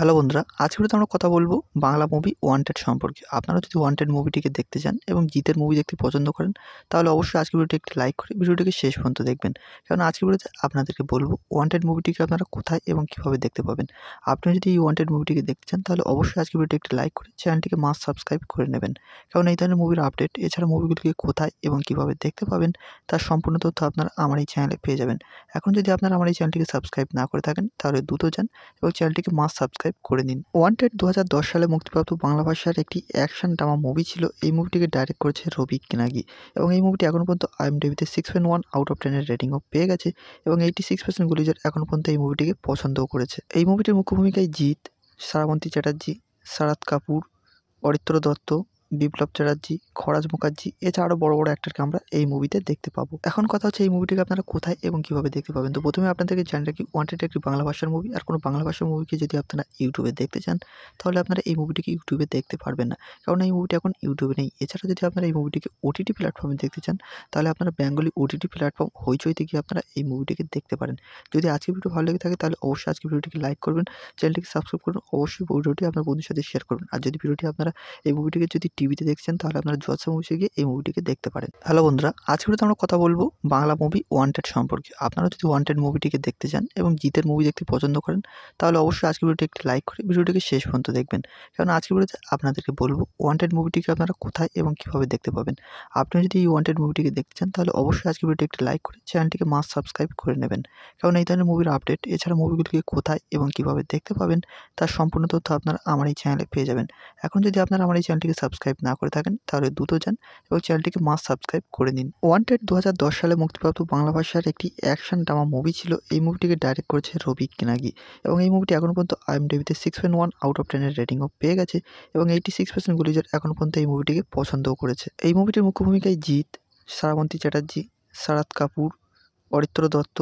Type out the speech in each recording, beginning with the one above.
hello বন্ধুরা আজকে তো আমরা কথা বলবো বাংলা মুভি ওয়ান্টেড সম্পর্কে আপনারা যদি ওয়ান্টেড মুভিটিকে দেখতে চান এবং জিতের মুভি দেখতে পছন্দ করেন তাহলে অবশ্যই আজকের ভিডিওটি একটি লাইক করে ভিডিওটিকে শেষ পর্যন্ত দেখবেন কারণ আজকের ভিডিওতে আপনাদেরকে বলবো ওয়ান্টেড মুভিটিকে আপনারা কোথায় এবং কীভাবে দেখতে পাবেন আপনি যদি এই ওয়ান্টেড মুভিটিকে দেখতে চান তাহলে অবশ্যই আজকের ভিডিওটি একটি লাইক করে চ্যানেলটিকে মাস্ট সাবস্ক্রাইব করে নেবেন কারণ এই ধরনের মুভির আপডেট এছাড়া মুভিগুলিকে কোথায় এবং কীভাবে দেখতে পাবেন তার সম্পূর্ণ তথ্য আপনারা আমার এই চ্যানেলে পেয়ে যাবেন এখন যদি আপনারা আমার এই চ্যানেলটিকে সাবস্ক্রাইব না করে থাকেন তাহলে দ্রুত যান এবং চ্যানেলটিকে মাস সাবস্ক্রাইব সাবস্ক্রাইব করে নিন ওয়ান্টেড দু সালে মুক্তিপ্রাপ্ত বাংলা ভাষার একটি অ্যাকশন ড্রামা মুভি ছিল এই মুভিটিকে ডাইরেক্ট করেছে রবি কেনাগি এবং এই মুভিটি এখন পর্যন্ত আইএমডিবিতে six point one out of টেনের রেটিংও পেয়ে গেছে এবং এইটি সিক্স পার্সেন্ট গুলিজার এখন পর্যন্ত এই মুভিটিকে পছন্দও করেছে এই মুভিটির মুখ্য ভূমিকায় জিৎ সারাবন্তী চ্যাটার্জি শারাদ কাপুর অরিত্র দত্ত বিপ্লব চ্যাটার্জি খরাজ মুখার্জি এছাড়া আরও বড় বড় অ্যাক্টরকে আমরা এই মুভিতে দেখতে পাবো এখন কথা হচ্ছে এই মুভিটিকে আপনারা কোথায় এবং কীভাবে দেখতে পাবেন তো প্রথমে আপনাদেরকে জানি রাখি ওয়ান্টেড একটি বাংলা ভাষার মুভি আর কোনো বাংলা ভাষার মুভিকে যদি আপনারা ইউটিউবে দেখতে চান তাহলে আপনারা এই মুভিটিকে ইউটিউবে দেখতে পারবেন না কারণ এই মুভিটি এখন ইউটিউবে নেই এছাড়া যদি আপনারা এই মুভিটিকে ওটিটি প্ল্যাটফর্মে দেখতে চান তাহলে আপনারা বেঙ্গলি ওটিটি প্ল্যাটফর্ম হইচইতে গিয়ে আপনারা এই মুভিটিকে দেখতে পারেন যদি আজকে ভিডিও ভালো লেগে থাকে তাহলে অবশ্যই আজকে ভিডিওটিকে লাইক করবেন চ্যানেলটিকে সাবস্ক্রাইব করুন অবশ্যই ভিডিওটি আপনার বন্ধুর সাথে শেয়ার করবেন আর যদি ভিডিওটি আপনারা এই মুভিটিকে যদি টিভিতে দেখছেন তাহলে আপনারা জজ মুভিসে গিয়ে এই মুভিটিকে দেখতে পারেন হ্যালো বন্ধুরা আজকে তো আমরা কথা বলবো বাংলা মুভি ওয়ান্টেড সম্পর্কে আপনারা যদি ওয়ান্টেড মুভিটিকে দেখতে চান এবং জিতের মুভি দেখতে পছন্দ করেন তাহলে অবশ্যই আজকের ভিডিওটি একটি লাইক করে ভিডিওটিকে শেষ পর্যন্ত দেখবেন কারণ আজকে ভিডিওতে আপনাদেরকে বলবো ওয়ান্টেড মুভিটিকে আপনারা কোথায় এবং কীভাবে দেখতে পাবেন আপনি যদি এই ওয়ান্টেড মুভিটিকে দেখতে চান তাহলে অবশ্যই আজকের ভিডিওটি একটি লাইক করে চ্যানেলটিকে মাস্ট সাবস্ক্রাইব করে নেবেন কারণ এই ধরনের মুভির আপডেট এছাড়া মুভিগুলিকে কোথায় এবং কীভাবে দেখতে পাবেন তার সম্পূর্ণ তথ্য আপনারা আমার এই চ্যানেলে পেয়ে যাবেন এখন যদি আপনারা আমার এই চ্যানেলটিকে সাবস্ক্রাইব সাবস্ক্রাইব না করে থাকেন তাহলে দ্রুত যান এবং চ্যানেলটিকে মাস সাবস্ক্রাইব করে নিন ওয়ান্টেড দু সালে মুক্তিপ্রাপ্ত বাংলা ভাষার একটি অ্যাকশন ড্রামা মুভি ছিল এই মুভিটিকে ডাইরেক্ট করেছে রবি কেনাগি এবং এই মুভিটি এখন পর্যন্ত আইএমডিবিতে six point one out of টেনের রেটিংও পেয়ে গেছে এবং এইটি সিক্স পার্সেন্ট গুলিজার এখন পর্যন্ত এই মুভিটিকে পছন্দও করেছে এই মুভিটির মুখ্য ভূমিকায় জিৎ সারাবন্তী চ্যাটার্জি সারাদ কাপুর অরিত্র দত্ত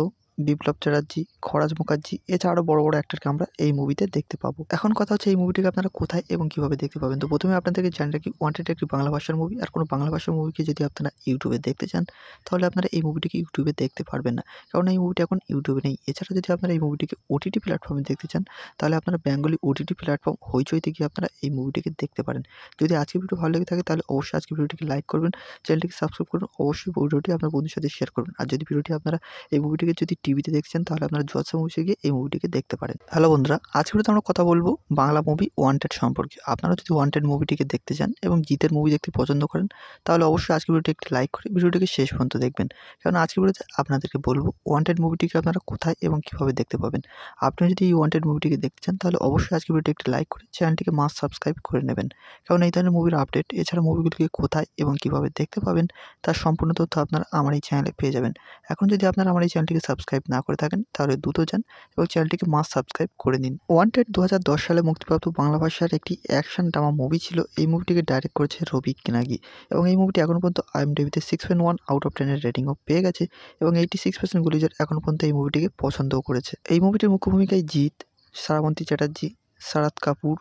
বিপ্লব চ্যাটার্জি খরাজ মুখার্জি এছাড়া আরও বড় বড় অ্যাক্টারকে আমরা এই মুভিতে দেখতে পাবো এখন কথা হচ্ছে এই মুভিটিকে আপনারা কোথায় এবং কীভাবে দেখতে পাবেন তো প্রথমে আপনাদেরকে জানি রাখি ওয়ান্টেড একটি বাংলা ভাষার মুভি আর কোনো বাংলা ভাষার মুভিকে যদি আপনারা ইউটিউবে দেখতে চান তাহলে আপনারা এই মুভিটিকে ইউটিউবে দেখতে পারবেন না কারণ এই মুভিটি এখন ইউটিউবে নেই এছাড়া যদি আপনারা এই মুভিটিকে ওটিটি প্ল্যাটফর্মে দেখতে চান তাহলে আপনারা বেঙ্গলি ওটিটি প্ল্যাটফর্ম হইচইতে গিয়ে আপনারা এই মুভিটিকে দেখতে পারেন যদি আজকে ভিডিও ভালো লেগে থাকে তাহলে অবশ্যই আজকে ভিডিওটিকে লাইক করবেন চ্যানেলটিকে সাবস্ক্রাইব করুন অবশ্যই ভিডিওটি আপনার বন্ধুর সাথে শেয়ার করবেন আর যদি ভিডিওটি আপনারা এই মুভিটিকে যদি টিভিতে দেখছেন তাহলে আপনারা জোয়াসা মুভিসে গিয়ে এই মুভিটিকে দেখতে পারেন হ্যালো বন্ধুরা আজকে তো আমরা কথা বলবো বাংলা মুভি ওয়ান্টেড সম্পর্কে আপনারা যদি ওয়ান্টেড মুভিটিকে দেখতে চান এবং জিতের মুভি দেখতে পছন্দ করেন তাহলে অবশ্যই আজকে ভিডিওটি একটি লাইক করে ভিডিওটিকে শেষ পর্যন্ত দেখবেন কারণ আজকে ভিডিওতে আপনাদেরকে বলবো ওয়ান্টেড মুভিটিকে আপনারা কোথায় এবং কীভাবে দেখতে পাবেন আপনি যদি এই ওয়ান্টেড মুভিটিকে দেখতে চান তাহলে অবশ্যই আজকে ভিডিওটি একটি লাইক করে চ্যানেলটিকে মাস সাবস্ক্রাইব করে নেবেন কারণ এই ধরনের মুভির আপডেট এছাড়া মুভিগুলিকে কোথায় এবং কীভাবে দেখতে পাবেন তার সম্পূর্ণ তথ্য আপনারা আমার এই চ্যানেলে পেয়ে যাবেন এখন যদি আপনারা আমার এই চ্যানেলটিকে সাবস্ক্রাইব সাবস্ক্রাইব না করে থাকেন তাহলে দ্রুত যান এবং চ্যানেলটিকে মাস সাবস্ক্রাইব করে নিন ওয়ান্টেড দু সালে মুক্তিপ্রাপ্ত বাংলা ভাষার একটি অ্যাকশন ড্রামা মুভি ছিল এই মুভিটিকে ডাইরেক্ট করেছে রবি কেনাগি এবং এই মুভিটি এখন পর্যন্ত আইএমডিবিতে six point one out of টেনের রেটিংও পেয়ে গেছে এবং এইটি সিক্স পার্সেন্ট গুলিজর এখনও পর্যন্ত এই মুভিটিকে পছন্দও করেছে এই মুভিটির মুখ্য ভূমিকায় জিৎ সারাবন্তী চ্যাটার্জি শারাদ কাপুর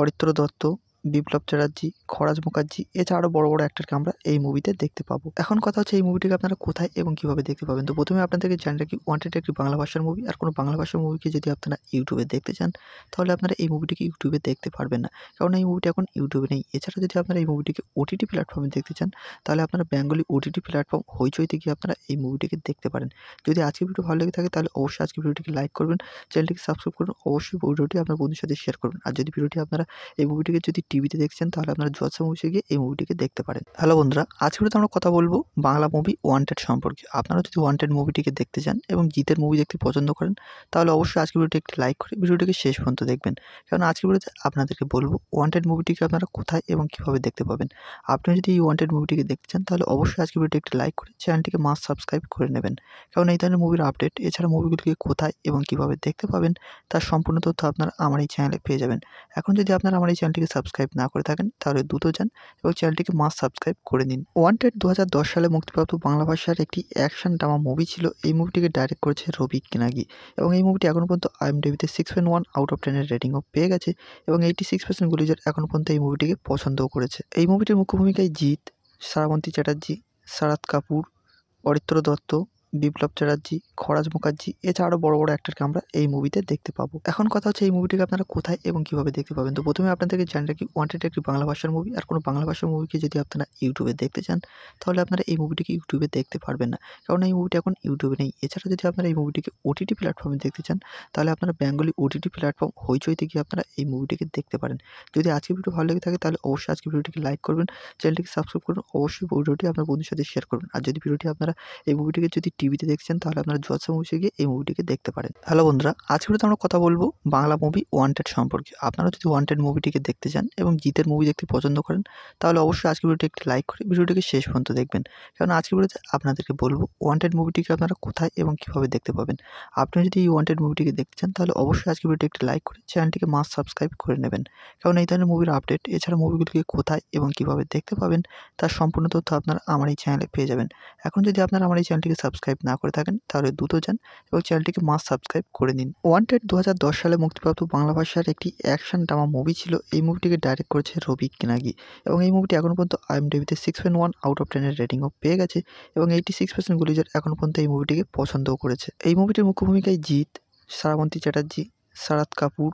অরিত্র দত্ত বিপ্লব চ্যাটার্জি খরাজ মুখার্জি এছাড়া আরও বড় বড় অ্যাক্টারকে আমরা এই মুভিতে দেখতে পাবো এখন কথা হচ্ছে এই মুভিটিকে আপনারা কোথায় এবং কীভাবে দেখতে পাবেন তো প্রথমে আপনাদেরকে জানি রাখি ওয়ান্টেড একটি বাংলা ভাষার মুভি আর কোনো বাংলা ভাষার মুভিকে যদি আপনারা ইউটিউবে দেখতে চান তাহলে আপনারা এই মুভিটিকে ইউটিউবে দেখতে পারবেন না কারণ এই মুভিটি এখন ইউটিউবে নেই এছাড়া যদি আপনারা এই মুভিটিকে ওটিটি প্ল্যাটফর্মে দেখতে চান তাহলে আপনারা বেঙ্গলি ওটিটি প্ল্যাটফর্ম হইচইতে গিয়ে আপনারা এই মুভিটিকে দেখতে পারেন যদি আজকে ভিডিও ভালো লেগে থাকে তাহলে অবশ্যই আজকে ভিডিওটিকে লাইক করবেন চ্যানেলটিকে সাবস্ক্রাইব করুন অবশ্যই ভিডিওটি আপনার বন্ধুর সাথে শেয়ার করবেন আর যদি ভিডিওটি আপনারা এই মুভিটিকে যদি টিভিতে দেখছেন তাহলে আপনারা জোয়াসা মুভিসে গিয়ে এই মুভিটিকে দেখতে পারেন হ্যালো বন্ধুরা আজকে তো আমরা কথা বলবো বাংলা মুভি ওয়ান্টেড সম্পর্কে আপনারা যদি ওয়ান্টেড মুভিটিকে দেখতে চান এবং জিতের মুভি দেখতে পছন্দ করেন তাহলে অবশ্যই আজকে ভিডিওটি একটি লাইক করে ভিডিওটিকে শেষ পর্যন্ত দেখবেন কারণ আজকে ভিডিওতে আপনাদেরকে বলবো ওয়ান্টেড মুভিটিকে আপনারা কোথায় এবং কিভাবে দেখতে পাবেন আপনি যদি এই ওয়ান্টেড মুভিটিকে দেখতে চান তাহলে অবশ্যই আজকে ভিডিওটি একটি লাইক করে চ্যানেলটিকে মাস সাবস্ক্রাইব করে নেবেন কারণ এই ধরনের মুভির আপডেট এছাড়া মুভিগুলিকে কোথায় এবং কিভাবে দেখতে পাবেন তার সম্পূর্ণ তথ্য আপনারা আমার এই চ্যানেলে পেয়ে যাবেন এখন যদি আপনারা আমার এই চ্যানেলটিকে সাবস্ক্রাইব না করে থাকেন তাহলে দ্রুত যান এবং চ্যানেলটিকে মাস্ট সাবস্ক্রাইব করে নিন ওয়ান্টেড দু সালে মুক্তিপ্রাপ্ত বাংলা ভাষার একটি অ্যাকশন ড্রামা মুভি ছিল এই মুভিটিকে ডাইরেক্ট করেছে রবি কিনাগি এবং এই মুভিটি এখন পর্যন্ত আইএম আইএমডিবিতে six point one out of টেনের রেটিংও পেয়ে গেছে এবং এইটি সিক্স পার্সেন্ট গুলিজার এখন পর্যন্ত এই মুভিটিকে পছন্দও করেছে এই মুভিটির মুখ্য ভূমিকায় জিৎ সারাবন্তী চ্যাটার্জি শারাদ কাপুর অরিত্র দত্ত বিপ্লব চ্যাটার্জি খরাজ মুখার্জি এছাড়াও বড় বড় অ্যাক্টারকে আমরা এই মুভিতে দেখতে পাবো এখন কথা হচ্ছে এই মুভিটিকে আপনারা কোথায় এবং কীভাবে দেখতে পাবেন তো প্রথমে আপনাদেরকে জানি রাখি ওয়ান্টেড একটি বাংলা ভাষার মুভি আর কোনো বাংলা ভাষার মুভিকে যদি আপনারা ইউটিউবে দেখতে চান তাহলে আপনারা এই মুভিটিকে ইউটিউবে দেখতে পারবেন না কারণ এই মুভিটি এখন ইউটিউবে নেই এছাড়া যদি আপনারা এই মুভিটিকে ওটিটি প্ল্যাটফর্মে দেখতে চান তাহলে আপনারা বেঙ্গলি ওটিটি প্ল্যাটফর্ম হইচইতে গিয়ে আপনারা এই মুভিটিকে দেখতে পারেন যদি আজকে ভিডিও ভালো লেগে থাকে তাহলে অবশ্যই আজকে ভিডিওটিকে লাইক করবেন চ্যানেলটিকে সাবস্ক্রাইব করুন অবশ্যই ভিডিওটি আপনার বন্ধুর সাথে শেয়ার করবেন আর যদি ভিডিওটি আপনারা এই মুভিটিকে যদি টিভিতে দেখছেন তাহলে আপনারা জোয়াসা মুভিসে গিয়ে এই মুভিটিকে দেখতে পারেন হ্যালো বন্ধুরা আজকে তো আমরা কথা বলবো বাংলা মুভি ওয়ান্টেড সম্পর্কে আপনারা যদি ওয়ান্টেড মুভিটিকে দেখতে চান এবং জিতের মুভি দেখতে পছন্দ করেন তাহলে অবশ্যই আজকের ভিডিওটি একটি লাইক করে ভিডিওটিকে শেষ পর্যন্ত দেখবেন কারণ আজকের ভিডিওতে আপনাদেরকে বলবো ওয়ান্টেড মুভিটিকে আপনারা কোথায় এবং কীভাবে দেখতে পাবেন আপনি যদি এই ওয়ান্টেড মুভিটিকে দেখতে চান তাহলে অবশ্যই আজকের ভিডিওটি একটি লাইক করে চ্যানেলটিকে মাস সাবস্ক্রাইব করে নেবেন কারণ এই ধরনের মুভির আপডেট এছাড়া মুভিগুলিকে কোথায় এবং কীভাবে দেখতে পাবেন তার সম্পূর্ণ তথ্য আপনারা আমার এই চ্যানেলে পেয়ে যাবেন এখন যদি আপনারা আমার এই চ্যানেলটিকে সাবস্ক্রাইব সাবস্ক্রাইব না করে থাকেন তাহলে দ্রুত যান এবং চ্যানেলটিকে মাস সাবস্ক্রাইব করে নিন ওয়ান্টেড দু সালে মুক্তিপ্রাপ্ত বাংলা ভাষার একটি অ্যাকশন ড্রামা মুভি ছিল এই মুভিটিকে ডাইরেক্ট করেছে রবি কিনাগি এবং এই মুভিটি এখন পর্যন্ত আইএমডিবিতে six point one out of টেনের রেটিংও পেয়ে গেছে এবং এইটি সিক্স পার্সেন্ট গুলিজার এখনও পর্যন্ত এই মুভিটিকে পছন্দও করেছে এই মুভিটির মুখ্য ভূমিকায় জিৎ সারাবন্তী চ্যাটার্জি শারাদ কাপুর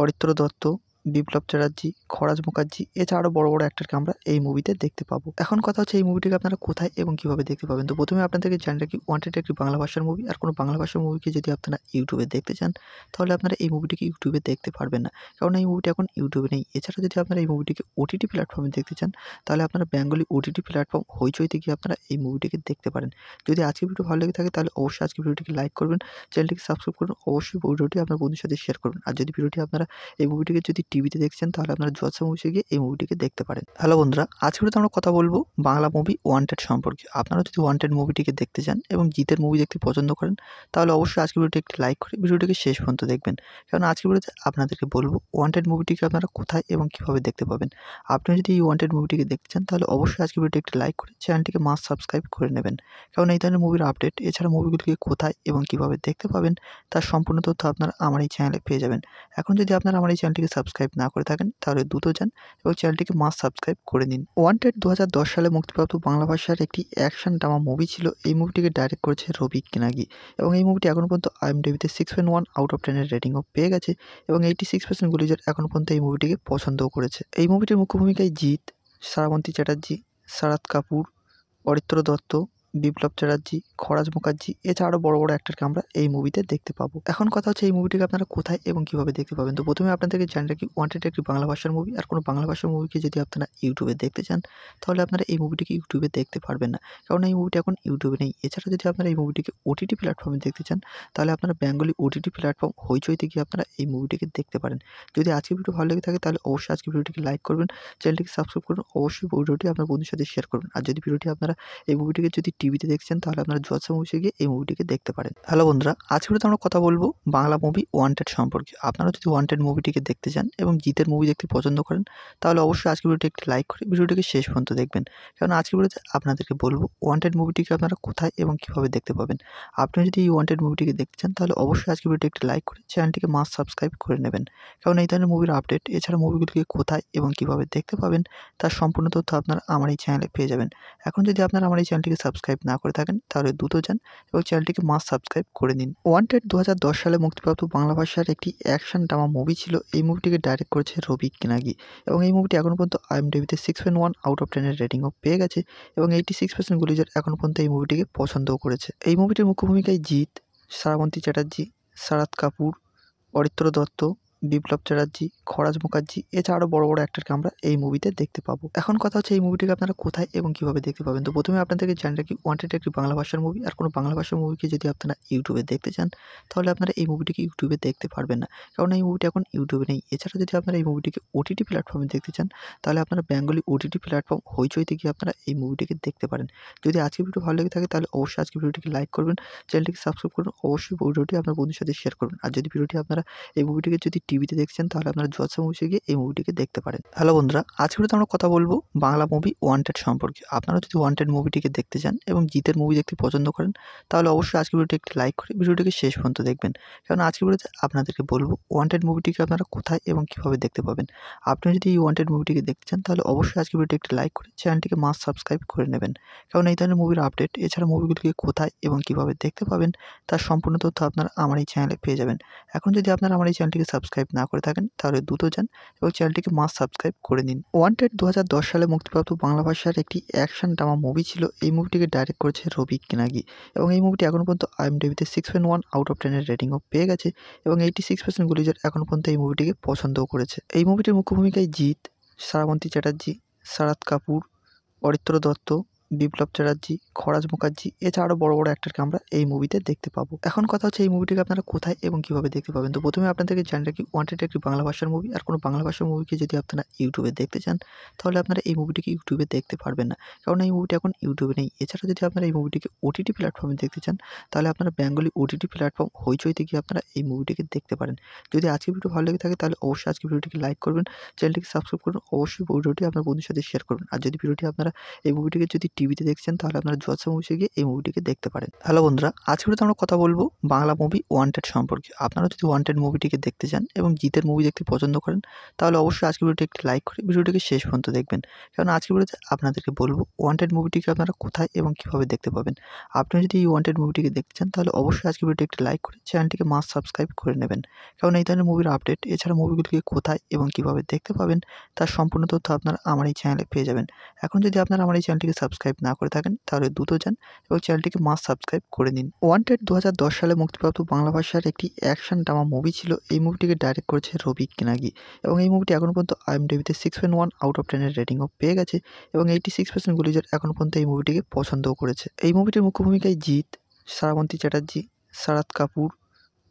অরিত্র দত্ত বিপ্লব চ্যাটার্জি খরাজ মুখার্জি এছাড়া আরও বড় বড় অ্যাক্টারকে আমরা এই মুভিতে দেখতে পাবো এখন কথা হচ্ছে এই মুভিটিকে আপনারা কোথায় এবং কীভাবে দেখতে পাবেন তো প্রথমে আপনাদেরকে জানি রাখি ওয়ান্টেড একটি বাংলা ভাষার মুভি আর কোনো বাংলা ভাষার মুভিকে যদি আপনারা ইউটিউবে দেখতে চান তাহলে আপনারা এই মুভিটিকে ইউটিউবে দেখতে পারবেন না কারণ এই মুভিটি এখন ইউটিউবে নেই এছাড়া যদি আপনারা এই মুভিটিকে ওটিটি প্ল্যাটফর্মে দেখতে চান তাহলে আপনারা বেঙ্গলি ওটিটি প্ল্যাটফর্ম হইচইতে গিয়ে আপনারা এই মুভিটিকে দেখতে পারেন যদি আজকে ভিডিও ভালো লেগে থাকে তাহলে অবশ্যই আজকে ভিডিওটিকে লাইক করবেন চ্যানেলটিকে সাবস্ক্রাইব করুন অবশ্যই ভিডিওটি আপনার বন্ধুর সাথে শেয়ার করুন আর যদি ভিডিওটি আপনারা এই মুভিটিকে যদি টিভিতে দেখছেন তাহলে আপনারা জলসা মুভিসে গিয়ে এই মুভিটিকে দেখতে পারেন হ্যালো বন্ধুরা আজকে তো আমরা কথা বলবো বাংলা মুভি ওয়ান্টেড সম্পর্কে আপনারা যদি ওয়ান্টেড মুভিটিকে দেখতে চান এবং জিতের মুভি দেখতে পছন্দ করেন তাহলে অবশ্যই আজকে ভিডিওটি একটি লাইক করে ভিডিওটিকে শেষ পর্যন্ত দেখবেন কারণ আজকে ভিডিওতে আপনাদেরকে বলবো ওয়ান্টেড মুভিটিকে আপনারা কোথায় এবং কীভাবে দেখতে পাবেন আপনি যদি এই ওয়ান্টেড মুভিটিকে দেখতে চান তাহলে অবশ্যই আজকে ভিডিওটি একটি লাইক করে চ্যানেলটিকে মাস্ট সাবস্ক্রাইব করে নেবেন কারণ এই ধরনের মুভির আপডেট এছাড়া মুভিগুলিকে কোথায় এবং কীভাবে দেখতে পাবেন তার সম্পূর্ণ তথ্য আপনারা আমার এই চ্যানেলে পেয়ে যাবেন এখন যদি আপনারা আমার এই চ্যানেলটিকে সাবস্ক্রাইব সাবস্ক্রাইব না করে থাকেন তাহলে দ্রুত যান এবং চ্যানেলটিকে মাস সাবস্ক্রাইব করে নিন ওয়ান্টেড দু সালে মুক্তিপ্রাপ্ত বাংলা ভাষার একটি অ্যাকশন ড্রামা মুভি ছিল এই মুভিটিকে ডাইরেক্ট করেছে রবি কিনাগি এবং এই মুভিটি এখন পর্যন্ত আইএমডিবিতে six point one out of টেনের রেটিংও পেয়ে গেছে এবং এইটি সিক্স পার্সেন্ট গুলিজার এখন পর্যন্ত এই মুভিটিকে পছন্দও করেছে এই মুভিটির মুখ্য ভূমিকায় জিৎ সারাবন্তী চ্যাটার্জি শারাদ কাপুর অরিত্র দত্ত বিপ্লব চ্যাটার্জি খরাজ মুখার্জি এছাড়াও বড় বড় অ্যাক্টরকে আমরা এই মুভিতে দেখতে পাবো এখন কথা হচ্ছে এই মুভিটিকে আপনারা কোথায় এবং কীভাবে দেখতে পাবেন তো প্রথমে আপনাদেরকে জানি রাখি ওয়ান্টেড একটি বাংলা ভাষার মুভি আর কোনো বাংলা ভাষার মুভিকে যদি আপনারা ইউটিউবে দেখতে চান তাহলে আপনারা এই মুভিটিকে ইউটিউবে দেখতে পারবেন না কারণ এই মুভিটি এখন ইউটিউবে নেই এছাড়া যদি আপনারা এই মুভিটিকে ওটিটি প্ল্যাটফর্মে দেখতে চান তাহলে আপনারা বেঙ্গলি ওটিটি প্ল্যাটফর্ম হইচইতে গিয়ে আপনারা এই মুভিটিকে দেখতে পারেন যদি আজকে ভিডিও ভালো লেগে থাকে তাহলে অবশ্যই আজকে ভিডিওটিকে লাইক করবেন চ্যানেলটিকে সাবস্ক্রাইব করুন অবশ্যই ভিডিওটি আপনার বন্ধুর সাথে শেয়ার করুন আর যদি ভিডিওটি আপনারা এই মুভিটিকে যদি টিভিতে দেখছেন তাহলে আপনারা জলসা মুভিসে গিয়ে এই মুভিটিকে দেখতে পারেন হ্যালো বন্ধুরা আজকে তো আমরা কথা বলবো বাংলা মুভি ওয়ান্টেড সম্পর্কে আপনারা যদি ওয়ান্টেড মুভিটিকে দেখতে চান এবং জিতের মুভি দেখতে পছন্দ করেন তাহলে অবশ্যই আজকের ভিডিওটি একটি লাইক করে ভিডিওটিকে শেষ পর্যন্ত দেখবেন কারণ আজকে ভিডিওতে আপনাদেরকে বলবো ওয়ান্টেড মুভিটিকে আপনারা কোথায় এবং কীভাবে দেখতে পাবেন আপনি যদি এই ওয়ান্টেড মুভিটিকে দেখতে চান তাহলে অবশ্যই আজকে ভিডিওটি একটি লাইক করে চ্যানেলটিকে মাস্ট সাবস্ক্রাইব করে নেবেন কারণ এই ধরনের মুভির আপডেট এছাড়া মুভিগুলিকে কোথায় এবং কীভাবে দেখতে পাবেন তার সম্পূর্ণ তথ্য আপনারা আমার এই চ্যানেলে পেয়ে যাবেন এখন যদি আপনারা আমার এই চ্যানেলটিকে সাবস্ক্রাইব না করে থাকেন তাহলে দ্রুত যান এবং চ্যানেলটিকে মাস সাবস্ক্রাইব করে নিন ওয়ান্টেড দু সালে মুক্তিপ্রাপ্ত বাংলা ভাষার একটি অ্যাকশন ড্রামা মুভি ছিল এই মুভিটিকে ডাইরেক্ট করেছে রবি কেনাগি এবং এই মুভিটি এখন পর্যন্ত আইএমডিবিতে six point one out of টেনের রেটিংও পেয়ে গেছে এবং এইটি সিক্স পার্সেন্ট গুলিজার এখন পর্যন্ত এই মুভিটিকে পছন্দও করেছে এই মুভিটির মুখ্য ভূমিকায় জিৎ সারাবন্তী চ্যাটার্জি সারাদ কাপুর অরিত্র দত্ত বিপ্লব চ্যাটার্জি খরাজ মুখার্জি এছাড়াও বড় বড় অ্যাক্টরকে আমরা এই মুভিতে দেখতে পাবো এখন কথা হচ্ছে এই মুভিটিকে আপনারা কোথায় এবং কীভাবে দেখতে পাবেন তো প্রথমে আপনাদেরকে জানি রাখি ওয়ান্টেড একটি বাংলা ভাষার মুভি আর কোনো বাংলা ভাষার মুভিকে যদি আপনারা ইউটিউবে দেখতে চান তাহলে আপনারা এই মুভিটিকে ইউটিউবে দেখতে পারবেন না কারণ এই মুভিটি এখন ইউটিউবে নেই এছাড়া যদি আপনারা এই মুভিটিকে ওটিটি প্ল্যাটফর্মে দেখতে চান তাহলে আপনারা বেঙ্গলি ওটিটি প্ল্যাটফর্ম হইচইতে গিয়ে আপনারা এই মুভিটিকে দেখতে পারেন যদি আজকে ভিডিও ভালো লেগে থাকে তাহলে অবশ্যই আজকে ভিডিওটিকে লাইক করবেন চ্যানেলটিকে সাবস্ক্রাইব করুন অবশ্যই ভিডিওটি আপনার বন্ধুর সাথে শেয়ার করবেন আর যদি ভিডিওটি আপনারা এই মুভিটিকে যদি টিভিতে দেখছেন তাহলে আপনারা জলসা মুভিসে গিয়ে এই মুভিটিকে দেখতে পারেন হ্যালো বন্ধুরা আজকে তো আমরা কথা বলবো বাংলা মুভি ওয়ান্টেড সম্পর্কে আপনারা যদি ওয়ান্টেড মুভিটিকে দেখতে চান এবং জিতের মুভি দেখতে পছন্দ করেন তাহলে অবশ্যই আজকের ভিডিওটি একটি লাইক করে ভিডিওটিকে শেষ পর্যন্ত দেখবেন কারণ আজকে ভিডিওতে আপনাদেরকে বলবো ওয়ান্টেড মুভিটিকে আপনারা কোথায় এবং কীভাবে দেখতে পাবেন আপনি যদি এই ওয়ান্টেড মুভিটিকে দেখতে চান তাহলে অবশ্যই আজকের ভিডিওটি একটি লাইক করে চ্যানেলটিকে মাস্ট সাবস্ক্রাইব করে নেবেন কারণ এই ধরনের মুভির আপডেট এছাড়া মুভিগুলিকে কোথায় এবং কীভাবে দেখতে পাবেন তার সম্পূর্ণ তথ্য আপনারা আমার এই চ্যানেলে পেয়ে যাবেন এখন যদি আপনারা আমার এই চ্যানেলটিকে সাবস্ক্রাইব সাবস্ক্রাইব না করে থাকেন তাহলে দ্রুত যান এবং চ্যানেলটিকে মাস সাবস্ক্রাইব করে নিন ওয়ান্টেড দু সালে মুক্তিপ্রাপ্ত বাংলা ভাষার একটি অ্যাকশন ড্রামা মুভি ছিল এই মুভিটিকে ডাইরেক্ট করেছে রবি কেনাগি এবং এই মুভিটি এখন পর্যন্ত আইএম আইএমডিবিতে six point one out of টেনের রেটিংও পেয়ে গেছে এবং এইটি সিক্স পার্সেন্ট গুলিজার এখন পর্যন্ত এই মুভিটিকে পছন্দও করেছে এই মুভিটির মুখ্য ভূমিকায় জিৎ সারাবন্তী চ্যাটার্জি সারাদ কাপুর অরিত্র দত্ত বিপ্লব চ্যাটার্জি খরাজ মুখার্জি এছাড়া আরও বড় বড় অ্যাক্টারকে আমরা এই মুভিতে দেখতে পাবো এখন কথা হচ্ছে এই মুভিটিকে আপনারা কোথায় এবং কীভাবে দেখতে পাবেন তো প্রথমে আপনাদেরকে জানি রাখি ওয়ান্টেড একটি বাংলা ভাষার মুভি আর কোনো বাংলা ভাষার মুভিকে যদি আপনারা ইউটিউবে দেখতে চান তাহলে আপনারা এই মুভিটিকে ইউটিউবে দেখতে পারবেন না কারণ এই মুভিটি এখন ইউটিউবে নেই এছাড়া যদি আপনারা এই মুভিটিকে ওটিটি প্ল্যাটফর্মে দেখতে চান তাহলে আপনারা বেঙ্গলি ওটিটি প্ল্যাটফর্ম হইচইতে গিয়ে আপনারা এই মুভিটিকে দেখতে পারেন যদি আজকে ভিডিও ভালো লেগে থাকে তাহলে অবশ্যই আজকে ভিডিওটিকে লাইক করবেন চ্যানেলটিকে সাবস্ক্রাইব করুন অবশ্যই ভিডিওটি আপনার বন্ধুর সাথে শেয়ার করুন আর যদি ভিডিওটি আপনারা এই মুভিটিকে যদি টিভিতে দেখছেন তাহলে আপনারা জোয়াসা মুভিসে গিয়ে এই মুভিটিকে দেখতে পারেন হ্যালো বন্ধুরা আজকে তো আমরা কথা বলবো বাংলা মুভি ওয়ান্টেড সম্পর্কে আপনারা যদি ওয়ান্টেড মুভিটিকে দেখতে চান এবং জিতের মুভি দেখতে পছন্দ করেন তাহলে অবশ্যই আজকে ভিডিওটি একটি লাইক করে ভিডিওটিকে শেষ পর্যন্ত দেখবেন কারণ আজকে ভিডিওতে আপনাদেরকে বলবো ওয়ান্টেড মুভিটিকে আপনারা কোথায় এবং কীভাবে দেখতে পাবেন আপনি যদি এই ওয়ান্টেড মুভিটিকে দেখতে চান তাহলে অবশ্যই আজকে ভিডিওটি একটি লাইক করে চ্যানেলটিকে মাস্ট সাবস্ক্রাইব করে নেবেন কারণ এই ধরনের মুভির আপডেট এছাড়া মুভিগুলিকে কোথায় এবং কীভাবে দেখতে পাবেন তার সম্পূর্ণ তথ্য আপনারা আমার এই চ্যানেলে পেয়ে যাবেন এখন যদি আপনারা আমার এই চ্যানেলটিকে সাবস্ক্রাইব সাবস্ক্রাইব না করে থাকেন তাহলে দ্রুত যান এবং চ্যানেলটিকে মাস সাবস্ক্রাইব করে নিন ওয়ান্টেড দু সালে মুক্তিপ্রাপ্ত বাংলা ভাষার একটি অ্যাকশন ড্রামা মুভি ছিল এই মুভিটিকে ডাইরেক্ট করেছে রবি কিনাগি এবং এই মুভিটি এখন পর্যন্ত আইএমডিবিতে six point one out of টেনের রেটিংও পেয়ে গেছে এবং এইটি সিক্স পার্সেন্ট গুলিজার এখন পর্যন্ত এই মুভিটিকে পছন্দও করেছে এই মুভিটির মুখ্য ভূমিকায় জিৎ সারাবন্তী চ্যাটার্জি শারাদ কাপুর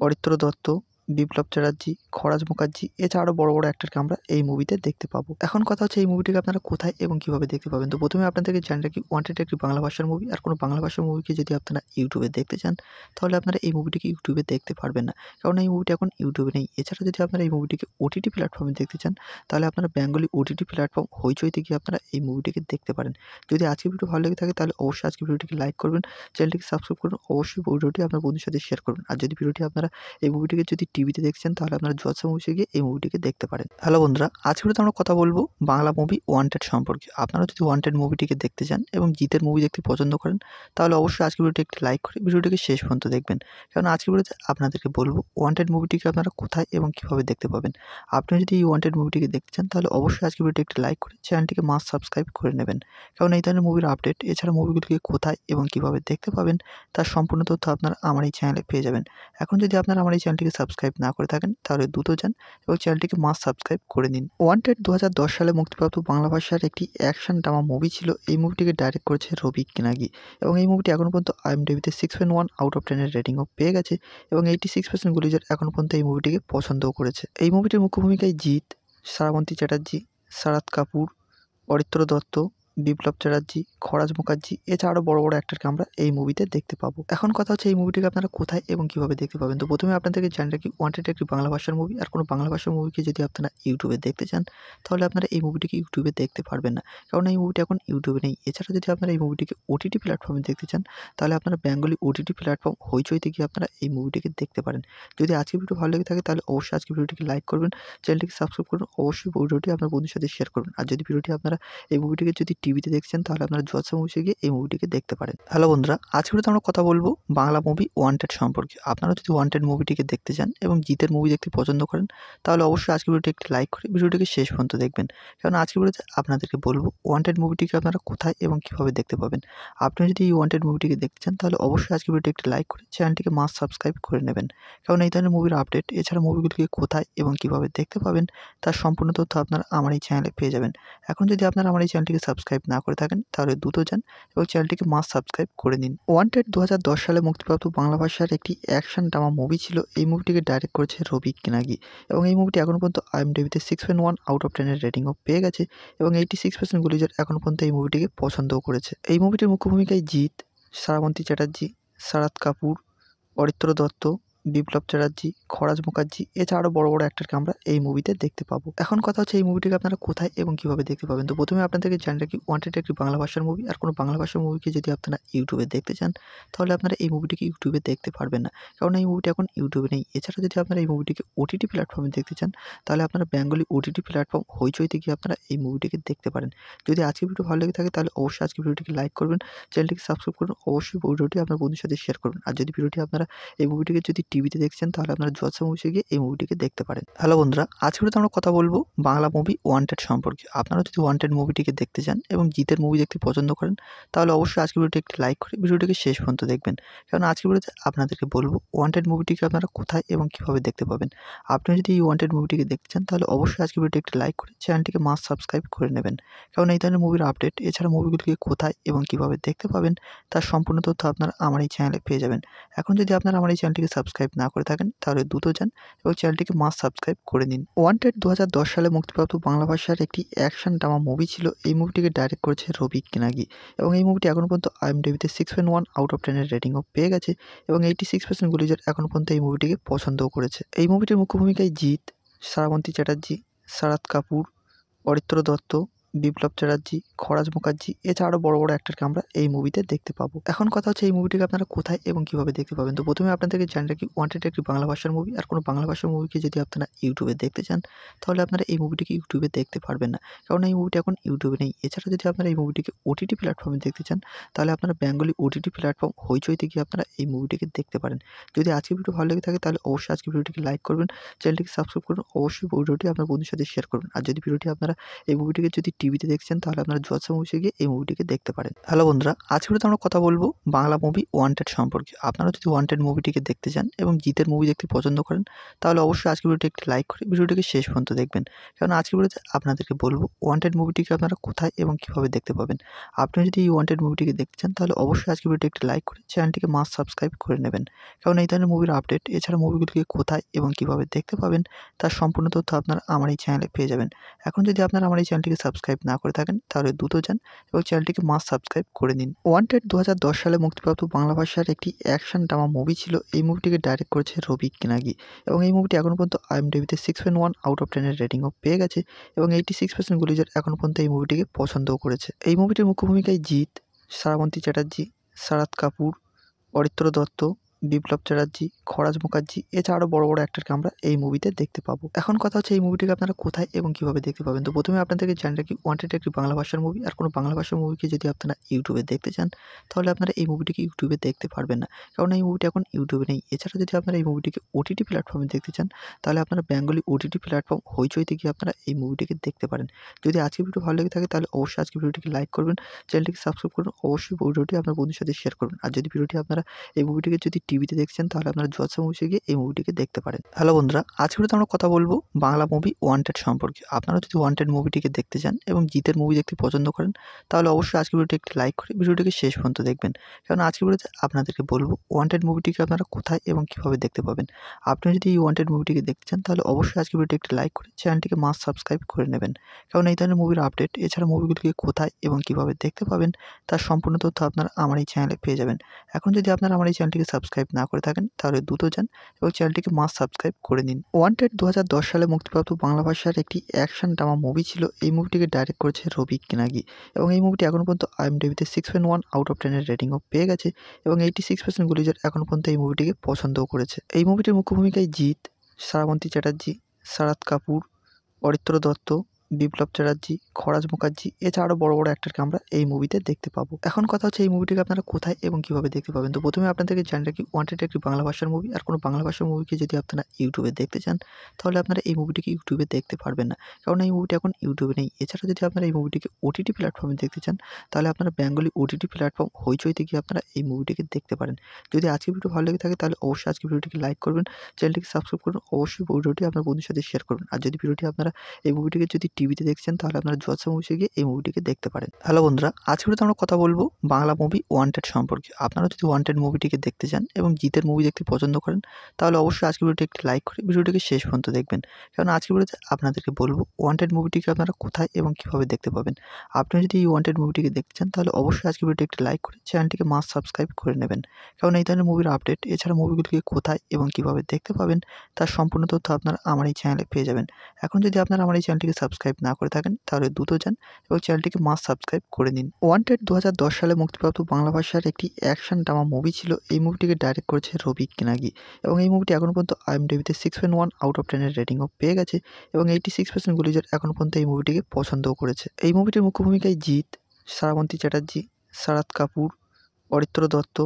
অরিত্র দত্ত বিপ্লব চ্যাটার্জি খরাজ মুখার্জি এছাড়া আরও বড় বড় অ্যাক্টারকে আমরা এই মুভিতে দেখতে পাবো এখন কথা হচ্ছে এই মুভিটিকে আপনারা কোথায় এবং কীভাবে দেখতে পাবেন তো প্রথমে আপনাদেরকে জানি রাখি ওয়ান্টেড একটি বাংলা ভাষার মুভি আর কোনো বাংলা ভাষার মুভিকে যদি আপনারা ইউটিউবে দেখতে চান তাহলে আপনারা এই মুভিটিকে ইউটিউবে দেখতে পারবেন না কারণ এই মুভিটি এখন ইউটিউবে নেই এছাড়া যদি আপনারা এই মুভিটিকে ওটিটি প্ল্যাটফর্মে দেখতে চান তাহলে আপনারা বেঙ্গলি ওটিটি প্ল্যাটফর্ম হইচইতে গিয়ে আপনারা এই মুভিটিকে দেখতে পারেন যদি আজকে ভিডিও ভালো লেগে থাকে তাহলে অবশ্যই আজকে ভিডিওটিকে লাইক করবেন চ্যানেলটিকে সাবস্ক্রাইব করুন অবশ্যই ভিডিওটি আপনার বন্ধুর সাথে শেয়ার করুন আর যদি ভিডিওটি আপনারা এই মুভিটিকে যদি টিভিতে দেখছেন তাহলে আপনারা জোয়াসা মুভিসে গিয়ে এই মুভিটিকে দেখতে পারেন হ্যালো বন্ধুরা আজকে তো আমরা কথা বলবো বাংলা মুভি ওয়ান্টেড সম্পর্কে আপনারা যদি ওয়ান্টেড মুভিটিকে দেখতে চান এবং জিতের মুভি দেখতে পছন্দ করেন তাহলে অবশ্যই আজকের ভিডিওটি একটি লাইক করে ভিডিওটিকে শেষ পর্যন্ত দেখবেন কারণ আজকের ভিডিওতে আপনাদেরকে বলবো ওয়ান্টেড মুভিটিকে আপনারা কোথায় এবং কীভাবে দেখতে পাবেন আপনি যদি এই ওয়ান্টেড মুভিটিকে দেখতে চান তাহলে অবশ্যই আজকের ভিডিওটি একটি লাইক করে চ্যানেলটিকে মাস সাবস্ক্রাইব করে নেবেন কারণ এই ধরনের মুভির আপডেট এছাড়া মুভিগুলিকে কোথায় এবং কীভাবে দেখতে পাবেন তার সম্পূর্ণ তথ্য আপনারা আমার এই চ্যানেলে পেয়ে যাবেন এখন যদি আপনারা আমার এই চ্যানেলটিকে সাবস্ক্রাইব সাবস্ক্রাইব না করে থাকেন তাহলে দ্রুত যান এবং চ্যানেলটিকে মাস সাবস্ক্রাইব করে নিন ওয়ান্টেড দু সালে মুক্তিপ্রাপ্ত বাংলা ভাষার একটি অ্যাকশন ড্রামা মুভি ছিল এই মুভিটিকে ডাইরেক্ট করেছে রবি কেনাগি এবং এই মুভিটি এখনও পর্যন্ত আইএমডিবিতে six point one out of টেনের রেটিংও পেয়ে গেছে এবং এইটি সিক্স পার্সেন্ট গুলিজার এখনও পর্যন্ত এই মুভিটিকে পছন্দও করেছে এই মুভিটির মুখ্য ভূমিকায় জিৎ সারাবন্তী চ্যাটার্জি সারাদ কাপুর অরিত্র দত্ত বিপ্লব চ্যাটার্জি খরাজ মুখার্জি এছাড়া আরও বড় বড় অ্যাক্টারকে আমরা এই মুভিতে দেখতে পাবো এখন কথা হচ্ছে এই মুভিটিকে আপনারা কোথায় এবং কীভাবে দেখতে পাবেন তো প্রথমে আপনাদেরকে জানি রাখি ওয়ান্টেড একটি বাংলা ভাষার মুভি আর কোনো বাংলা ভাষার মুভিকে যদি আপনারা ইউটিউবে দেখতে চান তাহলে আপনারা এই মুভিটিকে ইউটিউবে দেখতে পারবেন না কারণ এই মুভিটি এখন ইউটিউবে নেই এছাড়া যদি আপনারা এই মুভিটিকে ওটিটি প্ল্যাটফর্মে দেখতে চান তাহলে আপনারা বেঙ্গলি ওটিটি প্ল্যাটফর্ম হইচইতে গিয়ে আপনারা এই মুভিটিকে দেখতে পারেন যদি আজকে ভিডিও ভালো লেগে থাকে তাহলে অবশ্যই আজকে ভিডিওটিকে লাইক করবেন চ্যানেলটিকে সাবস্ক্রাইব করুন অবশ্যই ভিডিওটি আপনার বন্ধুর সাথে শেয়ার করবেন আর যদি ভিডিওটি আপনারা এই মুভিটিকে যদি টিভিতে দেখছেন তাহলে আপনারা জোয়াসা মুভিসে গিয়ে এই মুভিটিকে দেখতে পারেন হ্যালো বন্ধুরা আজকে তো আমরা কথা বলবো বাংলা মুভি ওয়ান্টেড সম্পর্কে আপনারা যদি ওয়ান্টেড মুভিটিকে দেখতে চান এবং জিতের মুভি দেখতে পছন্দ করেন তাহলে অবশ্যই আজকের ভিডিওটি একটি লাইক করে ভিডিওটিকে শেষ পর্যন্ত দেখবেন কারণ আজকে ভিডিওতে আপনাদেরকে বলবো ওয়ান্টেড মুভিটিকে আপনারা কোথায় এবং কিভাবে দেখতে পাবেন আপনি যদি এই ওয়ান্টেড মুভিটিকে দেখতে চান তাহলে অবশ্যই আজকে ভিডিওটি একটি লাইক করে চ্যানেলটিকে মাস সাবস্ক্রাইব করে নেবেন কারণ এই ধরনের মুভির আপডেট এছাড়া মুভিগুলিকে কোথায় এবং কিভাবে দেখতে পাবেন তার সম্পূর্ণ তথ্য আপনারা আমার এই চ্যানেলে পেয়ে যাবেন এখন যদি আপনারা আমার এই চ্যানেলটিকে সাবস্ক্রাইব সাবস্ক্রাইব না করে থাকেন তাহলে দ্রুত যান এবং চ্যানেলটিকে মাস সাবস্ক্রাইব করে নিন ওয়ান্টেড দু সালে মুক্তিপ্রাপ্ত বাংলা ভাষার একটি অ্যাকশন ড্রামা মুভি ছিল এই মুভিটিকে ডাইরেক্ট করেছে রবি কেনাগি এবং এই মুভিটি এখন পর্যন্ত আইএমডিবিতে six point one out of টেনের রেটিংও পেয়ে গেছে এবং এইটি সিক্স পার্সেন্ট গুলিজার এখনও পর্যন্ত এই মুভিটিকে পছন্দও করেছে এই মুভিটির মুখ্য ভূমিকায় জিৎ সারাবন্তী চ্যাটার্জি সারাদ কাপুর অরিত্র দত্ত বিপ্লব চ্যাটার্জি খরাজ মুখার্জি এছাড়াও বড় বড় অ্যাক্টরকে আমরা এই মুভিতে দেখতে পাবো এখন কথা হচ্ছে এই মুভিটিকে আপনারা কোথায় এবং কীভাবে দেখতে পাবেন তো প্রথমে আপনাদেরকে জানি রাখি ওয়ান্টেড একটি বাংলা ভাষার মুভি আর কোনো বাংলা ভাষার মুভিকে যদি আপনারা ইউটিউবে দেখতে চান তাহলে আপনারা এই মুভিটিকে ইউটিউবে দেখতে পারবেন না কারণ এই মুভিটি এখন ইউটিউবে নেই এছাড়া যদি আপনারা এই মুভিটিকে ওটিটি প্ল্যাটফর্মে দেখতে চান তাহলে আপনারা বেঙ্গলি ওটিটি প্ল্যাটফর্ম হইচইতে গিয়ে আপনারা এই মুভিটিকে দেখতে পারেন যদি আজকে ভিডিও ভালো লেগে থাকে তাহলে অবশ্যই আজকে ভিডিওটিকে লাইক করবেন চ্যানেলটিকে সাবস্ক্রাইব করুন অবশ্যই ভিডিওটি আপনার বন্ধুর সাথে শেয়ার করবেন আর যদি ভিডিওটি আপনারা এই মুভিটিকে যদি টিভিতে দেখছেন তাহলে আপনারা জলসা মুভিসে গিয়ে এই মুভিটিকে দেখতে পারেন হ্যালো বন্ধুরা আজকে তো আমরা কথা বলবো বাংলা মুভি ওয়ান্টেড সম্পর্কে আপনারা যদি ওয়ান্টেড মুভিটিকে দেখতে চান এবং জিতের মুভি দেখতে পছন্দ করেন তাহলে অবশ্যই আজকের ভিডিওটি একটি লাইক করে ভিডিওটিকে শেষ পর্যন্ত দেখবেন কারণ আজকে ভিডিওতে আপনাদেরকে বলবো ওয়ান্টেড মুভিটিকে আপনারা কোথায় এবং কীভাবে দেখতে পাবেন আপনি যদি এই ওয়ান্টেড মুভিটিকে দেখতে চান তাহলে অবশ্যই আজকের ভিডিওটি একটি লাইক করে চ্যানেলটিকে মাস্ট সাবস্ক্রাইব করে নেবেন কারণ এই ধরনের মুভির আপডেট এছাড়া মুভিগুলিকে কোথায় এবং কীভাবে দেখতে পাবেন তার সম্পূর্ণ তথ্য আপনারা আমার এই চ্যানেলে পেয়ে যাবেন এখন যদি আপনারা আমার এই চ্যানেলটিকে সাবস্ক্রাইব সাবস্ক্রাইব না করে থাকেন তাহলে দ্রুত যান এবং চ্যানেলটিকে মাস সাবস্ক্রাইব করে নিন ওয়ান্টেড দু সালে মুক্তিপ্রাপ্ত বাংলা ভাষার একটি অ্যাকশন ড্রামা মুভি ছিল এই মুভিটিকে ডাইরেক্ট করেছে রবি কেনাগি এবং এই মুভিটি এখন পর্যন্ত আইএমডিবিতে six point one out of টেনের রেটিংও পেয়ে গেছে এবং এইটি সিক্স পার্সেন্ট গুলিজার এখন পর্যন্ত এই মুভিটিকে পছন্দও করেছে এই মুভিটির মুখ্য ভূমিকায় জিৎ সারাবন্তী চ্যাটার্জি শারাদ কাপুর অরিত্র দত্ত বিপ্লব চ্যাটার্জি খরাজ মুখার্জি এছাড়া আরও বড় বড় অ্যাক্টরকে আমরা এই মুভিতে দেখতে পাবো এখন কথা হচ্ছে এই মুভিটিকে আপনারা কোথায় এবং কীভাবে দেখতে পাবেন তো প্রথমে আপনাদেরকে জানি রাখি ওয়ান্টেড একটি বাংলা ভাষার মুভি আর কোনো বাংলা ভাষার মুভিকে যদি আপনারা ইউটিউবে দেখতে চান তাহলে আপনারা এই মুভিটিকে ইউটিউবে দেখতে পারবেন না কারণ এই মুভিটি এখন ইউটিউবে নেই এছাড়া যদি আপনারা এই মুভিটিকে ওটিটি প্ল্যাটফর্মে দেখতে চান তাহলে আপনারা বেঙ্গলি ওটিটি প্ল্যাটফর্ম হইচইতে গিয়ে আপনারা এই মুভিটিকে দেখতে পারেন যদি আজকে ভিডিও ভালো লেগে থাকে তাহলে অবশ্যই আজকে ভিডিওটিকে লাইক করবেন চ্যানেলটিকে সাবস্ক্রাইব করুন অবশ্যই ভিডিওটি আপনার বন্ধুর সাথে শেয়ার করুন আর যদি ভিডিওটি আপনারা এই মুভিটিকে যদি টিভিতে দেখছেন তাহলে আপনারা জোয়াসা মুভিসে গিয়ে এই মুভিটিকে দেখতে পারেন হ্যালো বন্ধুরা আজকে তো আমরা কথা বলবো বাংলা মুভি ওয়ান্টেড সম্পর্কে আপনারা যদি ওয়ান্টেড মুভিটিকে দেখতে চান এবং জিতের মুভি দেখতে পছন্দ করেন তাহলে অবশ্যই আজকের ভিডিওটি একটি লাইক করে ভিডিওটিকে শেষ পর্যন্ত দেখবেন কারণ আজকের ভিডিওতে আপনাদেরকে বলবো ওয়ান্টেড মুভিটিকে আপনারা কোথায় এবং কীভাবে দেখতে পাবেন আপনি যদি এই ওয়ান্টেড মুভিটিকে দেখতে চান তাহলে অবশ্যই আজকের ভিডিওটি একটি লাইক করে চ্যানেলটিকে মাস সাবস্ক্রাইব করে নেবেন কারণ এই ধরনের মুভির আপডেট এছাড়া মুভিগুলিকে কোথায় এবং কীভাবে দেখতে পাবেন তার সম্পূর্ণ তথ্য আপনারা আমার এই চ্যানেলে পেয়ে যাবেন এখন যদি আপনারা আমার এই চ্যানেলটিকে সাবস্ক্রাইব সাবস্ক্রাইব না করে থাকেন তাহলে দ্রুত যান এবং চ্যানেলটিকে মাস সাবস্ক্রাইব করে নিন ওয়ান্টেড দু সালে মুক্তিপ্রাপ্ত বাংলা ভাষার একটি অ্যাকশন ড্রামা মুভি ছিল এই মুভিটিকে ডাইরেক্ট করেছে রবি কিনাগি এবং এই মুভিটি এখন পর্যন্ত আইএমডিবিতে six point one out of টেনের রেটিংও পেয়ে গেছে এবং এইটি সিক্স পার্সেন্ট গুলিজার এখন পর্যন্ত এই মুভিটিকে পছন্দও করেছে এই মুভিটির মুখ্য ভূমিকায় জিৎ সারাবন্তী চ্যাটার্জি সারাদ কাপুর অরিত্র দত্ত বিপ্লব চ্যাটার্জি খরাজ মুখার্জি এছাড়া আরও বড় বড় অ্যাক্টারকে আমরা এই মুভিতে দেখতে পাবো এখন কথা হচ্ছে এই মুভিটিকে আপনারা কোথায় এবং কীভাবে দেখতে পাবেন তো প্রথমে আপনাদেরকে জানি রাখি ওয়ান্টেড একটি বাংলা ভাষার মুভি আর কোনো বাংলা ভাষার মুভিকে যদি আপনারা ইউটিউবে দেখতে চান তাহলে আপনারা এই মুভিটিকে ইউটিউবে দেখতে পারবেন না কারণ এই মুভিটি এখন ইউটিউবে নেই এছাড়া যদি আপনারা এই মুভিটিকে ওটিটি প্ল্যাটফর্মে দেখতে চান তাহলে আপনারা বেঙ্গলি ওটিটি প্ল্যাটফর্ম হইচইতে গিয়ে আপনারা এই মুভিটিকে দেখতে পারেন যদি আজকে ভিডিও ভালো লেগে থাকে তাহলে অবশ্যই আজকে ভিডিওটিকে লাইক করবেন চ্যানেলটিকে সাবস্ক্রাইব করুন অবশ্যই ভিডিওটি আপনার বন্ধুর সাথে শেয়ার করবেন আর যদি ভিডিওটি আপনারা এই মুভিটিকে যদি টি টিভিতে দেখছেন তাহলে আপনারা জোয়াসা মুভিসে গিয়ে এই মুভিটিকে দেখতে পারেন হ্যালো বন্ধুরা আজকে তো আমরা কথা বলবো বাংলা মুভি ওয়ান্টেড সম্পর্কে আপনারা যদি ওয়ান্টেড মুভিটিকে দেখতে চান এবং জিতের মুভি দেখতে পছন্দ করেন তাহলে অবশ্যই আজকের ভিডিওটি একটি লাইক করে ভিডিওটিকে শেষ পর্যন্ত দেখবেন কারণ আজকের ভিডিওতে আপনাদেরকে বলবো ওয়ান্টেড মুভিটিকে আপনারা কোথায় এবং কীভাবে দেখতে পাবেন আপনি যদি এই ওয়ান্টেড মুভিটিকে দেখতে চান তাহলে অবশ্যই আজকের ভিডিওটি একটি লাইক করে চ্যানেলটিকে মাস্ট সাবস্ক্রাইব করে নেবেন কারণ এই ধরনের মুভির আপডেট এছাড়া মুভিগুলিকে কোথায় এবং কীভাবে দেখতে পাবেন তার সম্পূর্ণ তথ্য আপনারা আমার এই চ্যানেলে পেয়ে যাবেন এখন যদি আপনারা আমার এই চ্যানেলটিকে সাবস্ক্রাইব সাবস্ক্রাইব না করে থাকেন তাহলে দ্রুত যান এবং চ্যানেলটিকে মাস সাবস্ক্রাইব করে নিন ওয়ান্টেড দু সালে মুক্তিপ্রাপ্ত বাংলা ভাষার একটি অ্যাকশন ড্রামা মুভি ছিল এই মুভিটিকে ডাইরেক্ট করেছে রবি কেনাগি এবং এই মুভিটি এখন পর্যন্ত আইএমডিবিতে six point one out of টেনের রেটিংও পেয়ে গেছে এবং এইটি সিক্স পার্সেন্ট গুলিজার এখন পর্যন্ত এই মুভিটিকে পছন্দও করেছে এই মুভিটির মুখ্য ভূমিকায় জিৎ সারাবন্তী চ্যাটার্জি সারাদ কাপুর অরিত্র দত্ত বিপ্লব চ্যাটার্জি খরাজ মুখার্জি এছাড়াও বড় বড় অ্যাক্টরকে আমরা এই মুভিতে দেখতে পাবো এখন কথা হচ্ছে এই মুভিটিকে আপনারা কোথায় এবং কীভাবে দেখতে পাবেন তো প্রথমে আপনাদেরকে জানি রাখি ওয়ান্টেড একটি বাংলা ভাষার মুভি আর কোনো বাংলা ভাষার মুভিকে যদি আপনারা ইউটিউবে দেখতে চান তাহলে আপনারা এই মুভিটিকে ইউটিউবে দেখতে পারবেন না কারণ এই মুভিটি এখন ইউটিউবে নেই এছাড়া যদি আপনারা এই মুভিটিকে ওটিটি প্ল্যাটফর্মে দেখতে চান তাহলে আপনারা বেঙ্গলি ওটিটি প্ল্যাটফর্ম হইচইতে গিয়ে আপনারা এই মুভিটিকে দেখতে পারেন যদি আজকে ভিডিও ভালো লেগে থাকে তাহলে অবশ্যই আজকে ভিডিওটিকে লাইক করবেন চ্যানেলটিকে সাবস্ক্রাইব করুন অবশ্যই ভিডিওটি আপনার বন্ধুর সাথে শেয়ার করুন আর যদি ভিডিওটি আপনারা এই মুভিটিকে যদি টিভিতে দেখছেন তাহলে আপনারা জোয়াসা মুভিসে গিয়ে এই মুভিটিকে দেখতে পারেন হ্যালো বন্ধুরা আজকে তো আমরা কথা বলবো বাংলা মুভি ওয়ান্টেড সম্পর্কে আপনারা যদি ওয়ান্টেড মুভিটিকে দেখতে চান এবং জিতের মুভি দেখতে পছন্দ করেন তাহলে অবশ্যই আজকে ভিডিওটি একটি লাইক করে ভিডিওটিকে শেষ পর্যন্ত দেখবেন কারণ আজকে ভিডিওতে আপনাদেরকে বলবো ওয়ান্টেড মুভিটিকে আপনারা কোথায় এবং কীভাবে দেখতে পাবেন আপনি যদি এই ওয়ান্টেড মুভিটিকে দেখতে চান তাহলে অবশ্যই আজকে ভিডিওটি একটি লাইক করে চ্যানেলটিকে মাস্ট সাবস্ক্রাইব করে নেবেন কারণ এই ধরনের মুভির আপডেট এছাড়া মুভিগুলিকে কোথায় এবং কীভাবে দেখতে পাবেন তার সম্পূর্ণ তথ্য আপনারা আমার এই চ্যানেলে পেয়ে যাবেন এখন যদি আপনারা আমার এই চ্যানেলটিকে সাবস্ক্রাইব সাবস্ক্রাইব না করে থাকেন তাহলে দ্রুত যান এবং চ্যানেলটিকে মাস সাবস্ক্রাইব করে নিন ওয়ান্টেড দু সালে মুক্তিপ্রাপ্ত বাংলা ভাষার একটি অ্যাকশন ড্রামা মুভি ছিল এই মুভিটিকে ডাইরেক্ট করেছে রবি কিনাগি এবং এই মুভিটি এখন পর্যন্ত আইএমডিবিতে six point one out of টেনের রেটিংও পেয়ে গেছে এবং এইটি সিক্স পার্সেন্ট গুলিজার এখন পর্যন্ত এই মুভিটিকে পছন্দও করেছে এই মুভিটির মুখ্য ভূমিকায় জিৎ সারাবন্তী চ্যাটার্জি সারাদ কাপুর অরিত্র দত্ত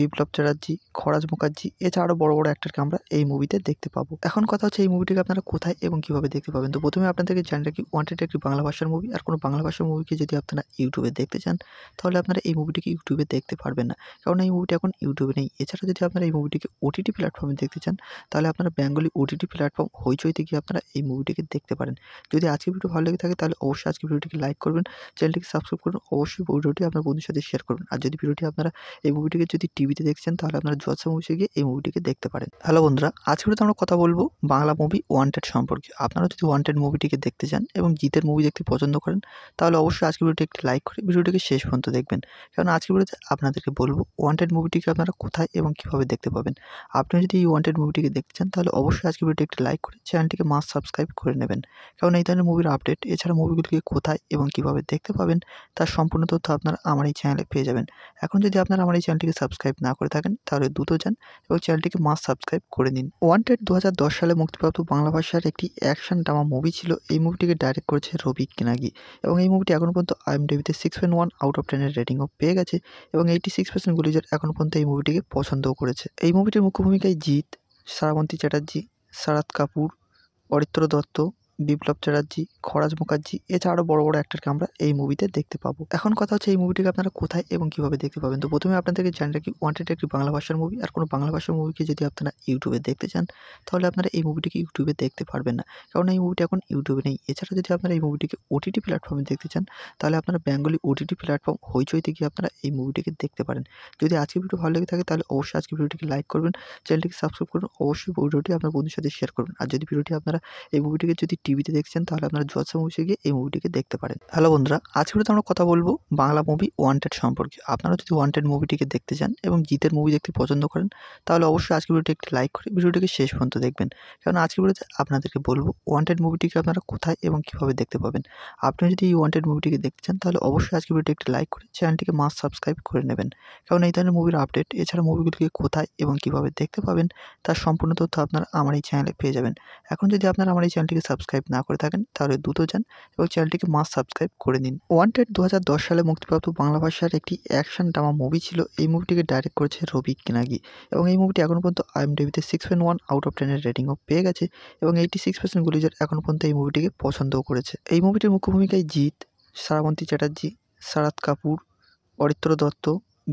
বিপ্লব চ্যাটার্জি খরাজ মুখার্জি এছাড়া আরও বড় বড় অ্যাক্টরকে আমরা এই মুভিতে দেখতে পাবো এখন কথা হচ্ছে এই মুভিটিকে আপনারা কোথায় এবং কীভাবে দেখতে পাবেন তো প্রথমে আপনাদেরকে জানি রাখি ওয়ান্টেড একটি বাংলা ভাষার মুভি আর কোনো বাংলা ভাষার মুভিকে যদি আপনারা ইউটিউবে দেখতে চান তাহলে আপনারা এই মুভিটিকে ইউটিউবে দেখতে পারবেন না কারণ এই মুভিটি এখন ইউটিউবে নেই এছাড়া যদি আপনারা এই মুভিটিকে ওটিটি প্ল্যাটফর্মে দেখতে চান তাহলে আপনারা বেঙ্গলি ওটিটি প্ল্যাটফর্ম হইচইতে গিয়ে আপনারা এই মুভিটিকে দেখতে পারেন যদি আজকে ভিডিও ভালো লেগে থাকে তাহলে অবশ্যই আজকে ভিডিওটিকে লাইক করবেন চ্যানেলটিকে সাবস্ক্রাইব করুন অবশ্যই ভিডিওটি আপনার বন্ধুর সাথে শেয়ার করুন আর যদি ভিডিওটি আপনারা এই মুভিটিকে যদি টিভিতে দেখছেন তাহলে আপনারা জলসা মুভিসে গিয়ে এই মুভিটিকে দেখতে পারেন হ্যালো বন্ধুরা আজকে তো আমরা কথা বলবো বাংলা মুভি ওয়ান্টেড সম্পর্কে আপনারা যদি ওয়ান্টেড মুভিটিকে দেখতে চান এবং জিতের মুভি দেখতে পছন্দ করেন তাহলে অবশ্যই আজকের ভিডিওটি একটি লাইক করে ভিডিওটিকে শেষ পর্যন্ত দেখবেন কারণ আজকের ভিডিওতে আপনাদেরকে বলবো ওয়ান্টেড মুভিটিকে আপনারা কোথায় এবং কীভাবে দেখতে পাবেন আপনি যদি এই ওয়ান্টেড মুভিটিকে দেখতে চান তাহলে অবশ্যই আজকের ভিডিওটি একটি লাইক করে চ্যানেলটিকে মাস্ট সাবস্ক্রাইব করে নেবেন কারণ এই ধরনের মুভির আপডেট এছাড়া মুভিগুলিকে কোথায় এবং কীভাবে দেখতে পাবেন তার সম্পূর্ণ তথ্য আপনারা আমার এই চ্যানেলে পেয়ে যাবেন এখন যদি আপনারা আমার এই চ্যানেলটিকে সাবস্ক্রাইব সাবস্ক্রাইব না করে থাকেন তাহলে দ্রুত যান এবং চ্যানেলটিকে মাস সাবস্ক্রাইব করে নিন ওয়ান্টেড দু সালে মুক্তিপ্রাপ্ত বাংলা ভাষার একটি অ্যাকশন ড্রামা মুভি ছিল এই মুভিটিকে ডাইরেক্ট করেছে রবি কেনাগি এবং এই মুভিটি এখন পর্যন্ত আইএমডিবিতে six point one out of টেনের রেটিংও পেয়ে গেছে এবং এইটি সিক্স পার্সেন্ট গুলিজার এখন পর্যন্ত এই মুভিটিকে পছন্দও করেছে এই মুভিটির মুখ্য ভূমিকায় জিৎ সারাবন্তী চ্যাটার্জি শারাদ কাপুর অরিত্র দত্ত বিপ্লব চ্যাটার্জি খরাজ মুখার্জি এছাড়া আরও বড় বড় অ্যাক্টারকে আমরা এই মুভিতে দেখতে পাবো এখন কথা হচ্ছে এই মুভিটিকে আপনারা কোথায় এবং কীভাবে দেখতে পাবেন তো প্রথমে আপনাদেরকে জানি রাখি ওয়ান্টেড একটি বাংলা ভাষার মুভি আর কোনো বাংলা ভাষার মুভিকে যদি আপনারা ইউটিউবে দেখতে চান তাহলে আপনারা এই মুভিটিকে ইউটিউবে দেখতে পারবেন না কারণ এই মুভিটি এখন ইউটিউবে নেই এছাড়া যদি আপনারা এই মুভিটিকে ওটিটি প্ল্যাটফর্মে দেখতে চান তাহলে আপনারা বেঙ্গলি ওটিটি প্ল্যাটফর্ম হইচইতে গিয়ে আপনারা এই মুভিটিকে দেখতে পারেন যদি আজকে ভিডিও ভালো লেগে থাকে তাহলে অবশ্যই আজকে ভিডিওটিকে লাইক করবেন চ্যানেলটিকে সাবস্ক্রাইব করুন অবশ্যই ভিডিওটি আপনার বন্ধুর সাথে শেয়ার করবেন আর যদি ভিডিওটি আপনারা এই মুভিটিকে যদি টিভিতে দেখছেন তাহলে আপনারা জোয়াসা মুভিসে গিয়ে এই মুভিটিকে দেখতে পারেন হ্যালো বন্ধুরা আজকে আমরা কথা বলবো বাংলা মুভি ওয়ান্টেড সম্পর্কে আপনারা যদি ওয়ান্টেড মুভিটিকে দেখতে চান এবং জিতের মুভি দেখতে পছন্দ করেন তাহলে অবশ্যই আজকের ভিডিওটি একটি লাইক করে ভিডিওটিকে শেষ পর্যন্ত দেখবেন কারণ আজকের ভিডিওতে আপনাদেরকে বলবো ওয়ান্টেড মুভিটিকে আপনারা কোথায় এবং কীভাবে দেখতে পাবেন আপনি যদি এই ওয়ান্টেড মুভিটিকে দেখতে চান তাহলে অবশ্যই আজকের ভিডিওটি একটি লাইক করে চ্যানেলটিকে মাস সাবস্ক্রাইব করে নেবেন কারণ এই ধরনের মুভির আপডেট এছাড়া মুভিগুলিকে কোথায় এবং কীভাবে দেখতে পাবেন তার সম্পূর্ণ তথ্য আপনারা আমার এই চ্যানেলে পেয়ে যাবেন এখন যদি আপনারা আমার এই চ্যানেলটিকে সাবস্ক্রাইব সাবস্ক্রাইব না করে থাকেন তাহলে দ্রুত যান এবং চ্যানেলটিকে মাস সাবস্ক্রাইব করে নিন ওয়ান্টেড দু সালে মুক্তিপ্রাপ্ত বাংলা ভাষার একটি অ্যাকশন ড্রামা মুভি ছিল এই মুভিটিকে ডাইরেক্ট করেছে রবি কেনাগি এবং এই মুভিটি এখন পর্যন্ত আইএমডিবিতে six point one out of টেনের রেটিংও পেয়ে গেছে এবং এইটি সিক্স পার্সেন্ট গুলিজার এখনও পর্যন্ত এই মুভিটিকে পছন্দও করেছে এই মুভিটির মুখ্য ভূমিকায় জিৎ সারাবন্তী চ্যাটার্জি সারাদ কাপুর অরিত্র দত্ত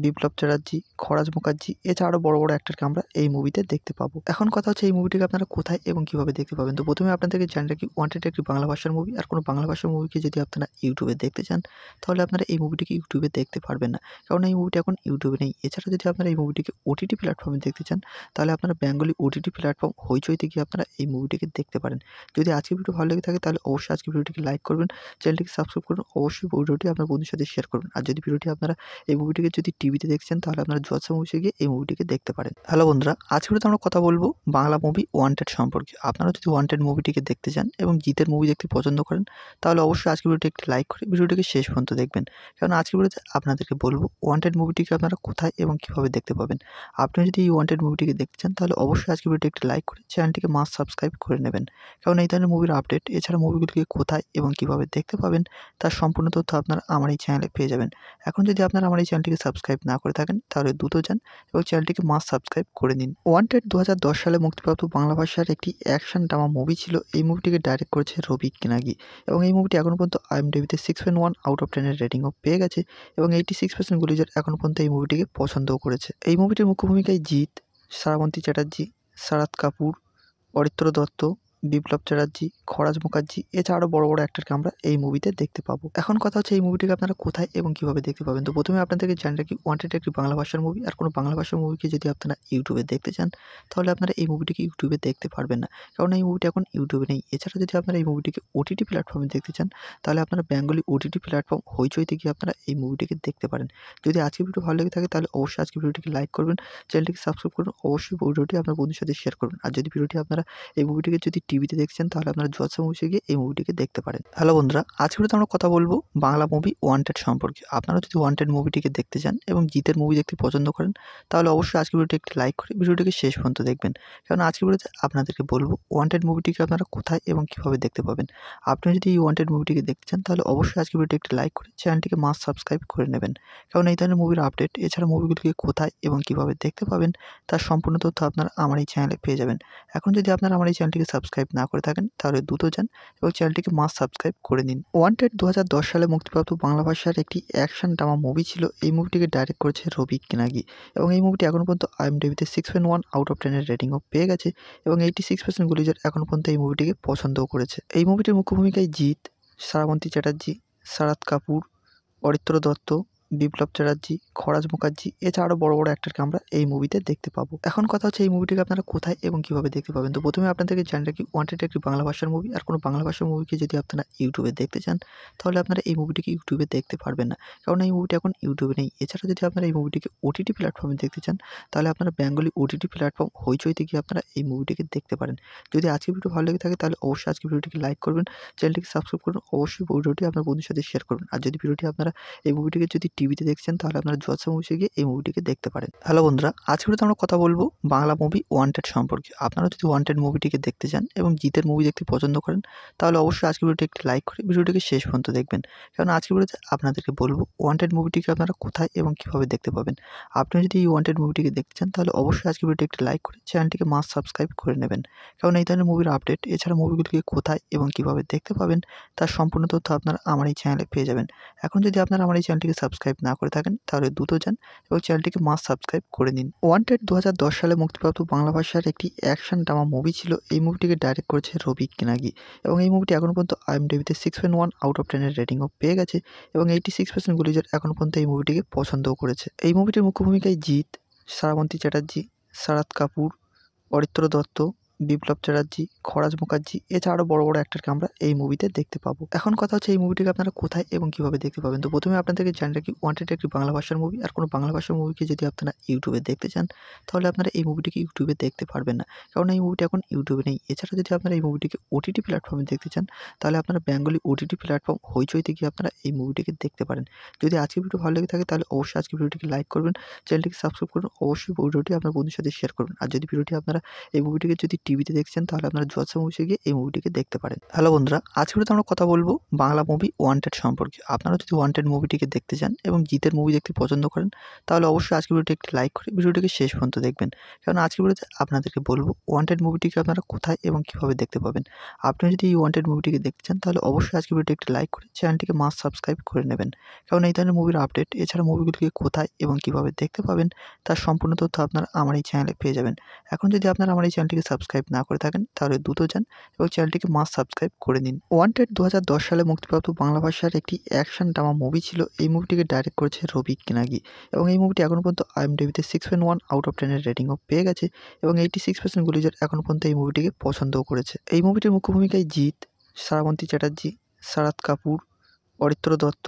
বিপ্লব চ্যাটার্জি খরাজ মুখার্জি এছাড়াও বড় বড় অ্যাক্টরকে আমরা এই মুভিতে দেখতে পাবো এখন কথা হচ্ছে এই মুভিটিকে আপনারা কোথায় এবং কীভাবে দেখতে পাবেন তো প্রথমে আপনাদেরকে জানি রাখি ওয়ান্টেড একটি বাংলা ভাষার মুভি আর কোনো বাংলা ভাষার মুভিকে যদি আপনারা ইউটিউবে দেখতে চান তাহলে আপনারা এই মুভিটিকে ইউটিউবে দেখতে পারবেন না কারণ এই মুভিটি এখন ইউটিউবে নেই এছাড়া যদি আপনারা এই মুভিটিকে ওটিটি প্ল্যাটফর্মে দেখতে চান তাহলে আপনারা বেঙ্গলি ওটিটি প্ল্যাটফর্ম হইচইতে গিয়ে আপনারা এই মুভিটিকে দেখতে পারেন যদি আজকে ভিডিও ভালো লেগে থাকে তাহলে অবশ্যই আজকে ভিডিওটিকে লাইক করবেন চ্যানেলটিকে সাবস্ক্রাইব করুন অবশ্যই ভিডিওটি আপনার বন্ধুর সাথে শেয়ার করবেন আর যদি ভিডিওটি আপনারা এই মুভিটিকে যদি টিভিতে দেখছেন তাহলে আপনারা জোয়াসা মুভিসে গিয়ে এই মুভিটিকে দেখতে পারেন হ্যালো বন্ধুরা আজকে তো আমরা কথা বলবো বাংলা মুভি ওয়ান্টেড সম্পর্কে আপনারা যদি ওয়ান্টেড মুভিটিকে দেখতে চান এবং জিতের মুভি দেখতে পছন্দ করেন তাহলে অবশ্যই আজকে ভিডিওটি একটি লাইক করে ভিডিওটিকে শেষ পর্যন্ত দেখবেন কারণ আজকে ভিডিওতে আপনাদেরকে বলবো ওয়ান্টেড মুভিটিকে আপনারা কোথায় এবং কীভাবে দেখতে পাবেন আপনি যদি এই ওয়ান্টেড মুভিটিকে দেখতে চান তাহলে অবশ্যই আজকে ভিডিওটি একটি লাইক করে চ্যানেলটিকে মাস সাবস্ক্রাইব করে নেবেন কারণ এই ধরনের মুভির আপডেট এছাড়া মুভিগুলিকে কোথায় এবং কীভাবে দেখতে পাবেন তার সম্পূর্ণ তথ্য আপনারা আমার এই চ্যানেলে পেয়ে যাবেন এখন যদি আপনারা আমার এই চ্যানেলটিকে সাবস্ক্রাইব সাবস্ক্রাইব না করে থাকেন তাহলে দ্রুত যান এবং চ্যানেলটিকে মাস সাবস্ক্রাইব করে নিন ওয়ান্টেড দু সালে মুক্তিপ্রাপ্ত বাংলা ভাষার একটি অ্যাকশন ড্রামা মুভি ছিল এই মুভিটিকে ডাইরেক্ট করেছে রবি কেনাগি এবং এই মুভিটি এখন পর্যন্ত আইএমডিবিতে six point one out of টেনের রেটিংও পেয়ে গেছে এবং এইটি সিক্স পার্সেন্ট গুলিজার এখনও পর্যন্ত এই মুভিটিকে পছন্দও করেছে এই মুভিটির মুখ্য ভূমিকায় জিৎ সারাবন্তী চ্যাটার্জি শারাদ কাপুর অরিত্র দত্ত বিপ্লব চ্যাটার্জি খরাজ মুখার্জি এছাড়া আরও বড় বড় অ্যাক্টারকে আমরা এই মুভিতে দেখতে পাবো এখন কথা হচ্ছে এই মুভিটিকে আপনারা কোথায় এবং কীভাবে দেখতে পাবেন তো প্রথমে আপনাদেরকে জানি রাখি ওয়ান্টেড একটি বাংলা ভাষার মুভি আর কোনো বাংলা ভাষার মুভিকে যদি আপনারা ইউটিউবে দেখতে চান তাহলে আপনারা এই মুভিটিকে ইউটিউবে দেখতে পারবেন না কারণ এই মুভিটি এখন ইউটিউবে নেই এছাড়া যদি আপনারা এই মুভিটিকে ওটিটি প্ল্যাটফর্মে দেখতে চান তাহলে আপনারা বেঙ্গলি ওটিটি প্ল্যাটফর্ম হইচইতে গিয়ে আপনারা এই মুভিটিকে দেখতে পারেন যদি আজকে ভিডিও ভালো লেগে থাকে তাহলে অবশ্যই আজকে ভিডিওটিকে লাইক করবেন চ্যানেলটিকে সাবস্ক্রাইব করুন অবশ্যই ভিডিওটি আপনার বন্ধুর সাথে শেয়ার করুন আর যদি ভিডিওটি আপনারা এই মুভিটিকে যদি টিভিতে দেখছেন তাহলে আপনারা জলসা মুভিসে গিয়ে এই মুভিটিকে দেখতে পারেন হ্যালো বন্ধুরা আজকে তো আমরা কথা বলবো বাংলা মুভি ওয়ান্টেড সম্পর্কে আপনারা যদি ওয়ান্টেড মুভিটিকে দেখতে চান এবং জিতের মুভি দেখতে পছন্দ করেন তাহলে অবশ্যই আজকের ভিডিওটি একটি লাইক করে ভিডিওটিকে শেষ পর্যন্ত দেখবেন কারণ আজকে ভিডিওতে আপনাদেরকে বলবো ওয়ান্টেড মুভিটিকে আপনারা কোথায় এবং কীভাবে দেখতে পাবেন আপনি যদি এই ওয়ান্টেড মুভিটিকে দেখতে চান তাহলে অবশ্যই আজকের ভিডিওটি একটি লাইক করে চ্যানেলটিকে মাস সাবস্ক্রাইব করে নেবেন কারণ এই ধরনের মুভির আপডেট এছাড়া মুভিগুলিকে কোথায় এবং কীভাবে দেখতে পাবেন তার সম্পূর্ণ তথ্য আপনারা আমার এই চ্যানেলে পেয়ে যাবেন এখন যদি আপনারা আমার এই চ্যানেলটিকে সাবস্ক্রাইব সাবস্ক্রাইব না করে থাকেন তাহলে দ্রুত যান এবং চ্যানেলটিকে মাস সাবস্ক্রাইব করে নিন ওয়ান্টেড দু সালে মুক্তিপ্রাপ্ত বাংলা ভাষার একটি অ্যাকশন ড্রামা মুভি ছিল এই মুভিটিকে ডাইরেক্ট করেছে রবি কেনাগি এবং এই মুভিটি এখন পর্যন্ত আইএম আইএমডিবিতে six point one out of টেনের রেটিংও পেয়ে গেছে এবং এইটি সিক্স পার্সেন্ট গুলিজার এখন পর্যন্ত এই মুভিটিকে পছন্দও করেছে এই মুভিটির মুখ্য ভূমিকায় জিৎ সারাবন্তী চ্যাটার্জি শারাদ কাপুর অরিত্র দত্ত বিপ্লব চ্যাটার্জি খরাজ মুখার্জি এছাড়া আরও বড় বড় অ্যাক্টরকে আমরা এই মুভিতে দেখতে পাবো এখন কথা হচ্ছে এই মুভিটিকে আপনারা কোথায় এবং কীভাবে দেখতে পাবেন তো প্রথমে আপনাদেরকে জানি রাখি ওয়ান্টেড একটি বাংলা ভাষার মুভি আর কোনো বাংলা ভাষার মুভিকে যদি আপনারা ইউটিউবে দেখতে চান তাহলে আপনারা এই মুভিটিকে ইউটিউবে দেখতে পারবেন না কারণ এই মুভিটি এখন ইউটিউবে নেই এছাড়া যদি আপনারা এই মুভিটিকে ওটিটি প্ল্যাটফর্মে দেখতে চান তাহলে আপনারা বেঙ্গলি ওটিটি প্ল্যাটফর্ম হইচইতে গিয়ে আপনারা এই মুভিটিকে দেখতে পারেন যদি আজকে ভিডিও ভালো লেগে থাকে তাহলে অবশ্যই আজকে ভিডিওটিকে লাইক করবেন চ্যানেলটিকে সাবস্ক্রাইব করুন অবশ্যই ভিডিওটি আপনার বন্ধুর সাথে শেয়ার করুন আর যদি ভিডিওটি আপনারা এই মুভিটিকে যদি টিভিতে দেখছেন তাহলে আপনারা জলসা মুভিসে গিয়ে এই মুভিটিকে দেখতে পারেন হ্যালো বন্ধুরা আজকে তো আমরা কথা বলবো বাংলা মুভি ওয়ান্টেড সম্পর্কে আপনারা যদি ওয়ান্টেড মুভিটিকে দেখতে চান এবং জিতের মুভি দেখতে পছন্দ করেন তাহলে অবশ্যই আজকের ভিডিওটি একটি লাইক করে ভিডিওটিকে শেষ পর্যন্ত দেখবেন কারণ আজকের ভিডিওতে আপনাদেরকে বলবো ওয়ান্টেড মুভিটিকে আপনারা কোথায় এবং কীভাবে দেখতে পাবেন আপনি যদি এই ওয়ান্টেড মুভিটিকে দেখতে চান তাহলে অবশ্যই আজকের ভিডিওটি একটি লাইক করে চ্যানেলটিকে মাস সাবস্ক্রাইব করে নেবেন কারণ এই ধরনের মুভির আপডেট এছাড়া মুভিগুলিকে কোথায় এবং কীভাবে দেখতে পাবেন তার সম্পূর্ণ তথ্য আপনারা আমার এই চ্যানেলে পেয়ে যাবেন এখন যদি আপনারা আমার এই চ্যানেলটিকে সাবস্ক্রাইব সাবস্ক্রাইব না করে থাকেন তাহলে দ্রুত যান এবং চ্যানেলটিকে মাস সাবস্ক্রাইব করে নিন ওয়ান্টেড দু সালে মুক্তিপ্রাপ্ত বাংলা ভাষার একটি অ্যাকশন ড্রামা মুভি ছিল এই মুভিটিকে ডাইরেক্ট করেছে রবি কেনাগি এবং এই মুভিটি এখন পর্যন্ত আইএমডিবিতে six point one out of টেনের রেটিংও পেয়ে গেছে এবং এইটি সিক্স পার্সেন্ট গুলিজার এখন পর্যন্ত এই মুভিটিকে পছন্দও করেছে এই মুভিটির মুখ্য ভূমিকায় জিৎ সারাবন্তী চ্যাটার্জি সারাদ কাপুর অরিত্র দত্ত বিপ্লব চ্যাটার্জি খরাজ মুখার্জি এছাড়া আরও বড় বড় অ্যাক্টরকে আমরা এই মুভিতে দেখতে পাবো এখন কথা হচ্ছে এই মুভিটিকে আপনারা কোথায় এবং কীভাবে দেখতে পাবেন তো প্রথমে আপনাদেরকে জানি রাখি ওয়ান্টেড একটি বাংলা ভাষার মুভি আর কোনো বাংলা ভাষার মুভিকে যদি আপনারা ইউটিউবে দেখতে চান তাহলে আপনারা এই মুভিটিকে ইউটিউবে দেখতে পারবেন না কারণ এই মুভিটি এখন ইউটিউবে নেই এছাড়া যদি আপনারা এই মুভিটিকে ওটিটি প্ল্যাটফর্মে দেখতে চান তাহলে আপনারা বেঙ্গলি ওটিটি প্ল্যাটফর্ম হইচইতে গিয়ে আপনারা এই মুভিটিকে দেখতে পারেন যদি আজকে ভিডিও ভালো লেগে থাকে তাহলে অবশ্যই আজকে ভিডিওটিকে লাইক করবেন চ্যানেলটিকে সাবস্ক্রাইব করুন অবশ্যই ভিডিওটি আপনার বন্ধুর সাথে শেয়ার করুন আর যদি ভিডিওটি আপনারা এই মুভিটিকে যদি টিভিতে দেখছেন তাহলে আপনারা জোয়াসা মুভিসে গিয়ে এই মুভিটিকে দেখতে পারেন হ্যালো বন্ধুরা আজকে তো আমরা কথা বলবো বাংলা মুভি ওয়ান্টেড সম্পর্কে আপনারা যদি ওয়ান্টেড মুভিটিকে দেখতে চান এবং জিতের মুভি দেখতে পছন্দ করেন তাহলে অবশ্যই আজকের ভিডিওটি একটি লাইক করে ভিডিওটিকে শেষ পর্যন্ত দেখবেন কারণ আজকে ভিডিওতে আপনাদেরকে বলবো ওয়ান্টেড মুভিটিকে আপনারা কোথায় এবং কীভাবে দেখতে পাবেন আপনি যদি এই ওয়ান্টেড মুভিটিকে দেখতে চান তাহলে অবশ্যই আজকের ভিডিওটি একটি লাইক করে চ্যানেলটিকে মাস্ট সাবস্ক্রাইব করে নেবেন কারণ এই ধরনের মুভির আপডেট এছাড়া মুভিগুলিকে কোথায় এবং কীভাবে দেখতে পাবেন তার সম্পূর্ণ তথ্য আপনারা আমার এই চ্যানেলে পেয়ে যাবেন এখন যদি আপনারা আমার এই চ্যানেলটিকে সাবস্ক্রাইব সাবস্ক্রাইব না করে থাকেন তাহলে দ্রুত যান এবং চ্যানেলটিকে মাস সাবস্ক্রাইব করে নিন ওয়ান্টেড দু সালে মুক্তিপ্রাপ্ত বাংলা ভাষার একটি অ্যাকশন ড্রামা মুভি ছিল এই মুভিটিকে ডাইরেক্ট করেছে রবি কেনাগি এবং এই মুভিটি এখন পর্যন্ত আইএমডিবিতে six point one out of টেনের রেটিংও পেয়ে গেছে এবং এইটি সিক্স পার্সেন্ট গুলিজার এখন পর্যন্ত এই মুভিটিকে পছন্দও করেছে এই মুভিটির মুখ্য ভূমিকায় জিৎ সারাবন্তী চ্যাটার্জি সারাদ কাপুর অরিত্র দত্ত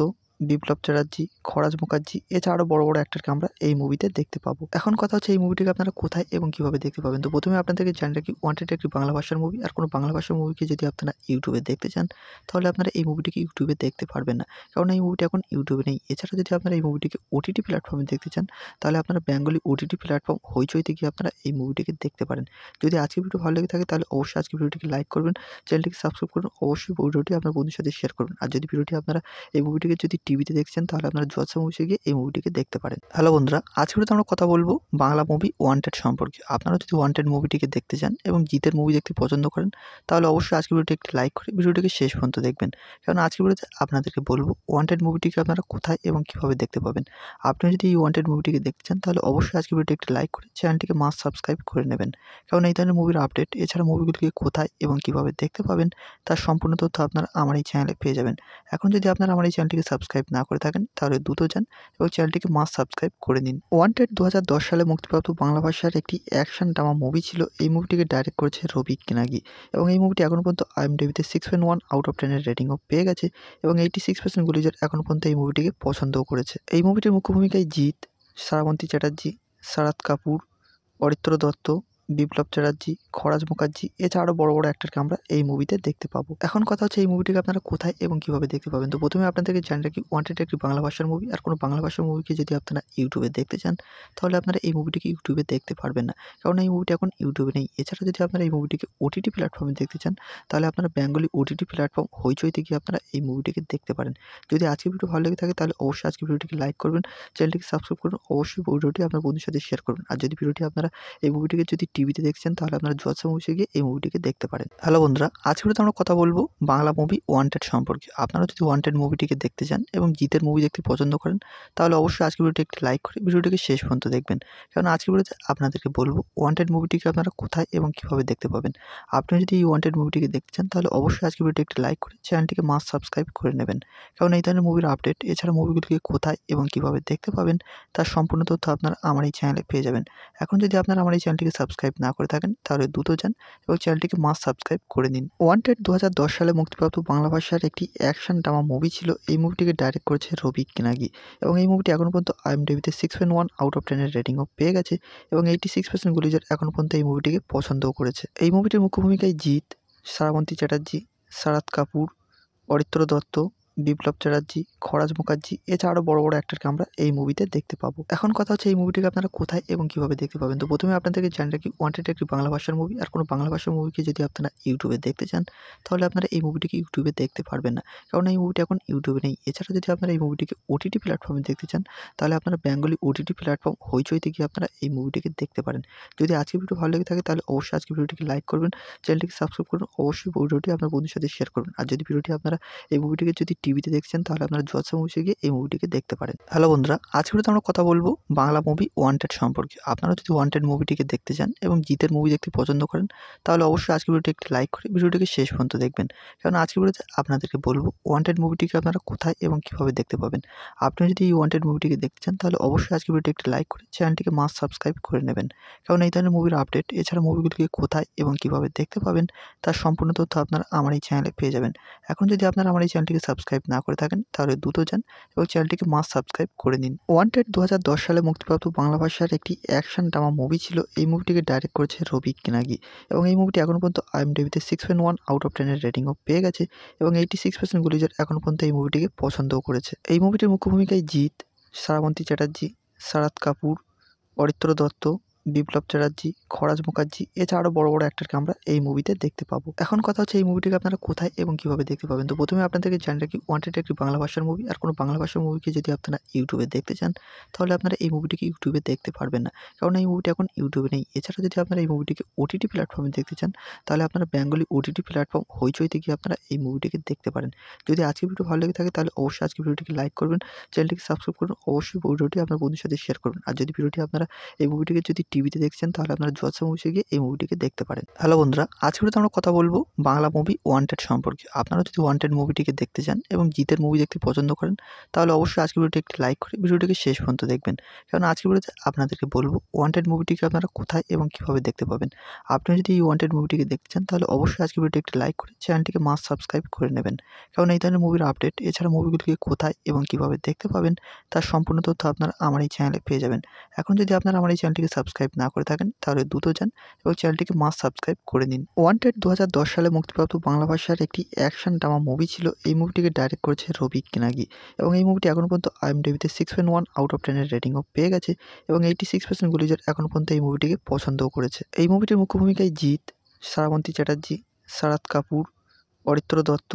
বিপ্লব চ্যাটার্জি খরাজ মুখার্জি এছাড়া আরও বড় বড় অ্যাক্টারকে আমরা এই মুভিতে দেখতে পাবো এখন কথা হচ্ছে এই মুভিটিকে আপনারা কোথায় এবং কীভাবে দেখতে পাবেন তো প্রথমে আপনাদেরকে জানি রাখি ওয়ান্টেড একটি বাংলা ভাষার মুভি আর কোনো বাংলা ভাষার মুভিকে যদি আপনারা ইউটিউবে দেখতে চান তাহলে আপনারা এই মুভিটিকে ইউটিউবে দেখতে পারবেন না কারণ এই মুভিটি এখন ইউটিউবে নেই এছাড়া যদি আপনারা এই মুভিটিকে ওটিটি প্ল্যাটফর্মে দেখতে চান তাহলে আপনারা বেঙ্গলি ওটিটি প্ল্যাটফর্ম হইচইতে গিয়ে আপনারা এই মুভিটিকে দেখতে পারেন যদি আজকে ভিডিও ভালো লেগে থাকে তাহলে অবশ্যই আজকে ভিডিওটিকে লাইক করবেন চ্যানেলটিকে সাবস্ক্রাইব করুন অবশ্যই ভিডিওটি আপনার বন্ধুর সাথে শেয়ার করুন আর যদি ভিডিওটি আপনারা এই মুভিটিকে যদি টিভিতে দেখছেন তাহলে আপনারা জোয়াসা মুভিসে গিয়ে এই মুভিটিকে দেখতে পারেন হ্যালো বন্ধুরা আজকে তো আমরা কথা বলবো বাংলা মুভি ওয়ান্টেড সম্পর্কে আপনারা যদি ওয়ান্টেড মুভিটিকে দেখতে চান এবং জিতের মুভি দেখতে পছন্দ করেন তাহলে অবশ্যই আজকে ভিডিওটি একটি লাইক করে ভিডিওটিকে শেষ পর্যন্ত দেখবেন কারণ আজকে ভিডিওতে আপনাদেরকে বলবো ওয়ান্টেড মুভিটিকে আপনারা কোথায় এবং কীভাবে দেখতে পাবেন আপনি যদি এই ওয়ান্টেড মুভিটিকে দেখতে চান তাহলে অবশ্যই আজকে ভিডিওটি একটি লাইক করে চ্যানেলটিকে মাস্ট সাবস্ক্রাইব করে নেবেন কারণ এই ধরনের মুভির আপডেট এছাড়া মুভিগুলিকে কোথায় এবং কীভাবে দেখতে পাবেন তার সম্পূর্ণ তথ্য আপনারা আমার এই চ্যানেলে পেয়ে যাবেন এখন যদি আপনারা আমার এই চ্যানেলটিকে সাবস্ক্রাইব সাবস্ক্রাইব না করে থাকেন তাহলে দ্রুত যান এবং চ্যানেলটিকে মাস সাবস্ক্রাইব করে নিন ওয়ান্টেড দু সালে মুক্তিপ্রাপ্ত বাংলা ভাষার একটি অ্যাকশন ড্রামা মুভি ছিল এই মুভিটিকে ডাইরেক্ট করেছে রবি কেনাগি এবং এই মুভিটি এখন পর্যন্ত আইএমডিবিতে six point one out of টেনের রেটিংও পেয়ে গেছে এবং এইটি সিক্স পার্সেন্ট গুলিজার এখন পর্যন্ত এই মুভিটিকে পছন্দও করেছে এই মুভিটির মুখ্য ভূমিকায় জিৎ সারাবন্তী চ্যাটার্জি সারাদ কাপুর অরিত্র দত্ত বিপ্লব চ্যাটার্জি খরাজ মুখার্জি এছাড়া আরও বড় বড় অ্যাক্টারকে আমরা এই মুভিতে দেখতে পাবো এখন কথা হচ্ছে এই মুভিটিকে আপনারা কোথায় এবং কীভাবে দেখতে পাবেন তো প্রথমে আপনাদেরকে জানি রাখি ওয়ান্টেড একটি বাংলা ভাষার মুভি আর কোনো বাংলা ভাষার মুভিকে যদি আপনারা ইউটিউবে দেখতে চান তাহলে আপনারা এই মুভিটিকে ইউটিউবে দেখতে পারবেন না কারণ এই মুভিটি এখন ইউটিউবে নেই এছাড়া যদি আপনারা এই মুভিটিকে ওটিটি প্ল্যাটফর্মে দেখতে চান তাহলে আপনারা বেঙ্গলি ওটিটি প্ল্যাটফর্ম হইচইতে গিয়ে আপনারা এই মুভিটিকে দেখতে পারেন যদি আজকে ভিডিও ভালো লেগে থাকে তাহলে অবশ্যই আজকে ভিডিওটিকে লাইক করবেন চ্যানেলটিকে সাবস্ক্রাইব করুন অবশ্যই ভিডিওটি আপনার বন্ধুর সাথে শেয়ার করবেন আর যদি ভিডিওটি আপনারা এই মুভিটিকে যদি টিভিতে দেখছেন তাহলে আপনারা জোয়াসা মুভিসে গিয়ে এই মুভিটিকে দেখতে পারেন হ্যালো বন্ধুরা আজকে তো আমরা কথা বলবো বাংলা মুভি ওয়ান্টেড সম্পর্কে আপনারা যদি ওয়ান্টেড মুভিটিকে দেখতে চান এবং জিতের মুভি দেখতে পছন্দ করেন তাহলে অবশ্যই আজকে ভিডিওটি একটি লাইক করে ভিডিওটিকে শেষ পর্যন্ত দেখবেন কারণ আজকে ভিডিওতে আপনাদেরকে বলবো ওয়ান্টেড মুভিটিকে আপনারা কোথায় এবং কিভাবে দেখতে পাবেন আপনি যদি এই ওয়ান্টেড মুভিটিকে দেখতে চান তাহলে অবশ্যই আজকে ভিডিওটি একটি লাইক করে চ্যানেলটিকে মাস সাবস্ক্রাইব করে নেবেন কারণ এই ধরনের মুভির আপডেট এছাড়া মুভিগুলিকে কোথায় এবং কিভাবে দেখতে পাবেন তার সম্পূর্ণ তথ্য আপনারা আমার এই চ্যানেলে পেয়ে যাবেন এখন যদি আপনারা আমার এই চ্যানেলটিকে সাবস্ক্রাইব সাবস্ক্রাইব না করে থাকেন তাহলে দ্রুত যান এবং চ্যানেলটিকে মাস সাবস্ক্রাইব করে নিন ওয়ান্টেড দু সালে মুক্তিপ্রাপ্ত বাংলা ভাষার একটি অ্যাকশন ড্রামা মুভি ছিল এই মুভিটিকে ডাইরেক্ট করেছে রবি কেনাগি এবং এই মুভিটি এখন পর্যন্ত আইএমডিবিতে six point one out of টেনের রেটিংও পেয়ে গেছে এবং এইটি সিক্স পার্সেন্ট গুলিজর এখন পর্যন্ত এই মুভিটিকে পছন্দও করেছে এই মুভিটির মুখ্য ভূমিকায় জিৎ সারাবন্তী চ্যাটার্জি সারাদ কাপুর অরিত্র দত্ত বিপ্লব চ্যাটার্জি খরাজ মুখার্জি এছাড়া আরও বড় বড় অ্যাক্টারকে আমরা এই মুভিতে দেখতে পাবো এখন কথা হচ্ছে এই মুভিটিকে আপনারা কোথায় এবং কীভাবে দেখতে পাবেন তো প্রথমে আপনাদেরকে জানি রাখি ওয়ান্টেড একটি বাংলা ভাষার মুভি আর কোনো বাংলা ভাষার মুভিকে যদি আপনারা ইউটিউবে দেখতে চান তাহলে আপনারা এই মুভিটিকে ইউটিউবে দেখতে পারবেন না কারণ এই মুভিটি এখন ইউটিউবে নেই এছাড়া যদি আপনারা এই মুভিটিকে ওটিটি প্ল্যাটফর্মে দেখতে চান তাহলে আপনারা বেঙ্গলি ওটিটি প্ল্যাটফর্ম হইচইতে গিয়ে আপনারা এই মুভিটিকে দেখতে পারেন যদি আজকে ভিডিও ভালো লেগে থাকে তাহলে অবশ্যই আজকে ভিডিওটিকে লাইক করবেন চ্যানেলটিকে সাবস্ক্রাইব করুন অবশ্যই ভিডিওটি আপনার বন্ধুর সাথে শেয়ার করুন আর যদি ভিডিওটি আপনারা এই মুভিটিকে যদি টিভিতে দেখছেন তাহলে আপনারা জলসা মুভিসে গিয়ে এই মুভিটিকে দেখতে পারেন হ্যালো বন্ধুরা আজকে তো আমরা কথা বলবো বাংলা মুভি ওয়ান্টেড সম্পর্কে আপনারা যদি ওয়ান্টেড মুভিটিকে দেখতে চান এবং জিতের মুভি দেখতে পছন্দ করেন তাহলে অবশ্যই আজকে ভিডিওটি একটি লাইক করে ভিডিওটিকে শেষ পর্যন্ত দেখবেন কারণ আজকের ভিডিওতে আপনাদেরকে বলবো ওয়ান্টেড মুভিটিকে আপনারা কোথায় এবং কীভাবে দেখতে পাবেন আপনি যদি এই ওয়ান্টেড মুভিটিকে দেখতে চান তাহলে অবশ্যই আজকে ভিডিওটি একটি লাইক করে চ্যানেলটিকে মাস সাবস্ক্রাইব করে নেবেন কারণ এই ধরনের মুভির আপডেট এছাড়া মুভিগুলিকে কোথায় এবং কীভাবে দেখতে পাবেন তার সম্পূর্ণ তথ্য আপনারা আমার এই চ্যানেলে পেয়ে যাবেন এখন যদি আপনারা আমার এই চ্যানেলটিকে সাবস্ক্রাইব সাবস্ক্রাইব না করে থাকেন তাহলে দ্রুত যান এবং চ্যানেলটিকে মাস সাবস্ক্রাইব করে নিন ওয়ান্টেড দু সালে মুক্তিপ্রাপ্ত বাংলা ভাষার একটি অ্যাকশন ড্রামা মুভি ছিল এই মুভিটিকে ডাইরেক্ট করেছে রবি কেনাগি এবং এই মুভিটি এখন পর্যন্ত আইএমডিবিতে six point one out of টেনের রেটিংও পেয়ে গেছে এবং এইটি সিক্স পার্সেন্ট গুলিজার এখনও পর্যন্ত এই মুভিটিকে পছন্দও করেছে এই মুভিটির মুখ্য ভূমিকায় জিৎ সারাবন্তী চ্যাটার্জি সারাদ কাপুর অরিত্র দত্ত বিপ্লব চ্যাটার্জি খরাজ মুখার্জি এছাড়াও বড় বড় অ্যাক্টারকে আমরা এই মুভিতে দেখতে পাবো এখন কথা হচ্ছে এই মুভিটিকে আপনারা কোথায় এবং কিভাবে দেখতে পাবেন তো প্রথমে আপনাদেরকে জানি রাখি ওয়ান্টেড একটি বাংলা ভাষার মুভি আর কোনো বাংলা ভাষার মুভিকে যদি আপনারা ইউটিউবে দেখতে চান তাহলে আপনারা এই মুভিটিকে ইউটিউবে দেখতে পারবেন না কারণ এই মুভিটি এখন ইউটিউবে নেই এছাড়া যদি আপনারা এই মুভিটিকে ওটিটি প্ল্যাটফর্মে দেখতে চান তাহলে আপনারা বেঙ্গলি ওটিটি প্ল্যাটফর্ম হইচইতে গিয়ে আপনারা এই মুভিটিকে দেখতে পারেন যদি আজকে ভিডিও ভালো লেগে থাকে তাহলে অবশ্যই আজকে ভিডিওটিকে লাইক করবেন চ্যানেলটিকে সাবস্ক্রাইব করুন অবশ্যই ভিডিওটি আপনার বন্ধুর সাথে শেয়ার করবেন আর যদি ভিডিওটি আপনারা এই মুভিটিকে যদি টিভিতে দেখছেন তাহলে আপনারা জজ মুভিসে গিয়ে এই মুভিটিকে দেখতে পারেন হ্যালো বন্ধুরা আজকে তো আমরা কথা বলবো বাংলা মুভি ওয়ান্টেড সম্পর্কে আপনারা যদি ওয়ান্টেড মুভিটিকে দেখতে চান এবং জিতের মুভি দেখতে পছন্দ করেন তাহলে অবশ্যই আজকের ভিডিওটি একটি লাইক করে ভিডিওটিকে শেষ পর্যন্ত দেখবেন কারণ আজকের ভিডিওতে আপনাদেরকে বলবো ওয়ান্টেড মুভিটিকে আপনারা কোথায় এবং কীভাবে দেখতে পাবেন আপনি যদি এই ওয়ান্টেড মুভিটিকে দেখতে চান তাহলে অবশ্যই আজকের ভিডিওটি একটি লাইক করে চ্যানেলটিকে মাস সাবস্ক্রাইব করে নেবেন কারণ এই ধরনের মুভির আপডেট এছাড়া মুভিগুলিকে কোথায় এবং কীভাবে দেখতে পাবেন তার সম্পূর্ণ তথ্য আপনারা আমার এই চ্যানেলে পেয়ে যাবেন এখন যদি আপনারা আমার এই চ্যানেলটিকে সাবস্ক্রাইব না করে থাকেন তাহলে দ্রুত যান এবং চ্যানেলটিকে মাস সাবস্ক্রাইব করে নিন ওয়ান্টেড দু সালে মুক্তিপ্রাপ্ত বাংলা ভাষার একটি অ্যাকশন ড্রামা মুভি ছিল এই মুভিটিকে ডাইরেক্ট করেছে রবি কিনাগি এবং এই মুভিটি এখন পর্যন্ত ডেভিতে six point one out of টেনের রেটিংও পেয়ে গেছে এবং এইটি সিক্স পার্সেন্ট গুলিজার এখনও পর্যন্ত এই মুভিটিকে পছন্দও করেছে এই মুভিটির মুখ্য ভূমিকায় জিৎ সারাবন্তী চ্যাটার্জি শারাদ কাপুর অরিত্র দত্ত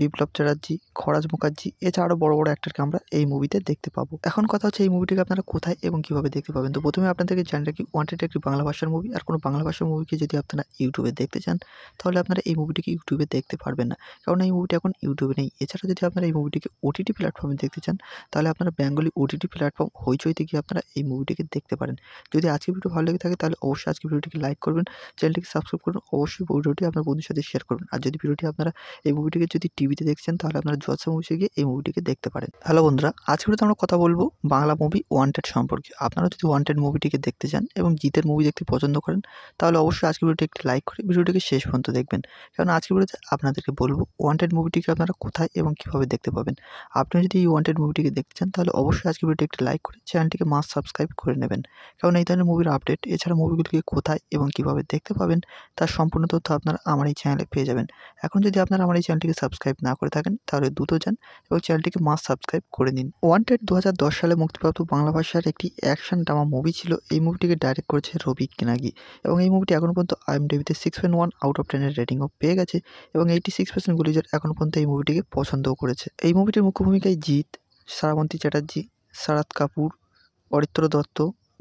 বিপ্লব চ্যাটার্জি খরাজ মুখার্জি এছাড়া আরও বড় বড় অ্যাক্টারকে আমরা এই মুভিতে দেখতে পাবো এখন কথা হচ্ছে এই মুভিটিকে আপনারা কোথায় এবং কীভাবে দেখতে পাবেন তো প্রথমে আপনাদেরকে জানি রাখি ওয়ান্টেড একটি বাংলা ভাষার মুভি আর কোনো বাংলা ভাষার মুভিকে যদি আপনারা ইউটিউবে দেখতে চান তাহলে আপনারা এই মুভিটিকে ইউটিউবে দেখতে পারবেন না কারণ এই মুভিটি এখন ইউটিউবে নেই এছাড়া যদি আপনারা এই মুভিটিকে ওটিটি প্ল্যাটফর্মে দেখতে চান তাহলে আপনারা বেঙ্গলি ওটিটি প্ল্যাটফর্ম হইচইতে গিয়ে আপনারা এই মুভিটিকে দেখতে পারেন যদি আজকে ভিডিও ভালো লেগে থাকে তাহলে অবশ্যই আজকে ভিডিওটিকে লাইক করবেন চ্যানেলটিকে সাবস্ক্রাইব করুন অবশ্যই ভিডিওটি আপনার বন্ধুর সাথে শেয়ার করুন আর যদি ভিডিওটি আপনারা এই মুভিটিকে যদি টিভিতে দেখছেন তাহলে আপনারা জলসা মুভিসে গিয়ে এই মুভিটিকে দেখতে পারেন হ্যালো বন্ধুরা আজকে তো আমরা কথা বলবো বাংলা মুভি ওয়ান্টেড সম্পর্কে আপনারা যদি ওয়ান্টেড মুভিটিকে দেখতে চান এবং জিতের মুভি দেখতে পছন্দ করেন তাহলে অবশ্যই আজকের ভিডিওটি একটি লাইক করে ভিডিওটিকে শেষ পর্যন্ত দেখবেন কারণ আজকে ভিডিওতে আপনাদেরকে বলবো ওয়ান্টেড মুভিটিকে আপনারা কোথায় এবং কীভাবে দেখতে পাবেন আপনি যদি এই ওয়ান্টেড মুভিটিকে দেখতে চান তাহলে অবশ্যই আজকে ভিডিওটি একটি লাইক করে চ্যানেলটিকে মাস সাবস্ক্রাইব করে নেবেন কারণ এই ধরনের মুভির আপডেট এছাড়া মুভিগুলিকে কোথায় এবং কীভাবে দেখতে পাবেন তার সম্পূর্ণ তথ্য আপনারা আমার এই চ্যানেলে পেয়ে যাবেন এখন যদি আপনারা আমার এই চ্যানেলটিকে সাবস্ক্রাইব সাবস্ক্রাইব না করে থাকেন তাহলে দ্রুত যান এবং চ্যানেলটিকে মাস সাবস্ক্রাইব করে নিন ওয়ান্টেড দু সালে মুক্তিপ্রাপ্ত বাংলা ভাষার একটি অ্যাকশন ড্রামা মুভি ছিল এই মুভিটিকে ডাইরেক্ট করেছে রবি কেনাগি এবং এই মুভিটি এখন পর্যন্ত আইএমডিবিতে six point one out of টেনের রেটিংও পেয়ে গেছে এবং এইটি সিক্স পার্সেন্ট গুলিজার এখন পর্যন্ত এই মুভিটিকে পছন্দও করেছে এই মুভিটির মুখ্য ভূমিকায় জিৎ সারাবন্তী চ্যাটার্জি শারাদ কাপুর অরিত্র দত্ত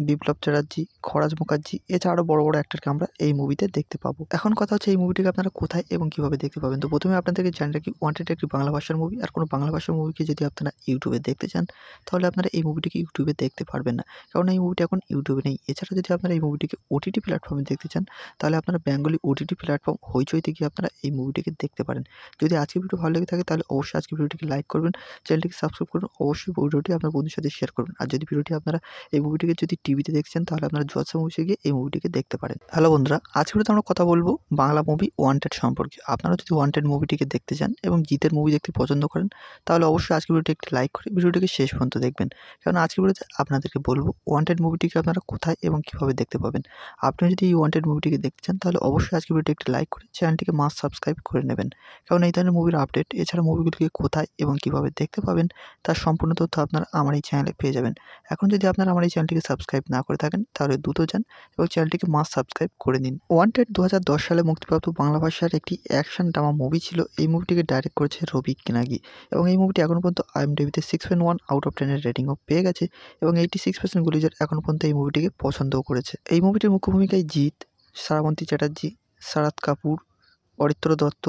বিপ্লব চ্যাটার্জি খরাজ মুখার্জি এছাড়া আরও বড় বড় অ্যাক্টরকে আমরা এই মুভিতে দেখতে পাবো এখন কথা হচ্ছে এই মুভিটিকে আপনারা কোথায় এবং কীভাবে দেখতে পাবেন তো প্রথমে আপনাদেরকে জানি রাখি ওয়ান্টেড একটি বাংলা ভাষার মুভি আর কোনো বাংলা ভাষার মুভিকে যদি আপনারা ইউটিউবে দেখতে চান তাহলে আপনারা এই মুভিটিকে ইউটিউবে দেখতে পারবেন না কারণ এই মুভিটি এখন ইউটিউবে নেই এছাড়া যদি আপনারা এই মুভিটিকে ওটিটি প্ল্যাটফর্মে দেখতে চান তাহলে আপনারা বেঙ্গলি ওটিটি প্ল্যাটফর্ম হইচইতে গিয়ে আপনারা এই মুভিটিকে দেখতে পারেন যদি আজকে ভিডিও ভালো লেগে থাকে তাহলে অবশ্যই আজকে ভিডিওটিকে লাইক করবেন চ্যানেলটিকে সাবস্ক্রাইব করুন অবশ্যই ভিডিওটি আপনার বন্ধুর সাথে শেয়ার করুন আর যদি ভিডিওটি আপনারা এই মুভিটিকে যদি টিভিতে দেখছেন তাহলে আপনারা জোয়াসা মুভিসে গিয়ে এই মুভিটিকে দেখতে পারেন হ্যালো বন্ধুরা আজকে তো আমরা কথা বলবো বাংলা মুভি ওয়ান্টেড সম্পর্কে আপনারা যদি ওয়ান্টেড মুভিটিকে দেখতে চান এবং জিতের মুভি দেখতে পছন্দ করেন তাহলে অবশ্যই আজকের ভিডিওটি একটি লাইক করে ভিডিওটিকে শেষ পর্যন্ত দেখবেন কারণ আজকের ভিডিওতে আপনাদেরকে বলবো ওয়ান্টেড মুভিটিকে আপনারা কোথায় এবং কীভাবে দেখতে পাবেন আপনি যদি এই ওয়ান্টেড মুভিটিকে দেখতে চান তাহলে অবশ্যই আজকের ভিডিওটি একটি লাইক করে চ্যানেলটিকে মাস্ট সাবস্ক্রাইব করে নেবেন কারণ এই ধরনের মুভির আপডেট এছাড়া মুভিগুলিকে কোথায় এবং কীভাবে দেখতে পাবেন তার সম্পূর্ণ তথ্য আপনারা আমার এই চ্যানেলে পেয়ে যাবেন এখন যদি আপনারা আমার এই চ্যানেলটিকে সাবস্ক্রাইব সাবস্ক্রাইব না করে থাকেন তাহলে দ্রুত যান এবং চ্যানেলটিকে মাস সাবস্ক্রাইব করে নিন ওয়ান্টেড দু সালে মুক্তিপ্রাপ্ত বাংলা ভাষার একটি অ্যাকশন ড্রামা মুভি ছিল এই মুভিটিকে ডাইরেক্ট করেছে রবি কেনাগি এবং এই মুভিটি এখন পর্যন্ত আইএমডিবিতে six point one out of টেনের রেটিংও পেয়ে গেছে এবং এইটি সিক্স পার্সেন্ট গুলিজার এখন পর্যন্ত এই মুভিটিকে পছন্দও করেছে এই মুভিটির মুখ্য ভূমিকায় জিৎ সারাবন্তী চ্যাটার্জি সারাদ কাপুর অরিত্র দত্ত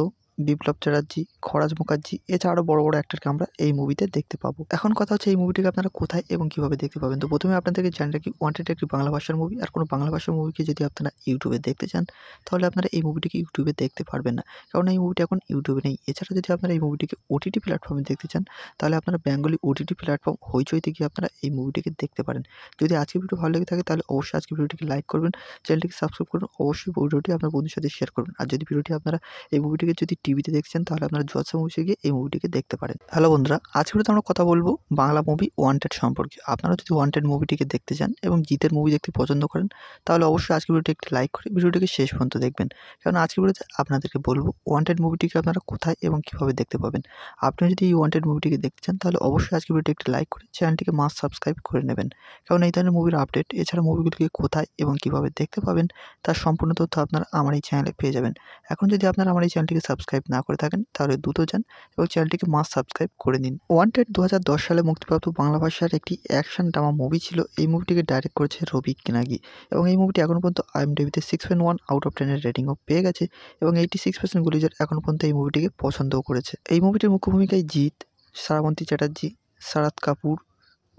বিপ্লব চ্যাটার্জি খরাজ মুখার্জি এছাড়াও বড় বড় অ্যাক্টরকে আমরা এই মুভিতে দেখতে পাবো এখন কথা হচ্ছে এই মুভিটিকে আপনারা কোথায় এবং কীভাবে দেখতে পাবেন তো প্রথমে আপনাদেরকে জানি রাখি ওয়ান্টেড একটি বাংলা ভাষার মুভি আর কোনো বাংলা ভাষার মুভিকে যদি আপনারা ইউটিউবে দেখতে চান তাহলে আপনারা এই মুভিটিকে ইউটিউবে দেখতে পারবেন না কারণ এই মুভিটি এখন ইউটিউবে নেই এছাড়া যদি আপনারা এই মুভিটিকে ওটিটি প্ল্যাটফর্মে দেখতে চান তাহলে আপনারা বেঙ্গলি ওটিটি প্ল্যাটফর্ম হইচইতে গিয়ে আপনারা এই মুভিটিকে দেখতে পারেন যদি আজকে ভিডিও ভালো লেগে থাকে তাহলে অবশ্যই আজকে ভিডিওটিকে লাইক করবেন চ্যানেলটিকে সাবস্ক্রাইব করুন অবশ্যই ভিডিওটি আপনার বন্ধুর সাথে শেয়ার করুন আর যদি ভিডিওটি আপনারা এই মুভিটিকে যদি টিভিতে দেখছেন তাহলে আপনারা জলসা মুভিসে গিয়ে এই মুভিটিকে দেখতে পারেন হ্যালো বন্ধুরা আজকে তো আমরা কথা বলবো বাংলা মুভি ওয়ান্টেড সম্পর্কে আপনারা যদি ওয়ান্টেড মুভিটিকে দেখতে চান এবং জিতের মুভি দেখতে পছন্দ করেন তাহলে অবশ্যই আজকের ভিডিওটি একটি লাইক করে ভিডিওটিকে শেষ পর্যন্ত দেখবেন কারণ আজকের ভিডিওতে আপনাদেরকে বলবো ওয়ান্টেড মুভিটিকে আপনারা কোথায় এবং কীভাবে দেখতে পাবেন আপনি যদি এই ওয়ান্টেড মুভিটিকে দেখতে চান তাহলে অবশ্যই আজকের ভিডিওটি একটি লাইক করে চ্যানেলটিকে মাস্ট সাবস্ক্রাইব করে নেবেন কারণ এই ধরনের মুভির আপডেট এছাড়া মুভিগুলিকে কোথায় এবং কীভাবে দেখতে পাবেন তার সম্পূর্ণ তথ্য আপনারা আমার এই চ্যানেলে পেয়ে যাবেন এখন যদি আপনারা আমার এই চ্যানেলটিকে সাবস্ক্রাইব সাবস্ক্রাইব না করে থাকেন তাহলে দ্রুত যান এবং চ্যানেলটিকে মাস সাবস্ক্রাইব করে নিন ওয়ান্টেড দু সালে মুক্তিপ্রাপ্ত বাংলা ভাষার একটি অ্যাকশন ড্রামা মুভি ছিল এই মুভিটিকে ডাইরেক্ট করেছে রবি কেনাগি এবং এই মুভিটি এখন পর্যন্ত আইএম আইএমডিবিতে six point one out of টেনের রেটিংও পেয়ে গেছে এবং এইটি সিক্স পার্সেন্ট গুলিজার এখন পর্যন্ত এই মুভিটিকে পছন্দও করেছে এই মুভিটির মুখ্য ভূমিকায় জিৎ সারাবন্তী চ্যাটার্জি সারাদ কাপুর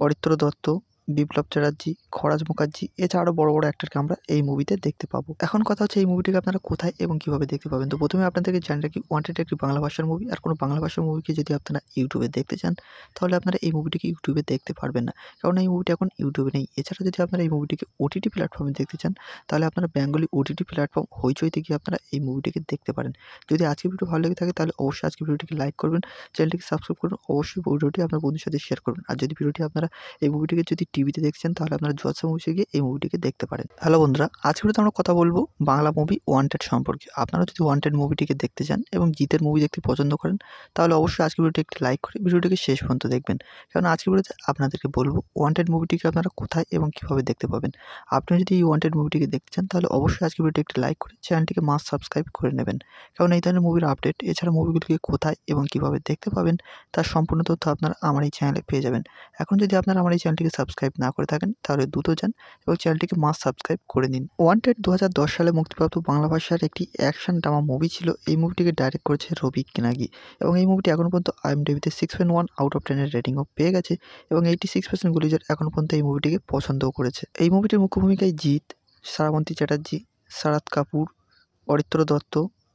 অরিত্র দত্ত বিপ্লব চ্যাটার্জি খরাজ মুখার্জি এছাড়া আরও বড় বড় অ্যাক্টারকে আমরা এই মুভিতে দেখতে পাবো এখন কথা হচ্ছে এই মুভিটিকে আপনারা কোথায় এবং কীভাবে দেখতে পাবেন তো প্রথমে আপনাদেরকে জানি রাখি ওয়ান্টেড একটি বাংলা ভাষার মুভি আর কোনো বাংলা ভাষার মুভিকে যদি আপনারা ইউটিউবে দেখতে চান তাহলে আপনারা এই মুভিটিকে ইউটিউবে দেখতে পারবেন না কারণ এই মুভিটি এখন ইউটিউবে নেই এছাড়া যদি আপনারা এই মুভিটিকে ওটিটি প্ল্যাটফর্মে দেখতে চান তাহলে আপনারা বেঙ্গলি ওটিটি প্ল্যাটফর্ম হইচইতে গিয়ে আপনারা এই মুভিটিকে দেখতে পারেন যদি আজকে ভিডিও ভালো লেগে থাকে তাহলে অবশ্যই আজকে ভিডিওটিকে লাইক করবেন চ্যানেলটিকে সাবস্ক্রাইব করুন অবশ্যই ভিডিওটি আপনার বন্ধুর সাথে শেয়ার করুন আর যদি ভিডিওটি আপনারা এই মুভিটিকে যদি টিভিতে দেখছেন তাহলে আপনারা জোয়াসা মুভিসে গিয়ে এই মুভিটিকে দেখতে পারেন হ্যালো বন্ধুরা আজকে তো আমরা কথা বলবো বাংলা মুভি ওয়ান্টেড সম্পর্কে আপনারা যদি ওয়ান্টেড মুভিটিকে দেখতে চান এবং জিতের মুভি দেখতে পছন্দ করেন তাহলে অবশ্যই আজকের ভিডিওটি একটি লাইক করে ভিডিওটিকে শেষ পর্যন্ত দেখবেন কারণ আজকের ভিডিওতে আপনাদেরকে বলবো ওয়ান্টেড মুভিটিকে আপনারা কোথায় এবং কীভাবে দেখতে পাবেন আপনি যদি এই ওয়ান্টেড মুভিটিকে দেখতে চান তাহলে অবশ্যই আজকের ভিডিওটি একটি লাইক করে চ্যানেলটিকে মাস্ট সাবস্ক্রাইব করে নেবেন কারণ এই ধরনের মুভির আপডেট এছাড়া মুভিগুলিকে কোথায় এবং কীভাবে দেখতে পাবেন তার সম্পূর্ণ তথ্য আপনারা আমার এই চ্যানেলে পেয়ে যাবেন এখন যদি আপনারা আমার এই চ্যানেলটিকে সাবস্ক্রাইব সাবস্ক্রাইব না করে থাকেন তাহলে দ্রুত যান এবং চ্যানেলটিকে মাস সাবস্ক্রাইব করে নিন ওয়ান্টেড দু সালে মুক্তিপ্রাপ্ত বাংলা ভাষার একটি অ্যাকশন ড্রামা মুভি ছিল এই মুভিটিকে ডাইরেক্ট করেছে রবি কেনাগি এবং এই মুভিটি এখন পর্যন্ত আইএমডিবিতে six point one out of টেনের রেটিংও পেয়ে গেছে এবং এইটি সিক্স পার্সেন্ট গুলিজার এখন পর্যন্ত এই মুভিটিকে পছন্দও করেছে এই মুভিটির মুখ্য ভূমিকায় জিৎ সারাবন্তী চ্যাটার্জি শারাদ কাপুর অরিত্র দত্ত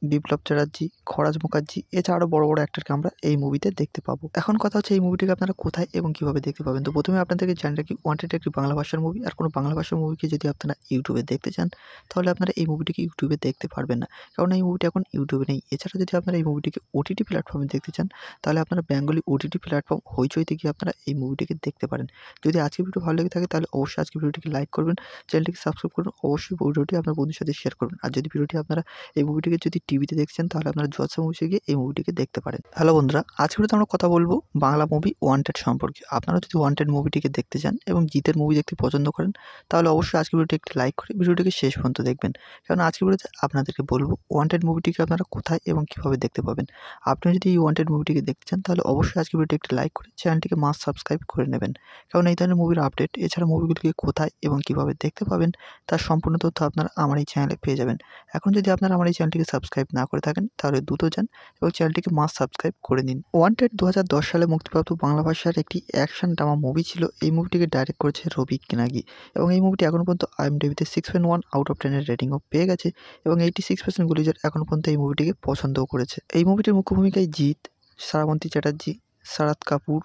বিপ্লব চ্যাটার্জি খরাজ মুখার্জি এছাড়া আরও বড় বড় অ্যাক্টারকে আমরা এই মুভিতে দেখতে পাবো এখন কথা হচ্ছে এই মুভিটিকে আপনারা কোথায় এবং কীভাবে দেখতে পাবেন তো প্রথমে আপনাদেরকে জানি রাখি ওয়ান্টেড একটি বাংলা ভাষার মুভি আর কোনো বাংলা ভাষার মুভিকে যদি আপনারা ইউটিউবে দেখতে চান তাহলে আপনারা এই মুভিটিকে ইউটিউবে দেখতে পারবেন না কারণ এই মুভিটি এখন ইউটিউবে নেই এছাড়া যদি আপনারা এই মুভিটিকে ওটিটি প্ল্যাটফর্মে দেখতে চান তাহলে আপনারা বেঙ্গলি ওটিটি প্ল্যাটফর্ম হইচইতে গিয়ে আপনারা এই মুভিটিকে দেখতে পারেন যদি আজকে ভিডিও ভালো লেগে থাকে তাহলে অবশ্যই আজকে ভিডিওটিকে লাইক করবেন চ্যানেলটিকে সাবস্ক্রাইব করুন অবশ্যই ভিডিওটি আপনার বন্ধুর সাথে শেয়ার করবেন আর যদি ভিডিওটি আপনারা এই মুভিটিকে যদি টিভিতে দেখছেন তাহলে আপনারা জলসা মুভিসে গিয়ে এই মুভিটিকে দেখতে পারেন হ্যালো বন্ধুরা আজকে তো আমরা কথা বলবো বাংলা মুভি ওয়ান্টেড সম্পর্কে আপনারা যদি ওয়ান্টেড মুভিটিকে দেখতে চান এবং জিতের মুভি দেখতে পছন্দ করেন তাহলে অবশ্যই আজকের ভিডিওটি একটি লাইক করে ভিডিওটিকে শেষ পর্যন্ত দেখবেন কারণ আজকের ভিডিওতে আপনাদেরকে বলবো ওয়ান্টেড মুভিটিকে আপনারা কোথায় এবং কীভাবে দেখতে পাবেন আপনি যদি এই ওয়ান্টেড মুভিটিকে দেখতে চান তাহলে অবশ্যই আজকের ভিডিওটি একটি লাইক করে চ্যানেলটিকে মাস সাবস্ক্রাইব করে নেবেন কারণ এই ধরনের মুভির আপডেট এছাড়া মুভিগুলিকে কোথায় এবং কীভাবে দেখতে পাবেন তার সম্পূর্ণ তথ্য আপনারা আমার এই চ্যানেলে পেয়ে যাবেন এখন যদি আপনারা আমার এই চ্যানেলটিকে সাবস্ক্রাইব সাবস্ক্রাইব না করে থাকেন তাহলে দ্রুত যান এবং চ্যানেলটিকে মাস সাবস্ক্রাইব করে নিন ওয়ান্টেড দু সালে মুক্তিপ্রাপ্ত বাংলা ভাষার একটি অ্যাকশন ড্রামা মুভি ছিল এই মুভিটিকে ডাইরেক্ট করেছে রবি কেনাগি এবং এই মুভিটি এখনও পর্যন্ত আইএমডিবিতে six point one out of টেনের রেটিংও পেয়ে গেছে এবং এইটি সিক্স পার্সেন্ট গুলিজার এখনও পর্যন্ত এই মুভিটিকে পছন্দও করেছে এই মুভিটির মুখ্য ভূমিকায় জিৎ সারাবন্তী চ্যাটার্জি শারাদ কাপুর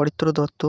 অরিত্র দত্ত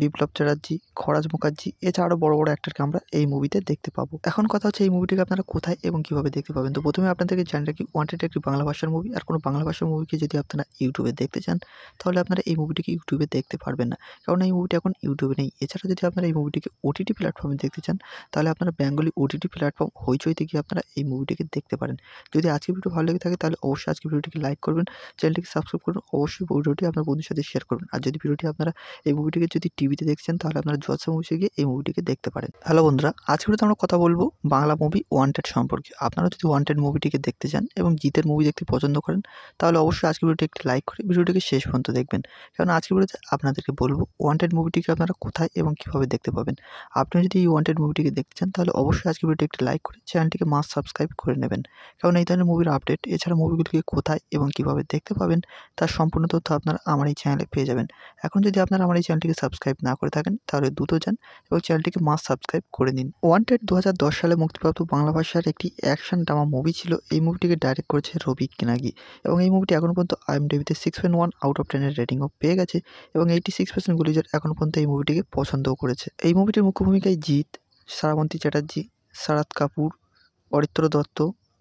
বিপ্লব চ্যাটার্জি খরাজ মুখার্জি এছাড়াও বড় বড় অ্যাক্টারকে আমরা এই মুভিতে দেখতে পাবো এখন কথা হচ্ছে এই মুভিটিকে আপনারা কোথায় এবং কীভাবে দেখতে পাবেন তো প্রথমে আপনাদেরকে জানি রাখি ওয়ান্টেড একটি বাংলা ভাষার মুভি আর কোনো বাংলা ভাষার মুভিকে যদি আপনারা ইউটিউবে দেখতে চান তাহলে আপনারা এই মুভিটিকে ইউটিউবে দেখতে পারবেন না কারণ এই মুভিটি এখন ইউটিউবে নেই এছাড়া যদি আপনারা এই মুভিটিকে ওটিটি প্ল্যাটফর্মে দেখতে চান তাহলে আপনারা বেঙ্গলি ওটিটি প্ল্যাটফর্ম হইচইতে গিয়ে আপনারা এই মুভিটিকে দেখতে পারেন যদি আজকে ভিডিও ভালো লেগে থাকে তাহলে অবশ্যই আজকে ভিডিওটিকে লাইক করবেন চ্যানেলটিকে সাবস্ক্রাইব করুন অবশ্যই ভিডিওটি আপনার বন্ধুর সাথে শেয়ার করবেন আর যদি ভিডিওটি আপনারা এই মুভিটিকে যদি টিভিতে দেখছেন তাহলে আপনারা জলসা মুভিসে গিয়ে এই মুভিটিকে দেখতে পারেন হ্যালো বন্ধুরা আজকে আমরা কথা বলবো বাংলা মুভি ওয়ান্টেড সম্পর্কে আপনারা যদি ওয়ান্টেড মুভিটিকে দেখতে চান এবং জিতের মুভি দেখতে পছন্দ করেন তাহলে অবশ্যই আজকে ভিডিওটি একটি লাইক করে ভিডিওটিকে শেষ পর্যন্ত দেখবেন কারণ আজকে ভিডিওতে আপনাদেরকে বলবো ওয়ান্টেড মুভিটিকে আপনারা কোথায় এবং কিভাবে দেখতে পাবেন আপনি যদি এই ওয়ান্টেড মুভিটিকে দেখতে চান তাহলে অবশ্যই আজকে ভিডিওটি একটি লাইক করে চ্যানেলটিকে মাস সাবস্ক্রাইব করে নেবেন কারণ এই ধরনের মুভির আপডেট এছাড়া মুভিগুলিকে কোথায় এবং কিভাবে দেখতে পাবেন তার সম্পূর্ণ তথ্য আপনারা আমার এই চ্যানেলে পেয়ে যাবেন এখন যদি আপনারা আমার এই চ্যানেলটিকে সাবস্ক্রাইব সাবস্ক্রাইব না করে থাকেন তাহলে দ্রুত যান এবং চ্যানেলটিকে মাস সাবস্ক্রাইব করে নিন ওয়ান্টেড দু সালে মুক্তিপ্রাপ্ত বাংলা ভাষার একটি অ্যাকশন ড্রামা মুভি ছিল এই মুভিটিকে ডাইরেক্ট করেছে রবি কেনাগি এবং এই মুভিটি এখন পর্যন্ত আইএমডিবিতে six point one out of টেনের রেটিংও পেয়ে গেছে এবং এইটি সিক্স পার্সেন্ট গুলিজার এখনও পর্যন্ত এই মুভিটিকে পছন্দও করেছে এই মুভিটির মুখ্য ভূমিকায় জিৎ সারাবন্তী চ্যাটার্জি শারাদ কাপুর অরিত্র দত্ত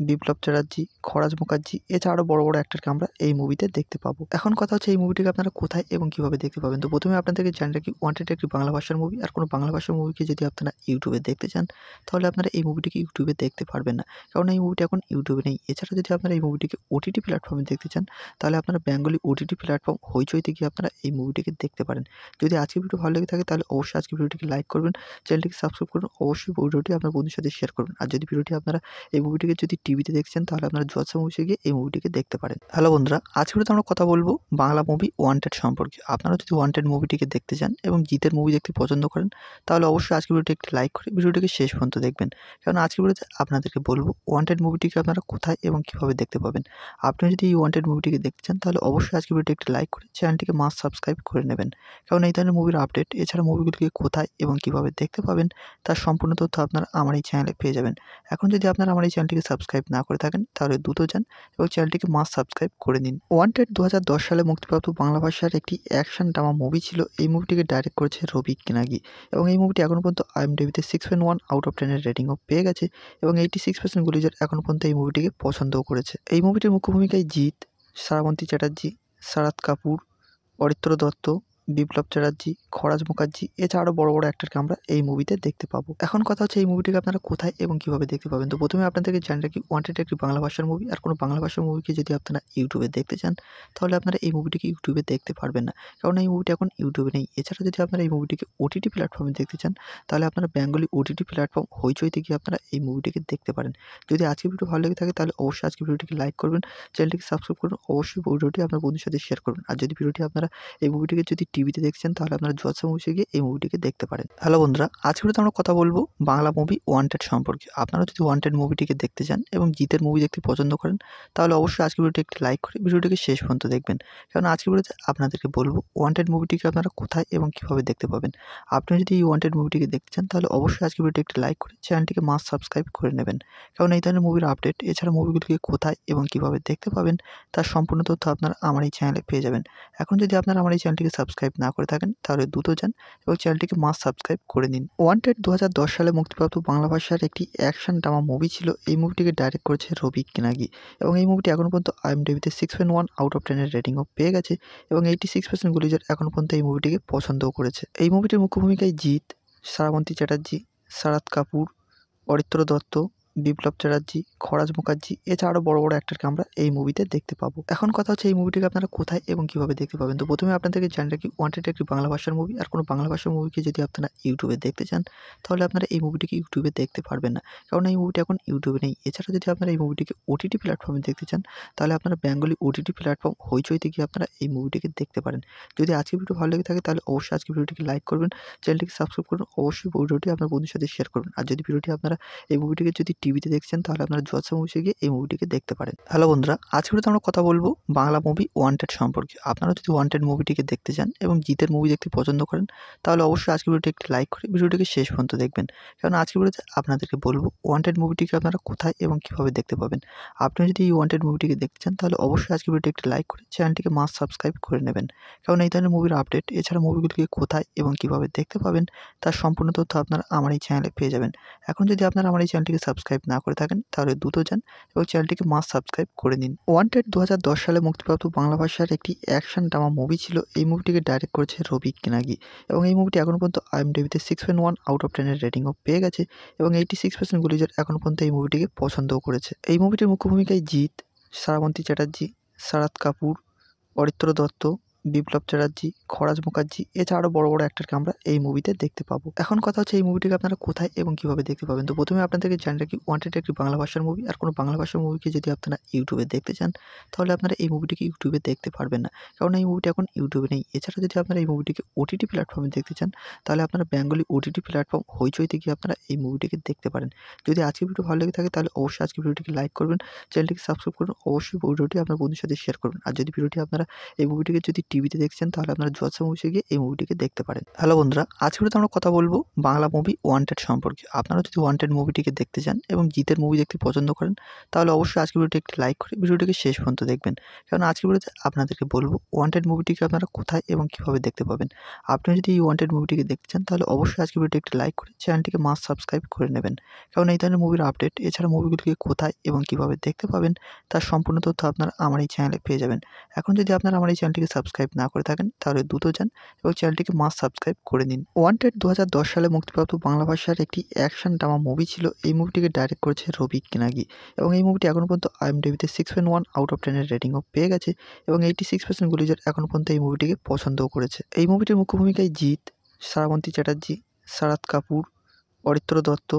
বিপ্লব চ্যাটার্জি খরাজ মুখার্জি এছাড়াও বড় বড় অ্যাক্টরকে আমরা এই মুভিতে দেখতে পাবো এখন কথা হচ্ছে এই মুভিটিকে আপনারা কোথায় এবং কীভাবে দেখতে পাবেন তো প্রথমে আপনাদেরকে জানি রাখি ওয়ান্টেড একটি বাংলা ভাষার মুভি আর কোনো বাংলা ভাষার মুভিকে যদি আপনারা ইউটিউবে দেখতে চান তাহলে আপনারা এই মুভিটিকে ইউটিউবে দেখতে পারবেন না কারণ এই মুভিটি এখন ইউটিউবে নেই এছাড়া যদি আপনারা এই মুভিটিকে ওটিটি প্ল্যাটফর্মে দেখতে চান তাহলে আপনারা বেঙ্গলি ওটিটি প্ল্যাটফর্ম হইচইতে গিয়ে আপনারা এই মুভিটিকে দেখতে পারেন যদি আজকে ভিডিও ভালো লেগে থাকে তাহলে অবশ্যই আজকে ভিডিওটিকে লাইক করবেন চ্যানেলটিকে সাবস্ক্রাইব করুন অবশ্যই ভিডিওটি আপনার বন্ধুর সাথে শেয়ার করবেন আর যদি ভিডিওটি আপনারা এই মুভিটিকে যদি টিভিতে দেখছেন তাহলে আপনারা জলসা মুভিসে গিয়ে এই মুভিটিকে দেখতে পারেন হ্যালো বন্ধুরা আজকে তো আমরা কথা বলবো বাংলা মুভি ওয়ান্টেড সম্পর্কে আপনারা যদি ওয়ান্টেড মুভিটিকে দেখতে চান এবং জিতের মুভি দেখতে পছন্দ করেন তাহলে অবশ্যই আজকের ভিডিওটি একটি লাইক করে ভিডিওটিকে শেষ পর্যন্ত দেখবেন কারণ আজকে ভিডিওতে আপনাদেরকে বলবো ওয়ান্টেড মুভিটিকে আপনারা কোথায় এবং কীভাবে দেখতে পাবেন আপনি যদি এই ওয়ান্টেড মুভিটিকে দেখতে চান তাহলে অবশ্যই আজকের ভিডিওটি একটি লাইক করে চ্যানেলটিকে মাস সাবস্ক্রাইব করে নেবেন কারণ এই ধরনের মুভির আপডেট এছাড়া মুভিগুলিকে কোথায় এবং কীভাবে দেখতে পাবেন তার সম্পূর্ণ তথ্য আপনারা আমার এই চ্যানেলে পেয়ে যাবেন এখন যদি আপনারা আমার এই চ্যানেলটিকে সাবস্ক্রাইব সাবস্ক্রাইব না করে থাকেন তাহলে দ্রুত যান এবং চ্যানেলটিকে মাস সাবস্ক্রাইব করে নিন ওয়ান্টেড দু সালে মুক্তিপ্রাপ্ত বাংলা ভাষার একটি অ্যাকশন ড্রামা মুভি ছিল এই মুভিটিকে ডাইরেক্ট করেছে রবি কেনাগি এবং এই মুভিটি এখন পর্যন্ত আইএমডিবিতে six point one out of টেনের রেটিংও পেয়ে গেছে এবং এইটি সিক্স পার্সেন্ট গুলিজার এখন পর্যন্ত এই মুভিটিকে পছন্দও করেছে এই মুভিটির মুখ্য ভূমিকায় জিৎ সারাবন্তী চ্যাটার্জি শারাদ কাপুর অরিত্র দত্ত বিপ্লব চ্যাটার্জি খরাজ মুখার্জি এছাড়াও বড় বড় অ্যাক্টরকে আমরা এই মুভিতে দেখতে পাবো এখন কথা হচ্ছে এই মুভিটিকে আপনারা কোথায় এবং কিভাবে দেখতে পাবেন তো প্রথমে আপনাদেরকে জানি রাখি ওয়ান্টেড একটি বাংলা ভাষার মুভি আর কোনো বাংলা ভাষার মুভিকে যদি আপনারা ইউটিউবে দেখতে চান তাহলে আপনারা এই মুভিটিকে ইউটিউবে দেখতে পারবেন না কারণ এই মুভিটি এখন ইউটিউবে নেই এছাড়া যদি আপনারা এই মুভিটিকে ওটিটি প্ল্যাটফর্মে দেখতে চান তাহলে আপনারা বেঙ্গলি ওটিটি প্ল্যাটফর্ম হইচইতে গিয়ে আপনারা এই মুভিটিকে দেখতে পারেন যদি আজকে ভিডিও ভালো লেগে থাকে তাহলে অবশ্যই আজকে ভিডিওটিকে লাইক করবেন চ্যানেলটিকে সাবস্ক্রাইব করুন অবশ্যই ভিডিওটি আপনার বন্ধুর সাথে শেয়ার করুন আর যদি ভিডিওটি আপনারা এই মুভিটিকে যদি টিভিতে দেখছেন তাহলে আপনারা জজ মুভিসে গিয়ে এই মুভিটিকে দেখতে পারেন হ্যালো বন্ধুরা আজকে আমরা কথা বলবো বাংলা মুভি ওয়ান্টেড সম্পর্কে আপনারা যদি ওয়ান্টেড মুভিটিকে দেখতে চান এবং জিতের মুভি দেখতে পছন্দ করেন তাহলে অবশ্যই আজকের ভিডিওটি একটি লাইক করে ভিডিওটিকে শেষ পর্যন্ত দেখবেন কারণ আজকের ভিডিওতে আপনাদেরকে বলবো ওয়ান্টেড মুভিটিকে আপনারা কোথায় এবং কীভাবে দেখতে পাবেন আপনি যদি এই ওয়ান্টেড মুভিটিকে দেখতে চান তাহলে অবশ্যই আজকের ভিডিওটি একটি লাইক করে চ্যানেলটিকে মাস সাবস্ক্রাইব করে নেবেন কারণ এই ধরনের মুভির আপডেট এছাড়া মুভিগুলিকে কোথায় এবং কীভাবে দেখতে পাবেন তার সম্পূর্ণ তথ্য আপনারা আমার এই চ্যানেলে পেয়ে যাবেন এখন যদি আপনারা আমার এই চ্যানেলটিকে সাবস্ক্রাইব না করে থাকেন তাহলে দ্রুত যান এবং চ্যানেলটিকে মাস সাবস্ক্রাইব করে নিন ওয়ান্টেড দু সালে মুক্তিপ্রাপ্ত বাংলা ভাষার একটি অ্যাকশন ড্রামা মুভি ছিল এই মুভিটিকে ডাইরেক্ট করেছে রবি কিনাগি এবং এই মুভিটি এখন পর্যন্ত আইএমডিবিতে six point one out of টেনের রেটিংও পেয়ে গেছে এবং এইটি সিক্স পার্সেন্ট গুলিজার এখন পর্যন্ত এই মুভিটিকে পছন্দও করেছে এই মুভিটির মুখ্য ভূমিকায় জিৎ সারাবন্তী চ্যাটার্জি শারাদ কাপুর অরিত্র দত্ত বিপ্লব চ্যাটার্জি খরাজ মুখার্জি এছাড়া আরও বড় বড় অ্যাক্টরকে আমরা এই মুভিতে দেখতে পাবো এখন কথা হচ্ছে এই মুভিটিকে আপনারা কোথায় এবং কীভাবে দেখতে পাবেন তো প্রথমে আপনাদেরকে জানি রাখি ওয়ান্টেড একটি বাংলা ভাষার মুভি আর কোনো বাংলা ভাষার মুভিকে যদি আপনারা ইউটিউবে দেখতে চান তাহলে আপনারা এই মুভিটিকে ইউটিউবে দেখতে পারবেন না কারণ এই মুভিটি এখন ইউটিউবে নেই এছাড়া যদি আপনারা এই মুভিটিকে ওটিটি প্ল্যাটফর্মে দেখতে চান তাহলে আপনারা বেঙ্গলি ওটিটি প্ল্যাটফর্ম হইচইতে গিয়ে আপনারা এই মুভিটিকে দেখতে পারেন যদি আজকে ভিডিও ভালো লেগে থাকে তাহলে অবশ্যই আজকে ভিডিওটিকে লাইক করবেন চ্যানেলটিকে সাবস্ক্রাইব করুন অবশ্যই ভিডিওটি আপনার বন্ধুর সাথে শেয়ার করুন আর যদি ভিডিওটি আপনারা এই মুভিটিকে যদি টিভিতে দেখছেন তাহলে আপনারা জোয়াসা মুভিসে গিয়ে এই মুভিটিকে দেখতে পারেন হ্যালো বন্ধুরা আজকে তো আমরা কথা বলবো বাংলা মুভি ওয়ান্টেড সম্পর্কে আপনারা যদি ওয়ান্টেড মুভিটিকে দেখতে চান এবং জিতের মুভি দেখতে পছন্দ করেন তাহলে অবশ্যই আজকের ভিডিওটি একটি লাইক করে ভিডিওটিকে শেষ পর্যন্ত দেখবেন কারণ আজকের ভিডিওতে আপনাদেরকে বলবো ওয়ান্টেড মুভিটিকে আপনারা কোথায় এবং কীভাবে দেখতে পাবেন আপনি যদি এই ওয়ান্টেড মুভিটিকে দেখতে চান তাহলে অবশ্যই আজকের ভিডিওটি একটি লাইক করে চ্যানেলটিকে মাস্ট সাবস্ক্রাইব করে নেবেন কারণ এই ধরনের মুভির আপডেট এছাড়া মুভিগুলিকে কোথায় এবং কীভাবে দেখতে পাবেন তার সম্পূর্ণ তথ্য আপনারা আমার এই চ্যানেলে পেয়ে যাবেন এখন যদি আপনারা আমার এই চ্যানেলটিকে সাবস্ক্রাইব সাবস্ক্রাইব না করে থাকেন তাহলে দ্রুত যান এবং চ্যানেলটিকে মাস সাবস্ক্রাইব করে নিন ওয়ান্টেড দু সালে মুক্তিপ্রাপ্ত বাংলা ভাষার একটি অ্যাকশন ড্রামা মুভি ছিল এই মুভিটিকে ডাইরেক্ট করেছে রবি কিনাগি এবং এই মুভিটি এখন পর্যন্ত আইএমডিবিতে six point one out of টেনের রেটিংও পেয়ে গেছে এবং এইটি সিক্স পার্সেন্ট গুলিজার এখন পর্যন্ত এই মুভিটিকে পছন্দও করেছে এই মুভিটির মুখ্য ভূমিকায় জিৎ সারাবন্তী চ্যাটার্জি সারাদ কাপুর অরিত্র দত্ত বিপ্লব চ্যাটার্জি খরাজ মুখার্জি এছাড়াও বড় বড় অ্যাক্টরকে আমরা এই মুভিতে দেখতে পাবো এখন কথা হচ্ছে এই মুভিটিকে আপনারা কোথায় এবং কীভাবে দেখতে পাবেন তো প্রথমে আপনাদেরকে জানি রাখি ওয়ান্টেড একটি বাংলা ভাষার মুভি আর কোনো বাংলা ভাষার মুভিকে যদি আপনারা ইউটিউবে দেখতে চান তাহলে আপনারা এই মুভিটিকে ইউটিউবে দেখতে পারবেন না কারণ এই মুভিটি এখন ইউটিউবে নেই এছাড়া যদি আপনারা এই মুভিটিকে ওটিটি প্ল্যাটফর্মে দেখতে চান তাহলে আপনারা বেঙ্গলি ওটিটি প্ল্যাটফর্ম হইচইতে গিয়ে আপনারা এই মুভিটিকে দেখতে পারেন যদি আজকে ভিডিও ভালো লেগে থাকে তাহলে অবশ্যই আজকে ভিডিওটিকে লাইক করবেন চ্যানেলটিকে সাবস্ক্রাইব করুন অবশ্যই ভিডিওটি আপনার বন্ধুর সাথে শেয়ার করুন আর যদি ভিডিওটি আপনারা এই মুভিটিকে যদি টিভিতে দেখছেন তাহলে আপনারা জুয়াসা মুভিসে গিয়ে এই মুভিটিকে দেখতে পারেন হ্যালো বন্ধুরা আজকে তো আমরা কথা বলবো বাংলা মুভি ওয়ান্টেড সম্পর্কে আপনারা যদি ওয়ান্টেড মুভিটিকে দেখতে চান এবং জিতের মুভি দেখতে পছন্দ করেন তাহলে অবশ্যই আজকে ভিডিওটি একটি লাইক করে ভিডিওটিকে শেষ পর্যন্ত দেখবেন কারণ আজকে ভিডিওতে আপনাদেরকে বলবো ওয়ান্টেড মুভিটিকে আপনারা কোথায় এবং কীভাবে দেখতে পাবেন আপনি যদি এই ওয়ান্টেড মুভিটিকে দেখতে চান তাহলে অবশ্যই আজকে ভিডিওটি একটি লাইক করে চ্যানেলটিকে মাস্ট সাবস্ক্রাইব করে নেবেন কারণ এই ধরনের মুভির আপডেট এছাড়া মুভিগুলিকে কোথায় এবং কীভাবে দেখতে পাবেন তার সম্পূর্ণ তথ্য আপনারা আমার এই চ্যানেলে পেয়ে যাবেন এখন যদি আপনারা আমার এই চ্যানেলটিকে সাবস্ক্রাইব সাবস্ক্রাইব না করে থাকেন তাহলে দ্রুত যান এবং চ্যানেলটিকে মাস সাবস্ক্রাইব করে নিন ওয়ান্টেড দু সালে মুক্তিপ্রাপ্ত বাংলা ভাষার একটি অ্যাকশন ড্রামা মুভি ছিল এই মুভিটিকে ডাইরেক্ট করেছে রবি কেনাগি এবং এই মুভিটি এখন পর্যন্ত আইএমডিবিতে six point one out of টেনের রেটিংও পেয়ে গেছে এবং এইটি সিক্স পার্সেন্ট গুলিজার এখন পর্যন্ত এই মুভিটিকে পছন্দও করেছে এই মুভিটির মুখ্য ভূমিকায় জিৎ সারাবন্তী চ্যাটার্জি সারাদ কাপুর অরিত্র দত্ত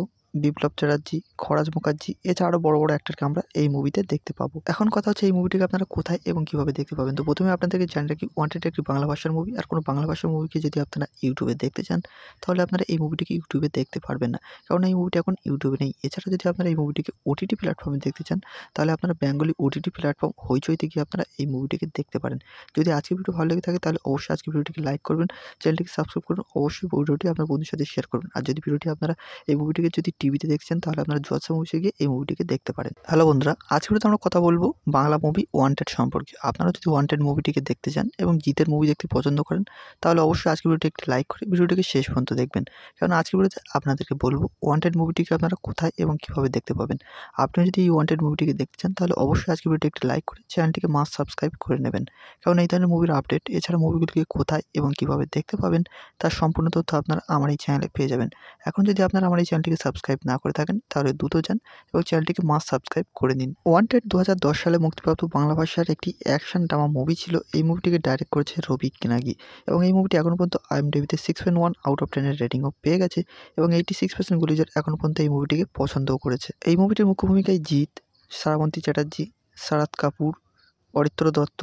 বিপ্লব চ্যাটার্জি খরাজ মুখার্জি এছাড়া আরও বড় বড় অ্যাক্টরকে আমরা এই মুভিতে দেখতে পাবো এখন কথা হচ্ছে এই মুভিটিকে আপনারা কোথায় এবং কীভাবে দেখতে পাবেন তো প্রথমে আপনাদেরকে জানি রাখি ওয়ান্টেড একটি বাংলা ভাষার মুভি আর কোনো বাংলা ভাষার মুভিকে যদি আপনারা ইউটিউবে দেখতে চান তাহলে আপনারা এই মুভিটিকে ইউটিউবে দেখতে পারবেন না কারণ এই মুভিটি এখন ইউটিউবে নেই এছাড়া যদি আপনারা এই মুভিটিকে ওটিটি প্ল্যাটফর্মে দেখতে চান তাহলে আপনারা বেঙ্গলি ওটিটি প্ল্যাটফর্ম হইচইতে গিয়ে আপনারা এই মুভিটিকে দেখতে পারেন যদি আজকে ভিডিও ভালো লেগে থাকে তাহলে অবশ্যই আজকে ভিডিওটিকে লাইক করবেন চ্যানেলটিকে সাবস্ক্রাইব করুন অবশ্যই ভিডিওটি আপনার বন্ধুর সাথে শেয়ার করুন আর যদি ভিডিওটি আপনারা এই মুভিটিকে যদি টিভিতে দেখছেন তাহলে আপনারা জলসা মুভিসে গিয়ে এই মুভিটিকে দেখতে পারেন হ্যালো বন্ধুরা আজকে তো আমরা কথা বলবো বাংলা মুভি ওয়ান্টেড সম্পর্কে আপনারা যদি ওয়ান্টেড মুভিটিকে দেখতে চান এবং জিতের মুভি দেখতে পছন্দ করেন তাহলে অবশ্যই আজকে ভিডিওটি একটি লাইক করে ভিডিওটিকে শেষ পর্যন্ত দেখবেন কারণ আজকে ভিডিওতে আপনাদেরকে বলবো ওয়ান্টেড মুভিটিকে আপনারা কোথায় এবং কীভাবে দেখতে পাবেন আপনি যদি এই ওয়ান্টেড মুভিটিকে দেখতে চান তাহলে অবশ্যই আজকে ভিডিওটি একটি লাইক করে চ্যানেলটিকে মাস্ট সাবস্ক্রাইব করে নেবেন কারণ এই ধরনের মুভির আপডেট এছাড়া মুভিগুলিকে কোথায় এবং কীভাবে দেখতে পাবেন তার সম্পূর্ণ তথ্য আপনারা আমার এই চ্যানেলে পেয়ে যাবেন এখন যদি আপনারা আমার এই চ্যানেলটিকে সাবস্ক্রাইব সাবস্ক্রাইব না করে থাকেন তাহলে দ্রুত যান এবং চ্যানেলটিকে মাস সাবস্ক্রাইব করে নিন ওয়ান্টেড দু সালে মুক্তিপ্রাপ্ত বাংলা ভাষার একটি অ্যাকশন ড্রামা মুভি ছিল এই মুভিটিকে ডাইরেক্ট করেছে রবি কেনাগি এবং এই মুভিটি এখন পর্যন্ত আইএম আইএমডিবিতে six point one out of টেনের রেটিংও পেয়ে গেছে এবং এইটি সিক্স পার্সেন্ট গুলিজার এখনও পর্যন্ত এই মুভিটিকে পছন্দও করেছে এই মুভিটির মুখ্য ভূমিকায় জিৎ সারাবন্তী চ্যাটার্জি শারাদ কাপুর অরিত্র দত্ত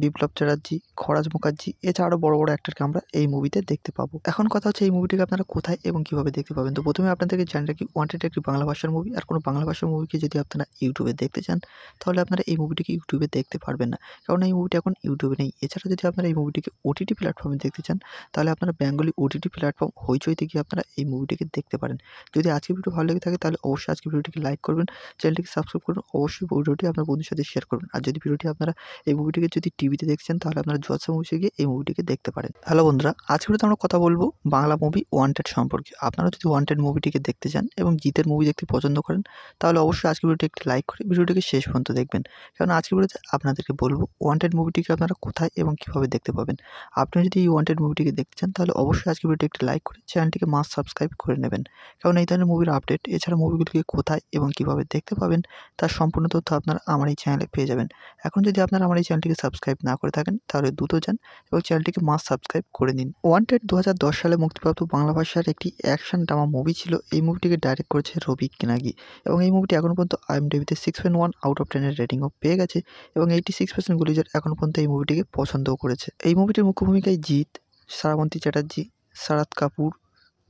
বিপ্লব চ্যাটার্জি খরাজ মুখার্জি এছাড়া আরও বড় বড় অ্যাক্টারকে আমরা এই মুভিতে দেখতে পাবো এখন কথা হচ্ছে এই মুভিটিকে আপনারা কোথায় এবং কীভাবে দেখতে পাবেন তো প্রথমে আপনাদেরকে জানি রাখি ওয়ান্টেড একটি বাংলা ভাষার মুভি আর কোনো বাংলা ভাষার মুভিকে যদি আপনারা ইউটিউবে দেখতে চান তাহলে আপনারা এই মুভিটিকে ইউটিউবে দেখতে পারবেন না কারণ এই মুভিটি এখন ইউটিউবে নেই এছাড়া যদি আপনারা এই মুভিটিকে ওটিটি প্ল্যাটফর্মে দেখতে চান তাহলে আপনারা বেঙ্গলি ওটিটি প্ল্যাটফর্ম হইচইতে গিয়ে আপনারা এই মুভিটিকে দেখতে পারেন যদি আজকে ভিডিও ভালো লেগে থাকে তাহলে অবশ্যই আজকে ভিডিওটিকে লাইক করবেন চ্যানেলটিকে সাবস্ক্রাইব করুন অবশ্যই ভিডিওটি আপনার বন্ধুর সাথে শেয়ার করবেন আর যদি ভিডিওটি আপনারা এই মুভিটিকে যদি টিভিতে দেখছেন তাহলে আপনারা জোয়াসা মুভিসে গিয়ে এই মুভিটিকে দেখতে পারেন হ্যালো বন্ধুরা আজকে তো আমরা কথা বলবো বাংলা মুভি ওয়ান্টেড সম্পর্কে আপনারা যদি ওয়ান্টেড মুভিটিকে দেখতে চান এবং জিতের মুভি দেখতে পছন্দ করেন তাহলে অবশ্যই আজকের ভিডিওটি একটি লাইক করে ভিডিওটিকে শেষ পর্যন্ত দেখবেন কারণ আজকের ভিডিওতে আপনাদেরকে বলবো ওয়ান্টেড মুভিটিকে আপনারা কোথায় এবং কীভাবে দেখতে পাবেন আপনি যদি এই ওয়ান্টেড মুভিটিকে দেখতে চান তাহলে অবশ্যই আজকের ভিডিওটি একটি লাইক করে চ্যানেলটিকে মাস সাবস্ক্রাইব করে নেবেন কারণ এই ধরনের মুভির আপডেট এছাড়া মুভিগুলিকে কোথায় এবং কীভাবে দেখতে পাবেন তার সম্পূর্ণ তথ্য আপনারা আমার এই চ্যানেলে পেয়ে যাবেন এখন যদি আপনারা আমার এই চ্যানেলটিকে সাবস্ক্রাইব সাবস্ক্রাইব না করে থাকেন তাহলে দ্রুত যান এবং চ্যানেলটিকে মাস সাবস্ক্রাইব করে নিন ওয়ান্টেড দু সালে মুক্তিপ্রাপ্ত বাংলা ভাষার একটি অ্যাকশন ড্রামা মুভি ছিল এই মুভিটিকে ডাইরেক্ট করেছে রবি কেনাগি এবং এই মুভিটি এখন পর্যন্ত আইএমডিবিতে six point one out of টেনের রেটিংও পেয়ে গেছে এবং এইটি সিক্স পার্সেন্ট গুলিজার এখনও পর্যন্ত এই মুভিটিকে পছন্দও করেছে এই মুভিটির মুখ্য ভূমিকায় জিৎ সারাবন্তী চ্যাটার্জি সারাদ কাপুর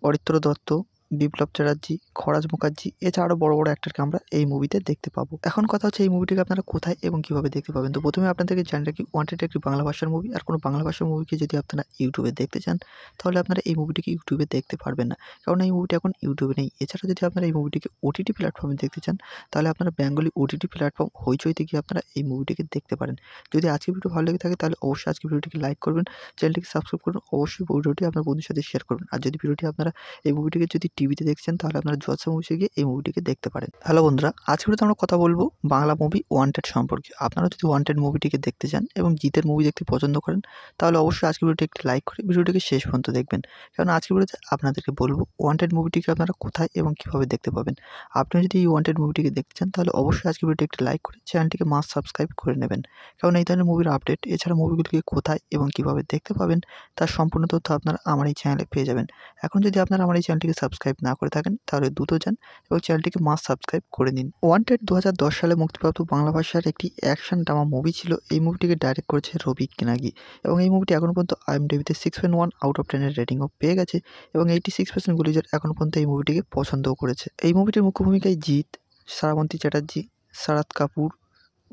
অরিত্র দত্ত বিপ্লব চ্যাটার্জি খরাজ মুখার্জি এছাড়াও বড় বড় অ্যাক্টারকে আমরা এই মুভিতে দেখতে পাবো এখন কথা হচ্ছে এই মুভিটিকে আপনারা কোথায় এবং কীভাবে দেখতে পাবেন তো প্রথমে আপনাদেরকে জানি রাখি ওয়ান্টেড একটি বাংলা ভাষার মুভি আর কোনো বাংলা ভাষার মুভিকে যদি আপনারা ইউটিউবে দেখতে চান তাহলে আপনারা এই মুভিটিকে ইউটিউবে দেখতে পারবেন না কারণ এই মুভিটি এখন ইউটিউবে নেই এছাড়া যদি আপনারা এই মুভিটিকে ওটিটি প্ল্যাটফর্মে দেখতে চান তাহলে আপনারা বেঙ্গলি ওটিটি প্ল্যাটফর্ম হইচইতে গিয়ে আপনারা এই মুভিটিকে দেখতে পারেন যদি আজকে ভিডিও ভালো লেগে থাকে তাহলে অবশ্যই আজকে ভিডিওটিকে লাইক করবেন চ্যানেলটিকে সাবস্ক্রাইব করুন অবশ্যই ভিডিওটি আপনার বন্ধুর সাথে শেয়ার করবেন আর যদি ভিডিওটি আপনারা এই মুভিটিকে যদি টিভিতে দেখছেন তাহলে আপনারা জোয়াসা মুভিসে গিয়ে এই মুভিটিকে দেখতে পারেন হ্যালো বন্ধুরা আজকে তো আমরা কথা বলবো বাংলা মুভি ওয়ান্টেড সম্পর্কে আপনারা যদি ওয়ান্টেড মুভিটিকে দেখতে চান এবং জিতের মুভি দেখতে পছন্দ করেন তাহলে অবশ্যই আজকের ভিডিওটি একটি লাইক করে ভিডিওটিকে শেষ পর্যন্ত দেখবেন কারণ আজকে ভিডিওতে আপনাদেরকে বলবো ওয়ান্টেড মুভিটিকে আপনারা কোথায় এবং কীভাবে দেখতে পাবেন আপনি যদি এই ওয়ান্টেড মুভিটিকে দেখতে চান তাহলে অবশ্যই আজকের ভিডিওটি একটি লাইক করে চ্যানেলটিকে মাস সাবস্ক্রাইব করে নেবেন কারণ এই ধরনের মুভির আপডেট এছাড়া মুভিগুলিকে কোথায় এবং কীভাবে দেখতে পাবেন তার সম্পূর্ণ তথ্য আপনারা আমার এই চ্যানেলে পেয়ে যাবেন এখন যদি আপনারা আমার এই চ্যানেলটিকে সাবস্ক্রাইব সাবস্ক্রাইব না করে থাকেন তাহলে দ্রুত যান এবং চ্যানেলটিকে মাস সাবস্ক্রাইব করে নিন ওয়ান্টেড দু সালে মুক্তিপ্রাপ্ত বাংলা ভাষার একটি অ্যাকশন ড্রামা মুভি ছিল এই মুভিটিকে ডাইরেক্ট করেছে রবি কিনাগি এবং এই মুভিটি এখন পর্যন্ত আইএমডিবিতে six point one out of টেনের রেটিংও পেয়ে গেছে এবং এইটি সিক্স পার্সেন্ট গুলিজার এখনও পর্যন্ত এই মুভিটিকে পছন্দও করেছে এই মুভিটির মুখ্য ভূমিকায় জিৎ সারাবন্তী চ্যাটার্জি শারাদ কাপুর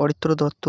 অরিত্র দত্ত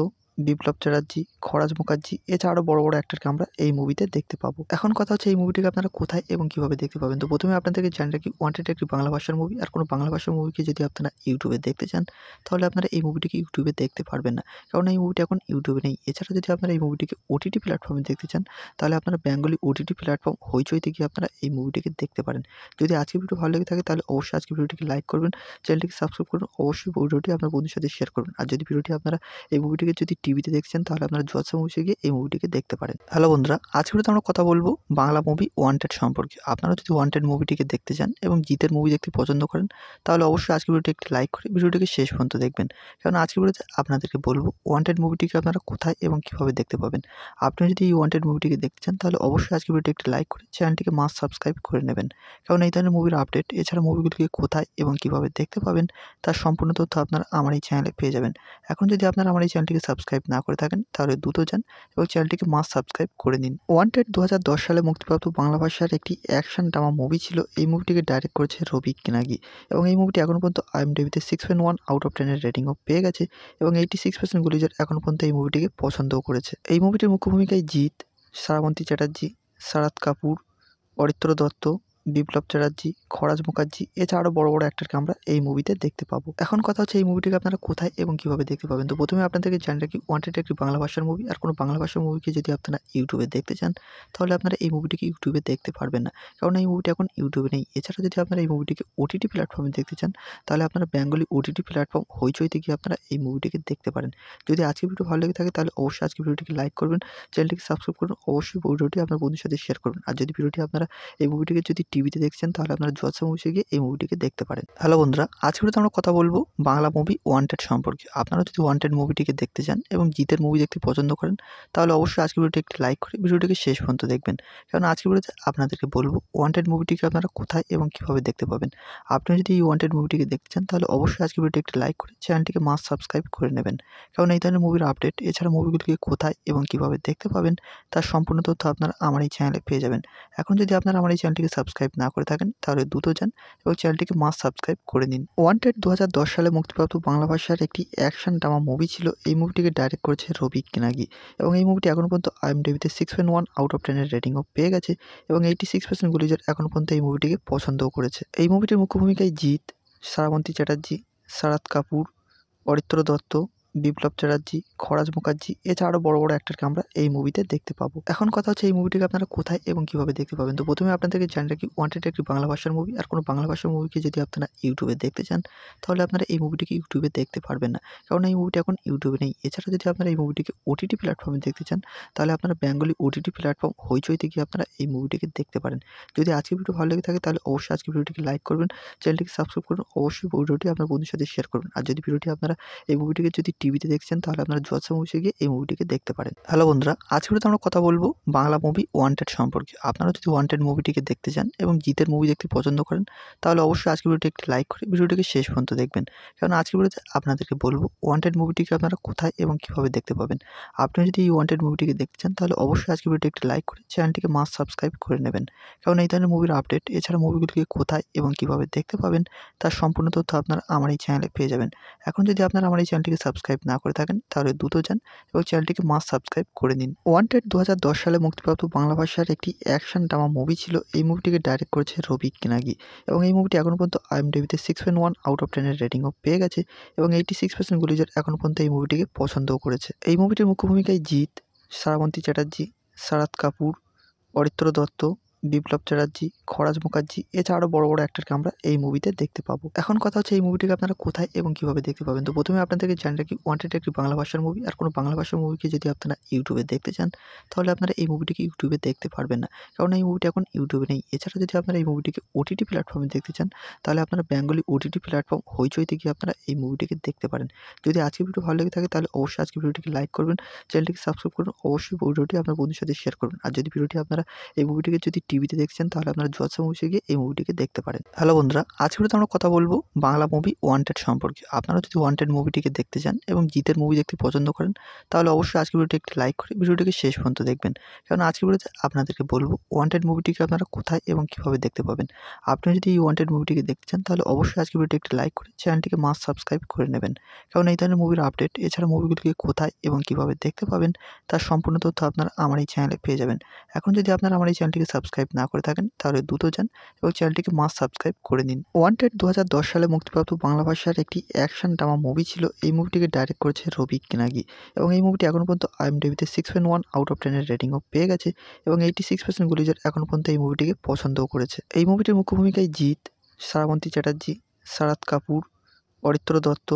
বিপ্লব চ্যাটার্জি খরাজ মুখার্জি এছাড়া আরও বড় বড় অ্যাক্টারকে আমরা এই মুভিতে দেখতে পাবো এখন কথা হচ্ছে এই মুভিটিকে আপনারা কোথায় এবং কীভাবে দেখতে পাবেন তো প্রথমে আপনাদেরকে জানি রাখি ওয়ান্টেড একটি বাংলা ভাষার মুভি আর কোনো বাংলা ভাষার মুভিকে যদি আপনারা ইউটিউবে দেখতে চান তাহলে আপনারা এই মুভিটিকে ইউটিউবে দেখতে পারবেন না কারণ এই মুভিটি এখন ইউটিউবে নেই এছাড়া যদি আপনারা এই মুভিটিকে ওটিটি প্ল্যাটফর্মে দেখতে চান তাহলে আপনারা বেঙ্গলি ওটিটি প্ল্যাটফর্ম হইচইতে গিয়ে আপনারা এই মুভিটিকে দেখতে পারেন যদি আজকে ভিডিও ভালো লেগে থাকে তাহলে অবশ্যই আজকে ভিডিওটিকে লাইক করবেন চ্যানেলটিকে সাবস্ক্রাইব করুন অবশ্যই ভিডিওটি আপনার বন্ধুর সাথে শেয়ার করুন আর যদি ভিডিওটি আপনারা এই মুভিটিকে যদি টিভিতে দেখছেন তাহলে আপনারা জলসা মুভিসে গিয়ে এই মুভিটিকে দেখতে পারেন হ্যালো বন্ধুরা আজকে তো আমরা কথা বলবো বাংলা মুভি ওয়ান্টেড সম্পর্কে আপনারা যদি ওয়ান্টেড মুভিটিকে দেখতে চান এবং জিতের মুভি দেখতে পছন্দ করেন তাহলে অবশ্যই আজকের ভিডিওটি একটি লাইক করে ভিডিওটিকে শেষ পর্যন্ত দেখবেন কারণ আজকের ভিডিওতে আপনাদেরকে বলবো ওয়ান্টেড মুভিটিকে আপনারা কোথায় এবং কীভাবে দেখতে পাবেন আপনি যদি এই ওয়ান্টেড মুভিটিকে দেখতে চান তাহলে অবশ্যই আজকের ভিডিওটি একটি লাইক করে চ্যানেলটিকে মাস সাবস্ক্রাইব করে নেবেন কারণ এই ধরনের মুভির আপডেট এছাড়া মুভিগুলিকে কোথায় এবং কীভাবে দেখতে পাবেন তার সম্পূর্ণ তথ্য আপনারা আমার এই চ্যানেলে পেয়ে যাবেন এখন যদি আপনারা আমার এই চ্যানেলটিকে সাবস্ক্রাইব সাবস্ক্রাইব না করে থাকেন তাহলে দ্রুত যান এবং চ্যানেলটিকে মাস সাবস্ক্রাইব করে নিন ওয়ান্টেড দু সালে মুক্তিপ্রাপ্ত বাংলা ভাষার একটি অ্যাকশন ড্রামা মুভি ছিল এই মুভিটিকে ডাইরেক্ট করেছে রবি কিনাগি এবং এই মুভিটি এখন পর্যন্ত আইএম আইএমডিবিতে six point one out of টেনের রেটিংও পেয়ে গেছে এবং এইটি সিক্স পার্সেন্ট গুলিজার এখন পর্যন্ত এই মুভিটিকে পছন্দও করেছে এই মুভিটির মুখ্য ভূমিকায় জিৎ সারাবন্তী চ্যাটার্জি শারাদ কাপুর অরিত্র দত্ত বিপ্লব চ্যাটার্জি খরাজ মুখার্জি এছাড়া আরও বড় বড় অ্যাক্টরকে আমরা এই মুভিতে দেখতে পাবো এখন কথা হচ্ছে এই মুভিটিকে আপনারা কোথায় এবং কীভাবে দেখতে পাবেন তো প্রথমে আপনাদেরকে জানি রাখি ওয়ান্টেড একটি বাংলা ভাষার মুভি আর কোনো বাংলা ভাষার মুভিকে যদি আপনারা ইউটিউবে দেখতে চান তাহলে আপনারা এই মুভিটিকে ইউটিউবে দেখতে পারবেন না কারণ এই মুভিটি এখন ইউটিউবে নেই এছাড়া যদি আপনারা এই মুভিটিকে ওটিটি প্ল্যাটফর্মে দেখতে চান তাহলে আপনারা বেঙ্গলি ওটিটি প্ল্যাটফর্ম হইচইতে গিয়ে আপনারা এই মুভিটিকে দেখতে পারেন যদি আজকে ভিডিও ভালো লেগে থাকে তাহলে অবশ্যই আজকে ভিডিওটিকে লাইক করবেন চ্যানেলটিকে সাবস্ক্রাইব করুন অবশ্যই ভিডিওটি আপনার বন্ধুর সাথে শেয়ার করুন আর যদি ভিডিওটি আপনারা এই মুভিটিকে যদি টিভিতে দেখছেন তাহলে আপনারা জোয়াসা মুভিসে গিয়ে এই মুভিটিকে দেখতে পারেন হ্যালো বন্ধুরা আজকে তো আমরা কথা বলবো বাংলা মুভি ওয়ান্টেড সম্পর্কে আপনারা যদি ওয়ান্টেড মুভিটিকে দেখতে চান এবং জিতের মুভি দেখতে পছন্দ করেন তাহলে অবশ্যই আজকের ভিডিওটি একটি লাইক করে ভিডিওটিকে শেষ পর্যন্ত দেখবেন কারণ আজকের ভিডিওতে আপনাদেরকে বলবো ওয়ান্টেড মুভিটিকে আপনারা কোথায় এবং কীভাবে দেখতে পাবেন আপনি যদি এই ওয়ান্টেড মুভিটিকে দেখতে চান তাহলে অবশ্যই আজকের ভিডিওটি একটি লাইক করে চ্যানেলটিকে মাস সাবস্ক্রাইব করে নেবেন কারণ এই ধরনের মুভির আপডেট এছাড়া মুভিগুলিকে কোথায় এবং কীভাবে দেখতে পাবেন তার সম্পূর্ণ তথ্য আপনারা আমার এই চ্যানেলে পেয়ে যাবেন এখন যদি আপনারা আমার এই চ্যানেলটিকে সাবস্ক্রাইব সাবস্ক্রাইব না করে থাকেন তাহলে দ্রুত যান এবং চ্যানেলটিকে মাস সাবস্ক্রাইব করে নিন ওয়ান্টেড দু সালে মুক্তিপ্রাপ্ত বাংলা ভাষার একটি অ্যাকশন ড্রামা মুভি ছিল এই মুভিটিকে ডাইরেক্ট করেছে রবি কেনাগি এবং এই মুভিটি এখন পর্যন্ত আইএমডিবিতে six point one out of টেনের রেটিংও পেয়ে গেছে এবং এইটি সিক্স পার্সেন্ট গুলিজার এখন পর্যন্ত এই মুভিটিকে পছন্দও করেছে এই মুভিটির মুখ্য ভূমিকায় জিৎ সারাবন্তী চ্যাটার্জি সারাদ কাপুর অরিত্র দত্ত বিপ্লব চ্যাটার্জি খরাজ মুখার্জি এছাড়াও বড় বড় অ্যাক্টরকে আমরা এই মুভিতে দেখতে পাবো এখন কথা হচ্ছে এই মুভিটিকে আপনারা কোথায় এবং কীভাবে দেখতে পাবেন তো প্রথমে আপনাদেরকে জানি রাখি ওয়ান্টেড একটি বাংলা ভাষার মুভি আর কোনো বাংলা ভাষার মুভিকে যদি আপনারা ইউটিউবে দেখতে চান তাহলে আপনারা এই মুভিটিকে ইউটিউবে দেখতে পারবেন না কারণ এই মুভিটি এখন ইউটিউবে নেই এছাড়া যদি আপনারা এই মুভিটিকে ওটিটি প্ল্যাটফর্মে দেখতে চান তাহলে আপনারা বেঙ্গলি ওটিটি প্ল্যাটফর্ম হইচইতে গিয়ে আপনারা এই মুভিটিকে দেখতে পারেন যদি আজকে ভিডিও ভালো লেগে থাকে তাহলে অবশ্যই আজকে ভিডিওটিকে লাইক করবেন চ্যানেলটিকে সাবস্ক্রাইব করুন অবশ্যই ভিডিওটি আপনার বন্ধুর সাথে শেয়ার করুন আর যদি ভিডিওটি আপনারা এই মুভিটিকে যদি টিভিতে দেখছেন তাহলে আপনারা জোয়াসা মুভিসে গিয়ে এই মুভিটিকে দেখতে পারেন হ্যালো বন্ধুরা আজকে তো আমরা কথা বলবো বাংলা মুভি ওয়ান্টেড সম্পর্কে আপনারা যদি ওয়ান্টেড মুভিটিকে দেখতে চান এবং জিতের মুভি দেখতে পছন্দ করেন তাহলে অবশ্যই আজকের ভিডিওটি একটি লাইক করে ভিডিওটিকে শেষ পর্যন্ত দেখবেন কারণ আজকে ভিডিওতে আপনাদেরকে বলবো ওয়ান্টেড মুভিটিকে আপনারা কোথায় এবং কীভাবে দেখতে পাবেন আপনি যদি এই ওয়ান্টেড মুভিটিকে দেখতে চান তাহলে অবশ্যই আজকের ভিডিওটি একটি লাইক করে চ্যানেলটিকে মাস্ট সাবস্ক্রাইব করে নেবেন কারণ এই ধরনের মুভির আপডেট এছাড়া মুভিগুলিকে কোথায় এবং কীভাবে দেখতে পাবেন তার সম্পূর্ণ তথ্য আপনারা আমার এই চ্যানেলে পেয়ে যাবেন এখন যদি আপনারা আমার এই চ্যানেলটিকে সাবস্ক্রাইব সাবস্ক্রাইব না করে থাকেন তাহলে দ্রুত যান এবং চ্যানেলটিকে মাস সাবস্ক্রাইব করে নিন ওয়ান্টেড দু সালে মুক্তিপ্রাপ্ত বাংলা ভাষার একটি অ্যাকশন ড্রামা মুভি ছিল এই মুভিটিকে ডাইরেক্ট করেছে রবি কেনাগি এবং এই মুভিটি এখন পর্যন্ত আইএমডিবিতে six point one out of টেনের রেটিংও পেয়ে গেছে এবং এইটি সিক্স পার্সেন্ট গুলিজার এখন পর্যন্ত এই মুভিটিকে পছন্দও করেছে এই মুভিটির মুখ্য ভূমিকায় জিৎ সারাবন্তী চ্যাটার্জি সারাদ কাপুর অরিত্র দত্ত বিপ্লব চ্যাটার্জি খরাজ মুখার্জি এছাড়াও বড় বড় অ্যাক্টারকে আমরা এই মুভিতে দেখতে পাবো এখন কথা হচ্ছে এই মুভিটিকে আপনারা কোথায় এবং কীভাবে দেখতে পাবেন তো প্রথমে আপনাদেরকে জানি রাখি ওয়ান্টেড একটি বাংলা ভাষার মুভি আর কোনো বাংলা ভাষার মুভিকে যদি আপনারা ইউটিউবে দেখতে চান তাহলে আপনারা এই মুভিটিকে ইউটিউবে দেখতে পারবেন না কারণ এই মুভিটি এখন ইউটিউবে নেই এছাড়া যদি আপনারা এই মুভিটিকে ওটিটি প্ল্যাটফর্মে দেখতে চান তাহলে আপনারা বেঙ্গলি ওটিটি প্ল্যাটফর্ম হইচইতে গিয়ে আপনারা এই মুভিটিকে দেখতে পারেন যদি আজকে ভিডিও ভালো লেগে থাকে তাহলে অবশ্যই আজকে ভিডিওটিকে লাইক করবেন চ্যানেলটিকে সাবস্ক্রাইব করুন অবশ্যই ভিডিওটি আপনার বন্ধুর সাথে শেয়ার করুন আর যদি ভিডিওটি আপনারা এই মুভিটিকে যদি টিভিতে দেখছেন তাহলে আপনারা জজ মুভিসে গিয়ে এই মুভিটিকে দেখতে পারেন হ্যালো বন্ধুরা আজকে তো আমরা কথা বলবো বাংলা মুভি ওয়ান্টেড সম্পর্কে আপনারা যদি ওয়ান্টেড মুভিটিকে দেখতে চান এবং জিতের মুভি দেখতে পছন্দ করেন তাহলে অবশ্যই আজকে ভিডিওটি একটি লাইক করে ভিডিওটিকে শেষ পর্যন্ত দেখবেন কারণ আজকে ভিডিওতে আপনাদেরকে বলবো ওয়ান্টেড মুভিটিকে আপনারা কোথায় এবং কীভাবে দেখতে পাবেন আপনি যদি এই ওয়ান্টেড মুভিটিকে দেখতে চান তাহলে অবশ্যই আজকে ভিডিওটি একটি লাইক করে চ্যানেলটিকে মাস্ট সাবস্ক্রাইব করে নেবেন কারণ এই ধরনের মুভির আপডেট এছাড়া মুভিগুলিকে কোথায় এবং কীভাবে দেখতে পাবেন তার সম্পূর্ণ তথ্য আপনারা আমার এই চ্যানেলে পেয়ে যাবেন এখন যদি আপনারা আমার এই চ্যানেলটিকে সাবস্ক্রাইব সাবস্ক্রাইব না করে থাকেন তাহলে দ্রুত যান এবং চ্যানেলটিকে মাস সাবস্ক্রাইব করে নিন ওয়ান্টেড দু সালে মুক্তিপ্রাপ্ত বাংলা ভাষার একটি অ্যাকশন ড্রামা মুভি ছিল এই মুভিটিকে ডাইরেক্ট করেছে রবি কেনাগি এবং এই মুভিটি এখন পর্যন্ত আইএমডিবিতে six point one out of টেনের রেটিংও পেয়ে গেছে এবং এইটি সিক্স পার্সেন্ট গুলিজার এখন পর্যন্ত এই মুভিটিকে পছন্দও করেছে এই মুভিটির মুখ্য ভূমিকায় জিৎ সারাবন্তী চ্যাটার্জি শারাদ কাপুর অরিত্র দত্ত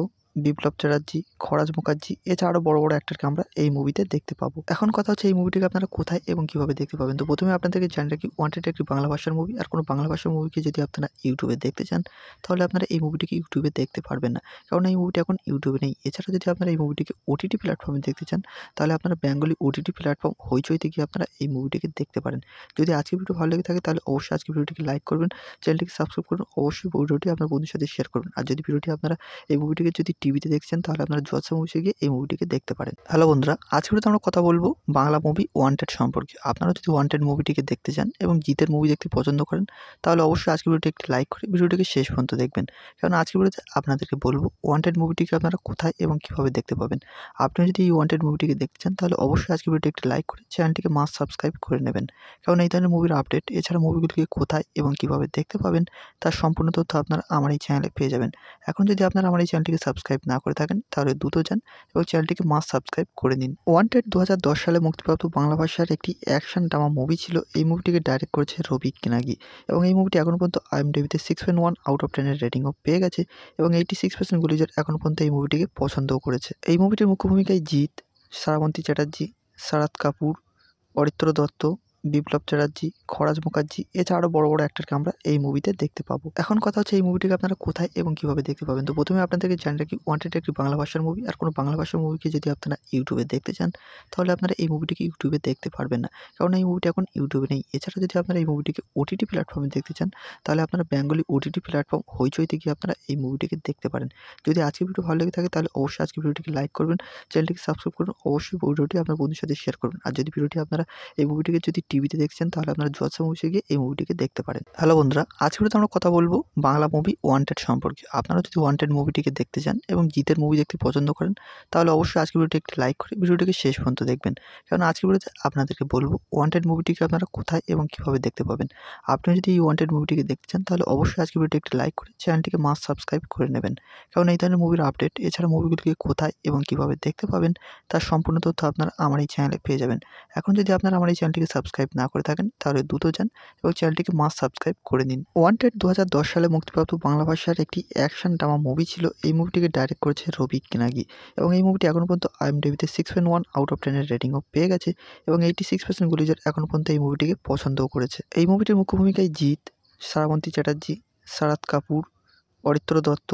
বিপ্লব চ্যাটার্জি খরাজ মুখার্জি এছাড়া আরও বড় বড় অ্যাক্টারকে আমরা এই মুভিতে দেখতে পাবো এখন কথা হচ্ছে এই মুভিটিকে আপনারা কোথায় এবং কীভাবে দেখতে পাবেন তো প্রথমে আপনাদেরকে জানি রাখি ওয়ান্টেড একটি বাংলা ভাষার মুভি আর কোনো বাংলা ভাষার মুভিকে যদি আপনারা ইউটিউবে দেখতে চান তাহলে আপনারা এই মুভিটিকে ইউটিউবে দেখতে পারবেন না কারণ এই মুভিটি এখন ইউটিউবে নেই এছাড়া যদি আপনারা এই মুভিটিকে ওটিটি প্ল্যাটফর্মে দেখতে চান তাহলে আপনারা বেঙ্গলি ওটিটি প্ল্যাটফর্ম হইচইতে গিয়ে আপনারা এই মুভিটিকে দেখতে পারেন যদি আজকে ভিডিও ভালো লেগে থাকে তাহলে অবশ্যই আজকে ভিডিওটিকে লাইক করবেন চ্যানেলটিকে সাবস্ক্রাইব করুন অবশ্যই ভিডিওটি আপনার বন্ধুর সাথে শেয়ার করুন আর যদি ভিডিওটি আপনারা এই মুভিটিকে যদি টিভিতে দেখছেন তাহলে আপনারা জলসা মুভিসে গিয়ে এই মুভিটিকে দেখতে পারেন হ্যালো বন্ধুরা আজকে তো আমরা কথা বলবো বাংলা মুভি ওয়ান্টেড সম্পর্কে আপনারা যদি ওয়ান্টেড মুভিটিকে দেখতে চান এবং জিতের মুভি দেখতে পছন্দ করেন তাহলে অবশ্যই আজকে ভিডিওটি একটি লাইক করে ভিডিওটিকে শেষ পর্যন্ত দেখবেন কারণ আজকের ভিডিওতে আপনাদেরকে বলবো ওয়ান্টেড মুভিটিকে আপনারা কোথায় এবং কীভাবে দেখতে পাবেন আপনি যদি এই ওয়ান্টেড মুভিটিকে দেখতে চান তাহলে অবশ্যই আজকের ভিডিওটি একটি লাইক করে চ্যানেলটিকে মাস সাবস্ক্রাইব করে নেবেন কারণ এই ধরনের মুভির আপডেট এছাড়া মুভিগুলিকে কোথায় এবং কীভাবে দেখতে পাবেন তার সম্পূর্ণ তথ্য আপনারা আমার এই চ্যানেলে পেয়ে যাবেন এখন যদি আপনারা আমার এই চ্যানেলটিকে সাবস্ক্রাইব সাবস্ক্রাইব না করে থাকেন তাহলে দ্রুত যান এবং চ্যানেলটিকে মাস সাবস্ক্রাইব করে নিন ওয়ান্টেড দু সালে মুক্তিপ্রাপ্ত বাংলা ভাষার একটি অ্যাকশন ড্রামা মুভি ছিল এই মুভিটিকে ডাইরেক্ট করেছে রবি কেনাগি এবং এই মুভিটি এখন পর্যন্ত আইএমডিবিতে six point one out of টেনের রেটিংও পেয়ে গেছে এবং এইটি সিক্স পার্সেন্ট গুলিজার এখনও পর্যন্ত এই মুভিটিকে পছন্দও করেছে এই মুভিটির মুখ্য ভূমিকায় জিৎ সারাবন্তী চ্যাটার্জি সারাদ কাপুর অরিত্র দত্ত বিপ্লব চ্যাটার্জি খরাজ মুখার্জি এছাড়া আরও বড় বড় অ্যাক্টারকে আমরা এই মুভিতে দেখতে পাবো এখন কথা হচ্ছে এই মুভিটিকে আপনারা কোথায় এবং কীভাবে দেখতে পাবেন তো প্রথমে আপনাদেরকে জানি রাখি ওয়ান্টেড একটি বাংলা ভাষার মুভি আর কোনো বাংলা ভাষার মুভিকে যদি আপনারা ইউটিউবে দেখতে চান তাহলে আপনারা এই মুভিটিকে ইউটিউবে দেখতে পারবেন না কারণ এই মুভিটি এখন ইউটিউবে নেই এছাড়া যদি আপনারা এই মুভিটিকে ওটিটি প্ল্যাটফর্মে দেখতে চান তাহলে আপনারা বেঙ্গলি ওটিটি প্ল্যাটফর্ম হইচইতে গিয়ে আপনারা এই মুভিটিকে দেখতে পারেন যদি আজকে ভিডিও ভালো লেগে থাকে তাহলে অবশ্যই আজকে ভিডিওটিকে লাইক করবেন চ্যানেলটিকে সাবস্ক্রাইব করুন অবশ্যই ভিডিওটি আপনার বন্ধুর সাথে শেয়ার করবেন আর যদি ভিডিওটি আপনারা এই মুভিটিকে যদি টিভিতে দেখছেন তাহলে আপনারা জলসা মুভিসে গিয়ে এই মুভিটিকে দেখতে পারেন হ্যালো বন্ধুরা আজকে তো আমরা কথা বলবো বাংলা মুভি ওয়ান্টেড সম্পর্কে আপনারা যদি ওয়ান্টেড মুভিটিকে দেখতে চান এবং জিতের মুভি দেখতে পছন্দ করেন তাহলে অবশ্যই আজকে ভিডিওটি একটি লাইক করে ভিডিওটিকে শেষ পর্যন্ত দেখবেন কারণ আজকে ভিডিওতে আপনাদেরকে বলবো ওয়ান্টেড মুভিটিকে আপনারা কোথায় এবং কীভাবে দেখতে পাবেন আপনি যদি এই ওয়ান্টেড মুভিটিকে দেখতে চান তাহলে অবশ্যই আজকে ভিডিওটি একটি লাইক করে চ্যানেলটিকে মাস সাবস্ক্রাইব করে নেবেন কারণ এই ধরনের মুভির আপডেট এছাড়া মুভিগুলিকে কোথায় এবং কীভাবে দেখতে পাবেন তার সম্পূর্ণ তথ্য আপনারা আমার এই চ্যানেলে পেয়ে যাবেন এখন যদি আপনারা আমার এই চ্যানেলটিকে সাবস্ক্রাইব সাবস্ক্রাইব না করে থাকেন তাহলে দ্রুত যান এবং চ্যানেলটিকে মাস সাবস্ক্রাইব করে নিন ওয়ান্টেড দু সালে মুক্তিপ্রাপ্ত বাংলা ভাষার একটি অ্যাকশন ড্রামা মুভি ছিল এই মুভিটিকে ডাইরেক্ট করেছে রবি কেনাগি এবং এই মুভিটি এখন পর্যন্ত আইএমডিবিতে six point one out of টেনের রেটিংও পেয়ে গেছে এবং এইটি সিক্স পার্সেন্ট গুলিজার এখন পর্যন্ত এই মুভিটিকে পছন্দও করেছে এই মুভিটির মুখ্য ভূমিকায় জিৎ সারাবন্তী চ্যাটার্জি শারাদ কাপুর অরিত্র দত্ত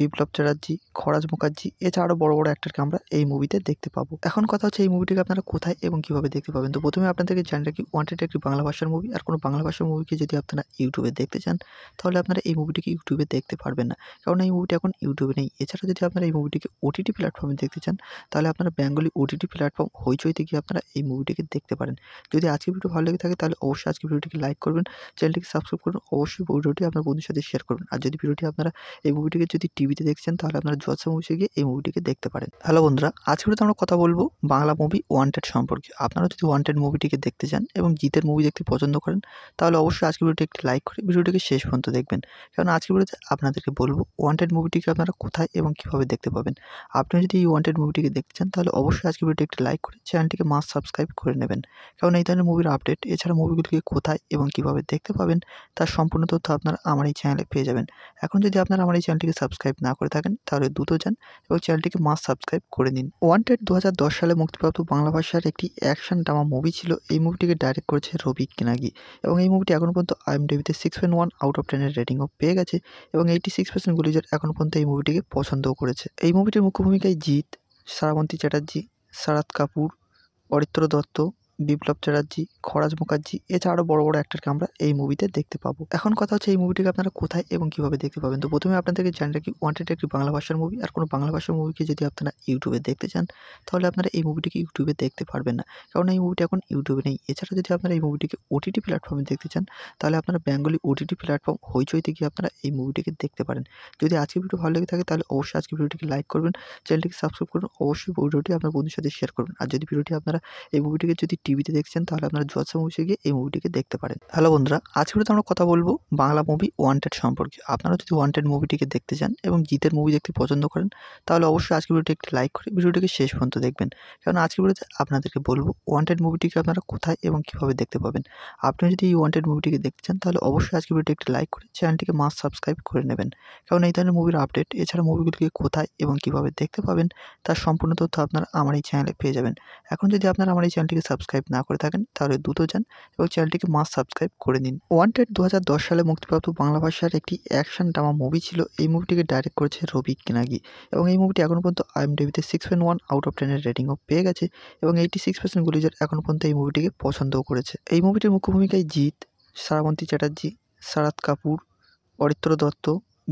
বিপ্লব চ্যাটার্জি খরাজ মুখার্জি এছাড়াও বড় বড় অ্যাক্টরকে আমরা এই মুভিতে দেখতে পাবো এখন কথা হচ্ছে এই মুভিটিকে আপনারা কোথায় এবং কীভাবে দেখতে পাবেন তো প্রথমে আপনাদেরকে জানি রাখি ওয়ান্টেড একটি বাংলা ভাষার মুভি আর কোনো বাংলা ভাষার মুভিকে যদি আপনারা ইউটিউবে দেখতে চান তাহলে আপনারা এই মুভিটিকে ইউটিউবে দেখতে পারবেন না কারণ এই মুভিটি এখন ইউটিউবে নেই এছাড়া যদি আপনারা এই মুভিটিকে ওটিটি প্ল্যাটফর্মে দেখতে চান তাহলে আপনারা বেঙ্গলি ওটিটি প্ল্যাটফর্ম হইচইতে গিয়ে আপনারা এই মুভিটিকে দেখতে পারেন যদি আজকে ভিডিও ভালো লেগে থাকে তাহলে অবশ্যই আজকে ভিডিওটিকে লাইক করবেন চ্যানেলটিকে সাবস্ক্রাইব করুন অবশ্যই ভিডিওটি আপনার বন্ধুর সাথে শেয়ার করবেন আর যদি ভিডিওটি আপনারা এই মুভিটিকে যদি টিভিতে দেখছেন তাহলে আপনারা জলসা মুভিসে গিয়ে এই মুভিটিকে দেখতে পারেন হ্যালো বন্ধুরা আজকে তো আমরা কথা বলবো বাংলা মুভি ওয়ান্টেড সম্পর্কে আপনারা যদি ওয়ান্টেড মুভিটিকে দেখতে চান এবং জিতের মুভি দেখতে পছন্দ করেন তাহলে অবশ্যই আজকের ভিডিওটি একটি লাইক করে ভিডিওটিকে শেষ পর্যন্ত দেখবেন কারণ আজকের ভিডিওতে আপনাদেরকে বলবো ওয়ান্টেড মুভিটিকে আপনারা কোথায় এবং কীভাবে দেখতে পাবেন আপনি যদি এই ওয়ান্টেড মুভিটিকে দেখতে চান তাহলে অবশ্যই আজকে ভিডিওটি একটি লাইক করে চ্যানেলটিকে মাস সাবস্ক্রাইব করে নেবেন কারণ এই ধরনের মুভির আপডেট এছাড়া মুভিগুলিকে কোথায় এবং কীভাবে দেখতে পাবেন তার সম্পূর্ণ তথ্য আপনারা আমার এই চ্যানেলে পেয়ে যাবেন এখন যদি আপনারা আমার এই চ্যানেলটিকে সাবস্ক্রাইব সাবস্ক্রাইব না করে থাকেন তাহলে দ্রুত যান এবং চ্যানেলটিকে মাস সাবস্ক্রাইব করে নিন ওয়ান্টেড দু সালে মুক্তিপ্রাপ্ত বাংলা ভাষার একটি অ্যাকশন ড্রামা মুভি ছিল এই মুভিটিকে ডাইরেক্ট করেছে রবি কেনাগি এবং এই মুভিটি এখন পর্যন্ত আইএমডিবিতে six point one out of টেনের রেটিংও পেয়ে গেছে এবং এইটি সিক্স পার্সেন্ট গুলিজার এখনও পর্যন্ত এই মুভিটিকে পছন্দও করেছে এই মুভিটির মুখ্য ভূমিকায় জিৎ সারাবন্তী চ্যাটার্জি শারাদ কাপুর অরিত্র দত্ত বিপ্লব চ্যাটার্জি খরাজ মুখার্জি এছাড়া আরও বড় বড় অ্যাক্টারকে আমরা এই মুভিতে দেখতে পাবো এখন কথা হচ্ছে এই মুভিটিকে আপনারা কোথায় এবং কীভাবে দেখতে পাবেন তো প্রথমে আপনাদেরকে জানি রাখি ওয়ান্টেড একটি বাংলা ভাষার মুভি আর কোনো বাংলা ভাষার মুভিকে যদি আপনারা ইউটিউবে দেখতে চান তাহলে আপনারা এই মুভিটিকে ইউটিউবে দেখতে পারবেন না কারণ এই মুভিটি এখন ইউটিউবে নেই এছাড়া যদি আপনারা এই মুভিটিকে ওটিটি প্ল্যাটফর্মে দেখতে চান তাহলে আপনারা বেঙ্গলি ওটিটি প্ল্যাটফর্ম হইচইতে গিয়ে আপনারা এই মুভিটিকে দেখতে পারেন যদি আজকে ভিডিও ভালো লেগে থাকে তাহলে অবশ্যই আজকে ভিডিওটিকে লাইক করবেন চ্যানেলটিকে সাবস্ক্রাইব করুন অবশ্যই ভিডিওটি আপনার বন্ধুর সাথে শেয়ার করুন আর যদি ভিডিওটি আপনারা এই মুভিটিকে যদি টিভিতে দেখছেন তাহলে আপনারা জোয়াসা মুভি গিয়ে এই মুভিটিকে দেখতে পারেন হ্যালো বন্ধুরা আজকে তো আমরা কথা বলবো বাংলা মুভি ওয়ান্টেড সম্পর্কে আপনারা যদি ওয়ান্টেড মুভিটিকে দেখতে চান এবং জিতের মুভি দেখতে পছন্দ করেন তাহলে অবশ্যই আজকের ভিডিওটি একটি লাইক করে ভিডিওটিকে শেষ পর্যন্ত দেখবেন কারণ আজকে ভিডিওতে আপনাদেরকে বলবো ওয়ান্টেড মুভিটিকে আপনারা কোথায় এবং কীভাবে দেখতে পাবেন আপনি যদি এই ওয়ান্টেড মুভিটিকে দেখতে চান তাহলে অবশ্যই আজকের ভিডিওটি একটি লাইক করে চ্যানেলটিকে মাস্ট সাবস্ক্রাইব করে নেবেন কারণ এই ধরনের মুভির আপডেট এছাড়া মুভিগুলিকে কোথায় এবং কীভাবে দেখতে পাবেন তার সম্পূর্ণ তথ্য আপনারা আমার এই চ্যানেলে পেয়ে যাবেন এখন যদি আপনারা আমার এই চ্যানেলটিকে সাবস্ক্রাইব সাবস্ক্রাইব না করে থাকেন তাহলে দ্রুত যান এবং চ্যানেলটিকে মাস সাবস্ক্রাইব করে নিন ওয়ান্টেড দু সালে মুক্তিপ্রাপ্ত বাংলা ভাষার একটি অ্যাকশন ড্রামা মুভি ছিল এই মুভিটিকে ডাইরেক্ট করেছে রবি কেনাগি এবং এই মুভিটি এখন পর্যন্ত আইএমডিবিতে six point one out of টেনের রেটিংও পেয়ে গেছে এবং এইটি সিক্স পার্সেন্ট গুলিজার এখন পর্যন্ত এই মুভিটিকে পছন্দও করেছে এই মুভিটির মুখ্য ভূমিকায় জিৎ সারাবন্তী চ্যাটার্জি সারাদ কাপুর অরিত্র দত্ত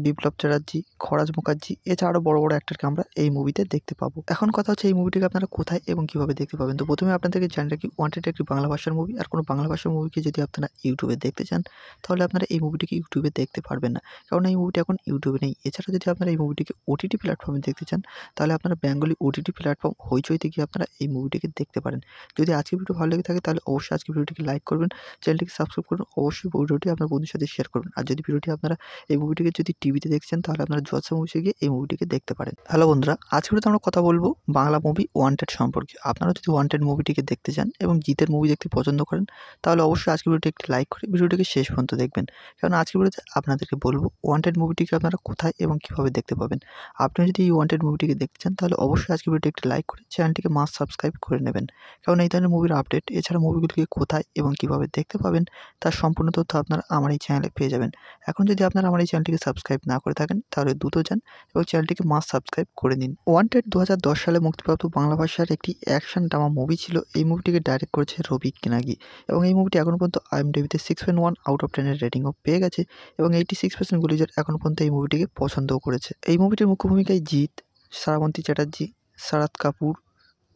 বিপ্লব চ্যাটার্জি খরাজ মুখার্জি এছাড়া আরও বড় বড় অ্যাক্টরকে আমরা এই মুভিতে দেখতে পাবো এখন কথা হচ্ছে এই মুভিটিকে আপনারা কোথায় এবং কীভাবে দেখতে পাবেন তো প্রথমে আপনাদেরকে জানি রাখি ওয়ান্টেড একটি বাংলা ভাষার মুভি আর কোনো বাংলা ভাষার মুভিকে যদি আপনারা ইউটিউবে দেখতে চান তাহলে আপনারা এই মুভিটিকে ইউটিউবে দেখতে পারবেন না কারণ এই মুভিটি এখন ইউটিউবে নেই এছাড়া যদি আপনারা এই মুভিটিকে ওটিটি প্ল্যাটফর্মে দেখতে চান তাহলে আপনারা বেঙ্গলি ওটিটি প্ল্যাটফর্ম হইচইতে গিয়ে আপনারা এই মুভিটিকে দেখতে পারেন যদি আজকে ভিডিও ভালো লেগে থাকে তাহলে অবশ্যই আজকে ভিডিওটিকে লাইক করবেন চ্যানেলটিকে সাবস্ক্রাইব করুন অবশ্যই ভিডিওটি আপনার বন্ধুর সাথে শেয়ার করুন আর যদি ভিডিওটি আপনারা এই মুভিটিকে যদি টিভিতে দেখছেন তাহলে আপনারা জলসা মুভিসে গিয়ে এই মুভিটিকে দেখতে পারেন হ্যালো বন্ধুরা আজকে তো আমরা কথা বলবো বাংলা মুভি ওয়ান্টেড সম্পর্কে আপনারা যদি ওয়ান্টেড মুভিটিকে দেখতে চান এবং জিতের মুভি দেখতে পছন্দ করেন তাহলে অবশ্যই আজকের ভিডিওটি একটি লাইক করে ভিডিওটিকে শেষ পর্যন্ত দেখবেন কারণ আজকের ভিডিওতে আপনাদেরকে বলবো ওয়ান্টেড মুভিটিকে আপনারা কোথায় এবং কীভাবে দেখতে পাবেন আপনি যদি এই ওয়ান্টেড মুভিটিকে দেখতে চান তাহলে অবশ্যই আজকের ভিডিওটি একটি লাইক করে চ্যানেলটিকে মাস্ট সাবস্ক্রাইব করে নেবেন কারণ এই ধরনের মুভির আপডেট এছাড়া মুভিগুলিকে কোথায় এবং কীভাবে দেখতে পাবেন তার সম্পূর্ণ তথ্য আপনারা আমার এই চ্যানেলে পেয়ে যাবেন এখন যদি আপনারা আমার এই চ্যানেলটিকে সাবস্ক্রাইব সাবস্ক্রাইব না করে থাকেন তাহলে দ্রুত যান এবং চ্যানেলটিকে মাস সাবস্ক্রাইব করে নিন ওয়ান্টেড দু সালে মুক্তিপ্রাপ্ত বাংলা ভাষার একটি অ্যাকশন ড্রামা মুভি ছিল এই মুভিটিকে ডাইরেক্ট করেছে রবি কিনাগি এবং এই মুভিটি এখন পর্যন্ত আইএমডিবিতে six point one out of টেনের রেটিংও পেয়ে গেছে এবং এইটি সিক্স পার্সেন্ট গুলিজার এখন পর্যন্ত এই মুভিটিকে পছন্দও করেছে এই মুভিটির মুখ্য ভূমিকায় জিৎ সারাবন্তী চ্যাটার্জি সারাদ কাপুর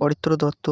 অরিত্র দত্ত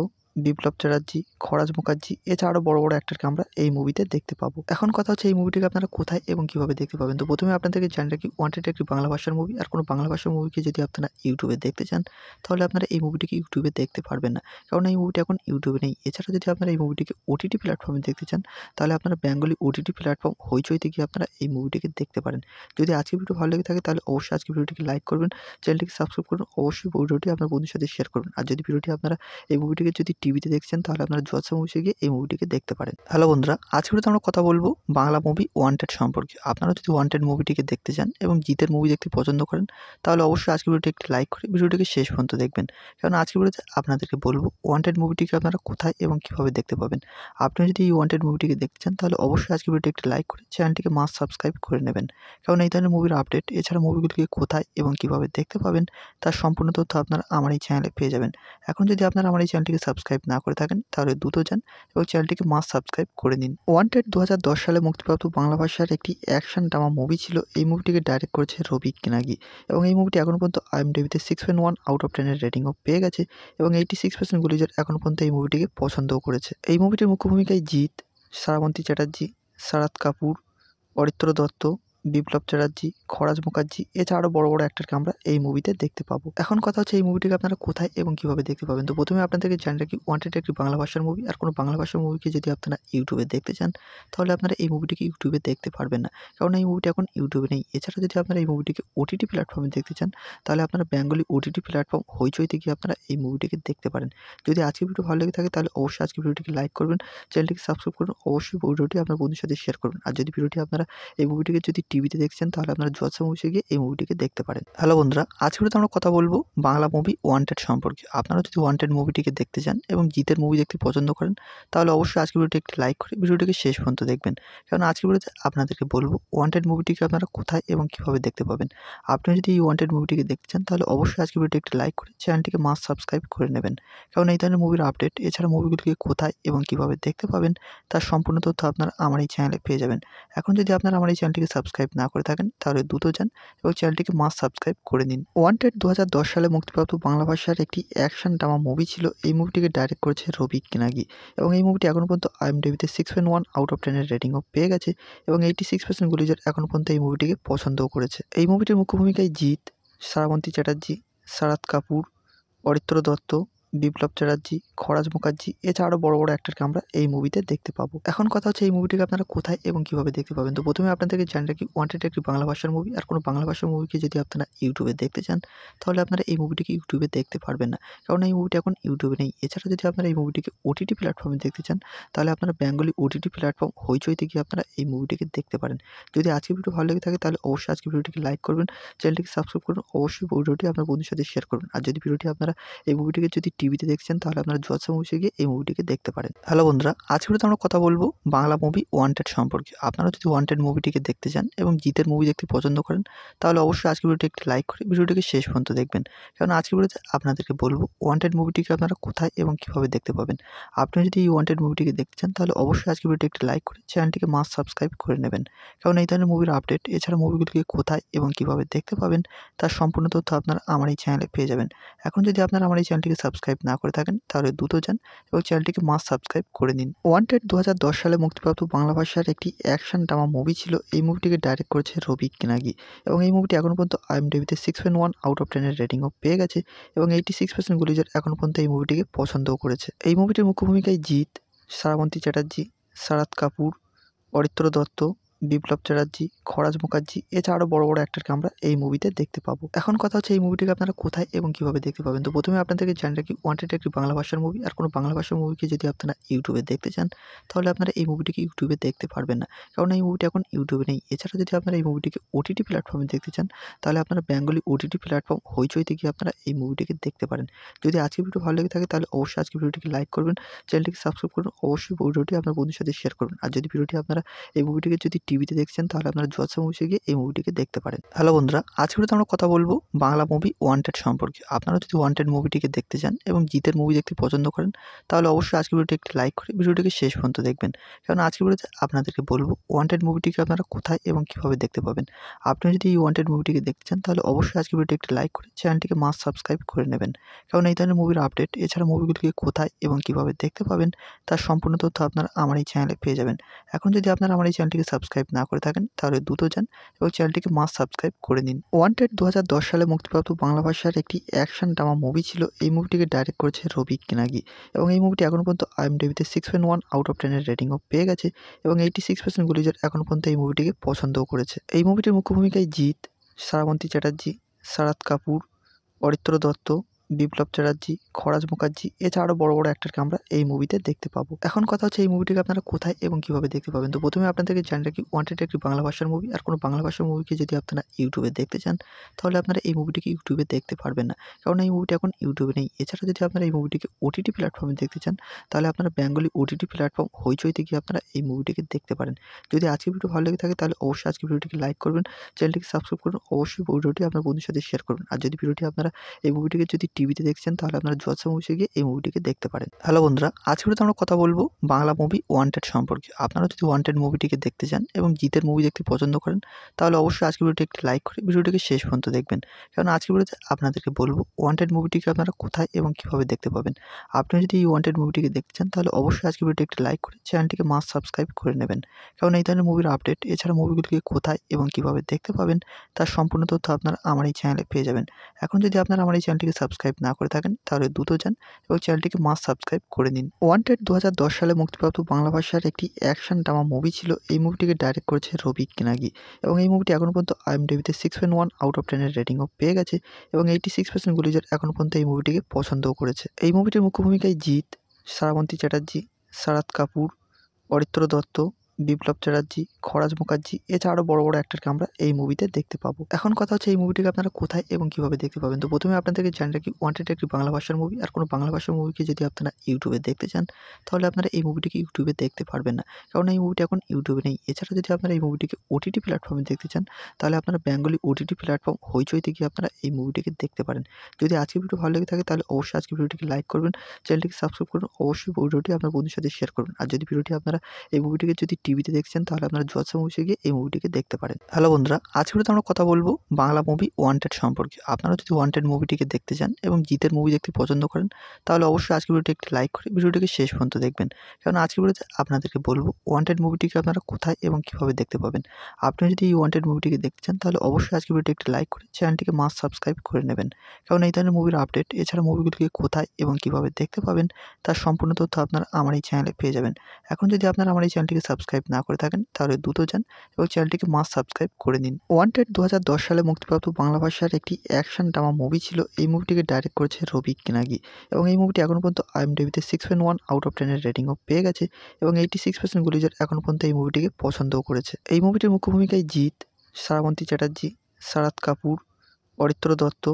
বিপ্লব চ্যাটার্জি খরাজ মুখার্জি এছাড়াও বড় বড় অ্যাক্টরকে আমরা এই মুভিতে দেখতে পাবো এখন কথা হচ্ছে এই মুভিটিকে আপনারা কোথায় এবং কীভাবে দেখতে পাবেন তো প্রথমে আপনাদেরকে জানি রাখি ওয়ান্টেড একটি বাংলা ভাষার মুভি আর কোনো বাংলা ভাষার মুভিকে যদি আপনারা ইউটিউবে দেখতে চান তাহলে আপনারা এই মুভিটিকে ইউটিউবে দেখতে পারবেন না কারণ এই মুভিটি এখন ইউটিউবে নেই এছাড়া যদি আপনারা এই মুভিটিকে ওটিটি প্ল্যাটফর্মে দেখতে চান তাহলে আপনারা বেঙ্গলি ওটিটি প্ল্যাটফর্ম হইচইতে গিয়ে আপনারা এই মুভিটিকে দেখতে পারেন যদি আজকে ভিডিও ভালো লেগে থাকে তাহলে অবশ্যই আজকে ভিডিওটিকে লাইক করবেন চ্যানেলটিকে সাবস্ক্রাইব করুন অবশ্যই ভিডিওটি আপনার বন্ধুর সাথে শেয়ার করুন আর যদি ভিডিওটি আপনারা এই মুভিটিকে যদি টিভিতে দেখছেন তাহলে আপনারা জোয়াসা মুভিসে গিয়ে এই মুভিটিকে দেখতে পারেন হ্যালো বন্ধুরা আজকে তো আমরা কথা বলবো বাংলা মুভি ওয়ান্টেড সম্পর্কে আপনারা যদি ওয়ান্টেড মুভিটিকে দেখতে চান এবং জিতের মুভি দেখতে পছন্দ করেন তাহলে অবশ্যই আজকের ভিডিওটি একটি লাইক করে ভিডিওটিকে শেষ পর্যন্ত দেখবেন কারণ আজকের ভিডিওতে আপনাদেরকে বলবো ওয়ান্টেড মুভিটিকে আপনারা কোথায় এবং কীভাবে দেখতে পাবেন আপনি যদি এই ওয়ান্টেড মুভিটিকে দেখতে চান তাহলে অবশ্যই আজকের ভিডিওটি একটি লাইক করে চ্যানেলটিকে মাস্ট সাবস্ক্রাইব করে নেবেন কারণ এই ধরনের মুভির আপডেট এছাড়া মুভিগুলিকে কোথায় এবং কীভাবে দেখতে পাবেন তার সম্পূর্ণ তথ্য আপনারা আমার এই চ্যানেলে পেয়ে যাবেন এখন যদি আপনারা আমার এই চ্যানেলটিকে সাবস্ক্রাইব সাবস্ক্রাইব না করে থাকেন তাহলে দ্রুত যান এবং চ্যানেলটিকে মাস সাবস্ক্রাইব করে নিন ওয়ান্টেড দু সালে মুক্তিপ্রাপ্ত বাংলা ভাষার একটি অ্যাকশন ড্রামা মুভি ছিল এই মুভিটিকে ডাইরেক্ট করেছে রবি কেনাগি এবং এই মুভিটি এখন পর্যন্ত আইএম আইএমডিবিতে six point one out of টেনের রেটিংও পেয়ে গেছে এবং এইটি সিক্স পার্সেন্ট গুলিজার এখন পর্যন্ত এই মুভিটিকে পছন্দও করেছে এই মুভিটির মুখ্য ভূমিকায় জিৎ সারাবন্তী চ্যাটার্জি সারাদ কাপুর অরিত্র দত্ত বিপ্লব চ্যাটার্জি খরাজ মুখার্জি এছাড়া আরও বড় বড় অ্যাক্টরকে আমরা এই মুভিতে দেখতে পাবো এখন কথা হচ্ছে এই মুভিটিকে আপনারা কোথায় এবং কীভাবে দেখতে পাবেন তো প্রথমে আপনাদেরকে জানি রাখি ওয়ান্টেড একটি বাংলা ভাষার মুভি আর কোনো বাংলা ভাষার মুভিকে যদি আপনারা ইউটিউবে দেখতে চান তাহলে আপনারা এই মুভিটিকে ইউটিউবে দেখতে পারবেন না কারণ এই মুভিটি এখন ইউটিউবে নেই এছাড়া যদি আপনারা এই মুভিটিকে ওটিটি প্ল্যাটফর্মে দেখতে চান তাহলে আপনারা বেঙ্গলি ওটিটি প্ল্যাটফর্ম হইচইতে গিয়ে আপনারা এই মুভিটিকে দেখতে পারেন যদি আজকে ভিডিও ভালো লেগে থাকে তাহলে অবশ্যই আজকে ভিডিওটিকে লাইক করবেন চ্যানেলটিকে সাবস্ক্রাইব করুন অবশ্যই ভিডিওটি আপনার বন্ধুর সাথে শেয়ার করুন আর যদি ভিডিওটি আপনারা এই মুভিটিকে যদি টিভিতে দেখছেন তাহলে আপনারা জোয়াসা মুভিসে গিয়ে এই মুভিটিকে দেখতে পারেন হ্যালো বন্ধুরা আজকে তো আমরা কথা বলবো বাংলা মুভি ওয়ান্টেড সম্পর্কে আপনারা যদি ওয়ান্টেড মুভিটিকে দেখতে চান এবং জিতের মুভি দেখতে পছন্দ করেন তাহলে অবশ্যই আজকের ভিডিওটি একটি লাইক করে ভিডিওটিকে শেষ পর্যন্ত দেখবেন কারণ আজকের ভিডিওতে আপনাদেরকে বলবো ওয়ান্টেড মুভিটিকে আপনারা কোথায় এবং কীভাবে দেখতে পাবেন আপনি যদি এই ওয়ান্টেড মুভিটিকে দেখতে চান তাহলে অবশ্যই আজকের ভিডিওটি একটি লাইক করে চ্যানেলটিকে মাস্ট সাবস্ক্রাইব করে নেবেন কারণ এই ধরনের মুভির আপডেট এছাড়া মুভিগুলিকে কোথায় এবং কীভাবে দেখতে পাবেন তার সম্পূর্ণ তথ্য আপনারা আমার এই চ্যানেলে পেয়ে যাবেন এখন যদি আপনারা আমার এই চ্যানেলটিকে সাবস্ক্রাইব সাবস্ক্রাইব না করে থাকেন তাহলে দ্রুত যান এবং চ্যানেলটিকে মাস সাবস্ক্রাইব করে নিন ওয়ান্টেড দু সালে মুক্তিপ্রাপ্ত বাংলা ভাষার একটি অ্যাকশন ড্রামা মুভি ছিল এই মুভিটিকে ডাইরেক্ট করেছে রবি কেনাগি এবং এই মুভিটি এখন পর্যন্ত আইএমডিবিতে six point one out of টেনের রেটিংও পেয়ে গেছে এবং এইটি সিক্স পার্সেন্ট গুলিজর এখন পর্যন্ত এই মুভিটিকে পছন্দও করেছে এই মুভিটির মুখ্য ভূমিকায় জিৎ সারাবন্তী চ্যাটার্জি শারাদ কাপুর অরিত্র দত্ত বিপ্লব চ্যাটার্জি খরাজ মুখার্জি এছাড়া আরও বড় বড় অ্যাক্টারকে আমরা এই মুভিতে দেখতে পাবো এখন কথা হচ্ছে এই মুভিটিকে আপনারা কোথায় এবং কীভাবে দেখতে পাবেন তো প্রথমে আপনাদেরকে জানি রাখি ওয়ান্টেড একটি বাংলা ভাষার মুভি আর কোনো বাংলা ভাষার মুভিকে যদি আপনারা ইউটিউবে দেখতে চান তাহলে আপনারা এই মুভিটিকে ইউটিউবে দেখতে পারবেন না কারণ এই মুভিটি এখন ইউটিউবে নেই এছাড়া যদি আপনারা এই মুভিটিকে ওটিটি প্ল্যাটফর্মে দেখতে চান তাহলে আপনারা বেঙ্গলি ওটিটি প্ল্যাটফর্ম হইচইতে গিয়ে আপনারা এই মুভিটিকে দেখতে পারেন যদি আজকে ভিডিও ভালো লেগে থাকে তাহলে অবশ্যই আজকে ভিডিওটিকে লাইক করবেন চ্যানেলটিকে সাবস্ক্রাইব করুন অবশ্যই ভিডিওটি আপনার বন্ধুর সাথে শেয়ার করবেন আর যদি ভিডিওটি আপনারা এই মুভিটিকে যদি টিভিতে দেখছেন তাহলে আপনারা জোয়াসা মুভিসে গিয়ে এই মুভিটিকে দেখতে পারেন হ্যালো বন্ধুরা আজকে তো আমরা কথা বলবো বাংলা মুভি ওয়ান্টেড সম্পর্কে আপনারা যদি ওয়ান্টেড মুভিটিকে দেখতে চান এবং জিতের মুভি দেখতে পছন্দ করেন তাহলে অবশ্যই আজকে ভিডিওটি একটি লাইক করে ভিডিওটিকে শেষ পর্যন্ত দেখবেন কারণ আজকে ভিডিওতে আপনাদেরকে বলবো ওয়ান্টেড মুভিটিকে আপনারা কোথায় এবং কিভাবে দেখতে পাবেন আপনি যদি এই ওয়ান্টেড মুভিটিকে দেখতে চান তাহলে অবশ্যই আজকে ভিডিওটি একটি লাইক করে চ্যানেলটিকে মাস সাবস্ক্রাইব করে নেবেন কারণ এই ধরনের মুভির আপডেট এছাড়া মুভিগুলিকে কোথায় এবং কিভাবে দেখতে পাবেন তার সম্পূর্ণ তথ্য আপনারা আমার এই চ্যানেলে পেয়ে যাবেন এখন যদি আপনারা আমার এই চ্যানেলটিকে সাবস্ক্রাইব সাবস্ক্রাইব না করে থাকেন তাহলে দ্রুত যান এবং চ্যানেলটিকে মাস সাবস্ক্রাইব করে নিন ওয়ান্টেড দু সালে মুক্তিপ্রাপ্ত বাংলা ভাষার একটি অ্যাকশন ড্রামা মুভি ছিল এই মুভিটিকে ডাইরেক্ট করেছে রবি কেনাগি এবং এই মুভিটি এখন পর্যন্ত আইএমডিবিতে six point one out of টেনের রেটিংও পেয়ে গেছে এবং এইটি সিক্স পার্সেন্ট গুলিজার এখনও পর্যন্ত এই মুভিটিকে পছন্দও করেছে এই মুভিটির মুখ্য ভূমিকায় জিৎ সারাবন্তী চ্যাটার্জি সারাদ কাপুর অরিত্র দত্ত বিপ্লব চ্যাটার্জি খরাজ মুখার্জি এছাড়া আরও বড় বড় অ্যাক্টারকে আমরা এই মুভিতে দেখতে পাবো এখন কথা হচ্ছে এই মুভিটিকে আপনারা কোথায় এবং কীভাবে দেখতে পাবেন তো প্রথমে আপনাদেরকে জানি রাখি ওয়ান্টেড একটি বাংলা ভাষার মুভি আর কোনো বাংলা ভাষার মুভিকে যদি আপনারা ইউটিউবে দেখতে চান তাহলে আপনারা এই মুভিটিকে ইউটিউবে দেখতে পারবেন না কারণ এই মুভিটি এখন ইউটিউবে নেই এছাড়া যদি আপনারা এই মুভিটিকে ওটিটি প্ল্যাটফর্মে দেখতে চান তাহলে আপনারা বেঙ্গলি ওটিটি প্ল্যাটফর্ম হইচইতে গিয়ে আপনারা এই মুভিটিকে দেখতে পারেন যদি আজকে ভিডিও ভালো লেগে থাকে তাহলে অবশ্যই আজকে ভিডিওটিকে লাইক করবেন চ্যানেলটিকে সাবস্ক্রাইব করুন অবশ্যই ভিডিওটি আপনার বন্ধুর সাথে শেয়ার করুন আর যদি ভিডিওটি আপনারা এই মুভিটিকে যদি টিভিতে দেখছেন তাহলে আপনারা জোয়াসা মুভিসে গিয়ে এই মুভিটিকে দেখতে পারেন হ্যালো বন্ধুরা আজকে তো আমরা কথা বলবো বাংলা মুভি ওয়ান্টেড সম্পর্কে আপনারা যদি ওয়ান্টেড মুভিটিকে দেখতে চান এবং জিতের মুভি দেখতে পছন্দ করেন তাহলে অবশ্যই আজকে ভিডিওটি একটি লাইক করে ভিডিওটিকে শেষ পর্যন্ত দেখবেন কারণ আজকের ভিডিওতে আপনাদেরকে বলবো ওয়ান্টেড মুভিটিকে আপনারা কোথায় এবং কীভাবে দেখতে পাবেন আপনি যদি এই ওয়ান্টেড মুভিটিকে দেখতে চান তাহলে অবশ্যই আজকে ভিডিওটি একটি লাইক করে চ্যানেলটিকে মাস সাবস্ক্রাইব করে নেবেন কারণ এই ধরনের মুভির আপডেট এছাড়া মুভিগুলিকে কোথায় এবং কীভাবে দেখতে পাবেন তার সম্পূর্ণ তথ্য আপনারা আমার এই চ্যানেলে পেয়ে যাবেন এখন যদি আপনারা আমার এই চ্যানেলটিকে সাবস্ক্রাইব সাবস্ক্রাইব না করে থাকেন তাহলে দ্রুত যান এবং চ্যানেলটিকে মাস সাবস্ক্রাইব করে নিন ওয়ান্টেড দু সালে মুক্তিপ্রাপ্ত বাংলা ভাষার একটি অ্যাকশন ড্রামা মুভি ছিল এই মুভিটিকে ডাইরেক্ট করেছে রবি কেনাগি এবং এই মুভিটি এখন পর্যন্ত আইএমডিবিতে six point one out of টেনের রেটিংও পেয়ে গেছে এবং এইটি সিক্স পার্সেন্ট গুলিজার এখনও পর্যন্ত এই মুভিটিকে পছন্দও করেছে এই মুভিটির মুখ্য ভূমিকায় জিৎ সারাবন্তী চ্যাটার্জি শারাদ কাপুর অরিত্র দত্ত বিপ্লব চ্যাটার্জি খরাজ মুখার্জি এছাড়া আরও বড় বড় অ্যাক্টারকে আমরা এই মুভিতে দেখতে পাবো এখন কথা হচ্ছে এই মুভিটিকে আপনারা কোথায় এবং কীভাবে দেখতে পাবেন তো প্রথমে আপনাদেরকে জানি রাখি ওয়ান্টেড একটি বাংলা ভাষার মুভি আর কোনো বাংলা ভাষার মুভিকে যদি আপনারা ইউটিউবে দেখতে চান তাহলে আপনারা এই মুভিটিকে ইউটিউবে দেখতে পারবেন না কারণ এই মুভিটি এখন ইউটিউবে নেই এছাড়া যদি আপনারা এই মুভিটিকে ওটিটি প্ল্যাটফর্মে দেখতে চান তাহলে আপনারা বেঙ্গলি ওটিটি প্ল্যাটফর্ম হইচইতে গিয়ে আপনারা এই মুভিটিকে দেখতে পারেন যদি আজকে ভিডিও ভালো লেগে থাকে তাহলে অবশ্যই আজকে ভিডিওটিকে লাইক করবেন চ্যানেলটিকে সাবস্ক্রাইব করুন অবশ্যই ভিডিওটি আপনার বন্ধুর সাথে শেয়ার করুন আর যদি ভিডিওটি আপনারা এই মুভিটিকে যদি টিভিতে দেখছেন তাহলে আপনারা জলসা মুভিসে গিয়ে এই মুভিটিকে দেখতে পারেন হ্যালো বন্ধুরা আজকে তো আমরা কথা বলবো বাংলা মুভি ওয়ান্টেড সম্পর্কে আপনারা যদি ওয়ান্টেড মুভিটিকে দেখতে চান এবং জিতের মুভি দেখতে পছন্দ করেন তাহলে অবশ্যই আজকের ভিডিওটি একটি লাইক করে ভিডিওটিকে শেষ পর্যন্ত দেখবেন কারণ আজকে ভিডিওতে আপনাদেরকে বলবো ওয়ান্টেড মুভিটিকে আপনারা কোথায় এবং কীভাবে দেখতে পাবেন আপনি যদি এই ওয়ান্টেড মুভিটিকে দেখতে চান তাহলে অবশ্যই আজকের ভিডিওটি একটি লাইক করে চ্যানেলটিকে মাস সাবস্ক্রাইব করে নেবেন কারণ এই ধরনের মুভির আপডেট এছাড়া মুভিগুলিকে কোথায় এবং কীভাবে দেখতে পাবেন তার সম্পূর্ণ তথ্য আপনারা আমার এই চ্যানেলে পেয়ে যাবেন এখন যদি আপনারা আমার এই চ্যানেলটিকে সাবস্ক্রাইব সাবস্ক্রাইব না করে থাকেন তাহলে দ্রুত যান এবং চ্যানেলটিকে মাস সাবস্ক্রাইব করে নিন ওয়ান্টেড দু সালে মুক্তিপ্রাপ্ত বাংলা ভাষার একটি অ্যাকশন ড্রামা মুভি ছিল এই মুভিটিকে ডাইরেক্ট করেছে রবি কেনাগি এবং এই মুভিটি এখন পর্যন্ত আইএমডিবিতে six point one out of টেনের রেটিংও পেয়ে গেছে এবং এইটি সিক্স পার্সেন্ট গুলিজার এখনও পর্যন্ত এই মুভিটিকে পছন্দও করেছে এই মুভিটির মুখ্য ভূমিকায় জিৎ সারাবন্তী চ্যাটার্জি শারাদ কাপুর অরিত্র দত্ত বিপ্লব চ্যাটার্জি খরাজ মুখার্জি এছাড়া আরও বড় বড় অ্যাক্টরকে আমরা এই মুভিতে দেখতে পাবো এখন কথা হচ্ছে এই মুভিটিকে আপনারা কোথায় এবং কীভাবে দেখতে পাবেন তো প্রথমে আপনাদেরকে জানি রাখি ওয়ান্টেড একটি বাংলা ভাষার মুভি আর কোনো বাংলা ভাষার মুভিকে যদি আপনারা ইউটিউবে দেখতে চান তাহলে আপনারা এই মুভিটিকে ইউটিউবে দেখতে পারবেন না কারণ এই মুভিটি এখন ইউটিউবে নেই এছাড়া যদি আপনারা এই মুভিটিকে ওটিটি প্ল্যাটফর্মে দেখতে চান তাহলে আপনারা বেঙ্গলি ওটিটি প্ল্যাটফর্ম হইচইতে গিয়ে আপনারা এই মুভিটিকে দেখতে পারেন যদি আজকে ভিডিও ভালো লেগে থাকে তাহলে অবশ্যই আজকে ভিডিওটিকে লাইক করবেন চ্যানেলটিকে সাবস্ক্রাইব করুন অবশ্যই ভিডিওটি আপনার বন্ধুর সাথে শেয়ার করুন আর যদি ভিডিওটি আপনারা এই মুভিটিকে যদি টিভিতে দেখছেন তাহলে আপনারা জলসা মুভিসে গিয়ে এই মুভিটিকে দেখতে পারেন হ্যালো বন্ধুরা আজকে তো আমরা কথা বলবো বাংলা মুভি ওয়ান্টেড সম্পর্কে আপনারা যদি ওয়ান্টেড মুভিটিকে দেখতে চান এবং জিতের মুভি দেখতে পছন্দ করেন তাহলে অবশ্যই আজকের ভিডিওটি একটি লাইক করে ভিডিওটিকে শেষ পর্যন্ত দেখবেন কারণ আজকের ভিডিওতে আপনাদেরকে বলবো ওয়ান্টেড মুভিটিকে আপনারা কোথায় এবং কীভাবে দেখতে পাবেন আপনি যদি এই ওয়ান্টেড মুভিটিকে দেখতে চান তাহলে অবশ্যই আজকের ভিডিওটি একটি লাইক করে চ্যানেলটিকে মাস্ট সাবস্ক্রাইব করে নেবেন কারণ এই ধরনের মুভির আপডেট এছাড়া মুভিগুলিকে কোথায় এবং কীভাবে দেখতে পাবেন তার সম্পূর্ণ তথ্য আপনারা আমার এই চ্যানেলে পেয়ে যাবেন এখন যদি আপনারা আমার এই চ্যানেলটিকে সাবস্ক্রাইব সাবস্ক্রাইব না করে থাকেন তাহলে দ্রুত যান এবং চ্যানেলটিকে মাস সাবস্ক্রাইব করে নিন ওয়ান্টেড দু সালে মুক্তিপ্রাপ্ত বাংলা ভাষার একটি অ্যাকশন ড্রামা মুভি ছিল এই মুভিটিকে ডাইরেক্ট করেছে রবি কেনাগি এবং এই মুভিটি এখন পর্যন্ত আইএমডিবিতে six point one out of টেনের রেটিংও পেয়ে গেছে এবং এইটি সিক্স পার্সেন্ট গুলিজার এখন পর্যন্ত এই মুভিটিকে পছন্দও করেছে এই মুভিটির মুখ্য ভূমিকায় জিৎ সারাবন্তী চ্যাটার্জি সারাদ কাপুর অরিত্র দত্ত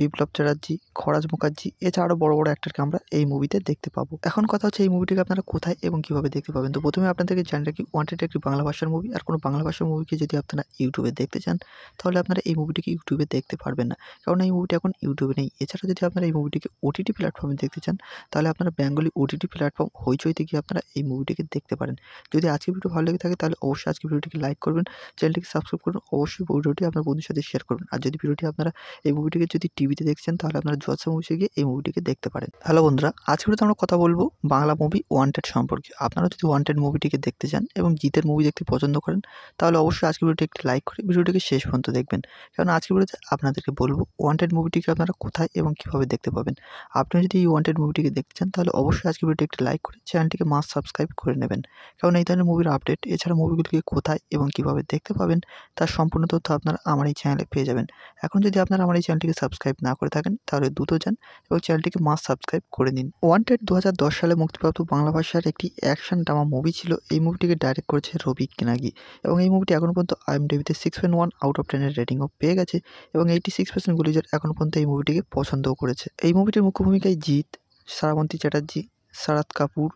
বিপ্লব চ্যাটার্জি খরাজ মুখার্জি এছাড়াও বড় বড় অ্যাক্টরকে আমরা এই মুভিতে দেখতে পাবো এখন কথা হচ্ছে এই মুভিটিকে আপনারা কোথায় এবং কীভাবে দেখতে পাবেন তো প্রথমে আপনাদেরকে জানি রাখি ওয়ান্টেড একটি বাংলা ভাষার মুভি আর কোনো বাংলা ভাষার মুভিকে যদি আপনারা ইউটিউবে দেখতে চান তাহলে আপনারা এই মুভিটিকে ইউটিউবে দেখতে পারবেন না কারণ এই মুভিটি এখন ইউটিউবে নেই এছাড়া যদি আপনারা এই মুভিটিকে ওটিটি প্ল্যাটফর্মে দেখতে চান তাহলে আপনারা বেঙ্গলি ওটিটি প্ল্যাটফর্ম হইচইতে গিয়ে আপনারা এই মুভিটিকে দেখতে পারেন যদি আজকে ভিডিও ভালো লেগে থাকে তাহলে অবশ্যই আজকে ভিডিওটিকে লাইক করবেন চ্যানেলটিকে সাবস্ক্রাইব করুন অবশ্যই ভিডিওটি আপনার বন্ধুর সাথে শেয়ার করুন আর যদি ভিডিওটি আপনারা এই মুভিটিকে যদি টিভিতে দেখছেন তাহলে আপনারা জোয়াসা মুভিসে গিয়ে এই মুভিটিকে দেখতে পারেন হ্যালো বন্ধুরা আজকে তো আমরা কথা বলবো বাংলা মুভি ওয়ান্টেড সম্পর্কে আপনারা যদি ওয়ান্টেড মুভিটিকে দেখতে চান এবং জিতের মুভি দেখতে পছন্দ করেন তাহলে অবশ্যই আজকের ভিডিওটি একটি লাইক করে ভিডিওটিকে শেষ পর্যন্ত দেখবেন কারণ আজকের ভিডিওতে আপনাদেরকে বলবো ওয়ান্টেড মুভিটিকে আপনারা কোথায় এবং কীভাবে দেখতে পাবেন আপনি যদি এই ওয়ান্টেড মুভিটিকে দেখতে চান তাহলে অবশ্যই আজকের ভিডিওটি একটি লাইক করে চ্যানেলটিকে মাস্ট সাবস্ক্রাইব করে নেবেন কারণ এই ধরনের মুভির আপডেট এছাড়া মুভিগুলিকে কোথায় এবং কীভাবে দেখতে পাবেন তার সম্পূর্ণ তথ্য আপনারা আমার এই চ্যানেলে পেয়ে যাবেন এখন যদি আপনারা আমার এই চ্যানেলটিকে সাবস্ক্রাইব সাবস্ক্রাইব না করে থাকেন তাহলে দ্রুত যান এবং চ্যানেলটিকে মাস সাবস্ক্রাইব করে নিন ওয়ান্টেড দু সালে মুক্তিপ্রাপ্ত বাংলা ভাষার একটি অ্যাকশন ড্রামা মুভি ছিল এই মুভিটিকে ডাইরেক্ট করেছে রবি কেনাগি এবং এই মুভিটি এখন পর্যন্ত আইএমডিবিতে six point one out of টেনের রেটিংও পেয়ে গেছে এবং এইটি সিক্স পার্সেন্ট গুলিজার এখন পর্যন্ত এই মুভিটিকে পছন্দও করেছে এই মুভিটির মুখ্য ভূমিকায় জিৎ সারাবন্তী চ্যাটার্জি সারাদ কাপুর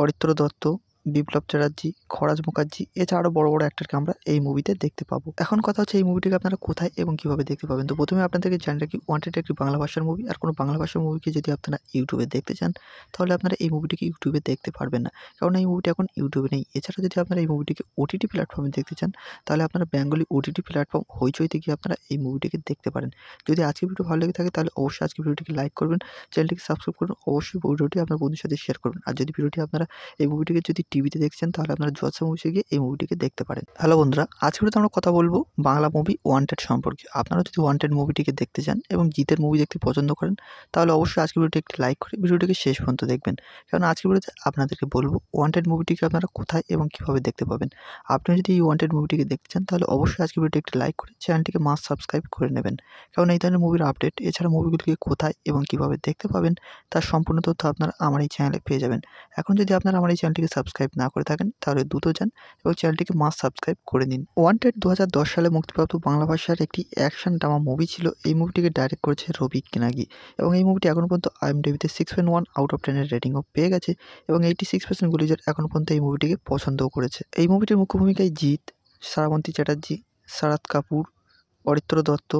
অরিত্র দত্ত বিপ্লব চ্যাটার্জি খরাজ মুখার্জি এছাড়াও বড় বড় অ্যাক্টরকে আমরা এই মুভিতে দেখতে পাবো এখন কথা হচ্ছে এই মুভিটিকে আপনারা কোথায় এবং কীভাবে দেখতে পাবেন তো প্রথমে আপনাদেরকে জানি রাখি ওয়ান্টেড একটি বাংলা ভাষার মুভি আর কোনো বাংলা ভাষার মুভিকে যদি আপনারা ইউটিউবে দেখতে চান তাহলে আপনারা এই মুভিটিকে ইউটিউবে দেখতে পারবেন না কারণ এই মুভিটি এখন ইউটিউবে নেই এছাড়া যদি আপনারা এই মুভিটিকে ওটিটি প্ল্যাটফর্মে দেখতে চান তাহলে আপনারা বেঙ্গলি ওটিটি প্ল্যাটফর্ম হইচইতে গিয়ে আপনারা এই মুভিটিকে দেখতে পারেন যদি আজকে ভিডিও ভালো লেগে থাকে তাহলে অবশ্যই আজকে ভিডিওটিকে লাইক করবেন চ্যানেলটিকে সাবস্ক্রাইব করুন অবশ্যই ভিডিওটি আপনার বন্ধুর সাথে শেয়ার করবেন আর যদি ভিডিওটি আপনারা এই মুভিটিকে যদি টিভিতে দেখছেন তাহলে আপনারা জোয়াসা মুভিসে গিয়ে এই মুভিটিকে দেখতে পারেন হ্যালো বন্ধুরা আজকে তো আমরা কথা বলবো বাংলা মুভি ওয়ান্টেড সম্পর্কে আপনারা যদি ওয়ান্টেড মুভিটিকে দেখতে চান এবং জিতের মুভি দেখতে পছন্দ করেন তাহলে অবশ্যই আজকে ভিডিওটি একটি লাইক করে ভিডিওটিকে শেষ পর্যন্ত দেখবেন কারণ আজকে ভিডিওতে আপনাদেরকে বলবো ওয়ান্টেড মুভিটিকে আপনারা কোথায় এবং কীভাবে দেখতে পাবেন আপনি যদি এই ওয়ান্টেড মুভিটিকে দেখতে চান তাহলে অবশ্যই আজকে ভিডিওটি একটি লাইক করে চ্যানেলটিকে মাস্ট সাবস্ক্রাইব করে নেবেন কারণ এই ধরনের মুভির আপডেট এছাড়া মুভিগুলিকে কোথায় এবং কীভাবে দেখতে পাবেন তার সম্পূর্ণ তথ্য আপনারা আমার এই চ্যানেলে পেয়ে যাবেন এখন যদি আপনারা আমার এই চ্যানেলটিকে সাবস্ক্রাইব সাবস্ক্রাইব না করে থাকেন তাহলে দ্রুত যান এবং চ্যানেলটিকে মাস সাবস্ক্রাইব করে নিন ওয়ান্টেড দু সালে মুক্তিপ্রাপ্ত বাংলা ভাষার একটি অ্যাকশন ড্রামা মুভি ছিল এই মুভিটিকে ডাইরেক্ট করেছে রবি কেনাগি এবং এই মুভিটি এখন পর্যন্ত আইএমডিবিতে six point one out of টেনের রেটিংও পেয়ে গেছে এবং এইটি সিক্স পার্সেন্ট গুলিজার এখন পর্যন্ত এই মুভিটিকে পছন্দও করেছে এই মুভিটির মুখ্য ভূমিকায় জিৎ সারাবন্তী চ্যাটার্জি সারাদ কাপুর অরিত্র দত্ত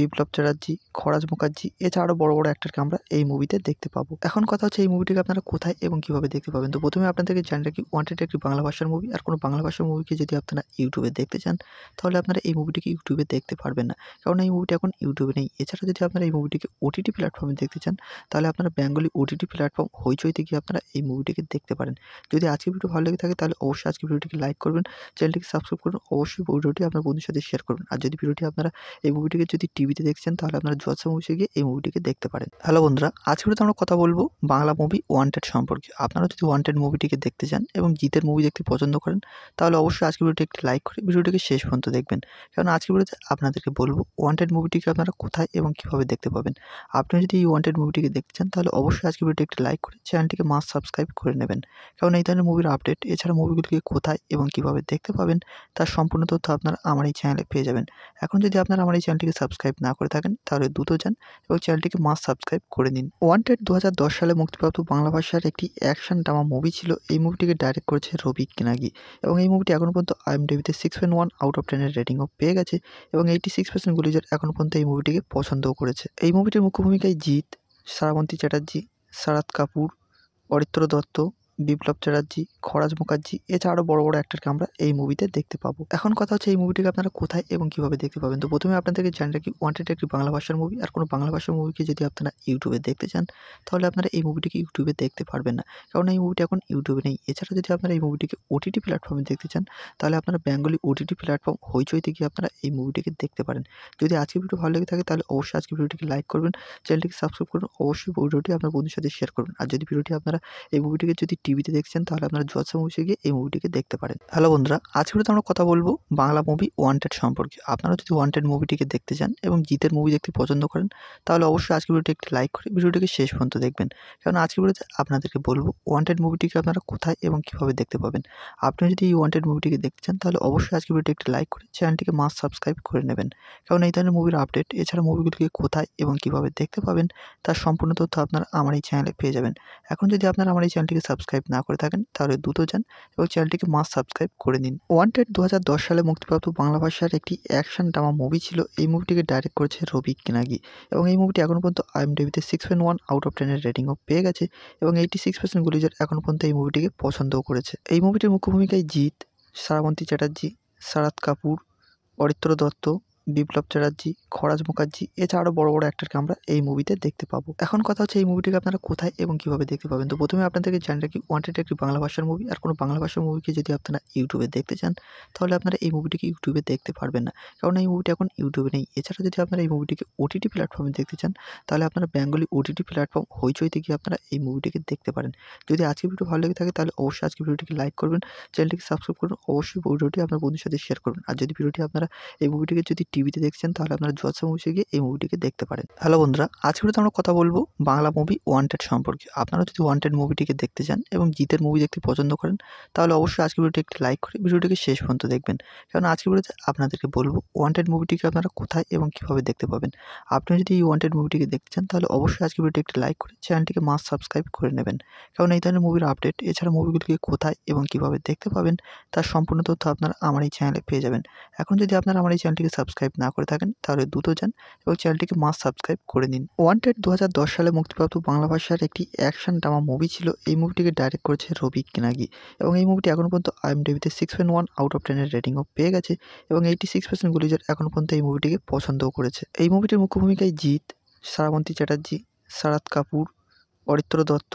বিপ্লব চ্যাটার্জি খরাজ মুখার্জি এছাড়াও বড় বড় অ্যাক্টারকে আমরা এই মুভিতে দেখতে পাবো এখন কথা হচ্ছে এই মুভিটিকে আপনারা কোথায় এবং কিভাবে দেখতে পাবেন তো প্রথমে আপনাদেরকে জানি রাখি ওয়ান্টেড একটি বাংলা ভাষার মুভি আর কোনো বাংলা ভাষার মুভিকে যদি আপনারা ইউটিউবে দেখতে চান তাহলে আপনারা এই মুভিটিকে ইউটিউবে দেখতে পারবেন না কারণ এই মুভিটি এখন ইউটিউবে নেই এছাড়া যদি আপনারা এই মুভিটিকে ওটিটি প্ল্যাটফর্মে দেখতে চান তাহলে আপনারা বেঙ্গলি ওটিটি প্ল্যাটফর্ম হইচইতে গিয়ে আপনারা এই মুভিটিকে দেখতে পারেন যদি আজকে ভিডিও ভালো লেগে থাকে তাহলে অবশ্যই আজকে ভিডিওটিকে লাইক করবেন চ্যানেলটিকে সাবস্ক্রাইব করুন অবশ্যই ভিডিওটি আপনার বন্ধুর সাথে শেয়ার করবেন আর যদি ভিডিওটি আপনারা এই মুভিটিকে যদি টিভিতে দেখছেন তাহলে আপনারা ওয়াচ মুভিসে গিয়ে এই মুভিটিকে দেখতে পারেন হ্যালো বন্ধুরা আজকে তো আমরা কথা বলবো বাংলা মুভি ওয়ান্টেড সম্পর্কে আপনারা যদি ওয়ান্টেড মুভিটিকে দেখতে চান এবং জিতের মুভি দেখতে পছন্দ করেন তাহলে অবশ্যই আজকে ভিডিওটি একটি লাইক করে ভিডিওটিকে শেষ পর্যন্ত দেখবেন কারণ আজকে ভিডিওতে আপনাদেরকে বলবো ওয়ান্টেড মুভিটিকে আপনারা কোথায় এবং কীভাবে দেখতে পাবেন আপনি যদি এই ওয়ান্টেড মুভিটিকে দেখতে চান তাহলে অবশ্যই আজকে ভিডিওটি একটি লাইক করে চ্যানেলটিকে মাস সাবস্ক্রাইব করে নেবেন কারণ এই ধরনের মুভির আপডেট এছাড়া মুভিগুলিকে কোথায় এবং কীভাবে দেখতে পাবেন তার সম্পূর্ণ তথ্য আপনারা আমার এই চ্যানেলে পেয়ে যাবেন এখন যদি আপনারা আমার এই চ্যানেলটিকে সাবস্ক্রাইব না করে থাকেন তাহলে করে দ্রুত যান এবং চ্যানেলটিকে মাস সাবস্ক্রাইব করে নিন ওয়ান্টেড দু সালে মুক্তিপ্রাপ্ত বাংলা ভাষার একটি অ্যাকশন ড্রামা মুভি ছিল এই মুভিটিকে ডাইরেক্ট করেছে রবি কিনাগি এবং এই মুভিটি এখন পর্যন্ত আইএমডিবিতে six point one out of টেনের রেটিংও পেয়ে গেছে এবং এইটি সিক্স পার্সেন্ট গুলিজার এখনও পর্যন্ত এই মুভিটিকে পছন্দও করেছে এই মুভিটির মুখ্য ভূমিকায় জিৎ সারাবন্তী চ্যাটার্জি শারাদ কাপুর অরিত্র দত্ত বিপ্লব চ্যাটার্জি খরাজ মুখার্জি এছাড়া আরও বড় বড় অ্যাক্টারকে আমরা এই মুভিতে দেখতে পাবো এখন কথা হচ্ছে এই মুভিটিকে আপনারা কোথায় এবং কীভাবে দেখতে পাবেন তো প্রথমে আপনাদেরকে জানি রাখি ওয়ান্টেড একটি বাংলা ভাষার মুভি আর কোনো বাংলা ভাষার মুভিকে যদি আপনারা ইউটিউবে দেখতে চান তাহলে আপনারা এই মুভিটিকে ইউটিউবে দেখতে পারবেন না কারণ এই মুভিটি এখন ইউটিউবে নেই এছাড়া যদি আপনারা এই মুভিটিকে ওটিটি প্ল্যাটফর্মে দেখতে চান তাহলে আপনারা বেঙ্গলি ওটিটি প্ল্যাটফর্ম হইচইতে গিয়ে আপনারা এই মুভিটিকে দেখতে পারেন যদি আজকে ভিডিও ভালো লেগে থাকে তাহলে অবশ্যই আজকে ভিডিওটিকে লাইক করবেন চ্যানেলটিকে সাবস্ক্রাইব করুন অবশ্যই ভিডিওটি আপনার বন্ধুর সাথে শেয়ার করবেন আর যদি ভিডিওটি আপনারা এই মুভিটিকে যদি টিভিতে দেখছেন তাহলে আপনারা জলসা মুভিসে গিয়ে এই মুভিটিকে দেখতে পারেন হ্যালো বন্ধুরা আজকে তো আমরা কথা বলবো বাংলা মুভি ওয়ান্টেড সম্পর্কে আপনারা যদি ওয়ান্টেড মুভিটিকে দেখতে চান এবং জিতের মুভি দেখতে পছন্দ করেন তাহলে অবশ্যই আজকে ভিডিওটি একটি লাইক করে ভিডিওটিকে শেষ পর্যন্ত দেখবেন কারণ আজকের ভিডিওতে আপনাদেরকে বলবো ওয়ান্টেড মুভিটিকে আপনারা কোথায় এবং কীভাবে দেখতে পাবেন আপনি যদি এই ওয়ান্টেড মুভিটিকে দেখতে চান তাহলে অবশ্যই আজকে ভিডিওটি একটি লাইক করে চ্যানেলটিকে মাস সাবস্ক্রাইব করে নেবেন কারণ এই ধরনের মুভির আপডেট এছাড়া মুভিগুলিকে কোথায় এবং কীভাবে দেখতে পাবেন তার সম্পূর্ণ তথ্য আপনারা আমার এই চ্যানেলে পেয়ে যাবেন এখন যদি আপনারা আমার এই চ্যানেলটিকে সাবস্ক্রাইব সাবস্ক্রাইব না করে থাকেন তাহলে দ্রুত যান এবং চ্যানেলটিকে মাস সাবস্ক্রাইব করে নিন ওয়ান্টেড দু সালে মুক্তিপ্রাপ্ত বাংলা ভাষার একটি অ্যাকশন ড্রামা মুভি ছিল এই মুভিটিকে ডাইরেক্ট করেছে রবি কেনাগি এবং এই মুভিটি এখন পর্যন্ত আইএমডিবিতে six point one out of টেনের রেটিংও পেয়ে গেছে এবং এইটি সিক্স পার্সেন্ট গুলিজার এখন পর্যন্ত এই মুভিটিকে পছন্দও করেছে এই মুভিটির মুখ্য ভূমিকায় জিৎ সারাবন্তী চ্যাটার্জি শারাদ কাপুর অরিত্র দত্ত বিপ্লব চ্যাটার্জি খরাজ মুখার্জি এছাড়াও বড় বড় অ্যাক্টারকে আমরা এই মুভিতে দেখতে পাবো এখন কথা হচ্ছে এই মুভিটিকে আপনারা কোথায় এবং কীভাবে দেখতে পাবেন তো প্রথমে আপনাদেরকে জানি রাখি ওয়ান্টেড একটি বাংলা ভাষার মুভি আর কোনো বাংলা ভাষার মুভিকে যদি আপনারা ইউটিউবে দেখতে চান তাহলে আপনারা এই মুভিটিকে ইউটিউবে দেখতে পারবেন না কারণ এই মুভিটি এখন ইউটিউবে নেই এছাড়া যদি আপনারা এই মুভিটিকে ওটিটি প্ল্যাটফর্মে দেখতে চান তাহলে আপনারা বেঙ্গলি ওটিটি প্ল্যাটফর্ম হইচইতে গিয়ে আপনারা এই মুভিটিকে দেখতে পারেন যদি আজকে ভিডিও ভালো লেগে থাকে তাহলে অবশ্যই আজকে ভিডিওটিকে লাইক করবেন চ্যানেলটিকে সাবস্ক্রাইব করুন অবশ্যই ভিডিওটি আপনার বন্ধুর সাথে শেয়ার করবেন আর যদি ভিডিওটি আপনারা এই মুভিটিকে যদি টিভিতে দেখছেন তাহলে আপনারা জোয়াসা মুভিসে গিয়ে এই মুভিটিকে দেখতে পারেন হ্যালো বন্ধুরা আজকে তো আমরা কথা বলবো বাংলা মুভি ওয়ান্টেড সম্পর্কে আপনারা যদি ওয়ান্টেড মুভিটিকে দেখতে চান এবং জিতের মুভি দেখতে পছন্দ করেন তাহলে অবশ্যই আজকের ভিডিওটি একটি লাইক করে ভিডিওটিকে শেষ পর্যন্ত দেখবেন কারণ আজকে ভিডিওতে আপনাদেরকে বলবো ওয়ান্টেড মুভিটিকে আপনারা কোথায় এবং কীভাবে দেখতে পাবেন আপনি যদি এই ওয়ান্টেড মুভিটিকে দেখতে চান তাহলে অবশ্যই আজকের ভিডিওটি একটি লাইক করে চ্যানেলটিকে মাস সাবস্ক্রাইব করে নেবেন কারণ এই ধরনের মুভির আপডেট এছাড়া মুভিগুলিকে কোথায় এবং কীভাবে দেখতে পাবেন তার সম্পূর্ণ তথ্য আপনারা আমার এই চ্যানেলে পেয়ে যাবেন এখন যদি আপনারা আমার এই চ্যানেলটিকে সাবস্ক্রাইব সাবস্ক্রাইব না করে থাকেন তাহলে দ্রুত যান এবং চ্যানেলটিকে মাস সাবস্ক্রাইব করে নিন ওয়ান্টেড দু সালে মুক্তিপ্রাপ্ত বাংলা ভাষার একটি অ্যাকশন ড্রামা মুভি ছিল এই মুভিটিকে ডাইরেক্ট করেছে রবি কিনাগি এবং এই মুভিটি এখন পর্যন্ত আইএমডিবিতে six point one out of টেনের রেটিংও পেয়ে গেছে এবং এইটি সিক্স পার্সেন্ট গুলিজার এখনও পর্যন্ত এই মুভিটিকে পছন্দও করেছে এই মুভিটির মুখ্য ভূমিকায় জিৎ সারাবন্তী চ্যাটার্জি সারাদ কাপুর অরিত্র দত্ত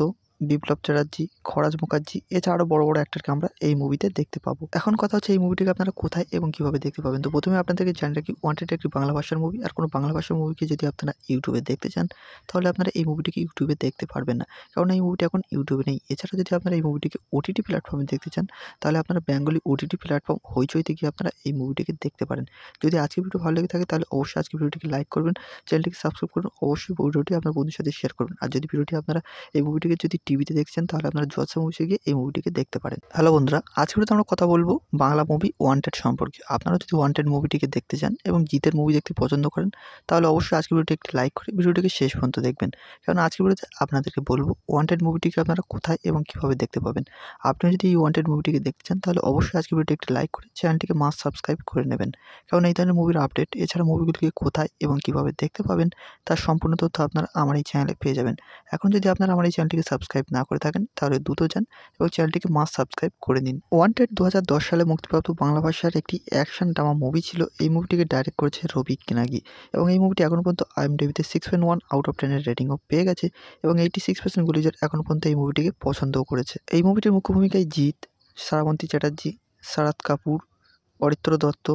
বিপ্লব চ্যাটার্জি খরাজ মুখার্জি এছাড়াও বড় বড় অ্যাক্টারকে আমরা এই মুভিতে দেখতে পাবো এখন কথা হচ্ছে এই মুভিটিকে আপনারা কোথায় এবং কিভাবে দেখতে পাবেন তো প্রথমে আপনাদেরকে জানি রাখি ওয়ান্টেড একটি বাংলা ভাষার মুভি আর কোনো বাংলা ভাষার মুভিকে যদি আপনারা ইউটিউবে দেখতে চান তাহলে আপনারা এই মুভিটিকে ইউটিউবে দেখতে পারবেন না কারণ এই মুভিটি এখন ইউটিউবে নেই এছাড়া যদি আপনারা এই মুভিটিকে ওটিটি প্ল্যাটফর্মে দেখতে চান তাহলে আপনারা বেঙ্গলি ওটিটি প্ল্যাটফর্ম হইচইতে গিয়ে আপনারা এই মুভিটিকে দেখতে পারেন যদি আজকে ভিডিও ভালো লেগে থাকে তাহলে অবশ্যই আজকে ভিডিওটিকে লাইক করবেন চ্যানেলটিকে সাবস্ক্রাইব করুন অবশ্যই ভিডিওটি আপনার বন্ধুর সাথে শেয়ার করুন আর যদি ভিডিওটি আপনারা এই মুভিটিকে যদি টিভিতে দেখছেন তাহলে আপনারা জজ মুভি গিয়ে এই মুভিটিকে দেখতে পারেন হ্যালো বন্ধুরা আজকে আমরা কথা বলবো বাংলা মুভি ওয়ান্টেড সম্পর্কে আপনারা যদি ওয়ান্টেড মুভিটিকে দেখতে চান এবং জিতের মুভি দেখতে পছন্দ করেন তাহলে অবশ্যই আজকের ভিডিওটি একটি লাইক করে ভিডিওটিকে শেষ পর্যন্ত দেখবেন কারণ আজকের ভিডিওতে আপনাদেরকে বলবো ওয়ান্টেড মুভিটিকে আপনারা কোথায় এবং কীভাবে দেখতে পাবেন আপনি যদি এই ওয়ান্টেড মুভিটিকে দেখতে চান তাহলে অবশ্যই আজকের ভিডিওটি একটি লাইক করে চ্যানেলটিকে মাস্ট সাবস্ক্রাইব করে নেবেন কারণ এই ধরনের মুভির আপডেট এছাড়া মুভিগুলিকে কোথায় এবং কীভাবে দেখতে পাবেন তার সম্পূর্ণ তথ্য আপনারা আমার এই চ্যানেলে পেয়ে যাবেন এখন যদি আপনারা আমার এই চ্যানেলটিকে সাবস্ক্রাইব না করে থাকেন তাহলে দ্রুত যান এবং চ্যানেলটিকে মাস সাবস্ক্রাইব করে নিন ওয়ান্টেড দু সালে মুক্তিপ্রাপ্ত বাংলা ভাষার একটি অ্যাকশন ড্রামা মুভি ছিল এই মুভিটিকে ডাইরেক্ট করেছে রবি কেনাগি এবং এই মুভিটি এখন পর্যন্ত ডেভিতে six point one out of টেনের রেটিংও পেয়ে গেছে এবং এইটি সিক্স পার্সেন্ট গুলিজার এখন পর্যন্ত এই মুভিটিকে পছন্দও করেছে এই মুভিটির মুখ্য ভূমিকায় জিৎ সারাবন্তী চ্যাটার্জি শারাদ কাপুর অরিত্র দত্ত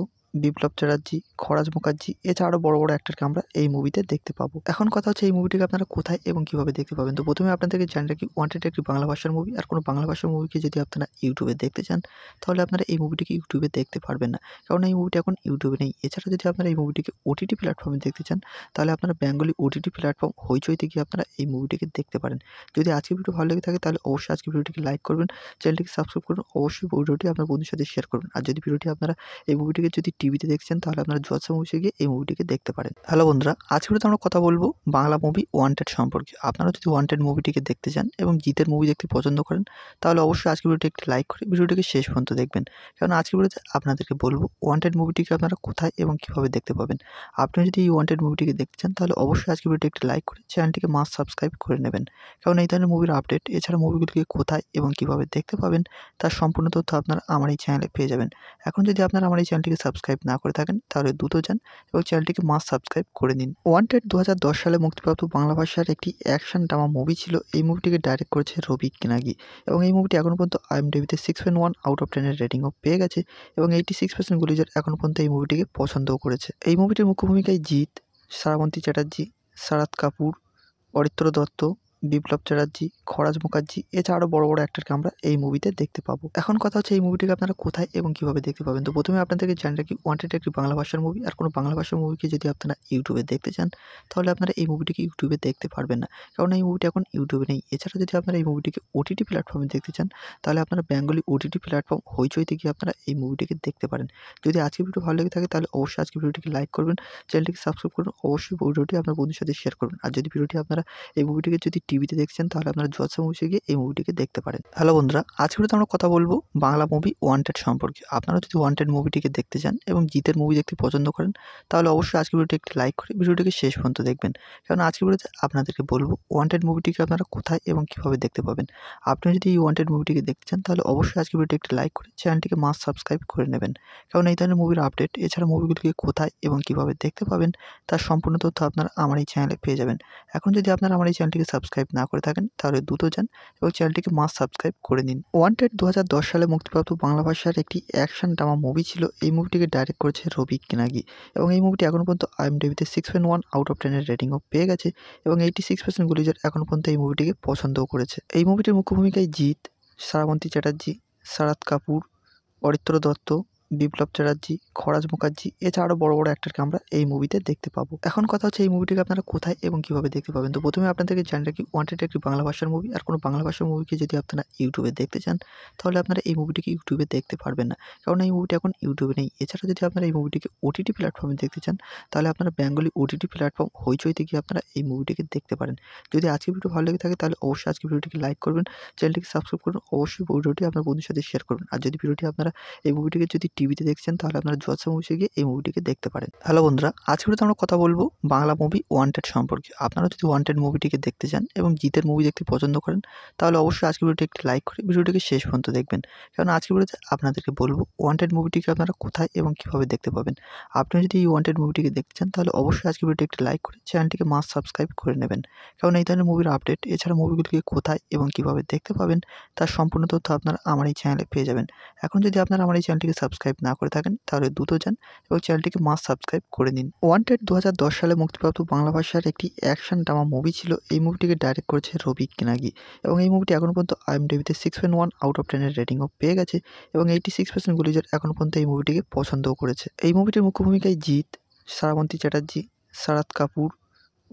বিপ্লব চ্যাটার্জি খরাজ মুখার্জি এছাড়া আরও বড় বড় অ্যাক্টরকে আমরা এই মুভিতে দেখতে পাবো এখন কথা হচ্ছে এই মুভিটিকে আপনারা কোথায় এবং কীভাবে দেখতে পাবেন তো প্রথমে আপনাদেরকে জানি রাখি ওয়ান্টেড একটি বাংলা ভাষার মুভি আর কোনো বাংলা ভাষার মুভিকে যদি আপনারা ইউটিউবে দেখতে চান তাহলে আপনারা এই মুভিটিকে ইউটিউবে দেখতে পারবেন না কারণ এই মুভিটি এখন ইউটিউবে নেই এছাড়া যদি আপনারা এই মুভিটিকে ওটিটি প্ল্যাটফর্মে দেখতে চান তাহলে আপনারা বেঙ্গলি ওটিটি প্ল্যাটফর্ম হইচইতে গিয়ে আপনারা এই মুভিটিকে দেখতে পারেন যদি আজকে ভিডিও ভালো লেগে থাকে তাহলে অবশ্যই আজকে ভিডিওটিকে লাইক করবেন চ্যানেলটিকে সাবস্ক্রাইব করুন অবশ্যই ভিডিওটি আপনার বন্ধুর সাথে শেয়ার করুন আর যদি ভিডিওটি আপনারা এই মুভিটিকে যদি টিভিতে দেখছেন তাহলে আপনারা জোয়াসা মুভিসে গিয়ে এই মুভিটিকে দেখতে পারেন হ্যালো বন্ধুরা আজকে তো আমরা কথা বলবো বাংলা মুভি ওয়ান্টেড সম্পর্কে আপনারা যদি ওয়ান্টেড মুভিটিকে দেখতে চান এবং জিতের মুভি দেখতে পছন্দ করেন তাহলে অবশ্যই আজকের ভিডিওটি একটি লাইক করে ভিডিওটিকে শেষ পর্যন্ত দেখবেন কারণ আজকে ভিডিওতে আপনাদেরকে বলবো ওয়ান্টেড মুভিটিকে আপনারা কোথায় এবং কীভাবে দেখতে পাবেন আপনি যদি এই ওয়ান্টেড মুভিটিকে দেখতে চান তাহলে অবশ্যই আজকের ভিডিওটি একটি লাইক করে চ্যানেলটিকে মাস সাবস্ক্রাইব করে নেবেন কারণ এই ধরনের মুভির আপডেট এছাড়া মুভিগুলিকে কোথায় এবং কীভাবে দেখতে পাবেন তার সম্পূর্ণ তথ্য আপনারা আমার এই চ্যানেলে পেয়ে যাবেন এখন যদি আপনারা আমার এই চ্যানেলটিকে সাবস্ক্রাইব সাবস্ক্রাইব না করে থাকেন তাহলে দ্রুত যান এবং চ্যানেলটিকে মাস সাবস্ক্রাইব করে নিন ওয়ান্টেড দু সালে মুক্তিপ্রাপ্ত বাংলা ভাষার একটি অ্যাকশন ড্রামা মুভি ছিল এই মুভিটিকে ডাইরেক্ট করেছে রবি কেনাগি এবং এই মুভিটি এখন পর্যন্ত আইএমডিবিতে six point one out of টেনের রেটিংও পেয়ে গেছে এবং এইটি সিক্স পার্সেন্ট গুলিজার এখন পর্যন্ত এই মুভিটিকে পছন্দও করেছে এই মুভিটির মুখ্য ভূমিকায় জিৎ সারাবন্তী চ্যাটার্জি সারাদ কাপুর অরিত্র দত্ত বিপ্লব চ্যাটার্জি খরাজ মুখার্জি এছাড়াও বড় বড় অ্যাক্টরকে আমরা এই মুভিতে দেখতে পাবো এখন কথা হচ্ছে এই মুভিটিকে আপনারা কোথায় এবং কীভাবে দেখতে পাবেন তো প্রথমে আপনাদেরকে জানি রাখি ওয়ান্টেড একটি বাংলা ভাষার মুভি আর কোনো বাংলা ভাষার মুভিকে যদি আপনারা ইউটিউবে দেখতে চান তাহলে আপনারা এই মুভিটিকে ইউটিউবে দেখতে পারবেন না কারণ এই মুভিটি এখন ইউটিউবে নেই এছাড়া যদি আপনারা এই মুভিটিকে ওটিটি প্ল্যাটফর্মে দেখতে চান তাহলে আপনারা বেঙ্গলি ওটিটি প্ল্যাটফর্ম হইচইতে গিয়ে আপনারা এই মুভিটিকে দেখতে পারেন যদি আজকে ভিডিও ভালো লেগে থাকে তাহলে অবশ্যই আজকে ভিডিওটিকে লাইক করবেন চ্যানেলটিকে সাবস্ক্রাইব করুন অবশ্যই ভিডিওটি আপনার বন্ধুর সাথে শেয়ার করবেন আর যদি ভিডিওটি আপনারা এই মুভিটিকে যদি টিভিতে দেখছেন তাহলে আপনারা জলসা মুভিসে গিয়ে এই মুভিটিকে দেখতে পারেন হ্যালো বন্ধুরা আজকে তো আমরা কথা বলবো বাংলা মুভি ওয়ান্টেড সম্পর্কে আপনারা যদি ওয়ান্টেড মুভিটিকে দেখতে চান এবং জিতের মুভি দেখতে পছন্দ করেন তাহলে অবশ্যই আজকের ভিডিওটি একটি লাইক করে ভিডিওটিকে শেষ পর্যন্ত দেখবেন কারণ আজকের ভিডিওতে আপনাদেরকে বলবো ওয়ান্টেড মুভিটিকে আপনারা কোথায় এবং কীভাবে দেখতে পাবেন আপনি যদি এই ওয়ান্টেড মুভিটিকে দেখতে চান তাহলে অবশ্যই আজকের ভিডিওটি একটি লাইক করে চ্যানেলটিকে মাস্ট সাবস্ক্রাইব করে নেবেন কারণ এই ধরনের মুভির আপডেট এছাড়া মুভিগুলিকে কোথায় এবং কীভাবে দেখতে পাবেন তার সম্পূর্ণ তথ্য আপনারা আমার এই চ্যানেলে পেয়ে যাবেন এখন যদি আপনারা আমার এই চ্যানেলটিকে সাবস্ক্রাইব সাবস্ক্রাইব না করে থাকেন তাহলে দ্রুত যান এবং চ্যানেলটিকে মাস সাবস্ক্রাইব করে নিন ওয়ান্টেড দু সালে মুক্তিপ্রাপ্ত বাংলা ভাষার একটি অ্যাকশন ড্রামা মুভি ছিল এই মুভিটিকে ডাইরেক্ট করেছে রবি কেনাগি এবং এই মুভিটি এখন পর্যন্ত আইএম আইএমডিবিতে six point one out of টেনের রেটিংও পেয়ে গেছে এবং এইটি সিক্স পার্সেন্ট গুলিজার এখন পর্যন্ত এই মুভিটিকে পছন্দও করেছে এই মুভিটির মুখ্য ভূমিকায় জিৎ সারাবন্তী চ্যাটার্জি সারাদ কাপুর অরিত্র দত্ত বিপ্লব চ্যাটার্জি খরাজ মুখার্জি এছাড়া আরও বড় বড় অ্যাক্টারকে আমরা এই মুভিতে দেখতে পাবো এখন কথা হচ্ছে এই মুভিটিকে আপনারা কোথায় এবং কীভাবে দেখতে পাবেন তো প্রথমে আপনাদেরকে জানি রাখি ওয়ান্টেড একটি বাংলা ভাষার মুভি আর কোনো বাংলা ভাষার মুভিকে যদি আপনারা ইউটিউবে দেখতে চান তাহলে আপনারা এই মুভিটিকে ইউটিউবে দেখতে পারবেন না কারণ এই মুভিটি এখন ইউটিউবে নেই এছাড়া যদি আপনারা এই মুভিটিকে ওটিটি প্ল্যাটফর্মে দেখতে চান তাহলে আপনারা বেঙ্গলি ওটিটি প্ল্যাটফর্ম হইচইতে গিয়ে আপনারা এই মুভিটিকে দেখতে পারেন যদি আজকে ভিডিও ভালো লেগে থাকে তাহলে অবশ্যই আজকে ভিডিওটিকে লাইক করবেন চ্যানেলটিকে সাবস্ক্রাইব করুন অবশ্যই ভিডিওটি আপনার বন্ধুর সাথে শেয়ার করুন আর যদি ভিডিওটি আপনারা এই মুভিটিকে যদি টিভিতে দেখছেন তাহলে আপনারা জোয়াসা মুভিসে গিয়ে এই মুভিটিকে দেখতে পারেন হ্যালো বন্ধুরা আজকে তো আমরা কথা বলবো বাংলা মুভি ওয়ান্টেড সম্পর্কে আপনারা যদি ওয়ান্টেড মুভিটিকে দেখতে চান এবং জিতের মুভি দেখতে পছন্দ করেন তাহলে অবশ্যই আজকে ভিডিওটি একটি লাইক করে ভিডিওটিকে শেষ পর্যন্ত দেখবেন কারণ আজকে ভিডিওতে আপনাদেরকে বলবো ওয়ান্টেড মুভিটিকে আপনারা কোথায় এবং কীভাবে দেখতে পাবেন আপনি যদি এই ওয়ান্টেড মুভিটিকে দেখতে চান তাহলে অবশ্যই আজকে ভিডিওটি একটি লাইক করে চ্যানেলটিকে মাস্ট সাবস্ক্রাইব করে নেবেন কারণ এই ধরনের মুভির আপডেট এছাড়া মুভিগুলিকে কোথায় এবং কীভাবে দেখতে পাবেন তার সম্পূর্ণ তথ্য আপনারা আমার এই চ্যানেলে পেয়ে যাবেন এখন যদি আপনারা আমার এই চ্যানেলটিকে সাবস্ক্রাইব সাবস্ক্রাইব না করে থাকেন তাহলে দ্রুত যান এবং চ্যানেলটিকে মাস সাবস্ক্রাইব করে নিন ওয়ান্টেড দু সালে মুক্তিপ্রাপ্ত বাংলা ভাষার একটি অ্যাকশন ড্রামা মুভি ছিল এই মুভিটিকে ডাইরেক্ট করেছে রবি কিনাগি এবং এই মুভিটি এখন পর্যন্ত আইএমডিবিতে six point one out of টেনের রেটিংও পেয়ে গেছে এবং এইটি সিক্স পার্সেন্ট গুলিজার এখন পর্যন্ত এই মুভিটিকে পছন্দও করেছে এই মুভিটির মুখ্য ভূমিকায় জিৎ সারাবন্তী চ্যাটার্জি শারাদ কাপুর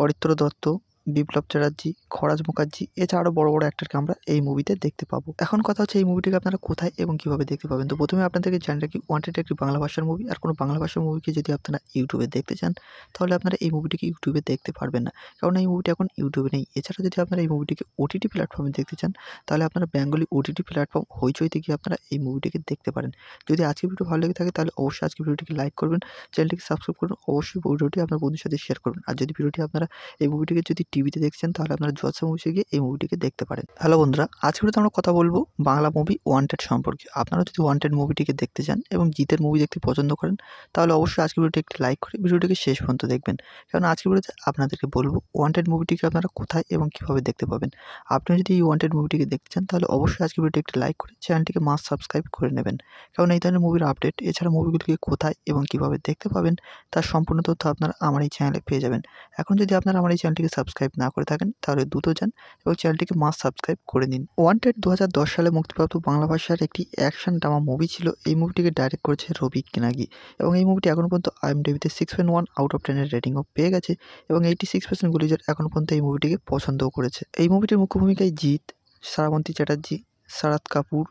অরিত্র দত্ত বিপ্লব চ্যাটার্জি খরাজ মুখার্জি এছাড়া আরও বড় বড় অ্যাক্টারকে আমরা এই মুভিতে দেখতে পাবো এখন কথা হচ্ছে এই মুভিটিকে আপনারা কোথায় এবং কীভাবে দেখতে পাবেন তো প্রথমে আপনাদেরকে জানি রাখি ওয়ান্টেড একটি বাংলা ভাষার মুভি আর কোনো বাংলা ভাষার মুভিকে যদি আপনারা ইউটিউবে দেখতে চান তাহলে আপনারা এই মুভিটিকে ইউটিউবে দেখতে পারবেন না কারণ এই মুভিটি এখন ইউটিউবে নেই এছাড়া যদি আপনারা এই মুভিটিকে ওটিটি প্ল্যাটফর্মে দেখতে চান তাহলে আপনারা বেঙ্গলি ওটিটি প্ল্যাটফর্ম হইচইতে গিয়ে আপনারা এই মুভিটিকে দেখতে পারেন যদি আজকে ভিডিও ভালো লেগে থাকে তাহলে অবশ্যই আজকে ভিডিওটিকে লাইক করবেন চ্যানেলটিকে সাবস্ক্রাইব করুন অবশ্যই ভিডিওটি আপনার বন্ধুর সাথে শেয়ার করুন আর যদি ভিডিওটি আপনারা এই মুভিটিকে যদি টিভিতে দেখছেন তাহলে আপনারা জলসা মুভিসে গিয়ে এই মুভিটিকে দেখতে পারেন হ্যালো বন্ধুরা আজকে তো আমরা কথা বলবো বাংলা মুভি ওয়ান্টেড সম্পর্কে আপনারা যদি ওয়ান্টেড মুভিটিকে দেখতে চান এবং জিতের মুভি দেখতে পছন্দ করেন তাহলে অবশ্যই আজকের ভিডিওটি একটি লাইক করে ভিডিওটিকে শেষ পর্যন্ত দেখবেন কারণ আজকের ভিডিওতে আপনাদেরকে বলবো ওয়ান্টেড মুভিটিকে আপনারা কোথায় এবং কীভাবে দেখতে পাবেন আপনি যদি এই ওয়ান্টেড মুভিটিকে দেখতে চান তাহলে অবশ্যই আজকের ভিডিওটি একটি লাইক করে চ্যানেলটিকে মাস সাবস্ক্রাইব করে নেবেন কারণ এই ধরনের মুভির আপডেট এছাড়া মুভিগুলিকে কোথায় এবং কীভাবে দেখতে পাবেন তার সম্পূর্ণ তথ্য আপনারা আমার এই চ্যানেলে পেয়ে যাবেন এখন যদি আপনারা আমার এই চ্যানেলটিকে সাবস্ক্রাইব সাবস্ক্রাইব না করে থাকেন তাহলে দ্রুত যান এবং চ্যানেলটিকে মাস সাবস্ক্রাইব করে নিন ওয়ান্টেড দু সালে মুক্তিপ্রাপ্ত বাংলা ভাষার একটি অ্যাকশন ড্রামা মুভি ছিল এই মুভিটিকে ডাইরেক্ট করেছে রবি কেনাগি এবং এই মুভিটি এখন পর্যন্ত আইএমডিবিতে six point one out of টেনের রেটিংও পেয়ে গেছে এবং এইটি সিক্স পার্সেন্ট গুলিজার এখনও পর্যন্ত এই মুভিটিকে পছন্দও করেছে এই মুভিটির মুখ্য ভূমিকায় জিৎ সারাবন্তী চ্যাটার্জি সারাদ কাপুর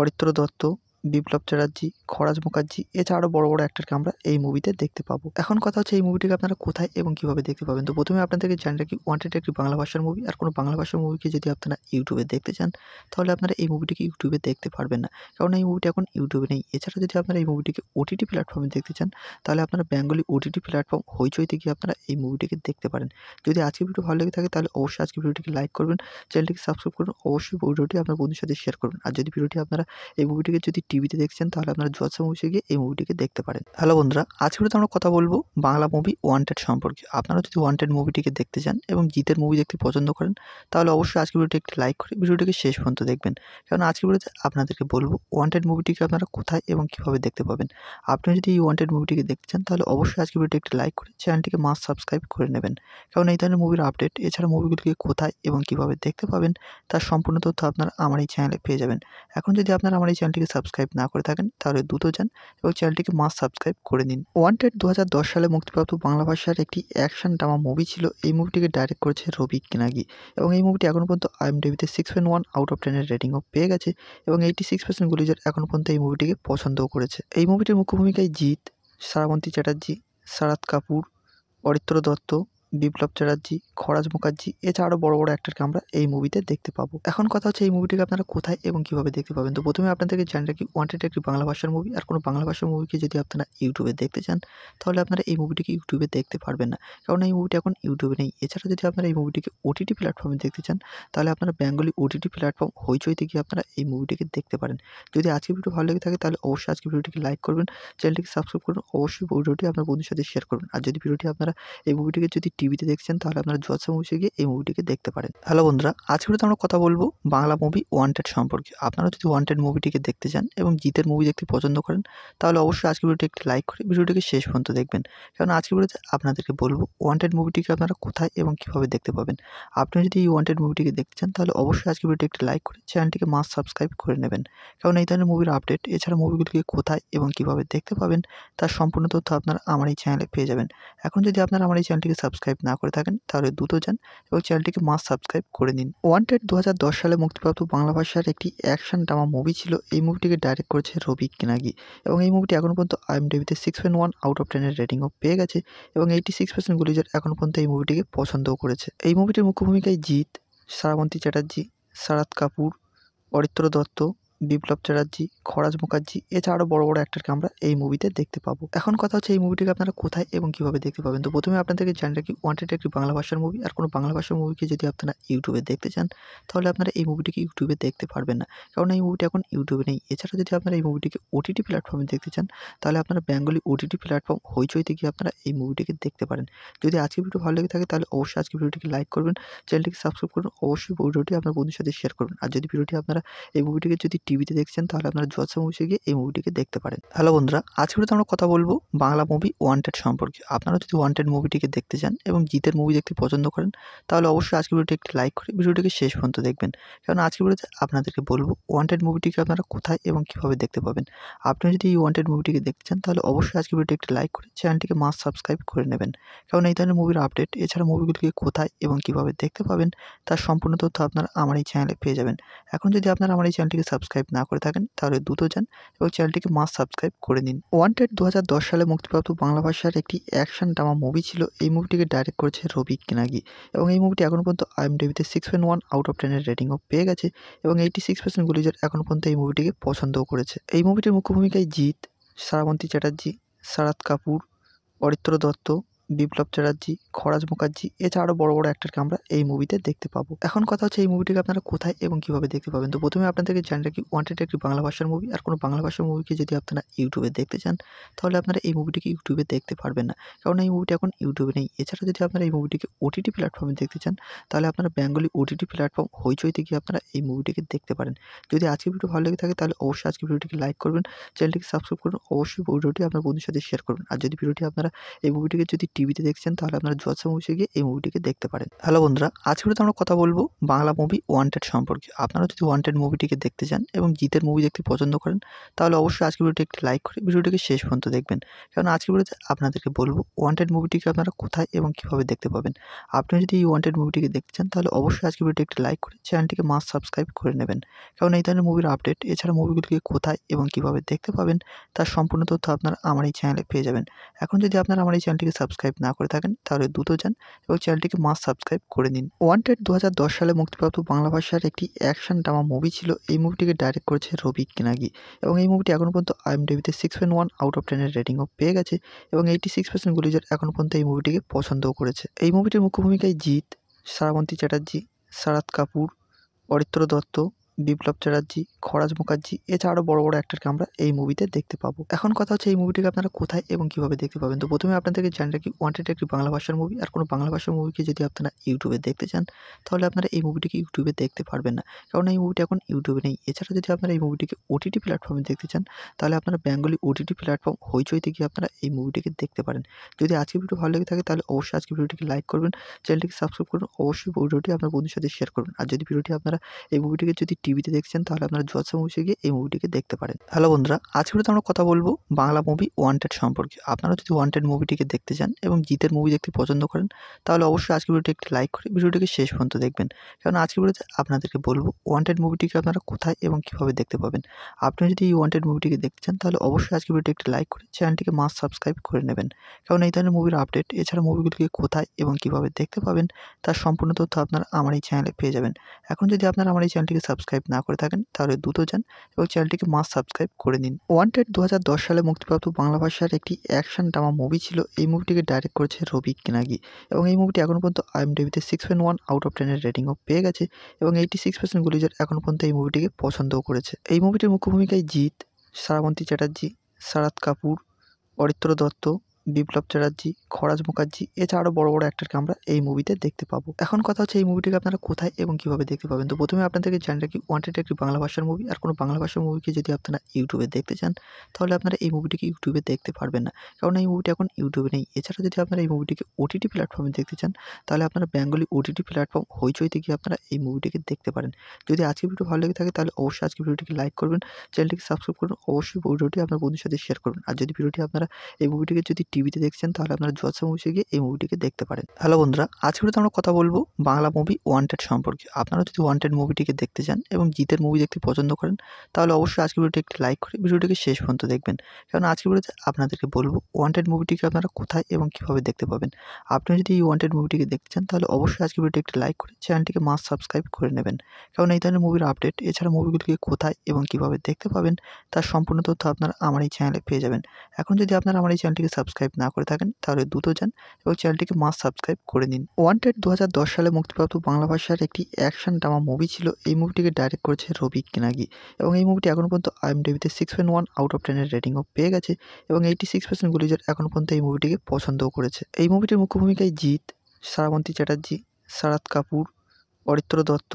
অরিত্র দত্ত বিপ্লব চ্যাটার্জি খরাজ মুখার্জি এছাড়াও বড় বড় অ্যাক্টারকে আমরা এই মুভিতে দেখতে পাবো এখন কথা হচ্ছে এই মুভিটিকে আপনারা কোথায় এবং কীভাবে দেখতে পাবেন তো প্রথমে আপনাদেরকে জানি রাখি ওয়ান্টেড একটি বাংলা ভাষার মুভি আর কোনো বাংলা ভাষার মুভিকে যদি আপনারা ইউটিউবে দেখতে চান তাহলে আপনারা এই মুভিটিকে ইউটিউবে দেখতে পারবেন না কারণ এই মুভিটি এখন ইউটিউবে নেই এছাড়া যদি আপনারা এই মুভিটিকে ওটিটি প্ল্যাটফর্মে দেখতে চান তাহলে আপনারা বেঙ্গলি ওটিটি প্ল্যাটফর্ম হইচইতে গিয়ে আপনারা এই মুভিটিকে দেখতে পারেন যদি আজকে ভিডিও ভালো লেগে থাকে তাহলে অবশ্যই আজকে ভিডিওটিকে লাইক করবেন চ্যানেলটিকে সাবস্ক্রাইব করুন অবশ্যই ভিডিওটি আপনার বন্ধুর সাথে শেয়ার করবেন আর যদি ভিডিওটি আপনারা এই মুভিটিকে যদি টিভিতে দেখছেন তাহলে আপনারা জোয়াসা মুভিসে গিয়ে এই মুভিটিকে দেখতে পারেন হ্যালো বন্ধুরা আজকে তো আমরা কথা বলবো বাংলা মুভি ওয়ান্টেড সম্পর্কে আপনারা যদি ওয়ান্টেড মুভিটিকে দেখতে চান এবং জিতের মুভি দেখতে পছন্দ করেন তাহলে অবশ্যই আজকে ভিডিওটি একটি লাইক করে ভিডিওটিকে শেষ পর্যন্ত দেখবেন কারণ আজকে ভিডিওতে আপনাদেরকে বলবো ওয়ান্টেড মুভিটিকে আপনারা কোথায় এবং কীভাবে দেখতে পাবেন আপনি যদি এই ওয়ান্টেড মুভিটিকে দেখতে চান তাহলে অবশ্যই আজকে ভিডিওটি একটি লাইক করে চ্যানেলটিকে মাস সাবস্ক্রাইব করে নেবেন কারণ এই ধরনের মুভির আপডেট এছাড়া মুভিগুলিকে কোথায় এবং কীভাবে দেখতে পাবেন তার সম্পূর্ণ তথ্য আপনারা আমার এই চ্যানেলে পেয়ে যাবেন এখন যদি আপনারা আমার এই চ্যানেলটিকে সাবস্ক্রাইব সাবস্ক্রাইব না করে থাকেন তাহলে দ্রুত যান এবং চ্যানেলটিকে মাস সাবস্ক্রাইব করে নিন ওয়ান্টেড দু সালে মুক্তিপ্রাপ্ত বাংলা ভাষার একটি অ্যাকশন ড্রামা মুভি ছিল এই মুভিটিকে ডাইরেক্ট করেছে রবি কেনাগি এবং এই মুভিটি এখন পর্যন্ত আইএমডিবিতে six point one out of টেনের রেটিংও পেয়ে গেছে এবং এইটি সিক্স পার্সেন্ট গুলিজার এখন পর্যন্ত এই মুভিটিকে পছন্দও করেছে এই মুভিটির মুখ্য ভূমিকায় জিৎ সারাবন্তী চ্যাটার্জি শারাদ কাপুর অরিত্র দত্ত বিপ্লব চ্যাটার্জি খরাজ মুখার্জি এছাড়াও বড় বড় অ্যাক্টরকে আমরা এই মুভিতে দেখতে পাবো এখন কথা হচ্ছে এই মুভিটিকে আপনারা কোথায় এবং কীভাবে দেখতে পাবেন তো প্রথমে আপনাদেরকে জানি রাখি ওয়ান্টেড একটি বাংলা ভাষার মুভি আর কোনো বাংলা ভাষার মুভিকে যদি আপনারা ইউটিউবে দেখতে চান তাহলে আপনারা এই মুভিটিকে ইউটিউবে দেখতে পারবেন না কারণ এই মুভিটি এখন ইউটিউবে নেই এছাড়া যদি আপনারা এই মুভিটিকে ওটিটি প্ল্যাটফর্মে দেখতে চান তাহলে আপনারা বেঙ্গলি ওটিটি প্ল্যাটফর্ম হইচইতে গিয়ে আপনারা এই মুভিটিকে দেখতে পারেন যদি আজকে ভিডিও ভালো লেগে থাকে তাহলে অবশ্যই আজকে ভিডিওটিকে লাইক করবেন চ্যানেলটিকে সাবস্ক্রাইব করুন অবশ্যই ভিডিওটি আপনার বন্ধুর সাথে শেয়ার করবেন আর যদি ভিডিওটি আপনারা এই মুভিটিকে যদি টিভিতে দেখছেন তাহলে আপনারা জলসা মুভিসে গিয়ে এই মুভিটিকে দেখতে পারেন হ্যালো বন্ধুরা আজকে তো আমরা কথা বলবো বাংলা মুভি ওয়ান্টেড সম্পর্কে আপনারা যদি ওয়ান্টেড মুভিটিকে দেখতে চান এবং জিতের মুভি দেখতে পছন্দ করেন তাহলে অবশ্যই আজকের ভিডিওটি একটি লাইক করে ভিডিওটিকে শেষ পর্যন্ত দেখবেন কারণ আজকে ভিডিওতে আপনাদেরকে বলবো ওয়ান্টেড মুভিটিকে আপনারা কোথায় এবং কীভাবে দেখতে পাবেন আপনি যদি এই ওয়ান্টেড মুভিটিকে দেখতে চান তাহলে অবশ্যই আজকের ভিডিওটি একটি লাইক করে চ্যানেলটিকে মাস সাবস্ক্রাইব করে নেবেন কারণ এই ধরনের মুভির আপডেট এছাড়া মুভিগুলিকে কোথায় এবং কীভাবে দেখতে পাবেন তার সম্পূর্ণ তথ্য আপনারা আমার এই চ্যানেলে পেয়ে যাবেন এখন যদি আপনারা আমার এই চ্যানেলটিকে সাবস্ক্রাইব সাবস্ক্রাইব না করে থাকেন তাহলে দ্রুত যান এবং চ্যানেলটিকে মাস সাবস্ক্রাইব করে নিন ওয়ান্টেড দু সালে মুক্তিপ্রাপ্ত বাংলা ভাষার একটি অ্যাকশন ড্রামা মুভি ছিল এই মুভিটিকে ডাইরেক্ট করেছে রবি কেনাগি এবং এই মুভিটি এখন পর্যন্ত আইএমডিবিতে six point one out of টেনের রেটিংও পেয়ে গেছে এবং এইটি সিক্স পার্সেন্ট গুলিজার এখন পর্যন্ত এই মুভিটিকে পছন্দও করেছে এই মুভিটির মুখ্য ভূমিকায় জিৎ সারাবন্তী চ্যাটার্জি শারাদ কাপুর অরিত্র দত্ত বিপ্লব চ্যাটার্জি খরাজ মুখার্জি এছাড়া আরও বড় বড় অ্যাক্টরকে আমরা এই মুভিতে দেখতে পাবো এখন কথা হচ্ছে এই মুভিটিকে আপনারা কোথায় এবং কীভাবে দেখতে পাবেন তো প্রথমে আপনাদেরকে জানি রাখি ওয়ান্টেড একটি বাংলা ভাষার মুভি আর কোনো বাংলা ভাষার মুভিকে যদি আপনারা ইউটিউবে দেখতে চান তাহলে আপনারা এই মুভিটিকে ইউটিউবে দেখতে পারবেন না কারণ এই মুভিটি এখন ইউটিউবে নেই এছাড়া যদি আপনারা এই মুভিটিকে ওটিটি প্ল্যাটফর্মে দেখতে চান তাহলে আপনারা বেঙ্গলি ওটিটি প্ল্যাটফর্ম হইচইতে গিয়ে আপনারা এই মুভিটিকে দেখতে পারেন যদি আজকে ভিডিও ভালো লেগে থাকে তাহলে অবশ্যই আজকে ভিডিওটিকে লাইক করবেন চ্যানেলটিকে সাবস্ক্রাইব করুন অবশ্যই ভিডিওটি আপনার বন্ধুর সাথে শেয়ার করুন আর যদি ভিডিওটি আপনারা এই মুভিটিকে যদি টিভিতে দেখছেন তাহলে আপনারা জোয়াসা মুভিসে গিয়ে এই মুভিটিকে দেখতে পারেন হ্যালো বন্ধুরা আজকে তো আমরা কথা বলবো বাংলা মুভি ওয়ান্টেড সম্পর্কে আপনারা যদি ওয়ান্টেড মুভিটিকে দেখতে চান এবং জিতের মুভি দেখতে পছন্দ করেন তাহলে অবশ্যই আজকের ভিডিওটি একটি লাইক করে ভিডিওটিকে শেষ পর্যন্ত দেখবেন কারণ আজকে ভিডিওতে আপনাদেরকে বলবো ওয়ান্টেড মুভিটিকে আপনারা কোথায় এবং কীভাবে দেখতে পাবেন আপনি যদি এই ওয়ান্টেড মুভিটিকে দেখতে চান তাহলে অবশ্যই আজকের ভিডিওটি একটি লাইক করে চ্যানেলটিকে মাস্ট সাবস্ক্রাইব করে নেবেন কারণ এই ধরনের মুভির আপডেট এছাড়া মুভিগুলিকে কোথায় এবং কীভাবে দেখতে পাবেন তার সম্পূর্ণ তথ্য আপনারা আমার এই চ্যানেলে পেয়ে যাবেন এখন যদি আপনারা আমার এই চ্যানেলটিকে সাবস্ক্রাইব সাবস্ক্রাইব না করে থাকেন তাহলে দ্রুত যান এবং চ্যানেলটিকে মাস সাবস্ক্রাইব করে নিন ওয়ান্টেড দু সালে মুক্তিপ্রাপ্ত বাংলা ভাষার একটি অ্যাকশন ড্রামা মুভি ছিল এই মুভিটিকে ডাইরেক্ট করেছে রবি কেনাগি এবং এই মুভিটি এখন পর্যন্ত আইএমডিবিতে six point one out of টেনের রেটিংও পেয়ে গেছে এবং এইটি সিক্স পার্সেন্ট গুলিজার এখন পর্যন্ত এই মুভিটিকে পছন্দও করেছে এই মুভিটির মুখ্য ভূমিকায় জিৎ সারাবন্তী চ্যাটার্জি সারাদ কাপুর অরিত্র দত্ত বিপ্লব চ্যাটার্জি খরাজ মুখার্জি এছাড়া আরও বড় বড় অ্যাক্টরকে আমরা এই মুভিতে দেখতে পাবো এখন কথা হচ্ছে এই মুভিটিকে আপনারা কোথায় এবং কীভাবে দেখতে পাবেন তো প্রথমে আপনাদেরকে জানি রাখি ওয়ান্টেড একটি বাংলা ভাষার মুভি আর কোনো বাংলা ভাষার মুভিকে যদি আপনারা ইউটিউবে দেখতে চান তাহলে আপনারা এই মুভিটিকে ইউটিউবে দেখতে পারবেন না কারণ এই মুভিটি এখন ইউটিউবে নেই এছাড়া যদি আপনারা এই মুভিটিকে ওটিটি প্ল্যাটফর্মে দেখতে চান তাহলে আপনারা বেঙ্গলি ওটিটি প্ল্যাটফর্ম হইচইতে গিয়ে আপনারা এই মুভিটিকে দেখতে পারেন যদি আজকে ভিডিও ভালো লেগে থাকে তাহলে অবশ্যই আজকে ভিডিওটিকে লাইক করবেন চ্যানেলটিকে সাবস্ক্রাইব করুন অবশ্যই ভিডিওটি আপনার বন্ধুর সাথে শেয়ার করুন আর যদি ভিডিওটি আপনারা এই মুভিটিকে যদি টিভিতে দেখছেন তাহলে আপনারা জোয়াসা মুভিসে গিয়ে এই মুভিটিকে দেখতে পারেন হ্যালো বন্ধুরা আজকে তো আমরা কথা বলবো বাংলা মুভি ওয়ান্টেড সম্পর্কে আপনারা যদি ওয়ান্টেড মুভিটিকে দেখতে চান এবং জিতের মুভি দেখতে পছন্দ করেন তাহলে অবশ্যই আজকের ভিডিওটি একটি লাইক করে ভিডিওটিকে শেষ পর্যন্ত দেখবেন কারণ আজকের ভিডিওতে আপনাদেরকে বলবো ওয়ান্টেড মুভিটিকে আপনারা কোথায় এবং কীভাবে দেখতে পাবেন আপনি যদি এই ওয়ান্টেড মুভিটিকে দেখতে চান তাহলে অবশ্যই আজকের ভিডিওটি একটি লাইক করে চ্যানেলটিকে মাস্ট সাবস্ক্রাইব করে নেবেন কারণ এই ধরনের মুভির আপডেট এছাড়া মুভিগুলিকে কোথায় এবং কীভাবে দেখতে পাবেন তার সম্পূর্ণ তথ্য আপনারা আমার এই চ্যানেলে পেয়ে যাবেন এখন যদি আপনারা আমার এই চ্যানেলটিকে সাবস্ক্রাইব সাবস্ক্রাইব না করে থাকেন তাহলে দ্রুত যান এবং চ্যানেলটিকে মাস সাবস্ক্রাইব করে নিন ওয়ান্টেড দু সালে মুক্তিপ্রাপ্ত বাংলা ভাষার একটি অ্যাকশন ড্রামা মুভি ছিল এই মুভিটিকে ডাইরেক্ট করেছে রবি কেনাগি এবং এই মুভিটি এখন পর্যন্ত আইএমডিবিতে six point one out of টেনের রেটিংও পেয়ে গেছে এবং এইটি সিক্স পার্সেন্ট গুলিজার এখন পর্যন্ত এই মুভিটিকে পছন্দও করেছে এই মুভিটির মুখ্য ভূমিকায় জিৎ সারাবন্তী চ্যাটার্জি সারাদ কাপুর অরিত্র দত্ত বিপ্লব চ্যাটার্জি খরাজ মুখার্জি এছাড়াও বড় বড় অ্যাক্টরকে আমরা এই মুভিতে দেখতে পাবো এখন কথা হচ্ছে এই মুভিটিকে আপনারা কোথায় এবং কীভাবে দেখতে পাবেন তো প্রথমে আপনাদেরকে জানি রাখি ওয়ান্টেড একটি বাংলা ভাষার মুভি আর কোনো বাংলা ভাষার মুভিকে যদি আপনারা ইউটিউবে দেখতে চান তাহলে আপনারা এই মুভিটিকে ইউটিউবে দেখতে পারবেন না কারণ এই মুভিটি এখন ইউটিউবে নেই এছাড়া যদি আপনারা এই মুভিটিকে ওটিটি প্ল্যাটফর্মে দেখতে চান তাহলে আপনারা বেঙ্গলি ওটিটি প্ল্যাটফর্ম হইচইতে গিয়ে আপনারা এই মুভিটিকে দেখতে পারেন যদি আজকে ভিডিও ভালো লেগে থাকে তাহলে অবশ্যই আজকে ভিডিওটিকে লাইক করবেন চ্যানেলটিকে সাবস্ক্রাইব করুন অবশ্যই ভিডিওটি আপনার বন্ধুর সাথে শেয়ার করুন আর যদি ভিডিওটি আপনারা এই মুভিটিকে যদি টিভিতে দেখছেন তাহলে আপনারা জোয়াসা মুভিসে গিয়ে এই মুভিটিকে দেখতে পারেন হ্যালো বন্ধুরা আজকে তো আমরা কথা বলবো বাংলা মুভি ওয়ান্টেড সম্পর্কে আপনারা যদি ওয়ান্টেড মুভিটিকে দেখতে চান এবং জিতের মুভি দেখতে পছন্দ করেন তাহলে অবশ্যই আজকের ভিডিওটি একটি লাইক করে ভিডিওটিকে শেষ পর্যন্ত দেখবেন কারণ আজকে ভিডিওতে আপনাদেরকে বলবো ওয়ান্টেড মুভিটিকে আপনারা কোথায় এবং কীভাবে দেখতে পাবেন আপনি যদি এই ওয়ান্টেড মুভিটিকে দেখতে চান তাহলে অবশ্যই আজকের ভিডিওটি একটি লাইক করে চ্যানেলটিকে মাস্ট সাবস্ক্রাইব করে নেবেন কারণ এই ধরনের মুভির আপডেট এছাড়া মুভিগুলিকে কোথায় এবং কীভাবে দেখতে পাবেন তার সম্পূর্ণ তথ্য আপনারা আমার এই চ্যানেলে পেয়ে যাবেন এখন যদি আপনারা আমার এই চ্যানেলটিকে সাবস্ক্রাইব সাবস্ক্রাইব না করে থাকেন তাহলে দ্রুত যান এবং চ্যানেলটিকে মাস সাবস্ক্রাইব করে নিন ওয়ান্টেড দু সালে মুক্তিপ্রাপ্ত বাংলা ভাষার একটি অ্যাকশন ড্রামা মুভি ছিল এই মুভিটিকে ডাইরেক্ট করেছে রবি কেনাগি এবং এই মুভিটি এখন পর্যন্ত আইএমডিবিতে six point one out of টেনের রেটিংও পেয়ে গেছে এবং এইটি সিক্স পার্সেন্ট গুলিজার এখন পর্যন্ত এই মুভিটিকে পছন্দও করেছে এই মুভিটির মুখ্য ভূমিকায় জিৎ সারাবন্তী চ্যাটার্জি সারাদ কাপুর অরিত্র দত্ত বিপ্লব চ্যাটার্জি খরাজ মুখার্জি এছাড়া আরও বড় বড় অ্যাক্টরকে আমরা এই মুভিতে দেখতে পাবো এখন কথা হচ্ছে এই মুভিটিকে আপনারা কোথায় এবং কীভাবে দেখতে পাবেন তো প্রথমে আপনাদেরকে জানি রাখি ওয়ান্টেড একটি বাংলা ভাষার মুভি আর কোনো বাংলা ভাষার মুভিকে যদি আপনারা ইউটিউবে দেখতে চান তাহলে আপনারা এই মুভিটিকে ইউটিউবে দেখতে পারবেন না কারণ এই মুভিটি এখন ইউটিউবে নেই এছাড়া যদি আপনারা এই মুভিটিকে ওটিটি প্ল্যাটফর্মে দেখতে চান তাহলে আপনারা বেঙ্গলি ওটিটি প্ল্যাটফর্ম হইচইতে গিয়ে আপনারা এই মুভিটিকে দেখতে পারেন যদি আজকে ভিডিও ভালো লেগে থাকে তাহলে অবশ্যই আজকে ভিডিওটিকে লাইক করবেন চ্যানেলটিকে সাবস্ক্রাইব করুন অবশ্যই ভিডিওটি আপনার বন্ধুর সাথে শেয়ার করবেন আর যদি ভিডিওটি আপনারা এই মুভিটিকে যদি টিভিতে দেখছেন তাহলে আপনারা জলসা মুভিসে গিয়ে এই মুভিটিকে দেখতে পারেন হ্যালো বন্ধুরা আজকে তো আমরা কথা বলবো বাংলা মুভি ওয়ান্টেড সম্পর্কে আপনারা যদি ওয়ান্টেড মুভিটিকে দেখতে চান এবং জিতের মুভি দেখতে পছন্দ করেন তাহলে অবশ্যই আজকে ভিডিওটি একটি লাইক করে ভিডিওটিকে শেষ পর্যন্ত দেখবেন কারণ আজকে ভিডিওতে আপনাদেরকে বলবো ওয়ান্টেড মুভিটিকে আপনারা কোথায় এবং কীভাবে দেখতে পাবেন আপনি যদি এই ওয়ান্টেড মুভিটিকে দেখতে চান তাহলে অবশ্যই আজকে ভিডিওটি একটি লাইক করে চ্যানেলটিকে মাস্ট সাবস্ক্রাইব করে নেবেন কারণ এই ধরনের মুভির আপডেট এছাড়া মুভিগুলিকে কোথায় এবং কীভাবে দেখতে পাবেন তার সম্পূর্ণ তথ্য আপনারা আমার এই চ্যানেলে পেয়ে যাবেন এখন যদি আপনারা আমার এই চ্যানেলটিকে সাবস্ক্রাইব সাবস্ক্রাইব না করে থাকেন তাহলে দ্রুত যান এবং চ্যানেলটিকে মাস সাবস্ক্রাইব করে নিন ওয়ান্টেড দু সালে মুক্তিপ্রাপ্ত বাংলা ভাষার একটি অ্যাকশন ড্রামা মুভি ছিল এই মুভিটিকে ডাইরেক্ট করেছে রবি কেনাগি এবং এই মুভিটি এখন পর্যন্ত আইএমডিবিতে six point one out of টেনের রেটিংও পেয়ে গেছে এবং এইটি সিক্স পার্সেন্ট গুলিজর এখন পর্যন্ত এই মুভিটিকে পছন্দও করেছে এই মুভিটির মুখ্য ভূমিকায় জিৎ সারাবন্তী চ্যাটার্জি শারাদ কাপুর অরিত্র দত্ত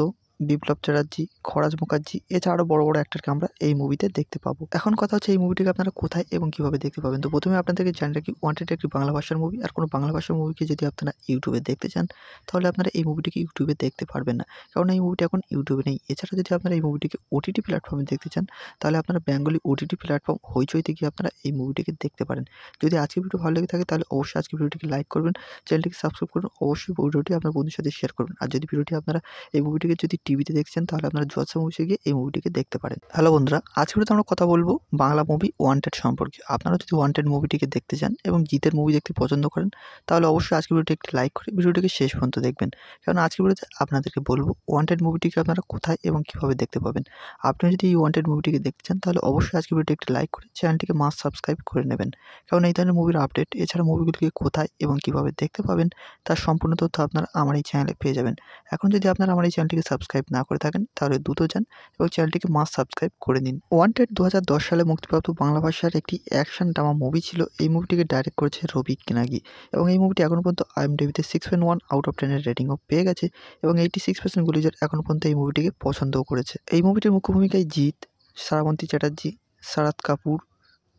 বিপ্লব চ্যাটার্জি খরাজ মুখার্জি এছাড়া আরও বড় বড় অ্যাক্টারকে আমরা এই মুভিতে দেখতে পাবো এখন কথা হচ্ছে এই মুভিটিকে আপনারা কোথায় এবং কীভাবে দেখতে পাবেন তো প্রথমে আপনাদেরকে জানি রাখি ওয়ান্টেড একটি বাংলা ভাষার মুভি আর কোনো বাংলা ভাষার মুভিকে যদি আপনারা ইউটিউবে দেখতে চান তাহলে আপনারা এই মুভিটিকে ইউটিউবে দেখতে পারবেন না কারণ এই মুভিটি এখন ইউটিউবে নেই এছাড়া যদি আপনারা এই মুভিটিকে ওটিটি প্ল্যাটফর্মে দেখতে চান তাহলে আপনারা বেঙ্গলি ওটিটি প্ল্যাটফর্ম হইচইতে গিয়ে আপনারা এই মুভিটিকে দেখতে পারেন যদি আজকে ভিডিও ভালো লেগে থাকে তাহলে অবশ্যই আজকে ভিডিওটিকে লাইক করবেন চ্যানেলটিকে সাবস্ক্রাইব করুন অবশ্যই ভিডিওটি আপনার বন্ধুর সাথে শেয়ার করবেন আর যদি ভিডিওটি আপনারা এই মুভিটিকে যদি টিভিতে দেখছেন তাহলে আপনারা জোয়াসা মুভিসে গিয়ে এই মুভিটিকে দেখতে পারেন হ্যালো বন্ধুরা আজকে তো আমরা কথা বলবো বাংলা মুভি ওয়ান্টেড সম্পর্কে আপনারা যদি ওয়ান্টেড মুভিটিকে দেখতে চান এবং জিতের মুভি দেখতে পছন্দ করেন তাহলে অবশ্যই আজকের ভিডিওটি একটি লাইক করে ভিডিওটিকে শেষ পর্যন্ত দেখবেন কারণ আজকের ভিডিওতে আপনাদেরকে বলবো ওয়ান্টেড মুভিটিকে আপনারা কোথায় এবং কীভাবে দেখতে পাবেন আপনি যদি এই ওয়ান্টেড মুভিটিকে দেখতে চান তাহলে অবশ্যই আজকের ভিডিওটি একটি লাইক করে চ্যানেলটিকে মাস সাবস্ক্রাইব করে নেবেন কারণ এই ধরনের মুভির আপডেট এছাড়া মুভিগুলিকে কোথায় এবং কীভাবে দেখতে পাবেন তার সম্পূর্ণ তথ্য আপনারা আমার এই চ্যানেলে পেয়ে যাবেন এখন যদি আপনারা আমার এই চ্যানেলটিকে সাবস্ক্রাইব সাবস্ক্রাইব না করে থাকেন তাহলে দ্রুত যান এবং চ্যানেলটিকে মাস সাবস্ক্রাইব করে নিন ওয়ান্টেড দু সালে মুক্তিপ্রাপ্ত বাংলা ভাষার একটি অ্যাকশন ড্রামা মুভি ছিল এই মুভিটিকে ডাইরেক্ট করেছে রবি কেনাগি এবং এই মুভিটি এখন পর্যন্ত আইএমডিবিতে six point one out of টেনের রেটিংও পেয়ে গেছে এবং এইটি সিক্স পার্সেন্ট গুলিজার এখনও পর্যন্ত এই মুভিটিকে পছন্দও করেছে এই মুভিটির মুখ্য ভূমিকায় জিৎ সারাবন্তী চ্যাটার্জি সারাদ কাপুর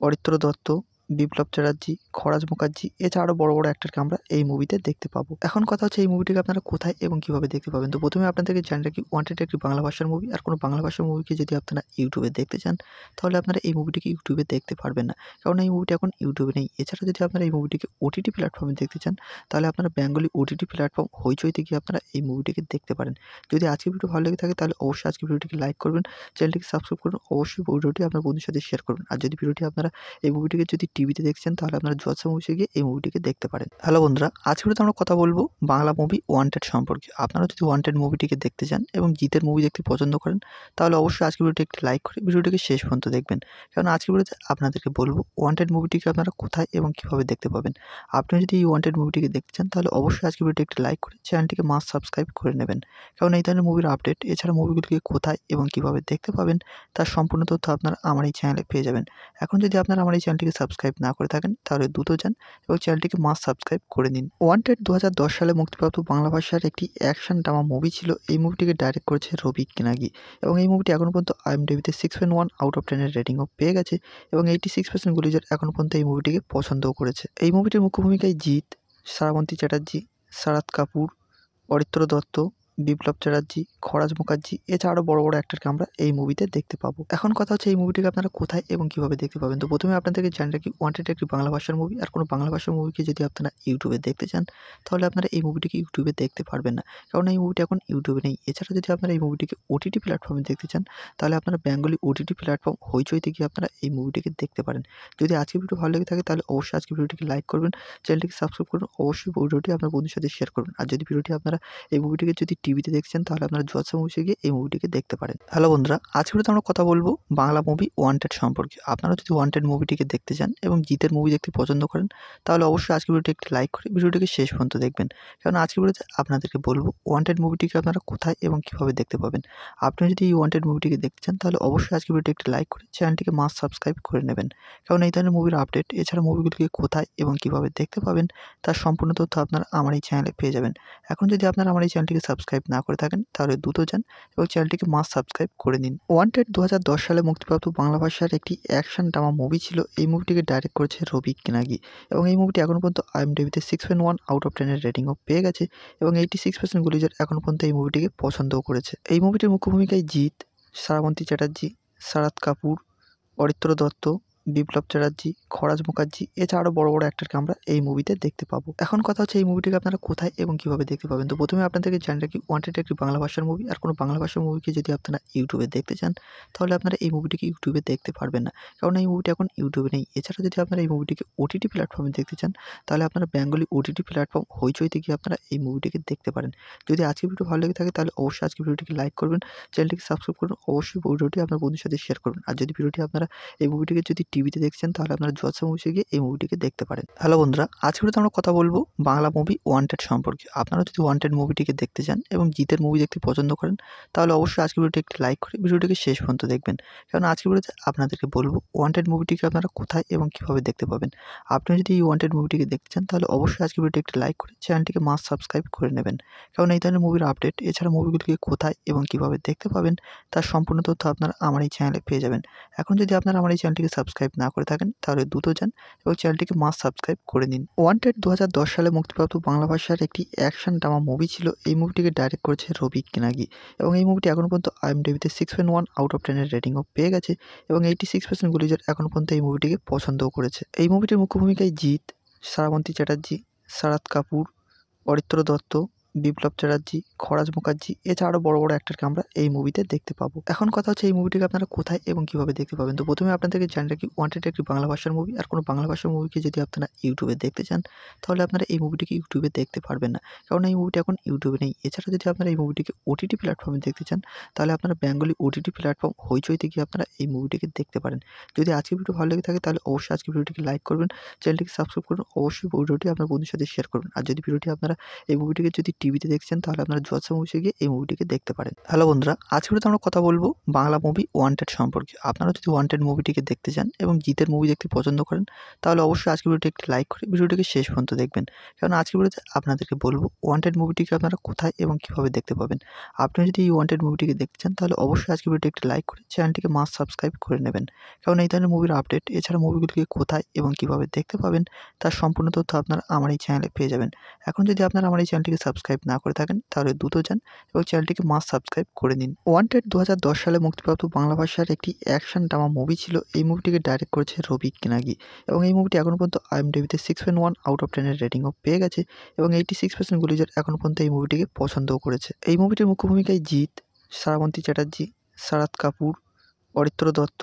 অরিত্র দত্ত বিপ্লব চ্যাটার্জি খরাজ মুখার্জি এছাড়াও বড় বড় অ্যাক্টরকে আমরা এই মুভিতে দেখতে পাবো এখন কথা হচ্ছে এই মুভিটিকে আপনারা কোথায় এবং কীভাবে দেখতে পাবেন তো প্রথমে আপনাদেরকে জানি রাখি ওয়ান্টেড একটি বাংলা ভাষার মুভি আর কোনো বাংলা ভাষার মুভিকে যদি আপনারা ইউটিউবে দেখতে চান তাহলে আপনারা এই মুভিটিকে ইউটিউবে দেখতে পারবেন না কারণ এই মুভিটি এখন ইউটিউবে নেই এছাড়া যদি আপনারা এই মুভিটিকে ওটিটি প্ল্যাটফর্মে দেখতে চান তাহলে আপনারা বেঙ্গলি ওটিটি প্ল্যাটফর্ম হইচইতে গিয়ে আপনারা এই মুভিটিকে দেখতে পারেন যদি আজকে ভিডিও ভালো লেগে থাকে তাহলে অবশ্যই আজকে ভিডিওটিকে লাইক করবেন চ্যানেলটিকে সাবস্ক্রাইব করুন অবশ্যই ভিডিওটি আপনার বন্ধুর সাথে শেয়ার করুন আর যদি ভিডিওটি আপনারা এই মুভিটিকে যদি টিভিতে দেখছেন তাহলে আপনারা জলসা মুভিসে গিয়ে এই মুভিটিকে দেখতে পারেন হ্যালো বন্ধুরা আজকে তো আমরা কথা বলবো বাংলা মুভি ওয়ান্টেড সম্পর্কে আপনারা যদি ওয়ান্টেড মুভিটিকে দেখতে চান এবং জিতের মুভি দেখতে পছন্দ করেন তাহলে অবশ্যই আজকের ভিডিওটি একটি লাইক করে ভিডিওটিকে শেষ পর্যন্ত দেখবেন কারণ আজকের ভিডিওতে আপনাদেরকে বলবো ওয়ান্টেড মুভিটিকে আপনারা কোথায় এবং কীভাবে দেখতে পাবেন আপনি যদি এই ওয়ান্টেড মুভিটিকে দেখতে চান তাহলে অবশ্যই আজকে ভিডিওটি একটি লাইক করে চ্যানেলটিকে মাস সাবস্ক্রাইব করে নেবেন কারণ এই ধরনের মুভির আপডেট এছাড়া মুভিগুলিকে কোথায় এবং কীভাবে দেখতে পাবেন তার সম্পূর্ণ তথ্য আপনারা আমার এই চ্যানেলে পেয়ে যাবেন এখন যদি আপনারা আমার এই চ্যানেলটিকে সাবস্ক্রাইব সাবস্ক্রাইব না করে থাকেন তাহলে দ্রুত যান এবং চ্যানেলটিকে মাস সাবস্ক্রাইব করে নিন ওয়ান্টেড দু সালে মুক্তিপ্রাপ্ত বাংলা ভাষার একটি অ্যাকশন ড্রামা মুভি ছিল এই মুভিটিকে ডাইরেক্ট করেছে রবি কেনাগি এবং এই মুভিটি এখন পর্যন্ত আইএমডিবিতে six point one out of টেনের রেটিংও পেয়ে গেছে এবং এইটি সিক্স পার্সেন্ট গুলিজার এখনও পর্যন্ত এই মুভিটিকে পছন্দও করেছে এই মুভিটির মুখ্য ভূমিকায় জিৎ সারাবন্তী চ্যাটার্জি শারাদ কাপুর অরিত্র দত্ত বিপ্লব চ্যাটার্জি খরাজ মুখার্জি এছাড়া আরও বড় বড় অ্যাক্টারকে আমরা এই মুভিতে দেখতে পাবো এখন কথা হচ্ছে এই মুভিটিকে আপনারা কোথায় এবং কীভাবে দেখতে পাবেন তো প্রথমে আপনাদেরকে জানি রাখি ওয়ান্টেড একটি বাংলা ভাষার মুভি আর কোনো বাংলা ভাষার মুভিকে যদি আপনারা ইউটিউবে দেখতে চান তাহলে আপনারা এই মুভিটিকে ইউটিউবে দেখতে পারবেন না কারণ এই মুভিটি এখন ইউটিউবে নেই এছাড়া যদি আপনারা এই মুভিটিকে ওটিটি প্ল্যাটফর্মে দেখতে চান তাহলে আপনারা বেঙ্গলি ওটিটি প্ল্যাটফর্ম হইচইতে গিয়ে আপনারা এই মুভিটিকে দেখতে পারেন যদি আজকে ভিডিও ভালো লেগে থাকে তাহলে অবশ্যই আজকে ভিডিওটিকে লাইক করবেন চ্যানেলটিকে সাবস্ক্রাইব করুন অবশ্যই ভিডিওটি আপনার বন্ধুর সাথে শেয়ার করুন আর যদি ভিডিওটি আপনারা এই মুভিটিকে যদি টিভিতে দেখছেন তাহলে আপনারা জোয়াসা মুভিসে গিয়ে এই মুভিটিকে দেখতে পারেন হ্যালো বন্ধুরা আজকে তো আমরা কথা বলবো বাংলা মুভি ওয়ান্টেড সম্পর্কে আপনারা যদি ওয়ান্টেড মুভিটিকে দেখতে চান এবং জিতের মুভি দেখতে পছন্দ করেন তাহলে অবশ্যই আজকের ভিডিওটি একটি লাইক করে ভিডিওটিকে শেষ পর্যন্ত দেখবেন কারণ আজকে ভিডিওতে আপনাদেরকে বলবো ওয়ান্টেড মুভিটিকে আপনারা কোথায় এবং কীভাবে দেখতে পাবেন আপনি যদি এই ওয়ান্টেড মুভিটিকে দেখতে চান তাহলে অবশ্যই আজকের ভিডিওটি একটি লাইক করে চ্যানেলটিকে মাস সাবস্ক্রাইব করে নেবেন কারণ এই ধরনের মুভির আপডেট এছাড়া মুভিগুলিকে কোথায় এবং কীভাবে দেখতে পাবেন তার সম্পূর্ণ তথ্য আপনারা আমার এই চ্যানেলে পেয়ে যাবেন এখন যদি আপনারা আমার এই চ্যানেলটিকে সাবস্ক্রাইব সাবস্ক্রাইব না করে থাকেন তাহলে দ্রুত যান এবং চ্যানেলটিকে মাস সাবস্ক্রাইব করে নিন ওয়ান্টেড দু সালে মুক্তিপ্রাপ্ত বাংলা ভাষার একটি অ্যাকশন ড্রামা মুভি ছিল এই মুভিটিকে ডাইরেক্ট করেছে রবি কেনাগি এবং এই মুভিটি এখন পর্যন্ত আইএমডিবিতে six point one out of টেনের রেটিংও পেয়ে গেছে এবং এইটি সিক্স পার্সেন্ট গুলিজার এখন পর্যন্ত এই মুভিটিকে পছন্দও করেছে এই মুভিটির মুখ্য ভূমিকায় জিৎ সারাবন্তী চ্যাটার্জি শারাদ কাপুর অরিত্র দত্ত বিপ্লব চ্যাটার্জি খরাজ মুখার্জি এছাড়া আরও বড় বড় অ্যাক্টরকে আমরা এই মুভিতে দেখতে পাবো এখন কথা হচ্ছে এই মুভিটিকে আপনারা কোথায় এবং কীভাবে দেখতে পাবেন তো প্রথমে আপনাদেরকে জানি রাখি ওয়ান্টেড একটি বাংলা ভাষার মুভি আর কোনো বাংলা ভাষার মুভিকে যদি আপনারা ইউটিউবে দেখতে চান তাহলে আপনারা এই মুভিটিকে ইউটিউবে দেখতে পারবেন না কারণ এই মুভিটি এখন ইউটিউবে নেই এছাড়া যদি আপনারা এই মুভিটিকে ওটিটি প্ল্যাটফর্মে দেখতে চান তাহলে আপনারা বেঙ্গলি ওটিটি প্ল্যাটফর্ম হইচইতে গিয়ে আপনারা এই মুভিটিকে দেখতে পারেন যদি আজকে ভিডিও ভালো লেগে থাকে তাহলে অবশ্যই আজকে ভিডিওটিকে লাইক করবেন চ্যানেলটিকে সাবস্ক্রাইব করুন অবশ্যই ভিডিওটি আপনার বন্ধুর সাথে শেয়ার করুন আর যদি ভিডিওটি আপনারা এই মুভিটিকে যদি টিভিতে দেখছেন তাহলে আপনারা জলসা মুভিসে গিয়ে এই মুভিটিকে দেখতে পারেন হ্যালো বন্ধুরা আজকে তো আমরা কথা বলবো বাংলা মুভি ওয়ান্টেড সম্পর্কে আপনারা যদি ওয়ান্টেড মুভিটিকে দেখতে চান এবং জিতের মুভি দেখতে পছন্দ করেন তাহলে অবশ্যই আজকের ভিডিওটি একটি লাইক করে ভিডিওটিকে শেষ পর্যন্ত দেখবেন কারণ আজকের ভিডিওতে আপনাদেরকে বলবো ওয়ান্টেড মুভিটিকে আপনারা কোথায় এবং কীভাবে দেখতে পাবেন আপনি যদি এই ওয়ান্টেড মুভিটিকে দেখতে চান তাহলে অবশ্যই আজকের ভিডিওটি একটি লাইক করে চ্যানেলটিকে মাস সাবস্ক্রাইব করে নেবেন কারণ এই ধরনের মুভির আপডেট এছাড়া মুভিগুলিকে কোথায় এবং কীভাবে দেখতে পাবেন তার সম্পূর্ণ তথ্য আপনারা আমার এই চ্যানেলে পেয়ে যাবেন এখন যদি আপনারা আমার এই চ্যানেলটিকে সাবস্ক্রাইব সাবস্ক্রাইব না করে থাকেন তাহলে দ্রুত যান এবং চ্যানেলটিকে মাস সাবস্ক্রাইব করে নিন ওয়ান্টেড দু সালে মুক্তিপ্রাপ্ত বাংলা ভাষার একটি অ্যাকশন ড্রামা মুভি ছিল এই মুভিটিকে ডাইরেক্ট করেছে রবি কেনাগি এবং এই মুভিটি এখন পর্যন্ত আইএমডিবিতে six point one out of টেনের রেটিংও পেয়ে গেছে এবং এইটি সিক্স পার্সেন্ট গুলিজার এখন পর্যন্ত এই মুভিটিকে পছন্দও করেছে এই মুভিটির মুখ্য ভূমিকায় জিৎ সারাবন্তী চ্যাটার্জি সারাদ কাপুর অরিত্র দত্ত বিপ্লব চ্যাটার্জি খরাজ মুখার্জি এছাড়াও বড় বড় অ্যাক্টরকে আমরা এই মুভিতে দেখতে পাবো এখন কথা হচ্ছে এই মুভিটিকে আপনারা কোথায় এবং কীভাবে দেখতে পাবেন তো প্রথমে আপনাদেরকে জানি রাখি ওয়ান্টেড একটি বাংলা ভাষার মুভি আর কোনো বাংলা ভাষার মুভিকে যদি আপনারা ইউটিউবে দেখতে চান তাহলে আপনারা এই মুভিটিকে ইউটিউবে দেখতে পারবেন না কারণ এই মুভিটি এখন ইউটিউবে নেই এছাড়া যদি আপনারা এই মুভিটিকে ওটিটি প্ল্যাটফর্মে দেখতে চান তাহলে আপনারা বেঙ্গলি ওটিটি প্ল্যাটফর্ম হইচইতে গিয়ে আপনারা এই মুভিটিকে দেখতে পারেন যদি আজকে ভিডিও ভালো লেগে থাকে তাহলে অবশ্যই আজকে ভিডিওটিকে লাইক করবেন চ্যানেলটিকে সাবস্ক্রাইব করুন অবশ্যই ভিডিওটি আপনার বন্ধুর সাথে শেয়ার করুন আর যদি ভিডিওটি আপনারা এই মুভিটিকে যদি টিভিতে দেখছেন তাহলে আপনারা জোয়াসা মুভিসে গিয়ে এই মুভিটিকে দেখতে পারেন হ্যালো বন্ধুরা আজকে তো আমরা কথা বলবো বাংলা মুভি ওয়ান্টেড সম্পর্কে আপনারা যদি ওয়ান্টেড মুভিটিকে দেখতে চান এবং জিতের মুভি দেখতে পছন্দ করেন তাহলে অবশ্যই আজকের ভিডিওটি একটি লাইক করে ভিডিওটিকে শেষ পর্যন্ত দেখবেন কারণ আজকে ভিডিওতে আপনাদেরকে বলবো ওয়ান্টেড মুভিটিকে আপনারা কোথায় এবং কীভাবে দেখতে পাবেন আপনি যদি এই ওয়ান্টেড মুভিটিকে দেখতে চান তাহলে অবশ্যই আজকের ভিডিওটি একটি লাইক করে চ্যানেলটিকে মাস্ট সাবস্ক্রাইব করে নেবেন কারণ এই ধরনের মুভির আপডেট এছাড়া মুভিগুলিকে কোথায় এবং কীভাবে দেখতে পাবেন তার সম্পূর্ণ তথ্য আপনারা আমার এই চ্যানেলে পেয়ে যাবেন এখন যদি আপনারা আমার এই চ্যানেলটিকে সাবস্ক্রাইব সাবস্ক্রাইব না করে থাকেন তাহলে দ্রুত যান এবং চ্যানেলটিকে মাস সাবস্ক্রাইব করে নিন ওয়ান্টেড দু সালে মুক্তিপ্রাপ্ত বাংলা ভাষার একটি অ্যাকশন ড্রামা মুভি ছিল এই মুভিটিকে ডাইরেক্ট করেছে রবি কেনাগি এবং এই মুভিটি এখন পর্যন্ত আইএমডিবিতে six point one out of টেনের রেটিংও পেয়ে গেছে এবং এইটি সিক্স পার্সেন্ট গুলিজার এখন পর্যন্ত এই মুভিটিকে পছন্দও করেছে এই মুভিটির মুখ্য ভূমিকায় জিৎ সারাবন্তী চ্যাটার্জি সারাদ কাপুর অরিত্র দত্ত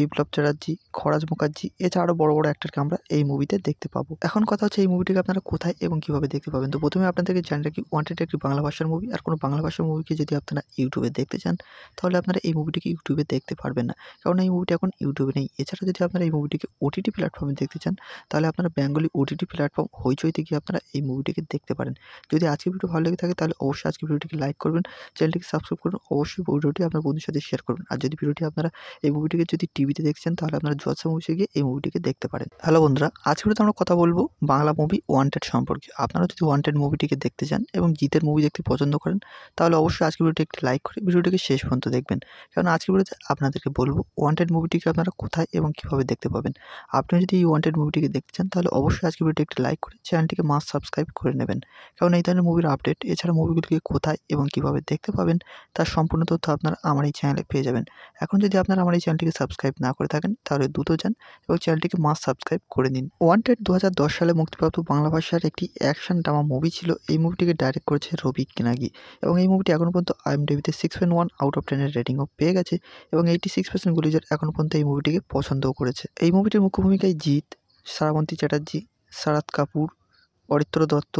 বিপ্লব চ্যাটার্জি খরাজ মুখার্জি এছাড়া আরও বড় বড় অ্যাক্টরকে আমরা এই মুভিতে দেখতে পাবো এখন কথা হচ্ছে এই মুভিটিকে আপনারা কোথায় এবং কীভাবে দেখতে পাবেন তো প্রথমে আপনাদেরকে জানি রাখি ওয়ান্টেড একটি বাংলা ভাষার মুভি আর কোনো বাংলা ভাষার মুভিকে যদি আপনারা ইউটিউবে দেখতে চান তাহলে আপনারা এই মুভিটিকে ইউটিউবে দেখতে পারবেন না কারণ এই মুভিটি এখন ইউটিউবে নেই এছাড়া যদি আপনারা এই মুভিটিকে ওটিটি প্ল্যাটফর্মে দেখতে চান তাহলে আপনারা বেঙ্গলি ওটিটি প্ল্যাটফর্ম হইচইতে গিয়ে আপনারা এই মুভিটিকে দেখতে পারেন যদি আজকে ভিডিও ভালো লেগে থাকে তাহলে অবশ্যই আজকে ভিডিওটিকে লাইক করবেন চ্যানেলটিকে সাবস্ক্রাইব করুন অবশ্যই ভিডিওটি আপনার বন্ধুর সাথে শেয়ার করবেন আর যদি ভিডিওটি আপনারা এই মুভিটিকে যদি টিভিতে দেখছেন তাহলে আপনারা জজ মুভিসে গিয়ে এই মুভিটিকে দেখতে পারেন হ্যালো বন্ধুরা আজকে তো আমরা কথা বলবো বাংলা মুভি ওয়ান্টেড সম্পর্কে আপনারা যদি ওয়ান্টেড মুভিটিকে দেখতে চান এবং জিতের মুভি দেখতে পছন্দ করেন তাহলে অবশ্যই আজকের ভিডিওটি একটি লাইক করে ভিডিওটিকে শেষ পর্যন্ত দেখবেন কারণ আজকের ভিডিওতে আপনাদেরকে বলবো ওয়ান্টেড মুভিটিকে আপনারা কোথায় এবং কীভাবে দেখতে পাবেন আপনি যদি এই ওয়ান্টেড মুভিটিকে দেখতে চান তাহলে অবশ্যই আজকের ভিডিওটি একটি লাইক করে চ্যানেলটিকে মাস্ট সাবস্ক্রাইব করে নেবেন কারণ এই ধরনের মুভির আপডেট এছাড়া মুভিগুলিকে কোথায় এবং কীভাবে দেখতে পাবেন তার সম্পূর্ণ তথ্য আপনারা আমার এই চ্যানেলে পেয়ে যাবেন এখন যদি আপনারা আমার এই চ্যানেলটিকে সাবস্ক্রাইব সাবস্ক্রাইব না করে থাকেন তাহলে দ্রুত যান এবং চ্যানেলটিকে মাস সাবস্ক্রাইব করে নিন ওয়ান্টেড দু সালে মুক্তিপ্রাপ্ত বাংলা ভাষার একটি অ্যাকশন ড্রামা মুভি ছিল এই মুভিটিকে ডাইরেক্ট করেছে রবি কিনাগি এবং এই মুভিটি এখন পর্যন্ত আইএমডিবিতে six point one out of টেনের রেটিংও পেয়ে গেছে এবং এইটি সিক্স পার্সেন্ট গুলিজার এখন পর্যন্ত এই মুভিটিকে পছন্দও করেছে এই মুভিটির মুখ্য ভূমিকায় জিৎ সারাবন্তী চ্যাটার্জি সারাদ কাপুর অরিত্র দত্ত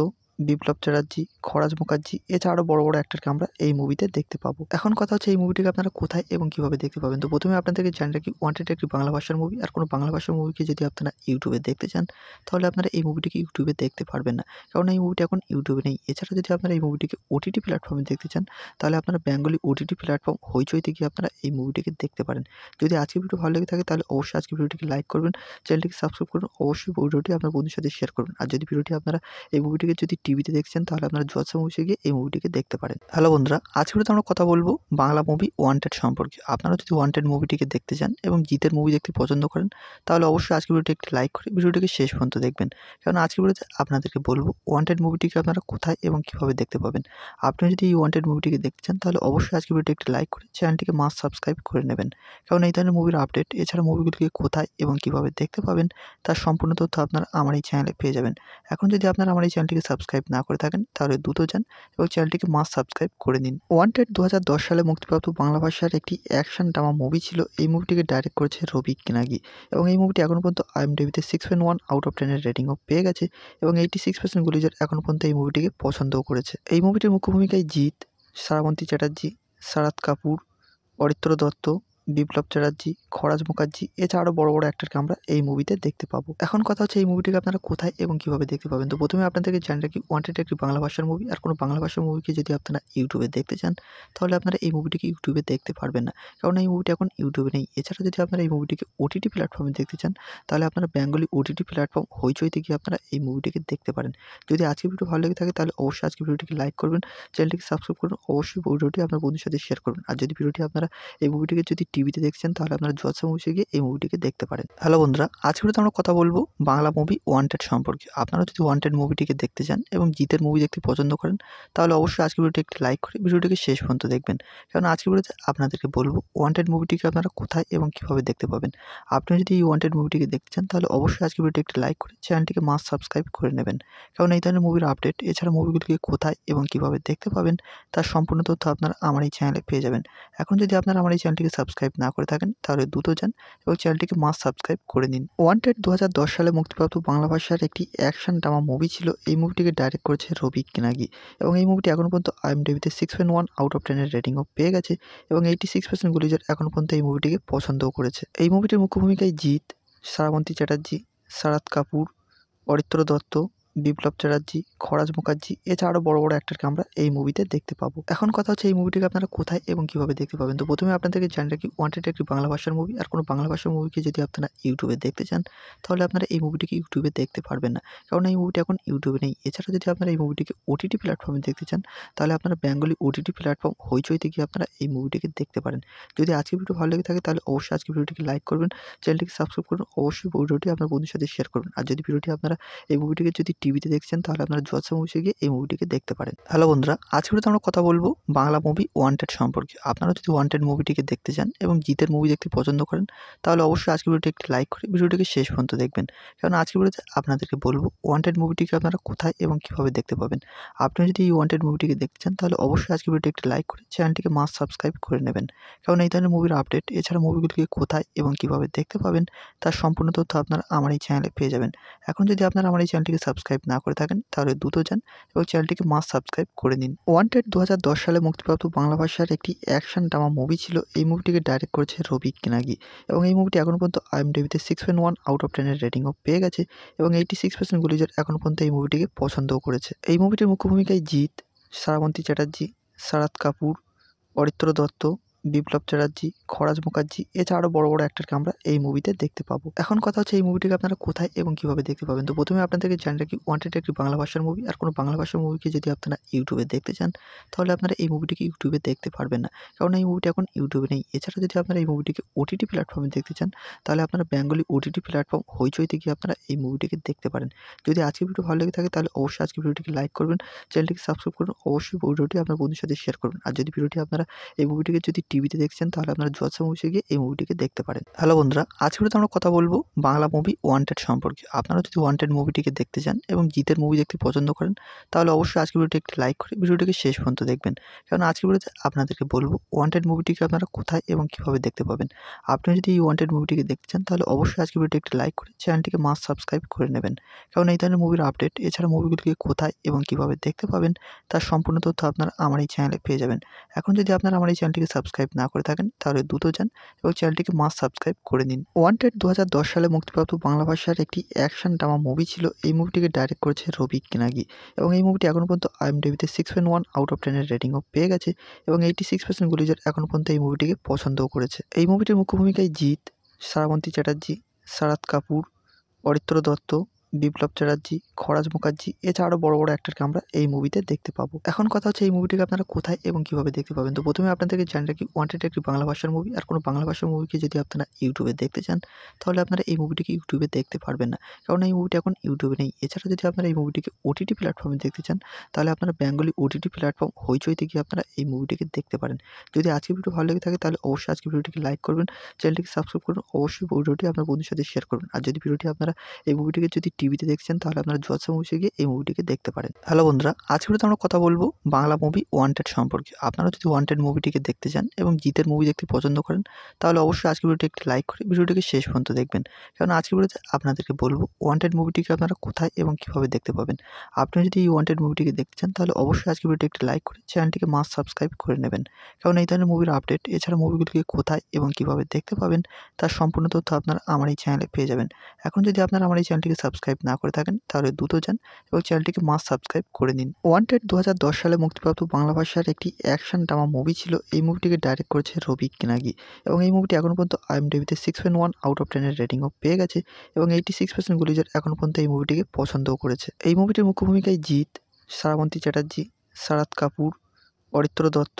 বিপ্লব চ্যাটার্জি খরাজ মুখার্জি এছাড়া আরও বড় বড় অ্যাক্টারকে আমরা এই মুভিতে দেখতে পাবো এখন কথা হচ্ছে এই মুভিটিকে আপনারা কোথায় এবং কীভাবে দেখতে পাবেন তো প্রথমে আপনাদেরকে জানি রাখি ওয়ান্টেড একটি বাংলা ভাষার মুভি আর কোনো বাংলা ভাষার মুভিকে যদি আপনারা ইউটিউবে দেখতে চান তাহলে আপনারা এই মুভিটিকে ইউটিউবে দেখতে পারবেন না কারণ এই মুভিটি এখন ইউটিউবে নেই এছাড়া যদি আপনারা এই মুভিটিকে ওটিটি প্ল্যাটফর্মে দেখতে চান তাহলে আপনারা বেঙ্গলি ওটিটি প্ল্যাটফর্ম হইচইতে গিয়ে আপনারা এই মুভিটিকে দেখতে পারেন যদি আজকে ভিডিও ভালো লেগে থাকে তাহলে অবশ্যই আজকে ভিডিওটিকে লাইক করবেন চ্যানেলটিকে সাবস্ক্রাইব করুন অবশ্যই ভিডিওটি আপনার বন্ধুর সাথে শেয়ার করবেন আর যদি ভিডিওটি আপনারা এই মুভিটিকে যদি টিভিতে দেখছেন তাহলে আপনারা জোয়াসা মুভিসে গিয়ে এই মুভিটিকে দেখতে পারেন হ্যালো বন্ধুরা আজকে তো আমরা কথা বলবো বাংলা মুভি ওয়ান্টেড সম্পর্কে আপনারা যদি ওয়ান্টেড মুভিটিকে দেখতে চান এবং জিতের মুভি দেখতে পছন্দ করেন তাহলে অবশ্যই আজকে ভিডিওটি একটি লাইক করে ভিডিওটিকে শেষ পর্যন্ত দেখবেন কারণ আজকে ভিডিওতে আপনাদেরকে বলবো ওয়ান্টেড মুভিটিকে আপনারা কোথায় এবং কীভাবে দেখতে পাবেন আপনি যদি এই ওয়ান্টেড মুভিটিকে দেখতে চান তাহলে অবশ্যই আজকে ভিডিওটি একটি লাইক করে চ্যানেলটিকে মাস সাবস্ক্রাইব করে নেবেন কারণ এই ধরনের মুভির আপডেট এছাড়া মুভিগুলিকে কোথায় এবং কীভাবে দেখতে পাবেন তার সম্পূর্ণ তথ্য আপনারা আমার এই চ্যানেলে পেয়ে যাবেন এখন যদি আপনারা আমার এই চ্যানেলটিকে সাবস্ক্রাইব সাবস্ক্রাইব না করে থাকেন তাহলে দ্রুত যান এবং চ্যানেলটিকে মাস সাবস্ক্রাইব করে নিন ওয়ান্টেড দু সালে মুক্তিপ্রাপ্ত বাংলা ভাষার একটি অ্যাকশন ড্রামা মুভি ছিল এই মুভিটিকে ডাইরেক্ট করেছে রবি কেনাগি এবং এই মুভিটি এখন পর্যন্ত আইএমডিবিতে six point one out of টেনের রেটিংও পেয়ে গেছে এবং এইটি সিক্স পার্সেন্ট গুলিজর এখনও পর্যন্ত এই মুভিটিকে পছন্দও করেছে এই মুভিটির মুখ্য ভূমিকায় জিৎ সারাবন্তী চ্যাটার্জি শারাদ কাপুর অরিত্র দত্ত বিপ্লব চ্যাটার্জি খরাজ মুখার্জি এছাড়া আরও বড় বড় অ্যাক্টারকে আমরা এই মুভিতে দেখতে পাবো এখন কথা হচ্ছে এই মুভিটিকে আপনারা কোথায় এবং কীভাবে দেখতে পাবেন তো প্রথমে আপনাদেরকে জানি রাখি ওয়ান্টেড একটি বাংলা ভাষার মুভি আর কোনো বাংলা ভাষার মুভিকে যদি আপনারা ইউটিউবে দেখতে চান তাহলে আপনারা এই মুভিটিকে ইউটিউবে দেখতে পারবেন না কারণ এই মুভিটি এখন ইউটিউবে নেই এছাড়া যদি আপনারা এই মুভিটিকে ওটিটি প্ল্যাটফর্মে দেখতে চান তাহলে আপনারা বেঙ্গলি ওটিটি প্ল্যাটফর্ম হইচইতে গিয়ে আপনারা এই মুভিটিকে দেখতে পারেন যদি আজকে ভিডিও ভালো লেগে থাকে তাহলে অবশ্যই আজকে ভিডিওটিকে লাইক করবেন চ্যানেলটিকে সাবস্ক্রাইব করুন অবশ্যই ভিডিওটি আপনার বন্ধুর সাথে শেয়ার করবেন আর যদি ভিডিওটি আপনারা এই মুভিটিকে যদি টিভিতে দেখছেন তাহলে আপনারা জলসা মুভিসে গিয়ে এই মুভিটিকে দেখতে পারেন হ্যালো বন্ধুরা আজকে তো আমরা কথা বলবো বাংলা মুভি ওয়ান্টেড সম্পর্কে আপনারা যদি ওয়ান্টেড মুভিটিকে দেখতে চান এবং জিতের মুভি দেখতে পছন্দ করেন তাহলে অবশ্যই আজকে ভিডিওটি একটি লাইক করে ভিডিওটিকে শেষ পর্যন্ত দেখবেন কারণ আজকে ভিডিওতে আপনাদেরকে বলবো ওয়ান্টেড মুভিটিকে আপনারা কোথায় এবং কীভাবে দেখতে পাবেন আপনি যদি এই ওয়ান্টেড মুভিটিকে দেখতে চান তাহলে অবশ্যই আজকে ভিডিওটি একটি লাইক করে চ্যানেলটিকে মাস সাবস্ক্রাইব করে নেবেন কারণ এই ধরনের মুভির আপডেট এছাড়া মুভিগুলিকে কোথায় এবং কীভাবে দেখতে পাবেন তার সম্পূর্ণ তথ্য আপনারা আমার এই চ্যানেলে পেয়ে যাবেন এখন যদি আপনারা আমার এই চ্যানেলটিকে সাবস্ক্রাইব সাবস্ক্রাইব না করে থাকেন তাহলে দ্রুত যান এবং চ্যানেলটিকে মাস সাবস্ক্রাইব করে নিন ওয়ান্টেড দু সালে মুক্তিপ্রাপ্ত বাংলা ভাষার একটি অ্যাকশন ড্রামা মুভি ছিল এই মুভিটিকে ডাইরেক্ট করেছে রবি কেনাগি এবং এই মুভিটি এখন পর্যন্ত আইএমডিবিতে six point one out of টেনের রেটিংও পেয়ে গেছে এবং এইটি সিক্স পার্সেন্ট গুলিজার এখনও পর্যন্ত এই মুভিটিকে পছন্দও করেছে এই মুভিটির মুখ্য ভূমিকায় জিৎ সারাবন্তী চ্যাটার্জি সারাদ কাপুর অরিত্র দত্ত বিপ্লব চ্যাটার্জি খরাজ মুখার্জি এছাড়াও বড় বড় অ্যাক্টরকে আমরা এই মুভিতে দেখতে পাবো এখন কথা হচ্ছে এই মুভিটিকে আপনারা কোথায় এবং কীভাবে দেখতে পাবেন তো প্রথমে আপনাদেরকে জানি রাখি ওয়ান্টেড একটি বাংলা ভাষার মুভি আর কোনো বাংলা ভাষার মুভিকে যদি আপনারা ইউটিউবে দেখতে চান তাহলে আপনারা এই মুভিটিকে ইউটিউবে দেখতে পারবেন না কারণ এই মুভিটি এখন ইউটিউবে নেই এছাড়া যদি আপনারা এই মুভিটিকে ওটিটি প্ল্যাটফর্মে দেখতে চান তাহলে আপনারা বেঙ্গলি ওটিটি প্ল্যাটফর্ম হইচইতে গিয়ে আপনারা এই মুভিটিকে দেখতে পারেন যদি আজকে ভিডিও ভালো লেগে থাকে তাহলে অবশ্যই আজকে ভিডিওটিকে লাইক করবেন চ্যানেলটিকে সাবস্ক্রাইব করুন অবশ্যই ভিডিওটি আপনার বন্ধুর সাথে শেয়ার করবেন আর যদি ভিডিওটি আপনারা এই মুভিটিকে যদি টিভিতে দেখছেন তাহলে আপনারা জোয়াসা মুভিসে গিয়ে এই মুভিটিকে দেখতে পারেন হ্যালো বন্ধুরা আজকে তো আমরা কথা বলবো বাংলা মুভি ওয়ান্টেড সম্পর্কে আপনারা যদি ওয়ান্টেড মুভিটিকে দেখতে চান এবং জিতের মুভি দেখতে পছন্দ করেন তাহলে অবশ্যই আজকের ভিডিওটি একটি লাইক করে ভিডিওটিকে শেষ পর্যন্ত দেখবেন কারণ আজকের ভিডিওতে আপনাদেরকে বলবো ওয়ান্টেড মুভিটিকে আপনারা কোথায় এবং কীভাবে দেখতে পাবেন আপনি যদি এই ওয়ান্টেড মুভিটিকে দেখতে চান তাহলে অবশ্যই আজকের ভিডিওটি একটি লাইক করে চ্যানেলটিকে মাস সাবস্ক্রাইব করে নেবেন কারণ এই ধরনের মুভির আপডেট এছাড়া মুভিগুলিকে কোথায় এবং কীভাবে দেখতে পাবেন তার সম্পূর্ণ তথ্য আপনারা আমার এই চ্যানেলে পেয়ে যাবেন এখন যদি আপনারা আমার এই চ্যানেলটিকে সাবস্ক্রাইব সাবস্ক্রাইব না করে থাকেন তাহলে দ্রুত যান এবং চ্যানেলটিকে মাস সাবস্ক্রাইব করে নিন ওয়ান্টেড দু সালে মুক্তিপ্রাপ্ত বাংলা ভাষার একটি অ্যাকশন ড্রামা মুভি ছিল এই মুভিটিকে ডাইরেক্ট করেছে রবি কিনাগি এবং এই মুভিটি এখন পর্যন্ত আইএমডিবিতে six point one out of টেনের রেটিংও পেয়ে গেছে এবং এইটি সিক্স পার্সেন্ট গুলিজার এখন পর্যন্ত এই মুভিটিকে পছন্দও করেছে এই মুভিটির মুখ্য ভূমিকায় জিৎ সারাবন্তী চ্যাটার্জি শারাদ কাপুর অরিত্র দত্ত বিপ্লব চ্যাটার্জি খরাজ মুখার্জি এছাড়া আরও বড় বড় অ্যাক্টারকে আমরা এই মুভিতে দেখতে পাবো এখন কথা হচ্ছে এই মুভিটিকে আপনারা কোথায় এবং কীভাবে দেখতে পাবেন তো প্রথমে আপনাদেরকে জানি রাখি ওয়ান্টেড একটি বাংলা ভাষার মুভি আর কোনো বাংলা ভাষার মুভিকে যদি আপনারা ইউটিউবে দেখতে চান তাহলে আপনারা এই মুভিটিকে ইউটিউবে দেখতে পারবেন না কারণ এই মুভিটি এখন ইউটিউবে নেই এছাড়া যদি আপনারা এই মুভিটিকে ওটিটি প্ল্যাটফর্মে দেখতে চান তাহলে আপনারা বেঙ্গলি ওটিটি প্ল্যাটফর্ম হইচইতে গিয়ে আপনারা এই মুভিটিকে দেখতে পারেন যদি আজকে ভিডিও ভালো লেগে থাকে তাহলে অবশ্যই আজকে ভিডিওটিকে লাইক করবেন চ্যানেলটিকে সাবস্ক্রাইব করুন অবশ্যই ভিডিওটি আপনার বন্ধুর সাথে শেয়ার করুন আর যদি ভিডিওটি আপনারা এই মুভিটিকে যদি টিভিতে দেখছেন তাহলে আপনারা জলসা মুভিসে গিয়ে এই মুভিটিকে দেখতে পারেন হ্যালো বন্ধুরা আজকে তো আমরা কথা বলবো বাংলা মুভি ওয়ান্টেড সম্পর্কে আপনারা যদি ওয়ান্টেড মুভিটিকে দেখতে চান এবং জিতের মুভি দেখতে পছন্দ করেন তাহলে অবশ্যই আজকের ভিডিওটি একটি লাইক করে ভিডিওটিকে শেষ পর্যন্ত দেখবেন কারণ আজকে ভিডিওতে আপনাদেরকে বলবো ওয়ান্টেড মুভিটিকে আপনারা কোথায় এবং কীভাবে দেখতে পাবেন আপনি যদি এই ওয়ান্টেড মুভিটিকে দেখতে চান তাহলে অবশ্যই আজকের ভিডিওটি একটি লাইক করে চ্যানেলটিকে মাস্ট সাবস্ক্রাইব করে নেবেন কারণ এই ধরনের মুভির আপডেট এছাড়া মুভিগুলিকে কোথায় এবং কীভাবে দেখতে পাবেন তার সম্পূর্ণ তথ্য আপনারা আমার এই চ্যানেলে পেয়ে যাবেন এখন যদি আপনারা আমার এই চ্যানেলটিকে সাবস্ক্রাইব সাবস্ক্রাইব না করে থাকেন তাহলে দ্রুত যান এবং চ্যানেলটিকে মাস সাবস্ক্রাইব করে নিন ওয়ান্টেড দু সালে মুক্তিপ্রাপ্ত বাংলা ভাষার একটি অ্যাকশন ড্রামা মুভি ছিল এই মুভিটিকে ডাইরেক্ট করেছে রবি কিনাগি এবং এই মুভিটি এখন পর্যন্ত আইএমডিবিতে six point one out of টেনের রেটিংও পেয়ে গেছে এবং এইটি সিক্স পার্সেন্ট গুলিজার এখন পর্যন্ত এই মুভিটিকে পছন্দও করেছে এই মুভিটির মুখ্য ভূমিকায় জিৎ সারাবন্তী চ্যাটার্জি শারাদ কাপুর অরিত্র দত্ত বিপ্লব চ্যাটার্জি খরাজ মুখার্জি এছাড়া আরও বড় বড় অ্যাক্টরকে আমরা এই মুভিতে দেখতে পাবো এখন কথা হচ্ছে এই মুভিটিকে আপনারা কোথায় এবং কীভাবে দেখতে পাবেন তো প্রথমে আপনাদেরকে জানি রাখি ওয়ান্টেড একটি বাংলা ভাষার মুভি আর কোনো বাংলা ভাষার মুভিকে যদি আপনারা ইউটিউবে দেখতে চান তাহলে আপনারা এই মুভিটিকে ইউটিউবে দেখতে পারবেন না কারণ এই মুভিটি এখন ইউটিউবে নেই এছাড়া যদি আপনারা এই মুভিটিকে ওটিটি প্ল্যাটফর্মে দেখতে চান তাহলে আপনারা বেঙ্গলি ওটিটি প্ল্যাটফর্ম হইচইতে গিয়ে আপনারা এই মুভিটিকে দেখতে পারেন যদি আজকে ভিডিও ভালো লেগে থাকে তাহলে অবশ্যই আজকে ভিডিওটিকে লাইক করবেন চ্যানেলটিকে সাবস্ক্রাইব করুন অবশ্যই ভিডিওটি আপনার বন্ধুর সাথে শেয়ার করুন আর যদি ভিডিওটি আপনারা এই মুভিটিকে যদি টিভিতে দেখছেন তাহলে আপনারা জোয়াসা মুভিসে গিয়ে এই মুভিটিকে দেখতে পারেন হ্যালো বন্ধুরা আজকে তো আমরা কথা বলবো বাংলা মুভি ওয়ান্টেড সম্পর্কে আপনারা যদি ওয়ান্টেড মুভিটিকে দেখতে চান এবং জিতের মুভি দেখতে পছন্দ করেন তাহলে অবশ্যই আজকের ভিডিওটি একটি লাইক করে ভিডিওটিকে শেষ পর্যন্ত দেখবেন কারণ আজকের ভিডিওতে আপনাদেরকে বলবো ওয়ান্টেড মুভিটিকে আপনারা কোথায় এবং কীভাবে দেখতে পাবেন আপনি যদি এই ওয়ান্টেড মুভিটিকে দেখতে চান তাহলে অবশ্যই আজকের ভিডিওটি একটি লাইক করে চ্যানেলটিকে মাস সাবস্ক্রাইব করে নেবেন কারণ এই ধরনের মুভির আপডেট এছাড়া মুভিগুলিকে কোথায় এবং কীভাবে দেখতে পাবেন তার সম্পূর্ণ তথ্য আপনারা আমার এই চ্যানেলে পেয়ে যাবেন এখন যদি আপনারা আমার এই চ্যানেলটিকে সাবস্ক্রাইব সাবস্ক্রাইব না করে থাকেন তাহলে দ্রুত যান এবং চ্যানেলটিকে মাস সাবস্ক্রাইব করে নিন ওয়ান্টেড দু সালে মুক্তিপ্রাপ্ত বাংলা ভাষার একটি অ্যাকশন ড্রামা মুভি ছিল এই মুভিটিকে ডাইরেক্ট করেছে রবি কেনাগি এবং এই মুভিটি এখন পর্যন্ত আইএমডিবিতে six point one out of টেনের রেটিংও পেয়ে গেছে এবং এইটি সিক্স পার্সেন্ট গুলিজার এখন পর্যন্ত এই মুভিটিকে পছন্দও করেছে এই মুভিটির মুখ্য ভূমিকায় জিৎ সারাবন্তী চ্যাটার্জি সারাদ কাপুর অরিত্র দত্ত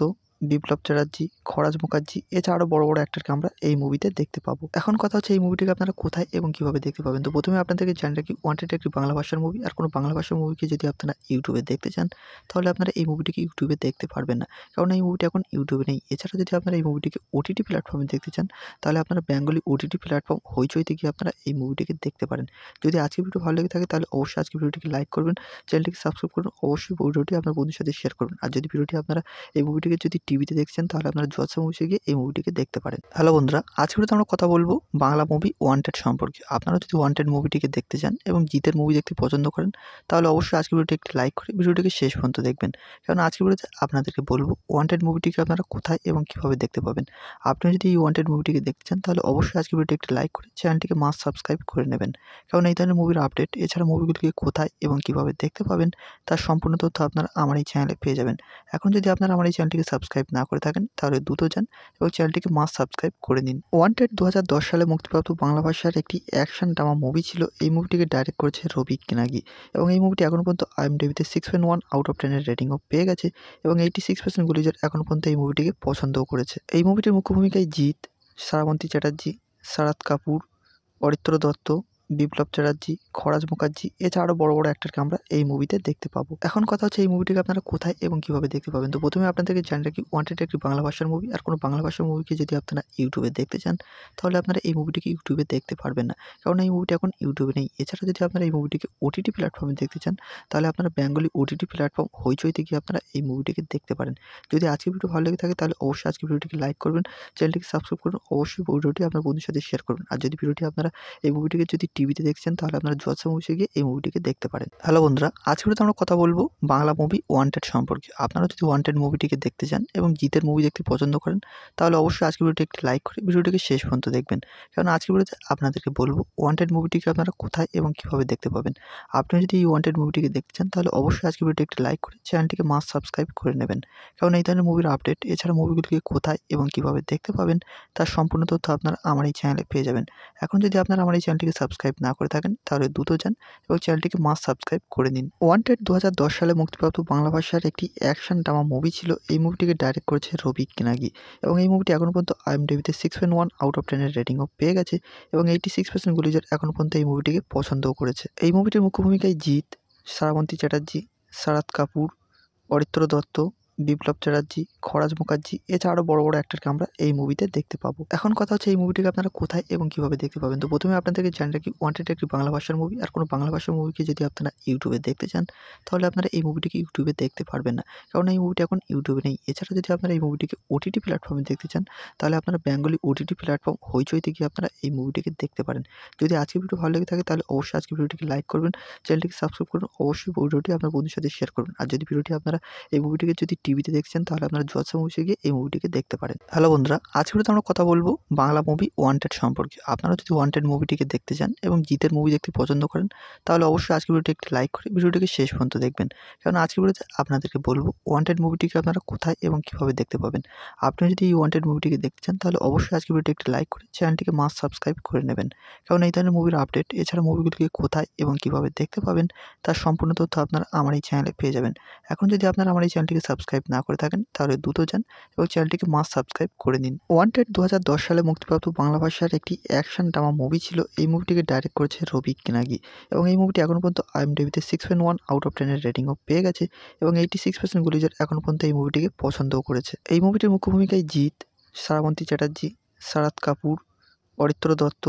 বিপ্লব চ্যাটার্জি খরাজ মুখার্জি এছাড়াও বড় বড় অ্যাক্টরকে আমরা এই মুভিতে দেখতে পাবো এখন কথা হচ্ছে এই মুভিটিকে আপনারা কোথায় এবং কীভাবে দেখতে পাবেন তো প্রথমে আপনাদেরকে জানি রাখি ওয়ান্টেড একটি বাংলা ভাষার মুভি আর কোনো বাংলা ভাষার মুভিকে যদি আপনারা ইউটিউবে দেখতে চান তাহলে আপনারা এই মুভিটিকে ইউটিউবে দেখতে পারবেন না কারণ এই মুভিটি এখন ইউটিউবে নেই এছাড়া যদি আপনারা এই মুভিটিকে ওটিটি প্ল্যাটফর্মে দেখতে চান তাহলে আপনারা বেঙ্গলি ওটিটি প্ল্যাটফর্ম হইচইতে গিয়ে আপনারা এই মুভিটিকে দেখতে পারেন যদি আজকে ভিডিও ভালো লেগে থাকে তাহলে অবশ্যই আজকে ভিডিওটিকে লাইক করবেন চ্যানেলটিকে সাবস্ক্রাইব করুন অবশ্যই ভিডিওটি আপনার বন্ধুর সাথে শেয়ার করবেন আর যদি ভিডিওটি আপনারা এই মুভিটিকে যদি টিভিতে দেখছেন তাহলে আপনারা জলসা মুভিসে গিয়ে এই মুভিটিকে দেখতে পারেন হ্যালো বন্ধুরা আজকে তো আমরা কথা বলবো বাংলা মুভি ওয়ান্টেড সম্পর্কে আপনারা যদি ওয়ান্টেড মুভিটিকে দেখতে চান এবং জিতের মুভি দেখতে পছন্দ করেন তাহলে অবশ্যই আজকের ভিডিওটি একটি লাইক করে ভিডিওটিকে শেষ পর্যন্ত দেখবেন কারণ আজকের ভিডিওতে আপনাদেরকে বলবো ওয়ান্টেড মুভিটিকে আপনারা কোথায় এবং কীভাবে দেখতে পাবেন আপনি যদি এই ওয়ান্টেড মুভিটিকে দেখতে চান তাহলে অবশ্যই আজকের ভিডিওটি একটি লাইক করে চ্যানেলটিকে মাস্ট সাবস্ক্রাইব করে নেবেন কারণ এই ধরনের মুভির আপডেট এছাড়া মুভিগুলিকে কোথায় এবং কীভাবে দেখতে পাবেন তার সম্পূর্ণ তথ্য আপনারা আমার এই চ্যানেলে পেয়ে যাবেন এখন যদি আপনারা আমার এই চ্যানেলটিকে সাবস্ক্রাইব সাবস্ক্রাইব না করে থাকেন তাহলে দ্রুত যান এবং চ্যানেলটিকে মাস সাবস্ক্রাইব করে নিন ওয়ান্টেড দু সালে মুক্তিপ্রাপ্ত বাংলা ভাষার একটি অ্যাকশন ড্রামা মুভি ছিল এই মুভিটিকে ডাইরেক্ট করেছে রবি কেনাগি এবং এই মুভিটি এখনও পর্যন্ত আইএমডিবিতে six point one out of টেনের রেটিংও পেয়ে গেছে এবং এইটি সিক্স পার্সেন্ট গুলিজার এখন পর্যন্ত এই মুভিটিকে পছন্দও করেছে এই মুভিটির মুখ্য ভূমিকায় জিৎ সারাবন্তী চ্যাটার্জি সারাদ কাপুর অরিত্র দত্ত বিপ্লব চ্যাটার্জি খরাজ মুখার্জি এছাড়াও বড় বড় অ্যাক্টারকে আমরা এই মুভিতে দেখতে পাবো এখন কথা হচ্ছে এই মুভিটিকে আপনারা কোথায় এবং কিভাবে দেখতে পাবেন তো প্রথমে আপনাদেরকে জানি রাখি ওয়ান্টেড একটি বাংলা ভাষার মুভি আর কোনো বাংলা ভাষার মুভিকে যদি আপনারা ইউটিউবে দেখতে চান তাহলে আপনারা এই মুভিটিকে ইউটিউবে দেখতে পারবেন না কারণ এই মুভিটি এখন ইউটিউবে নেই এছাড়া যদি আপনারা এই মুভিটিকে ওটিটি প্ল্যাটফর্মে দেখতে চান তাহলে আপনারা বেঙ্গলি ওটিটি প্ল্যাটফর্ম হইচইতে গিয়ে আপনারা এই মুভিটিকে দেখতে পারেন যদি আজকে ভিডিও ভালো লেগে থাকে তাহলে অবশ্যই আজকে ভিডিওটিকে লাইক করবেন চ্যানেলটিকে সাবস্ক্রাইব করুন অবশ্যই ভিডিওটি আপনার বন্ধুর সাথে শেয়ার করুন আর যদি ভিডিওটি আপনারা এই মুভিটিকে যদি টিভিতে দেখছেন তাহলে আপনারা ওয়াটসঅ্যাপ মুছে গিয়ে এই মুভিটিকে দেখতে পারেন হ্যালো বন্ধুরা আজকে তো আমরা কথা বলবো বাংলা মুভি ওয়ান্টেড সম্পর্কে আপনারা যদি ওয়ান্টেড মুভিটিকে দেখতে চান এবং জিতের মুভি দেখতে পছন্দ করেন তাহলে অবশ্যই আজকের ভিডিওটি একটি লাইক করে ভিডিওটিকে শেষ পর্যন্ত দেখবেন কারণ আজকের ভিডিওতে আপনাদেরকে বলবো ওয়ান্টেড মুভিটিকে আপনারা কোথায় এবং কীভাবে দেখতে পাবেন আপনি যদি এই ওয়ান্টেড মুভিটিকে দেখতে চান তাহলে অবশ্যই আজকের ভিডিওটি একটি লাইক করে চ্যানেলটিকে মাস্ট সাবস্ক্রাইব করে নেবেন কারণ এই ধরনের মুভির আপডেট এছাড়া মুভিগুলিকে কোথায় এবং কীভাবে দেখতে পাবেন তার সম্পূর্ণ তথ্য আপনারা আমার এই চ্যানেলে পেয়ে যাবেন এখন যদি আপনারা আমার এই চ্যানেলটিকে সাবস্ক্রাইব না করে থাকেন তাহলে দ্রুত যান এবং চ্যানেলটিকে মাস সাবস্ক্রাইব করে নিন ওয়ান্টেড দু সালে মুক্তিপ্রাপ্ত বাংলা ভাষার একটি অ্যাকশন ড্রামা মুভি ছিল এই মুভিটিকে ডাইরেক্ট করেছে রবি কিনাগি এবং এই মুভিটি এখনও পর্যন্ত আইএমডিবিতে six point one out of টেনের রেটিংও পেয়ে গেছে এবং এইটি সিক্স পার্সেন্ট গুলিজার এখন পর্যন্ত এই মুভিটিকে পছন্দও করেছে এই মুভিটির মুখ্য ভূমিকায় জিৎ সারাবন্তী চ্যাটার্জি শারাদ কাপুর অরিত্র দত্ত বিপ্লব চ্যাটার্জি খরাজ মুখার্জি এছাড়া আরও বড় বড় অ্যাক্টারকে আমরা এই মুভিতে দেখতে পাবো এখন কথা হচ্ছে এই মুভিটিকে আপনারা কোথায় এবং কীভাবে দেখতে পাবেন তো প্রথমে আপনাদেরকে জানি রাখি ওয়ান্টেড একটি বাংলা ভাষার মুভি আর কোনো বাংলা ভাষার মুভিকে যদি আপনারা ইউটিউবে দেখতে চান তাহলে আপনারা এই মুভিটিকে ইউটিউবে দেখতে পারবেন না কারণ এই মুভিটি এখন ইউটিউবে নেই এছাড়া যদি আপনারা এই মুভিটিকে ওটিটি প্ল্যাটফর্মে দেখতে চান তাহলে আপনারা বেঙ্গলি ওটিটি প্ল্যাটফর্ম হইচইতে গিয়ে আপনারা এই মুভিটিকে দেখতে পারেন যদি আজকে ভিডিও ভালো লেগে থাকে তাহলে অবশ্যই আজকে ভিডিওটিকে লাইক করবেন চ্যানেলটিকে সাবস্ক্রাইব করুন অবশ্যই ভিডিওটি আপনার বন্ধুর সাথে শেয়ার করুন আর যদি ভিডিওটি আপনারা এই মুভিটিকে যদি টিভিতে দেখছেন তাহলে আপনারা জলসা মুভিসে গিয়ে এই মুভিটিকে দেখতে পারেন হ্যালো বন্ধুরা আজকে তো আমরা কথা বলবো বাংলা মুভি ওয়ান্টেড সম্পর্কে আপনারা যদি ওয়ান্টেড মুভিটিকে দেখতে চান এবং জিতের মুভি দেখতে পছন্দ করেন তাহলে অবশ্যই আজকের ভিডিওটি একটি লাইক করে ভিডিওটিকে শেষ পর্যন্ত দেখবেন কারণ আজকের ভিডিওতে আপনাদেরকে বলবো ওয়ান্টেড মুভিটিকে আপনারা কোথায় এবং কীভাবে দেখতে পাবেন আপনি যদি এই ওয়ান্টেড মুভিটিকে দেখতে চান তাহলে অবশ্যই আজকের ভিডিওটি একটি লাইক করে চ্যানেলটিকে মাস সাবস্ক্রাইব করে নেবেন কারণ এই ধরনের মুভির আপডেট এছাড়া মুভিগুলিকে কোথায় এবং কীভাবে দেখতে পাবেন তার সম্পূর্ণ তথ্য আপনারা আমার এই চ্যানেলে পেয়ে যাবেন এখন যদি আপনারা আমার এই চ্যানেলটিকে সাবস্ক্রাইব সাবস্ক্রাইব না করে থাকেন তাহলে দ্রুত যান এবং চ্যানেলটিকে মাস সাবস্ক্রাইব করে নিন ওয়ান্টেড দু সালে মুক্তিপ্রাপ্ত বাংলা ভাষার একটি অ্যাকশন ড্রামা মুভি ছিল এই মুভিটিকে ডাইরেক্ট করেছে রবি কেনাগি এবং এই মুভিটি এখনও পর্যন্ত আইএমডিবিতে six point one out of টেনের রেটিংও পেয়ে গেছে এবং এইটি সিক্স পার্সেন্ট গুলিজার এখনও পর্যন্ত এই মুভিটিকে পছন্দও করেছে এই মুভিটির মুখ্য ভূমিকায় জিৎ সারাবন্তী চ্যাটার্জি শারাদ কাপুর অরিত্র দত্ত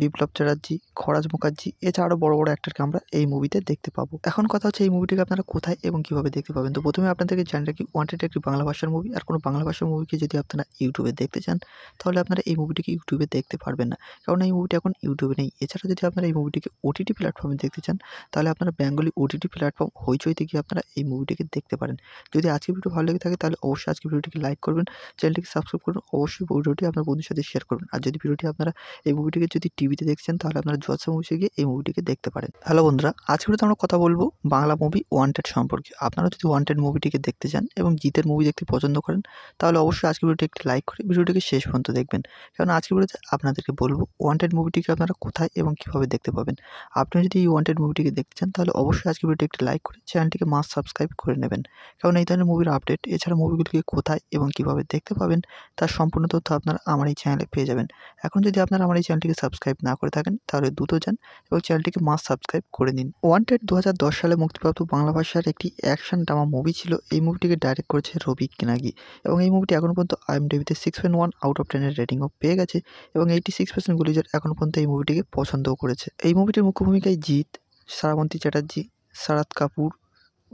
বিপ্লব চ্যাটার্জি খরাজ মুখার্জি এছাড়াও বড় বড় অ্যাক্টারকে আমরা এই মুভিতে দেখতে পাবো এখন কথা হচ্ছে এই মুভিটিকে আপনারা কোথায় এবং কীভাবে দেখতে পাবেন তো প্রথমে আপনাদেরকে জানি রাখি ওয়ান্টেড একটি বাংলা ভাষার মুভি আর কোনো বাংলা ভাষার মুভিকে যদি আপনারা ইউটিউবে দেখতে চান তাহলে আপনারা এই মুভিটিকে ইউটিউবে দেখতে পারবেন না কারণ এই মুভিটি এখন ইউটিউবে নেই এছাড়া যদি আপনারা এই মুভিটিকে ওটিটি প্ল্যাটফর্মে দেখতে চান তাহলে আপনারা বেঙ্গলি ওটিটি প্ল্যাটফর্ম হইচইতে গিয়ে আপনারা এই মুভিটিকে দেখতে পারেন যদি আজকে ভিডিও ভালো লেগে থাকে তাহলে অবশ্যই আজকে ভিডিওটিকে লাইক করবেন চ্যানেলটিকে সাবস্ক্রাইব করুন অবশ্যই ভিডিওটি আপনার বন্ধুর সাথে শেয়ার করবেন আর যদি ভিডিওটি আপনারা এই মুভিটিকে যদি টিভিতে দেখছেন তাহলে আপনারা জোয়াসা মুভিসে গিয়ে এই মুভিটিকে দেখতে পারেন হ্যালো বন্ধুরা আজকে তো আমরা কথা বলবো বাংলা মুভি ওয়ান্টেড সম্পর্কে আপনারা যদি ওয়ান্টেড মুভিটিকে দেখতে চান এবং জিতের মুভি দেখতে পছন্দ করেন তাহলে অবশ্যই আজকের ভিডিওটি একটি লাইক করে ভিডিওটিকে শেষ পর্যন্ত দেখবেন কারণ আজকে ভিডিওতে আপনাদেরকে বলবো ওয়ান্টেড মুভিটিকে আপনারা কোথায় এবং কিভাবে দেখতে পাবেন আপনি যদি এই ওয়ান্টেড মুভিটিকে দেখতে চান তাহলে অবশ্যই আজকের ভিডিওটি একটি লাইক করে চ্যানেলটিকে মাস সাবস্ক্রাইব করে নেবেন কারণ এই ধরনের মুভির আপডেট এছাড়া মুভিগুলিকে কোথায় এবং কিভাবে দেখতে পাবেন তার সম্পূর্ণ তথ্য আপনারা আমার এই চ্যানেলে পেয়ে যাবেন এখন যদি আপনারা আমার এই চ্যানেলটিকে সাবস্ক্রাইব সাবস্ক্রাইব না করে থাকেন তাহলে দ্রুত যান এবং চ্যানেলটিকে মাস সাবস্ক্রাইব করে নিন ওয়ান্টেড দু সালে মুক্তিপ্রাপ্ত বাংলা ভাষার একটি অ্যাকশন ড্রামা মুভি ছিল এই মুভিটিকে ডাইরেক্ট করেছে রবি কেনাগি এবং এই মুভিটি এখন পর্যন্ত আইএমডিবিতে six point one out of টেনের রেটিংও পেয়ে গেছে এবং এইটি সিক্স পার্সেন্ট গুলিজার এখন পর্যন্ত এই মুভিটিকে পছন্দও করেছে এই মুভিটির মুখ্য ভূমিকায় জিৎ সারাবন্তী চ্যাটার্জি সারাদ কাপুর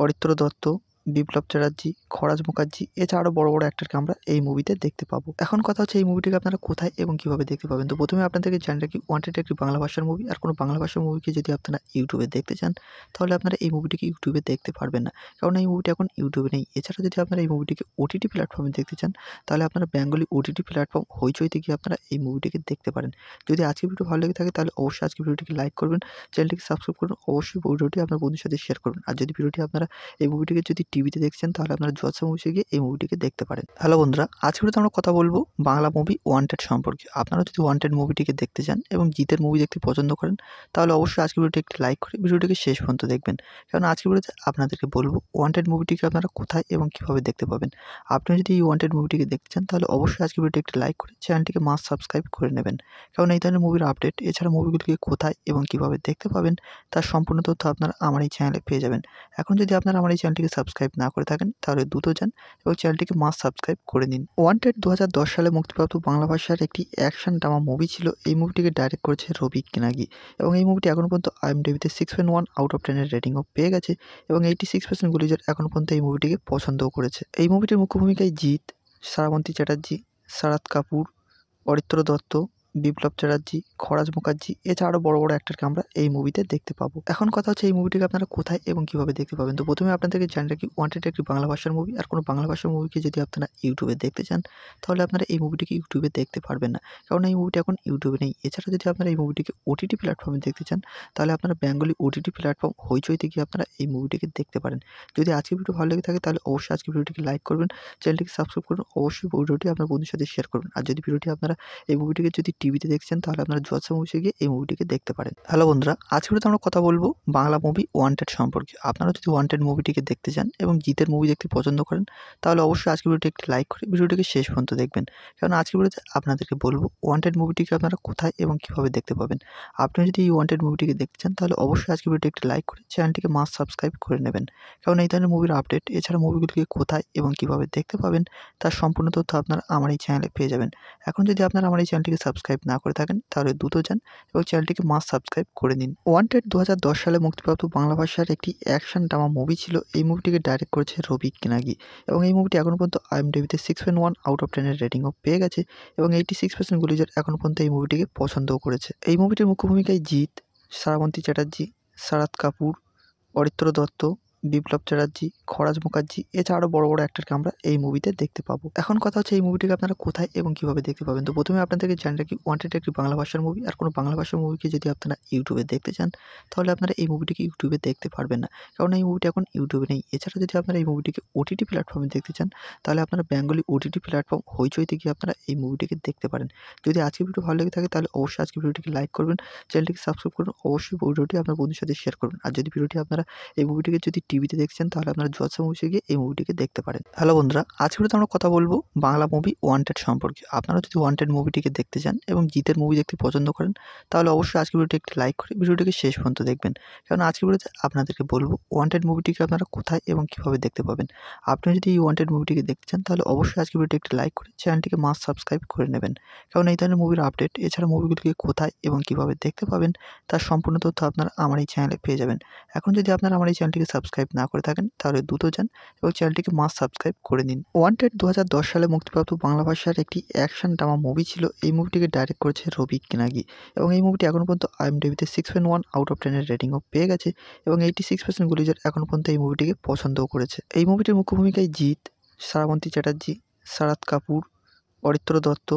অরিত্র দত্ত বিপ্লব চ্যাটার্জি খরাজ মুখার্জি এছাড়াও বড় বড় অ্যাক্টারকে আমরা এই মুভিতে দেখতে পাবো এখন কথা হচ্ছে এই মুভিটিকে আপনারা কোথায় এবং কীভাবে দেখতে পাবেন তো প্রথমে আপনাদেরকে জানি রাখি ওয়ান্টেড একটি বাংলা ভাষার মুভি আর কোনো বাংলা ভাষার মুভিকে যদি আপনারা ইউটিউবে দেখতে চান তাহলে আপনারা এই মুভিটিকে ইউটিউবে দেখতে পারবেন না কারণ এই মুভিটি এখন ইউটিউবে নেই এছাড়া যদি আপনারা এই মুভিটিকে ওটিটি প্ল্যাটফর্মে দেখতে চান তাহলে আপনারা বেঙ্গলি ওটিটি প্ল্যাটফর্ম হইচইতে গিয়ে আপনারা এই মুভিটিকে দেখতে পারেন যদি আজকে ভিডিও ভালো লেগে থাকে তাহলে অবশ্যই আজকে ভিডিওটিকে লাইক করবেন চ্যানেলটিকে সাবস্ক্রাইব করুন অবশ্যই ভিডিওটি আপনার বন্ধুর সাথে শেয়ার করবেন আর যদি ভিডিওটি আপনারা এই মুভিটিকে যদি টিভিতে দেখছেন তাহলে আপনারা জোয়াসা আচ্ছা মুভি গিয়ে এই মুভিটিকে দেখতে পারেন হ্যালো বন্ধুরা আজকে তো আমরা কথা বলবো বাংলা মুভি ওয়ান্টেড সম্পর্কে আপনারা যদি ওয়ান্টেড মুভিটিকে দেখতে চান এবং জিতের মুভি দেখতে পছন্দ করেন তাহলে অবশ্যই আজকের ভিডিওটি একটি লাইক করে ভিডিওটিকে শেষ পর্যন্ত দেখবেন কারণ আজকের ভিডিওতে আপনাদেরকে বলবো ওয়ান্টেড মুভিটিকে আপনারা কোথায় এবং কীভাবে দেখতে পাবেন আপনি যদি এই ওয়ান্টেড মুভিটিকে দেখতে চান তাহলে অবশ্যই আজকের ভিডিওটি একটি লাইক করে চ্যানেলটিকে মাস সাবস্ক্রাইব করে নেবেন কারণ এই ধরনের মুভির আপডেট এছাড়া মুভিগুলিকে কোথায় এবং কীভাবে দেখতে পাবেন তার সম্পূর্ণ তথ্য আপনারা আমার এই চ্যানেলে পেয়ে যাবেন এখন যদি আপনারা আমার এই চ্যানেলটিকে সাবস্ক্রাইব না করে থাকেন তাহলে দ্রুত যান এবং চ্যানেলটিকে মাস সাবস্ক্রাইব করে নিন ওয়ান্টেড দু সালে মুক্তিপ্রাপ্ত বাংলা ভাষার একটি অ্যাকশন ড্রামা মুভি ছিল এই মুভিটিকে ডাইরেক্ট করেছে রবি কেনাগি এবং এই মুভিটি এখন পর্যন্ত ডেভিতে six point one out of টেনের রেটিংও পেয়ে গেছে এবং এইটি সিক্স পার্সেন্ট গুলিজার এখনও পর্যন্ত এই মুভিটিকে পছন্দও করেছে এই মুভিটির মুখ্য ভূমিকায় জিৎ সারাবন্তী চ্যাটার্জি শারাদ কাপুর অরিত্র দত্ত বিপ্লব চ্যাটার্জি খরাজ মুখার্জি এছাড়া আরও বড় বড় অ্যাক্টরকে আমরা এই মুভিতে দেখতে পাবো এখন কথা হচ্ছে এই মুভিটিকে আপনারা কোথায় এবং কীভাবে দেখতে পাবেন তো প্রথমে আপনাদেরকে জানি রাখি ওয়ান্টেড একটি বাংলা ভাষার মুভি আর কোনো বাংলা ভাষার মুভিকে যদি আপনারা ইউটিউবে দেখতে চান তাহলে আপনারা এই মুভিটিকে ইউটিউবে দেখতে পারবেন না কারণ এই মুভিটি এখন ইউটিউবে নেই এছাড়া যদি আপনারা এই মুভিটিকে ওটিটি প্ল্যাটফর্মে দেখতে চান তাহলে আপনারা বেঙ্গলি ওটিটি প্ল্যাটফর্ম হইচইতে গিয়ে আপনারা এই মুভিটিকে দেখতে পারেন যদি আজকে ভিডিও ভালো লেগে থাকে তাহলে অবশ্যই আজকে ভিডিওটিকে লাইক করবেন চ্যানেলটিকে সাবস্ক্রাইব করুন অবশ্যই ভিডিওটি আপনার বন্ধুর সাথে শেয়ার করুন আর যদি ভিডিওটি আপনারা এই মুভিটিকে যদি টিভিতে দেখছেন তাহলে আপনারা জোয়াসা মুভিসে গিয়ে এই মুভিটিকে দেখতে পারেন হ্যালো বন্ধুরা আজকে তো আমরা কথা বলবো বাংলা মুভি ওয়ান্টেড সম্পর্কে আপনারা যদি ওয়ান্টেড মুভিটিকে দেখতে চান এবং জিতের মুভি দেখতে পছন্দ করেন তাহলে অবশ্যই আজকের ভিডিওটি একটি লাইক করে ভিডিওটিকে শেষ পর্যন্ত দেখবেন কারণ আজকে ভিডিওতে আপনাদেরকে বলবো ওয়ান্টেড মুভিটিকে আপনারা কোথায় এবং কীভাবে দেখতে পাবেন আপনি যদি এই ওয়ান্টেড মুভিটিকে দেখতে চান তাহলে অবশ্যই আজকের ভিডিওটি একটি লাইক করে চ্যানেলটিকে মাস সাবস্ক্রাইব করে নেবেন কারণ এই ধরনের মুভির আপডেট এছাড়া মুভিগুলিকে কোথায় এবং কীভাবে দেখতে পাবেন তার সম্পূর্ণ তথ্য আপনারা আমার এই চ্যানেলে পেয়ে যাবেন এখন যদি আপনারা আমার এই চ্যানেলটিকে সাবস্ক্রাইব সাবস্ক্রাইব না করে থাকেন তাহলে দ্রুত যান এবং চ্যানেলটিকে মাস সাবস্ক্রাইব করে নিন ওয়ান্টেড দু সালে মুক্তিপ্রাপ্ত বাংলা ভাষার একটি অ্যাকশন ড্রামা মুভি ছিল এই মুভিটিকে ডাইরেক্ট করেছে রবি কিনাগি এবং এই মুভিটি এখন পর্যন্ত আইএম আইএমডিবিতে six point one out of টেনের রেটিংও পেয়ে গেছে এবং এইটি সিক্স পার্সেন্ট গুলিজার এখন পর্যন্ত এই মুভিটিকে পছন্দও করেছে এই মুভিটির মুখ্য ভূমিকায় জিৎ সারাবন্তী চ্যাটার্জি সারাদ কাপুর অরিত্র দত্ত বিপ্লব চ্যাটার্জি খরাজ মুখার্জি এছাড়া আরও বড় বড় অ্যাক্টারকে আমরা এই মুভিতে দেখতে পাবো এখন কথা হচ্ছে এই মুভিটিকে আপনারা কোথায় এবং কীভাবে দেখতে পাবেন তো প্রথমে আপনাদেরকে জানি রাখি ওয়ান্টেড একটি বাংলা ভাষার মুভি আর কোনো বাংলা ভাষার মুভিকে যদি আপনারা ইউটিউবে দেখতে চান তাহলে আপনারা এই মুভিটিকে ইউটিউবে দেখতে পারবেন না কারণ এই মুভিটি এখন ইউটিউবে নেই এছাড়া যদি আপনারা এই মুভিটিকে ওটিটি প্ল্যাটফর্মে দেখতে চান তাহলে আপনারা বেঙ্গলি ওটিটি প্ল্যাটফর্ম হইচইতে গিয়ে আপনারা এই মুভিটিকে দেখতে পারেন যদি আজকে ভিডিও ভালো লেগে থাকে তাহলে অবশ্যই আজকে ভিডিওটিকে লাইক করবেন চ্যানেলটিকে সাবস্ক্রাইব করুন অবশ্যই ভিডিওটি আপনার বন্ধুর সাথে শেয়ার করবেন আর যদি ভিডিওটি আপনারা এই মুভিটিকে যদি টিভিতে দেখছেন তাহলে আপনারা জোয়াসা মুভিসে গিয়ে এই মুভিটিকে দেখতে পারেন হ্যালো বন্ধুরা আজকে তো আমরা কথা বলবো বাংলা মুভি ওয়ান্টেড সম্পর্কে আপনারা যদি ওয়ান্টেড মুভিটিকে দেখতে চান এবং জিতের মুভি দেখতে পছন্দ করেন তাহলে অবশ্যই আজকের ভিডিওটি একটি লাইক করে ভিডিওটিকে শেষ পর্যন্ত দেখবেন কারণ আজকের ভিডিওতে আপনাদেরকে বলবো ওয়ান্টেড মুভিটিকে আপনারা কোথায় এবং কীভাবে দেখতে পাবেন আপনি যদি এই ওয়ান্টেড মুভিটিকে দেখতে চান তাহলে অবশ্যই আজকের ভিডিওটি একটি লাইক করে চ্যানেলটিকে মাস্ট সাবস্ক্রাইব করে নেবেন কারণ এই ধরনের মুভির আপডেট এছাড়া মুভিগুলিকে কোথায় এবং কীভাবে দেখতে পাবেন তার সম্পূর্ণ তথ্য আপনারা আমার এই চ্যানেলে পেয়ে যাবেন এখন যদি আপনারা আমার এই চ্যানেলটিকে সাবস্ক্রাইব সাবস্ক্রাইব না করে থাকেন তাহলে দ্রুত যান এবং চ্যানেলটিকে মাস সাবস্ক্রাইব করে নিন ওয়ান্টেড দু সালে মুক্তিপ্রাপ্ত বাংলা ভাষার একটি অ্যাকশন ড্রামা মুভি ছিল এই মুভিটিকে ডাইরেক্ট করেছে রবি কিনাগি এবং এই মুভিটি এখন পর্যন্ত আইএমডিবিতে six point one out of টেনের রেটিংও পেয়ে গেছে এবং এইটি সিক্স পার্সেন্ট গুলিজার এখন পর্যন্ত এই মুভিটিকে পছন্দও করেছে এই মুভিটির মুখ্য ভূমিকায় জিৎ সারাবন্তী চ্যাটার্জি সারাদ কাপুর অরিত্র দত্ত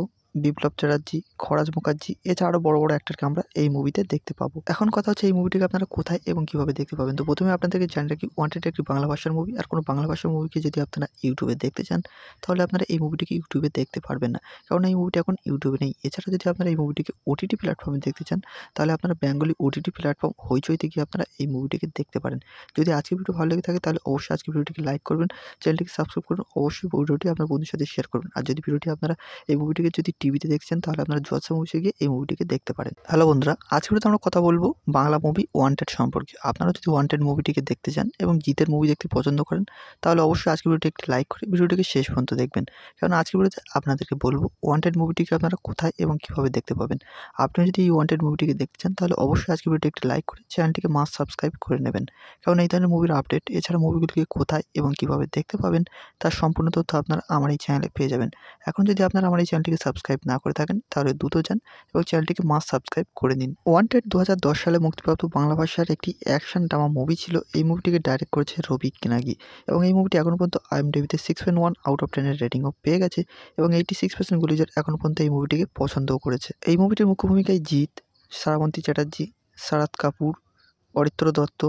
বিপ্লব চ্যাটার্জি খরাজ মুখার্জি এছাড়াও বড় বড় অ্যাক্টরকে আমরা এই মুভিতে দেখতে পাবো এখন কথা হচ্ছে এই মুভিটিকে আপনারা কোথায় এবং কীভাবে দেখতে পাবেন তো প্রথমে আপনাদেরকে জানি রাখি ওয়ান্টেড একটি বাংলা ভাষার মুভি আর কোনো বাংলা ভাষার মুভিকে যদি আপনারা ইউটিউবে দেখতে চান তাহলে আপনারা এই মুভিটিকে ইউটিউবে দেখতে পারবেন না কারণ এই মুভিটি এখন ইউটিউবে নেই এছাড়া যদি আপনারা এই মুভিটিকে ওটিটি প্ল্যাটফর্মে দেখতে চান তাহলে আপনারা বেঙ্গলি ওটিটি প্ল্যাটফর্ম হইচইতে গিয়ে আপনারা এই মুভিটিকে দেখতে পারেন যদি আজকে ভিডিও ভালো লেগে থাকে তাহলে অবশ্যই আজকে ভিডিওটিকে লাইক করবেন চ্যানেলটিকে সাবস্ক্রাইব করুন অবশ্যই ভিডিওটি আপনার বন্ধুর সাথে শেয়ার করুন আর যদি ভিডিওটি আপনারা এই মুভিটিকে যদি টিভিতে দেখছেন তাহলে আপনারা জোয়াসা মুভিসে গিয়ে এই মুভিটিকে দেখতে পারেন হ্যালো বন্ধুরা আজকে তো আমরা কথা বলবো বাংলা মুভি ওয়ান্টেড সম্পর্কে আপনারা যদি ওয়ান্টেড মুভিটিকে দেখতে চান এবং জিতের মুভি দেখতে পছন্দ করেন তাহলে অবশ্যই আজকে ভিডিওটি একটি লাইক করে ভিডিওটিকে শেষ পর্যন্ত দেখবেন কারণ আজকে ভিডিওতে আপনাদেরকে বলবো ওয়ান্টেড মুভিটিকে আপনারা কোথায় এবং কীভাবে দেখতে পাবেন আপনি যদি এই ওয়ান্টেড মুভিটিকে দেখতে চান তাহলে অবশ্যই আজকে ভিডিওটি একটি লাইক করে চ্যানেলটিকে মাস্ট সাবস্ক্রাইব করে নেবেন কারণ এই ধরনের মুভির আপডেট এছাড়া মুভিগুলিকে কোথায় এবং কীভাবে দেখতে পাবেন তার সম্পূর্ণ তথ্য আপনারা আমার এই চ্যানেলে পেয়ে যাবেন এখন যদি আপনারা আমার এই চ্যানেলটিকে সাবস্ক্রাইব সাবস্ক্রাইব না করে থাকেন তাহলে দ্রুত যান এবং চ্যানেলটিকে মাস সাবস্ক্রাইব করে নিন ওয়ান্টেড দু সালে মুক্তিপ্রাপ্ত বাংলা ভাষার একটি অ্যাকশন ড্রামা মুভি ছিল এই মুভিটিকে ডাইরেক্ট করেছে রবি কেনাগি এবং এই মুভিটি এখন পর্যন্ত আইএমডিবিতে six point one out of টেনের রেটিংও পেয়ে গেছে এবং এইটি সিক্স পার্সেন্ট গুলিজার এখন পর্যন্ত এই মুভিটিকে পছন্দও করেছে এই মুভিটির মুখ্য ভূমিকায় জিৎ সারাবন্তী চ্যাটার্জি সারাদ কাপুর অরিত্র দত্ত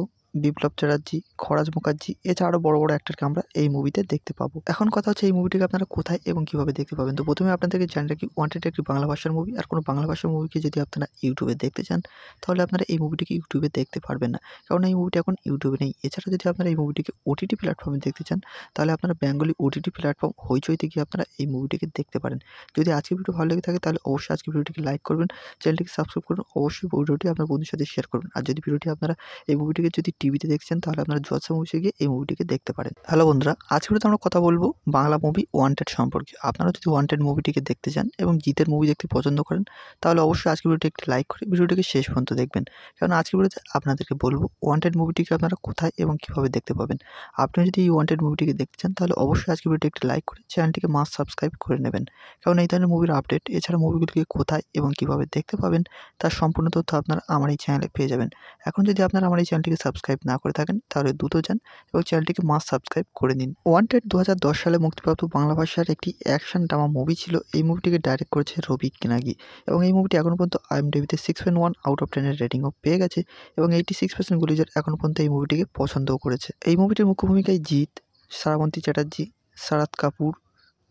বিপ্লব চ্যাটার্জি খরাজ মুখার্জি এছাড়া আরও বড় বড় অ্যাক্টরকে আমরা এই মুভিতে দেখতে পাবো এখন কথা হচ্ছে এই মুভিটিকে আপনারা কোথায় এবং কীভাবে দেখতে পাবেন তো প্রথমে আপনাদেরকে জানি রাখি ওয়ান্টেড একটি বাংলা ভাষার মুভি আর কোনো বাংলা ভাষার মুভিকে যদি আপনারা ইউটিউবে দেখতে চান তাহলে আপনারা এই মুভিটিকে ইউটিউবে দেখতে পারবেন না কারণ এই মুভিটি এখন ইউটিউবে নেই এছাড়া যদি আপনারা এই মুভিটিকে ওটিটি প্ল্যাটফর্মে দেখতে চান তাহলে আপনারা বেঙ্গলি ওটিটি প্ল্যাটফর্ম হইচইতে গিয়ে আপনারা এই মুভিটিকে দেখতে পারেন যদি আজকে ভিডিও ভালো লেগে থাকে তাহলে অবশ্যই আজকে ভিডিওটিকে লাইক করবেন চ্যানেলটিকে সাবস্ক্রাইব করুন অবশ্যই ভিডিওটি আপনার বন্ধুর সাথে শেয়ার করুন আর যদি ভিডিওটি আপনারা এই মুভিটিকে যদি টিভিতে দেখছেন তাহলে আপনারা জলসা মুভিসে গিয়ে এই মুভিটিকে দেখতে পারেন হ্যালো বন্ধুরা আজকে তো আমরা কথা বলবো বাংলা মুভি ওয়ান্টেড সম্পর্কে আপনারা যদি ওয়ান্টেড মুভিটিকে দেখতে চান এবং জিতের মুভি দেখতে পছন্দ করেন তাহলে অবশ্যই আজকে ভিডিওটি একটি লাইক করে ভিডিওটিকে শেষ পর্যন্ত দেখবেন কারণ আজকে ভিডিওতে আপনাদেরকে বলবো ওয়ান্টেড মুভিটিকে আপনারা কোথায় এবং কীভাবে দেখতে পাবেন আপনি যদি এই ওয়ান্টেড মুভিটিকে দেখতে চান তাহলে অবশ্যই আজকে ভিডিওটি একটি লাইক করে চ্যানেলটিকে মাস্ট সাবস্ক্রাইব করে নেবেন কারণ এই ধরনের মুভির আপডেট এছাড়া মুভিগুলিকে কোথায় এবং কীভাবে দেখতে পাবেন তার সম্পূর্ণ তথ্য আপনারা আমার এই চ্যানেলে পেয়ে যাবেন এখন যদি আপনারা আমার এই চ্যানেলটিকে সাবস্ক্রাইব সাবস্ক্রাইব না করে থাকেন তাহলে দ্রুত যান এবং চ্যানেলটিকে মাস সাবস্ক্রাইব করে নিন ওয়ান্টেড দু সালে মুক্তিপ্রাপ্ত বাংলা ভাষার একটি অ্যাকশন ড্রামা মুভি ছিল এই মুভিটিকে ডাইরেক্ট করেছে রবি কেনাগি এবং এই মুভিটি এখন পর্যন্ত আইএম আইএমডিবিতে six point one out of টেনের রেটিংও পেয়ে গেছে এবং এইটি সিক্স পার্সেন্ট গুলিজার এখনও পর্যন্ত এই মুভিটিকে পছন্দও করেছে এই মুভিটির মুখ্য ভূমিকায় জিৎ সারাবন্তী চ্যাটার্জি শারাদ কাপুর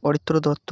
অরিত্র দত্ত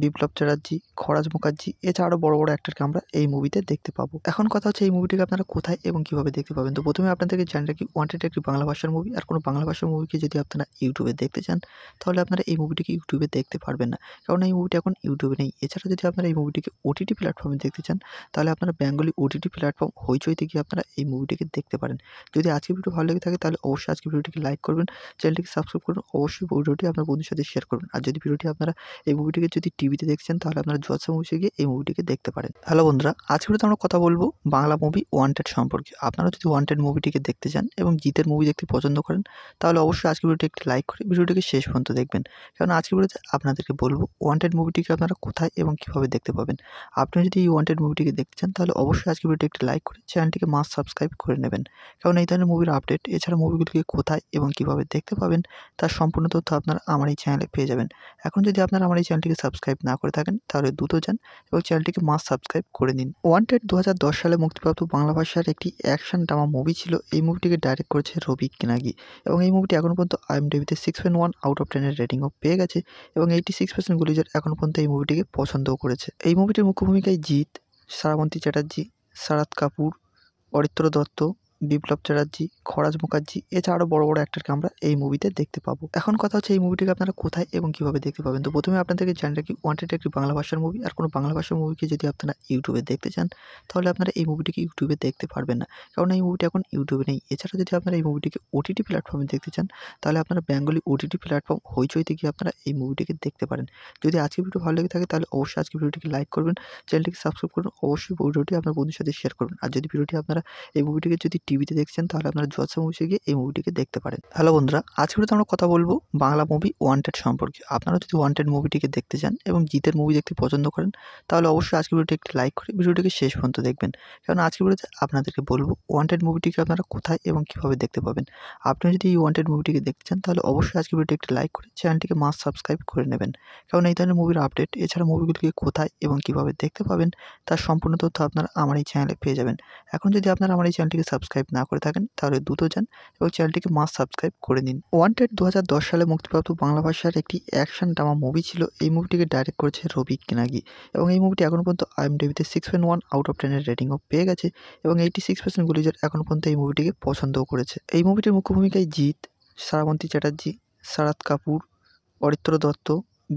বিপ্লব চ্যাটার্জি খরাজ মুখার্জি এছাড়া আরও বড় বড় অ্যাক্টারকে আমরা এই মুভিতে দেখতে পাবো এখন কথা হচ্ছে এই মুভিটিকে আপনারা কোথায় এবং কীভাবে দেখতে পাবেন তো প্রথমে আপনাদেরকে জানি রাখি ওয়ান্টেড একটি বাংলা ভাষার মুভি আর কোনো বাংলা ভাষার মুভিকে যদি আপনারা ইউটিউবে দেখতে চান তাহলে আপনারা এই মুভিটিকে ইউটিউবে দেখতে পারবেন না কারণ এই মুভিটি এখন ইউটিউবে নেই এছাড়া যদি আপনারা এই মুভিটিকে ওটিটি প্ল্যাটফর্মে দেখতে চান তাহলে আপনারা বেঙ্গলি ওটিটি প্ল্যাটফর্ম হইচইতে গিয়ে আপনারা এই মুভিটিকে দেখতে পারেন যদি আজকে ভিডিও ভালো লেগে থাকে তাহলে অবশ্যই আজকে ভিডিওটিকে লাইক করবেন চ্যানেলটিকে সাবস্ক্রাইব করুন অবশ্যই ভিডিওটি আপনার বন্ধুর সাথে শেয়ার করবেন আর যদি ভিডিওটি আপনারা এই মুভিটিকে যদি টিভিতে দেখছেন তাহলে আপনারা জলসা মুভিসে গিয়ে এই মুভিটিকে দেখতে পারেন হ্যালো বন্ধুরা আজকে তো আমরা কথা বলবো বাংলা মুভি ওয়ান্টেড সম্পর্কে আপনারা যদি ওয়ান্টেড মুভিটিকে দেখতে চান এবং জিতের মুভি দেখতে পছন্দ করেন তাহলে অবশ্যই আজকের ভিডিওটি একটি লাইক করে ভিডিওটিকে শেষ পর্যন্ত দেখবেন কারণ আজকের ভিডিওতে আপনাদেরকে বলবো ওয়ান্টেড মুভিটিকে আপনারা কোথায় এবং কীভাবে দেখতে পাবেন আপনি যদি এই ওয়ান্টেড মুভিটিকে দেখতে চান তাহলে অবশ্যই আজকের ভিডিওটি একটি লাইক করে চ্যানেলটিকে মাস সাবস্ক্রাইব করে নেবেন কারণ এই ধরনের মুভির আপডেট এছাড়া মুভিগুলিকে কোথায় এবং কীভাবে দেখতে পাবেন তার সম্পূর্ণ তথ্য আপনারা আমার এই চ্যানেলে পেয়ে যাবেন এখন যদি আপনারা আমার এই চ্যানেলটিকে সাবস্ক্রাইব সাবস্ক্রাইব না করে থাকেন তাহলে দ্রুত যান এবং চ্যানেলটিকে মাস সাবস্ক্রাইব করে নিন ওয়ান্টেড দু সালে মুক্তিপ্রাপ্ত বাংলা ভাষার একটি অ্যাকশন ড্রামা মুভি ছিল এই মুভিটিকে ডাইরেক্ট করেছে রবি কেনাগি এবং এই মুভিটি এখন পর্যন্ত আইএমডিবিতে six point one out of টেনের রেটিংও পেয়ে গেছে এবং এইটি সিক্স পার্সেন্ট গুলিজার এখনও পর্যন্ত এই মুভিটিকে পছন্দও করেছে এই মুভিটির মুখ্য ভূমিকায় জিৎ সারাবন্তী চ্যাটার্জি সারাদ কাপুর অরিত্র দত্ত বিপ্লব চ্যাটার্জি খরাজ মুখার্জি এছাড়াও বড় বড় অ্যাক্টরকে আমরা এই মুভিতে দেখতে পাবো এখন কথা হচ্ছে এই মুভিটিকে আপনারা কোথায় এবং কীভাবে দেখতে পাবেন তো প্রথমে আপনাদেরকে জানি রাখি ওয়ান্টেড একটি বাংলা ভাষার মুভি আর কোনো বাংলা ভাষার মুভিকে যদি আপনারা ইউটিউবে দেখতে চান তাহলে আপনারা এই মুভিটিকে ইউটিউবে দেখতে পারবেন না কারণ এই মুভিটি এখন ইউটিউবে নেই এছাড়া যদি আপনারা এই মুভিটিকে ওটিটি প্ল্যাটফর্মে দেখতে চান তাহলে আপনারা বেঙ্গলি ওটিটি প্ল্যাটফর্ম হইচইতে গিয়ে আপনারা এই মুভিটিকে দেখতে পারেন যদি আজকে ভিডিও ভালো লেগে থাকে তাহলে অবশ্যই আজকে ভিডিওটিকে লাইক করবেন চ্যানেলটিকে সাবস্ক্রাইব করুন অবশ্যই ভিডিওটি আপনার বন্ধুর সাথে শেয়ার করুন আর যদি ভিডিওটি আপনারা এই মুভিটিকে যদি টিভিতে দেখছেন তাহলে আপনারা জোয়াসা মুভিসে গিয়ে এই মুভিটিকে দেখতে পারেন হ্যালো বন্ধুরা আজকে তো আমরা কথা বলবো বাংলা মুভি ওয়ান্টেড সম্পর্কে আপনারা যদি ওয়ান্টেড মুভিটিকে দেখতে চান এবং জিতের মুভি দেখতে পছন্দ করেন তাহলে অবশ্যই আজকের ভিডিওটি একটি লাইক করে ভিডিওটিকে শেষ পর্যন্ত দেখবেন কারণ আজকে ভিডিওতে আপনাদেরকে বলবো ওয়ান্টেড মুভিটিকে আপনারা কোথায় এবং কীভাবে দেখতে পাবেন আপনি যদি এই ওয়ান্টেড মুভিটিকে দেখতে চান তাহলে অবশ্যই আজকের ভিডিওটি একটি লাইক করে চ্যানেলটিকে মাস সাবস্ক্রাইব করে নেবেন কারণ এই ধরনের মুভির আপডেট এছাড়া মুভিগুলিকে কোথায় এবং কীভাবে দেখতে পাবেন তার সম্পূর্ণ তথ্য আপনারা আমার এই চ্যানেলে পেয়ে যাবেন এখন যদি আপনারা আমার এই চ্যানেলটিকে সাবস্ক্রাইব সাবস্ক্রাইব না করে থাকেন তাহলে দ্রুত যান এবং চ্যানেলটিকে মাস সাবস্ক্রাইব করে নিন ওয়ান্টেড দু সালে মুক্তিপ্রাপ্ত বাংলা ভাষার একটি অ্যাকশন ড্রামা মুভি ছিল এই মুভিটিকে ডাইরেক্ট করেছে রবি কিনাগি এবং এই মুভিটি এখন পর্যন্ত আইএমডিবিতে six point one out of টেনের রেটিংও পেয়ে গেছে এবং এইটি সিক্স পার্সেন্ট গুলিজার এখনও পর্যন্ত এই মুভিটিকে পছন্দও করেছে এই মুভিটির মুখ্য ভূমিকায় জিৎ সারাবন্তী চ্যাটার্জি শারাদ কাপুর অরিত্র দত্ত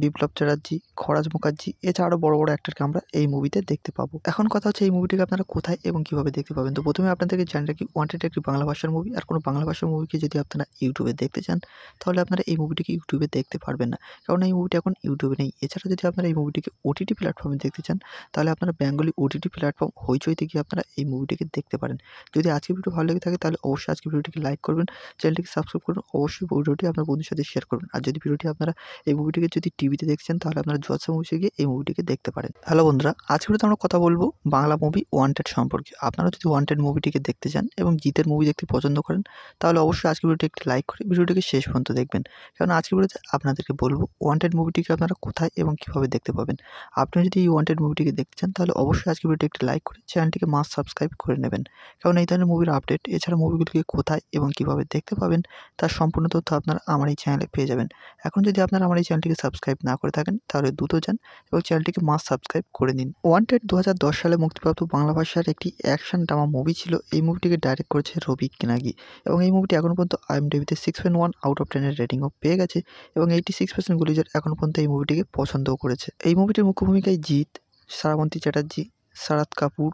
বিপ্লব চ্যাটার্জি খরাজ মুখার্জি এছাড়া আরও বড় বড় অ্যাক্টারকে আমরা এই মুভিতে দেখতে পাবো এখন কথা হচ্ছে এই মুভিটিকে আপনারা কোথায় এবং কীভাবে দেখতে পাবেন তো প্রথমে আপনাদেরকে জানি রাখি ওয়ান্টেড একটি বাংলা ভাষার মুভি আর কোনো বাংলা ভাষার মুভিকে যদি আপনারা ইউটিউবে দেখতে চান তাহলে আপনারা এই মুভিটিকে ইউটিউবে দেখতে পারবেন না কারণ এই মুভিটি এখন ইউটিউবে নেই এছাড়া যদি আপনারা এই মুভিটিকে ওটিটি প্ল্যাটফর্মে দেখতে চান তাহলে আপনারা বেঙ্গলি ওটিটি প্ল্যাটফর্ম হইচইতে গিয়ে আপনারা এই মুভিটিকে দেখতে পারেন যদি আজকে ভিডিও ভালো লেগে থাকে তাহলে অবশ্যই আজকে ভিডিওটিকে লাইক করবেন চ্যানেলটিকে সাবস্ক্রাইব করুন অবশ্যই ভিডিওটি আপনার বন্ধুর সাথে শেয়ার করুন আর যদি ভিডিওটি আপনারা এই মুভিটিকে যদি টিভিতে দেখছেন তাহলে আপনারা জলসা মুভিসে গিয়ে এই মুভিটিকে দেখতে পারেন হ্যালো বন্ধুরা আজকে তো আমরা কথা বলবো বাংলা মুভি ওয়ান্টেড সম্পর্কে আপনারা যদি ওয়ান্টেড মুভিটিকে দেখতে চান এবং জিতের মুভি দেখতে পছন্দ করেন তাহলে অবশ্যই আজকের ভিডিওটি একটি লাইক করে ভিডিওটিকে শেষ পর্যন্ত দেখবেন কারণ আজকে ভিডিওতে আপনাদেরকে বলবো ওয়ান্টেড মুভিটিকে আপনারা কোথায় এবং কীভাবে দেখতে পাবেন আপনি যদি এই ওয়ান্টেড মুভিটিকে দেখতে চান তাহলে অবশ্যই আজকের ভিডিওটি একটি লাইক করে চ্যানেলটিকে মাস সাবস্ক্রাইব করে নেবেন কারণ এই ধরনের মুভির আপডেট এছাড়া মুভিগুলিকে কোথায় এবং কীভাবে দেখতে পাবেন তার সম্পূর্ণ তথ্য আপনারা আমার এই চ্যানেলে পেয়ে যাবেন এখন যদি আপনারা আমার এই চ্যানেলটিকে সাবস্ক্রাইব সাবস্ক্রাইব না করে থাকেন তাহলে দ্রুত যান এবং চ্যানেলটিকে মাস সাবস্ক্রাইব করে নিন ওয়ান্টেড দু সালে মুক্তিপ্রাপ্ত বাংলা ভাষার একটি অ্যাকশন ড্রামা মুভি ছিল এই মুভিটিকে ডাইরেক্ট করেছে রবি কেনাগি এবং এই মুভিটি এখন পর্যন্ত আইএমডিবিতে six point one out of টেনের রেটিংও পেয়ে গেছে এবং এইটি সিক্স পার্সেন্ট গুলিজার এখন পর্যন্ত এই মুভিটিকে পছন্দও করেছে এই মুভিটির মুখ্য ভূমিকায় জিৎ সারাবন্তী চ্যাটার্জি শারাদ কাপুর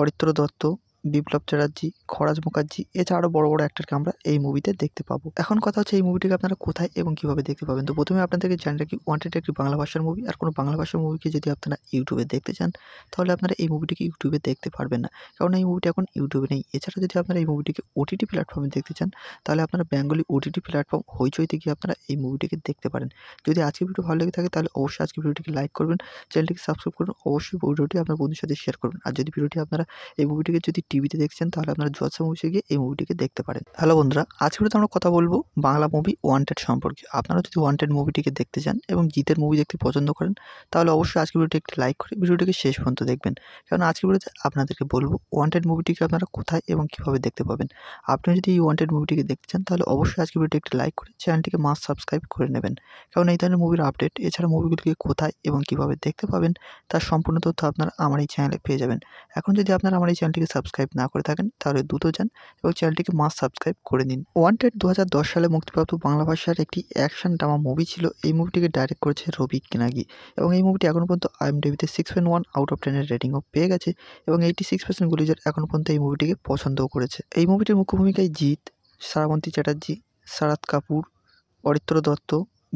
অরিত্র দত্ত বিপ্লব চ্যাটার্জি খরাজ মুখার্জি এছাড়া আরও বড় বড় অ্যাক্টরকে আমরা এই মুভিতে দেখতে পাবো এখন কথা হচ্ছে এই মুভিটিকে আপনারা কোথায় এবং কীভাবে দেখতে পাবেন তো প্রথমে আপনাদেরকে জানি রাখি ওয়ান্টেড একটি বাংলা ভাষার মুভি আর কোনো বাংলা ভাষার মুভিকে যদি আপনারা ইউটিউবে দেখতে চান তাহলে আপনারা এই মুভিটিকে ইউটিউবে দেখতে পারবেন না কারণ এই মুভিটি এখন ইউটিউবে নেই এছাড়া যদি আপনারা এই মুভিটিকে ওটিটি প্ল্যাটফর্মে দেখতে চান তাহলে আপনারা বেঙ্গলি ওটিটি প্ল্যাটফর্ম হইচইতে গিয়ে আপনারা এই মুভিটিকে দেখতে পারেন যদি আজকে ভিডিও ভালো লেগে থাকে তাহলে অবশ্যই আজকে ভিডিওটিকে লাইক করবেন চ্যানেলটিকে সাবস্ক্রাইব করুন অবশ্যই ভিডিওটি আপনার বন্ধুর সাথে শেয়ার করুন আর যদি ভিডিওটি আপনারা এই মুভিটিকে যদি টিভিতে দেখছেন তাহলে আপনারা জলসা মুভিসে গিয়ে এই মুভিটিকে দেখতে পারেন হ্যালো বন্ধুরা আজকে তো আমরা কথা বলবো বাংলা মুভি ওয়ান্টেড সম্পর্কে আপনারা যদি ওয়ান্টেড মুভিটিকে দেখতে চান এবং জিতের মুভি দেখতে পছন্দ করেন তাহলে অবশ্যই আজকের ভিডিওটি একটি লাইক করে ভিডিওটিকে শেষ পর্যন্ত দেখবেন কারণ আজকের ভিডিওতে আপনাদেরকে বলবো ওয়ান্টেড মুভিটিকে আপনারা কোথায় এবং কীভাবে দেখতে পাবেন আপনি যদি এই ওয়ান্টেড মুভিটিকে দেখতে চান তাহলে অবশ্যই আজকের ভিডিওটি একটি লাইক করে চ্যানেলটিকে মাস্ট সাবস্ক্রাইব করে নেবেন কারণ এই ধরনের মুভির আপডেট এছাড়া মুভিগুলিকে কোথায় এবং কীভাবে দেখতে পাবেন তার সম্পূর্ণ তথ্য আপনারা আমার এই চ্যানেলে পেয়ে যাবেন এখন যদি আপনারা আমার এই চ্যানেলটিকে সাবস্ক্রাইব সাবস্ক্রাইব না করে থাকেন তাহলে দ্রুত যান এবং চ্যানেলটিকে মাস সাবস্ক্রাইব করে নিন ওয়ান্টেড দু সালে মুক্তিপ্রাপ্ত বাংলা ভাষার একটি অ্যাকশন ড্রামা মুভি ছিল এই মুভিটিকে ডাইরেক্ট করেছে রবি কেনাগি এবং এই মুভিটি এখন পর্যন্ত আইএমডিবিতে six point one out of টেনের রেটিংও পেয়ে গেছে এবং এইটি সিক্স পার্সেন্ট গুলিজার এখন পর্যন্ত এই মুভিটিকে পছন্দও করেছে এই মুভিটির মুখ্য ভূমিকায় জিৎ সারাবন্তী চ্যাটার্জি সারাদ কাপুর অরিত্র দত্ত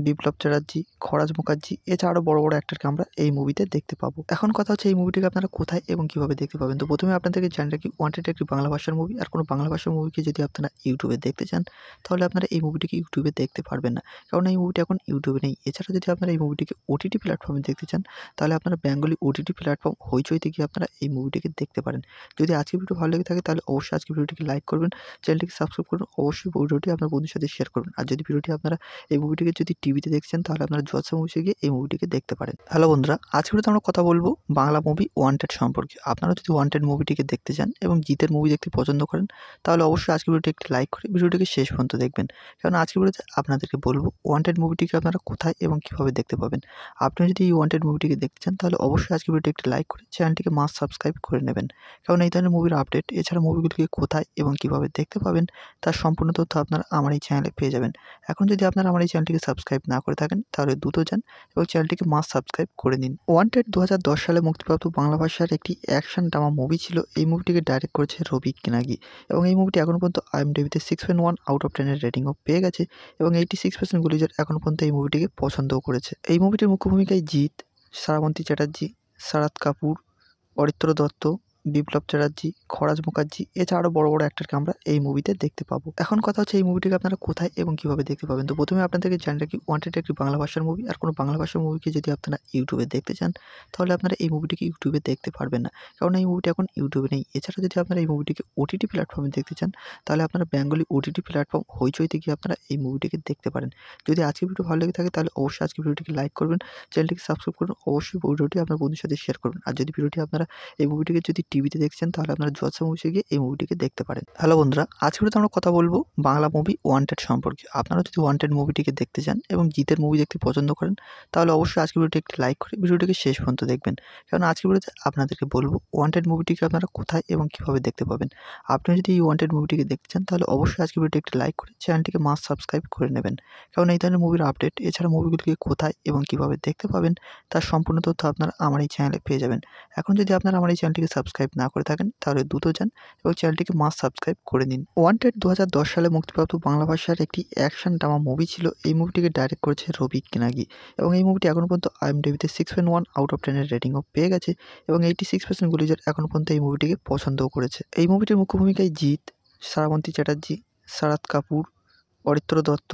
বিপ্লব চ্যাটার্জি খরাজ মুখার্জি এছাড়াও বড় বড় অ্যাক্টরকে আমরা এই মুভিতে দেখতে পাবো এখন কথা হচ্ছে এই মুভিটিকে আপনারা কোথায় এবং কীভাবে দেখতে পাবেন তো প্রথমে আপনাদেরকে জানি রাখি ওয়ান্টেড একটি বাংলা ভাষার মুভি আর কোনো বাংলা ভাষার মুভিকে যদি আপনারা ইউটিউবে দেখতে চান তাহলে আপনারা এই মুভিটিকে ইউটিউবে দেখতে পারবেন না কারণ এই মুভিটি এখন ইউটিউবে নেই এছাড়া যদি আপনারা এই মুভিটিকে ওটিটি প্ল্যাটফর্মে দেখতে চান তাহলে আপনারা বেঙ্গলি ওটিটি প্ল্যাটফর্ম হইচইতে গিয়ে আপনারা এই মুভিটিকে দেখতে পারেন যদি আজকে ভিডিও ভালো লেগে থাকে তাহলে অবশ্যই আজকে ভিডিওটিকে লাইক করবেন চ্যানেলটিকে সাবস্ক্রাইব করুন অবশ্যই ভিডিওটি আপনার বন্ধুর সাথে শেয়ার করুন আর যদি ভিডিওটি আপনারা এই মুভিটিকে যদি টিভিতে দেখছেন তাহলে আপনারা জলসা মুভিসে গিয়ে এই মুভিটিকে দেখতে পারেন হ্যালো বন্ধুরা আজকে তো আমরা কথা বলবো বাংলা মুভি ওয়ান্টেড সম্পর্কে আপনারা যদি ওয়ান্টেড মুভিটিকে দেখতে চান এবং জিতের মুভি দেখতে পছন্দ করেন তাহলে অবশ্যই আজকের ভিডিওটি একটি লাইক করে ভিডিওটিকে শেষ পর্যন্ত দেখবেন কারণ আজকে ভিডিওতে আপনাদেরকে বলবো ওয়ান্টেড মুভিটিকে আপনারা কোথায় এবং কীভাবে দেখতে পাবেন আপনি যদি এই ওয়ান্টেড মুভিটিকে দেখতে চান তাহলে অবশ্যই আজকের ভিডিওটি একটি লাইক করে চ্যানেলটিকে মাস্ট সাবস্ক্রাইব করে নেবেন কারণ এই ধরনের মুভির আপডেট এছাড়া মুভিগুলিকে কোথায় এবং কীভাবে দেখতে পাবেন তার সম্পূর্ণ তথ্য আপনারা আমার এই চ্যানেলে পেয়ে যাবেন এখন যদি আপনারা আমার এই চ্যানেলটিকে সাবস্ক্রাইব সাবস্ক্রাইব না করে থাকেন তাহলে দ্রুত যান এবং চ্যানেলটিকে মাস সাবস্ক্রাইব করে নিন ওয়ান্টেড দু সালে মুক্তিপ্রাপ্ত বাংলা ভাষার একটি অ্যাকশন ড্রামা মুভি ছিল এই মুভিটিকে ডাইরেক্ট করেছে রবি কেনাগি এবং এই মুভিটি এখন পর্যন্ত আইএমডিবিতে six point one out of টেনের রেটিংও পেয়ে গেছে এবং এইটি সিক্স পার্সেন্ট গুলিজার এখন পর্যন্ত এই মুভিটিকে পছন্দও করেছে এই মুভিটির মুখ্য ভূমিকায় জিৎ সারাবন্তী চ্যাটার্জি সারাদ কাপুর অরিত্র দত্ত বিপ্লব চ্যাটার্জি খরাজ মুখার্জি এছাড়া আরও বড় বড় অ্যাক্টরকে আমরা এই মুভিতে দেখতে পাবো এখন কথা হচ্ছে এই মুভিটিকে আপনারা কোথায় এবং কীভাবে দেখতে পাবেন তো প্রথমে আপনাদেরকে জানি রাখি ওয়ান্টেড একটি বাংলা ভাষার মুভি আর কোনো বাংলা ভাষার মুভিকে যদি আপনারা ইউটিউবে দেখতে চান তাহলে আপনারা এই মুভিটিকে ইউটিউবে দেখতে পারবেন না কারণ এই মুভিটি এখন ইউটিউবে নেই এছাড়া যদি আপনারা এই মুভিটিকে ওটিটি প্ল্যাটফর্মে দেখতে চান তাহলে আপনারা বেঙ্গলি ওটিটি প্ল্যাটফর্ম হইচইতে গিয়ে আপনারা এই মুভিটিকে দেখতে পারেন যদি আজকে ভিডিও ভালো লেগে থাকে তাহলে অবশ্যই আজকে ভিডিওটিকে লাইক করবেন চ্যানেলটিকে সাবস্ক্রাইব করুন অবশ্যই ভিডিওটি আপনার বন্ধুর সাথে শেয়ার করবেন আর যদি ভিডিওটি আপনারা এই মুভিটিকে যদি টিভিতে দেখছেন তাহলে আপনারা জোয়াসা মুভিসে গিয়ে এই মুভিটিকে দেখতে পারেন হ্যালো বন্ধুরা আজকে তো আমরা কথা বলবো বাংলা মুভি ওয়ান্টেড সম্পর্কে আপনারা যদি ওয়ান্টেড মুভিটিকে দেখতে চান এবং জিতের মুভি দেখতে পছন্দ করেন তাহলে অবশ্যই আজকে ভিডিওটি একটি লাইক করে ভিডিওটিকে শেষ পর্যন্ত দেখবেন কারণ আজকে ভিডিওতে আপনাদেরকে বলবো ওয়ান্টেড মুভিটিকে আপনারা কোথায় এবং কীভাবে দেখতে পাবেন আপনি যদি এই ওয়ান্টেড মুভিটিকে দেখতে চান তাহলে অবশ্যই আজকে ভিডিওটি একটি লাইক করে চ্যানেলটিকে মাস্ট সাবস্ক্রাইব করে নেবেন কারণ এই ধরনের মুভির আপডেট এছাড়া মুভিগুলিকে কোথায় এবং কীভাবে দেখতে পাবেন তার সম্পূর্ণ তথ্য আপনারা আমার এই চ্যানেলে পেয়ে যাবেন এখন যদি আপনারা আমার এই চ্যানেলটিকে সাবস্ক্রাইব সাবস্ক্রাইব না করে থাকেন তাহলে দ্রুত যান এবং চ্যানেলটিকে মাস সাবস্ক্রাইব করে নিন ওয়ান্টেড দু সালে মুক্তিপ্রাপ্ত বাংলা ভাষার একটি অ্যাকশন ড্রামা মুভি ছিল এই মুভিটিকে ডাইরেক্ট করেছে রবি কিনাগি এবং এই মুভিটি এখন পর্যন্ত আইএমডিবিতে six point one out of টেনের রেটিংও পেয়ে গেছে এবং এইটি সিক্স পার্সেন্ট গুলিজার এখন পর্যন্ত এই মুভিটিকে পছন্দও করেছে এই মুভিটির মুখ্য ভূমিকায় জিৎ সারাবন্তী চ্যাটার্জি শারাদ কাপুর অরিত্র দত্ত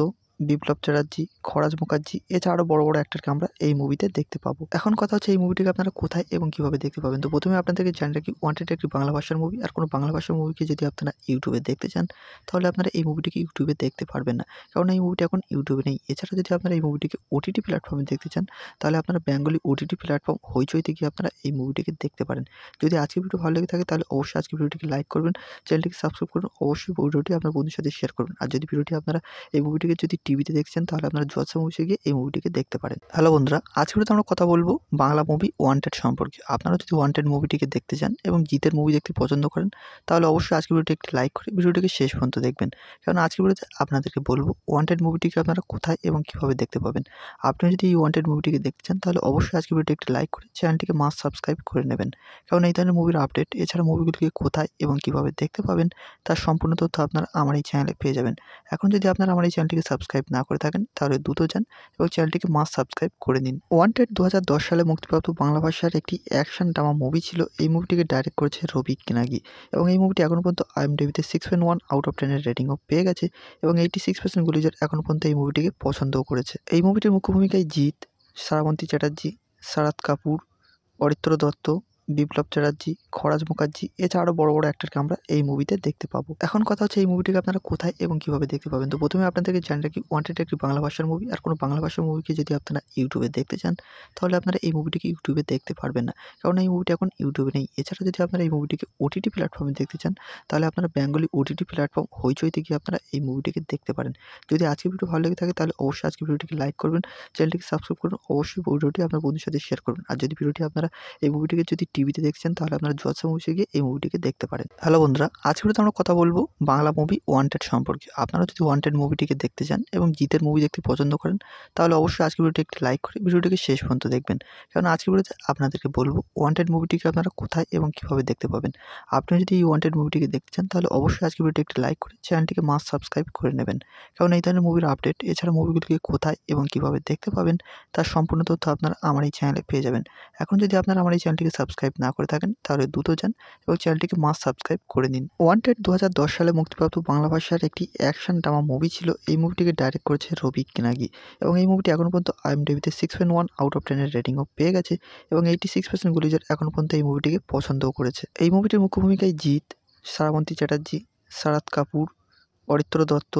বিপ্লব চ্যাটার্জি খরাজ মুখার্জি এছাড়া আরও বড় বড় অ্যাক্টারকে আমরা এই মুভিতে দেখতে পাবো এখন কথা হচ্ছে এই মুভিটিকে আপনারা কোথায় এবং কীভাবে দেখতে পাবেন তো প্রথমে আপনাদেরকে জানি রাখি ওয়ান্টেড একটি বাংলা ভাষার মুভি আর কোনো বাংলা ভাষার মুভিকে যদি আপনারা ইউটিউবে দেখতে চান তাহলে আপনারা এই মুভিটিকে ইউটিউবে দেখতে পারবেন না কারণ এই মুভিটি এখন ইউটিউবে নেই এছাড়া যদি আপনারা এই মুভিটিকে ওটিটি প্ল্যাটফর্মে দেখতে চান তাহলে আপনারা বেঙ্গলি ওটিটি প্ল্যাটফর্ম হইচইতে গিয়ে আপনারা এই মুভিটিকে দেখতে পারেন যদি আজকে ভিডিও ভালো লেগে থাকে তাহলে অবশ্যই আজকে ভিডিওটিকে লাইক করবেন চ্যানেলটিকে সাবস্ক্রাইব করুন অবশ্যই ভিডিওটি আপনার বন্ধুর সাথে শেয়ার করুন আর যদি ভিডিওটি আপনারা এই মুভিটিকে যদি টিভিতে দেখছেন তাহলে আপনারা জলসা মুভিসে গিয়ে এই মুভিটিকে দেখতে পারেন হ্যালো বন্ধুরা আজকে তো আমরা কথা বলবো বাংলা মুভি ওয়ান্টেড সম্পর্কে আপনারা যদি ওয়ান্টেড মুভিটিকে দেখতে চান এবং জিতের মুভি দেখতে পছন্দ করেন তাহলে অবশ্যই আজকের ভিডিওটি একটি লাইক করে ভিডিওটিকে শেষ পর্যন্ত দেখবেন কারণ আজকের ভিডিওতে আপনাদেরকে বলবো ওয়ান্টেড মুভিটিকে আপনারা কোথায় এবং কীভাবে দেখতে পাবেন আপনি যদি এই ওয়ান্টেড মুভিটিকে দেখতে চান তাহলে অবশ্যই আজকের ভিডিওটি একটি লাইক করে চ্যানেলটিকে মাস সাবস্ক্রাইব করে নেবেন কারণ এই ধরনের মুভির আপডেট এছাড়া মুভিগুলিকে কোথায় এবং কীভাবে দেখতে পাবেন তার সম্পূর্ণ তথ্য আপনারা আমার এই চ্যানেলে পেয়ে যাবেন এখন যদি আপনারা আমার এই চ্যানেলটিকে সাবস্ক্রাইব সাবস্ক্রাইব না করে থাকেন তাহলে দ্রুত যান এবং চ্যানেলটিকে মাস সাবস্ক্রাইব করে নিন ওয়ান্টেড দু সালে মুক্তিপ্রাপ্ত বাংলা ভাষার একটি অ্যাকশন ড্রামা মুভি ছিল এই মুভিটিকে ডাইরেক্ট করেছে রবি কেনাগি এবং এই মুভিটি এখন পর্যন্ত আইএমডিবিতে six point one out of টেনের রেটিংও পেয়ে গেছে এবং এইটি সিক্স পার্সেন্ট গুলিজর এখনও পর্যন্ত এই মুভিটিকে পছন্দও করেছে এই মুভিটির মুখ্য ভূমিকায় জিৎ সারাবন্তী চ্যাটার্জি সারাদ কাপুর অরিত্র দত্ত বিপ্লব চ্যাটার্জি খরাজ মুখার্জি এছাড়া আরও বড় বড় অ্যাক্টারকে আমরা এই মুভিতে দেখতে পাবো এখন কথা হচ্ছে এই মুভিটিকে আপনারা কোথায় এবং কীভাবে দেখতে পাবেন তো প্রথমে আপনাদেরকে জানি রাখি ওয়ান্টেড একটি বাংলা ভাষার মুভি আর কোনো বাংলা ভাষার মুভিকে যদি আপনারা ইউটিউবে দেখতে চান তাহলে আপনারা এই মুভিটিকে ইউটিউবে দেখতে পারবেন না কারণ এই মুভিটি এখন ইউটিউবে নেই এছাড়া যদি আপনারা এই মুভিটিকে ওটিটি প্ল্যাটফর্মে দেখতে চান তাহলে আপনারা বেঙ্গলি ওটিটি প্ল্যাটফর্ম হইচইতে গিয়ে আপনারা এই মুভিটিকে দেখতে পারেন যদি আজকে ভিডিও ভালো লেগে থাকে তাহলে অবশ্যই আজকে ভিডিওটিকে লাইক করবেন চ্যানেলটিকে সাবস্ক্রাইব করুন অবশ্যই ভিডিওটি আপনার বন্ধুর সাথে শেয়ার করুন আর যদি ভিডিওটি আপনারা এই মুভিটিকে যদি টিভিতে দেখছেন তাহলে আপনারা জলসা মুভিসে গিয়ে এই মুভিটিকে দেখতে পারেন হ্যালো বন্ধুরা আজকে তো আমরা কথা বলবো বাংলা মুভি ওয়ান্টেড সম্পর্কে আপনারা যদি ওয়ান্টেড মুভিটিকে দেখতে চান এবং জিতের মুভি দেখতে পছন্দ করেন তাহলে অবশ্যই আজকে ভিডিওটি একটি লাইক করে ভিডিওটিকে শেষ পর্যন্ত দেখবেন কারণ আজকের ভিডিওতে আপনাদেরকে বলবো ওয়ান্টেড মুভিটিকে আপনারা কোথায় এবং কীভাবে দেখতে পাবেন আপনি যদি এই ওয়ান্টেড মুভিটিকে দেখতে চান তাহলে অবশ্যই আজকে ভিডিওটি একটি লাইক করে চ্যানেলটিকে মাস সাবস্ক্রাইব করে নেবেন কারণ এই ধরনের মুভির আপডেট এছাড়া মুভিগুলিকে কোথায় এবং কীভাবে দেখতে পাবেন তার সম্পূর্ণ তথ্য আপনারা আমার এই চ্যানেলে পেয়ে যাবেন এখন যদি আপনারা আমার এই চ্যানেলটিকে সাবস্ক্রাইব সাবস্ক্রাইব না করে থাকেন তাহলে দ্রুত যান এবং চ্যানেলটিকে মাস সাবস্ক্রাইব করে নিন ওয়ান্টেড দু সালে মুক্তিপ্রাপ্ত বাংলা ভাষার একটি অ্যাকশন ড্রামা মুভি ছিল এই মুভিটিকে ডাইরেক্ট করেছে রবি কেনাগি এবং এই মুভিটি এখন পর্যন্ত আইএমডিবিতে six point one out of টেনের রেটিংও পেয়ে গেছে এবং এইটি সিক্স পার্সেন্ট গুলিজার এখন পর্যন্ত এই মুভিটিকে পছন্দও করেছে এই মুভিটির মুখ্য ভূমিকায় জিৎ সারাবন্তী চ্যাটার্জি শারাদ কাপুর অরিত্র দত্ত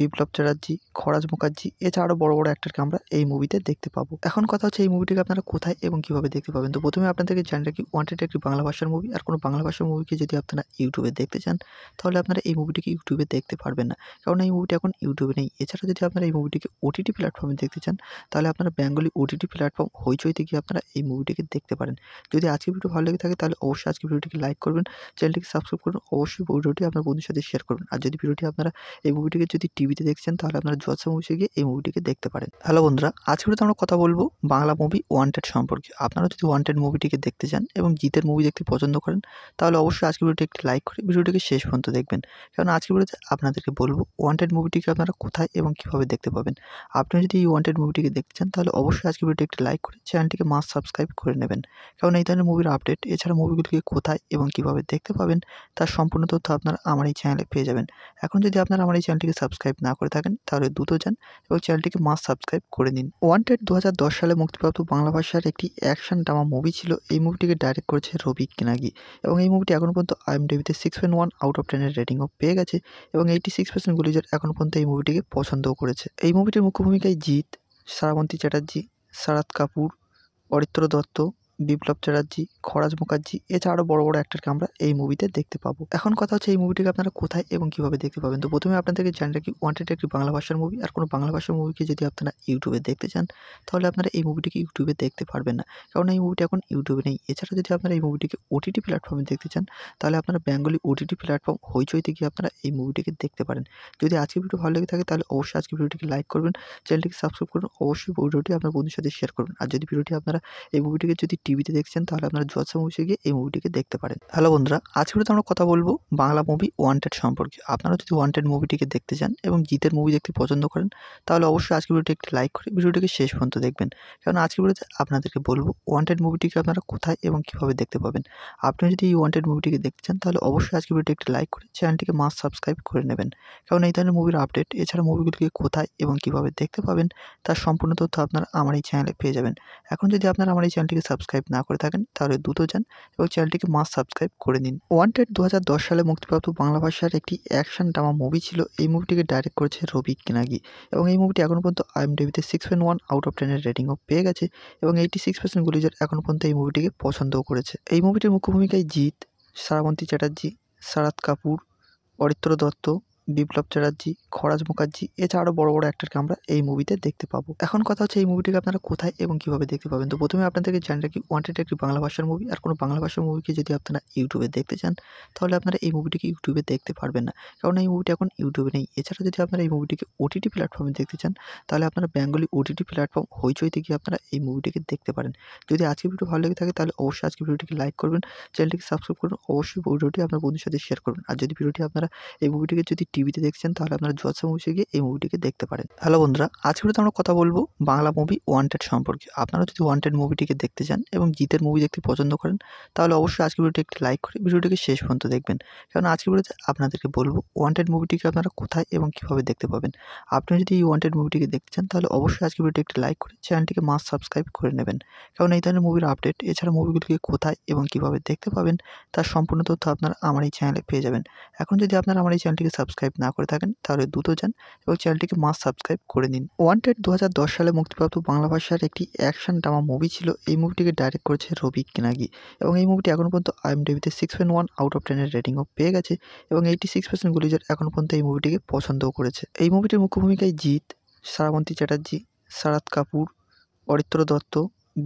বিপ্লব চ্যাটার্জি খরাজ মুখার্জি এছাড়াও বড় বড় অ্যাক্টরকে আমরা এই মুভিতে দেখতে পাবো এখন কথা হচ্ছে এই মুভিটিকে আপনারা কোথায় এবং কীভাবে দেখতে পাবেন তো প্রথমে আপনাদেরকে জানি রাখি ওয়ান্টেড একটি বাংলা ভাষার মুভি আর কোনো বাংলা ভাষার মুভিকে যদি আপনারা ইউটিউবে দেখতে চান তাহলে আপনারা এই মুভিটিকে ইউটিউবে দেখতে পারবেন না কারণ এই মুভিটি এখন ইউটিউবে নেই এছাড়া যদি আপনারা এই মুভিটিকে ওটিটি প্ল্যাটফর্মে দেখতে চান তাহলে আপনারা বেঙ্গলি ওটিটি প্ল্যাটফর্ম হইচইতে গিয়ে আপনারা এই মুভিটিকে দেখতে পারেন যদি আজকে ভিডিও ভালো লেগে থাকে তাহলে অবশ্যই আজকে ভিডিওটিকে লাইক করবেন চ্যানেলটিকে সাবস্ক্রাইব করুন অবশ্যই ভিডিওটি আপনার বন্ধুর সাথে শেয়ার করবেন আর যদি ভিডিওটি আপনারা এই মুভিটিকে যদি টিভিতে দেখছেন তাহলে আপনারা জলসা মুভিসে গিয়ে এই মুভিটিকে দেখতে পারেন হ্যালো বন্ধুরা আজকে তো আমরা কথা বলবো বাংলা মুভি ওয়ান্টেড সম্পর্কে আপনারা যদি ওয়ান্টেড মুভিটিকে দেখতে চান এবং জিতের মুভি দেখতে পছন্দ করেন তাহলে অবশ্যই আজকের ভিডিওটি একটি লাইক করে ভিডিওটিকে শেষ পর্যন্ত দেখবেন কারণ আজকের ভিডিওতে আপনাদেরকে বলবো ওয়ান্টেড মুভিটিকে আপনারা কোথায় এবং কীভাবে দেখতে পাবেন আপনি যদি এই ওয়ান্টেড মুভিটিকে দেখতে চান তাহলে অবশ্যই আজকের ভিডিওটি একটি লাইক করে চ্যানেলটিকে মাস সাবস্ক্রাইব করে নেবেন কারণ এই ধরনের মুভির আপডেট এছাড়া মুভিগুলিকে কোথায় এবং কীভাবে দেখতে পাবেন তার সম্পূর্ণ তথ্য আপনারা আমার এই চ্যানেলে পেয়ে যাবেন এখন যদি আপনারা আমার এই চ্যানেলটিকে সাবস্ক্রাইব সাবস্ক্রাইব না করে থাকেন তাহলে দ্রুত যান এবং চ্যানেলটিকে মাস সাবস্ক্রাইব করে নিন ওয়ান্টেড দু সালে মুক্তিপ্রাপ্ত বাংলা ভাষার একটি অ্যাকশন ড্রামা মুভি ছিল এই মুভিটিকে ডাইরেক্ট করেছে রবি কিনাগি এবং এই মুভিটি এখন পর্যন্ত আইএমডিবিতে six point one out of টেনের রেটিংও পেয়ে গেছে এবং এইটি সিক্স পার্সেন্ট গুলিজার এখনও পর্যন্ত এই মুভিটিকে পছন্দও করেছে এই মুভিটির মুখ্য ভূমিকায় জিৎ সারাবন্তী চ্যাটার্জি শারাদ কাপুর অরিত্র দত্ত বিপ্লব চ্যাটার্জি খরাজ মুখার্জি এছাড়া আরও বড় বড় অ্যাক্টারকে আমরা এই মুভিতে দেখতে পাবো এখন কথা হচ্ছে এই মুভিটিকে আপনারা কোথায় এবং কীভাবে দেখতে পাবেন তো প্রথমে আপনাদেরকে জানি রাখি ওয়ান্টেড একটি বাংলা ভাষার মুভি আর কোনো বাংলা ভাষার মুভিকে যদি আপনারা ইউটিউবে দেখতে চান তাহলে আপনারা এই মুভিটিকে ইউটিউবে দেখতে পারবেন না কারণ এই মুভিটি এখন ইউটিউবে নেই এছাড়া যদি আপনারা এই মুভিটিকে ওটিটি প্ল্যাটফর্মে দেখতে চান তাহলে আপনারা বেঙ্গলি ওটিটি প্ল্যাটফর্ম হইচইতে গিয়ে আপনারা এই মুভিটিকে দেখতে পারেন যদি আজকে ভিডিও ভালো লেগে থাকে তাহলে অবশ্যই আজকে ভিডিওটিকে লাইক করবেন চ্যানেলটিকে সাবস্ক্রাইব করুন অবশ্যই ভিডিওটি আপনার বন্ধুর সাথে শেয়ার করুন আর যদি ভিডিওটি আপনারা এই মুভিটিকে যদি টিভিতে দেখছেন তাহলে আপনারা জলসা মুভিসে গিয়ে এই মুভিটিকে দেখতে পারেন হ্যালো বন্ধুরা আজকে তো আমরা কথা বলবো বাংলা মুভি ওয়ান্টেড সম্পর্কে আপনারা যদি ওয়ান্টেড মুভিটিকে দেখতে চান এবং জিতের মুভি দেখতে পছন্দ করেন তাহলে অবশ্যই আজকের ভিডিওটি একটি লাইক করে ভিডিওটিকে শেষ পর্যন্ত দেখবেন কারণ আজকে ভিডিওতে আপনাদেরকে বলবো ওয়ান্টেড মুভিটিকে আপনারা কোথায় এবং কীভাবে দেখতে পাবেন আপনি যদি এই ওয়ান্টেড মুভিটিকে দেখতে চান তাহলে অবশ্যই আজকের ভিডিওটি একটি লাইক করে চ্যানেলটিকে মাস সাবস্ক্রাইব করে নেবেন কারণ এই ধরনের মুভির আপডেট এছাড়া মুভিগুলিকে কোথায় এবং কীভাবে দেখতে পাবেন তার সম্পূর্ণ তথ্য আপনারা আমার এই চ্যানেলে পেয়ে যাবেন এখন যদি আপনারা আমার এই চ্যানেলটিকে সাবস্ক্রাইব সাবস্ক্রাইব না করে থাকেন তাহলে দ্রুত যান এবং চ্যানেলটিকে মাস সাবস্ক্রাইব করে নিন ওয়ান্টেড দু সালে মুক্তিপ্রাপ্ত বাংলা ভাষার একটি অ্যাকশন ড্রামা মুভি ছিল এই মুভিটিকে ডাইরেক্ট করেছে রবি কেনাগি এবং এই মুভিটি এখন পর্যন্ত আইএমডিবিতে six point one out of টেনের রেটিংও পেয়ে গেছে এবং এইটি সিক্স পার্সেন্ট গুলিজার এখন পর্যন্ত এই মুভিটিকে পছন্দও করেছে এই মুভিটির মুখ্য ভূমিকায় জিৎ সারাবন্তী চ্যাটার্জি শারাদ কাপুর অরিত্র দত্ত বিপ্লব চ্যাটার্জি খরাজ মুখার্জি এছাড়া আরও বড় বড় অ্যাক্টারকে আমরা এই মুভিতে দেখতে পাবো এখন কথা হচ্ছে এই মুভিটিকে আপনারা কোথায় এবং কীভাবে দেখতে পাবেন তো প্রথমে আপনাদেরকে জানি রাখি ওয়ান্টেড একটি বাংলা ভাষার মুভি আর কোনো বাংলা ভাষার মুভিকে যদি আপনারা ইউটিউবে দেখতে চান তাহলে আপনারা এই মুভিটিকে ইউটিউবে দেখতে পারবেন না কারণ এই মুভিটি এখন ইউটিউবে নেই এছাড়া যদি আপনারা এই মুভিটিকে ওটিটি প্ল্যাটফর্মে দেখতে চান তাহলে আপনারা বেঙ্গলি ওটিটি প্ল্যাটফর্ম হইচইতে গিয়ে আপনারা এই মুভিটিকে দেখতে পারেন যদি আজকে ভিডিও ভালো লেগে থাকে তাহলে অবশ্যই আজকে ভিডিওটিকে লাইক করবেন চ্যানেলটিকে সাবস্ক্রাইব করুন অবশ্যই ভিডিওটি আপনার বন্ধুর সাথে শেয়ার করবেন আর যদি ভিডিওটি আপনারা এই মুভিটিকে যদি টিভিতে দেখছেন তাহলে আপনারা জোয়াসা মুভিসে গিয়ে এই মুভিটিকে দেখতে পারেন হ্যালো বন্ধুরা আজকে তো আমরা কথা বলবো বাংলা মুভি ওয়ান্টেড সম্পর্কে আপনারা যদি ওয়ান্টেড মুভিটিকে দেখতে চান এবং জিতের মুভি দেখতে পছন্দ করেন তাহলে অবশ্যই আজকের ভিডিওটি একটি লাইক করে ভিডিওটিকে শেষ পর্যন্ত দেখবেন কারণ আজকের ভিডিওতে আপনাদেরকে বলবো ওয়ান্টেড মুভিটিকে আপনারা কোথায় এবং কীভাবে দেখতে পাবেন আপনি যদি এই ওয়ান্টেড মুভিটিকে দেখতে চান তাহলে অবশ্যই আজকের ভিডিওটি একটি লাইক করে চ্যানেলটিকে মাস্ট সাবস্ক্রাইব করে নেবেন কারণ এই ধরনের মুভির আপডেট এছাড়া মুভিগুলিকে কোথায় এবং কীভাবে দেখতে পাবেন তার সম্পূর্ণ তথ্য আপনারা আমার এই চ্যানেলে পেয়ে যাবেন এখন যদি আপনারা আমার এই চ্যানেলটিকে সাবস্ক্রাইব সাবস্ক্রাইব না করে থাকেন তাহলে দ্রুত যান এবং চ্যানেলটিকে মাস সাবস্ক্রাইব করে নিন ওয়ান্টেড দু সালে মুক্তিপ্রাপ্ত বাংলা ভাষার একটি অ্যাকশন ড্রামা মুভি ছিল এই মুভিটিকে ডাইরেক্ট করেছে রবি কেনাগি এবং এই মুভিটি এখন পর্যন্ত আইএমডিবিতে six point one out of টেনের রেটিংও পেয়ে গেছে এবং এইটি সিক্স পার্সেন্ট গুলিজার এখন পর্যন্ত এই মুভিটিকে পছন্দও করেছে এই মুভিটির মুখ্য ভূমিকায় জিৎ সারাবন্তী চ্যাটার্জি সারাদ কাপুর অরিত্র দত্ত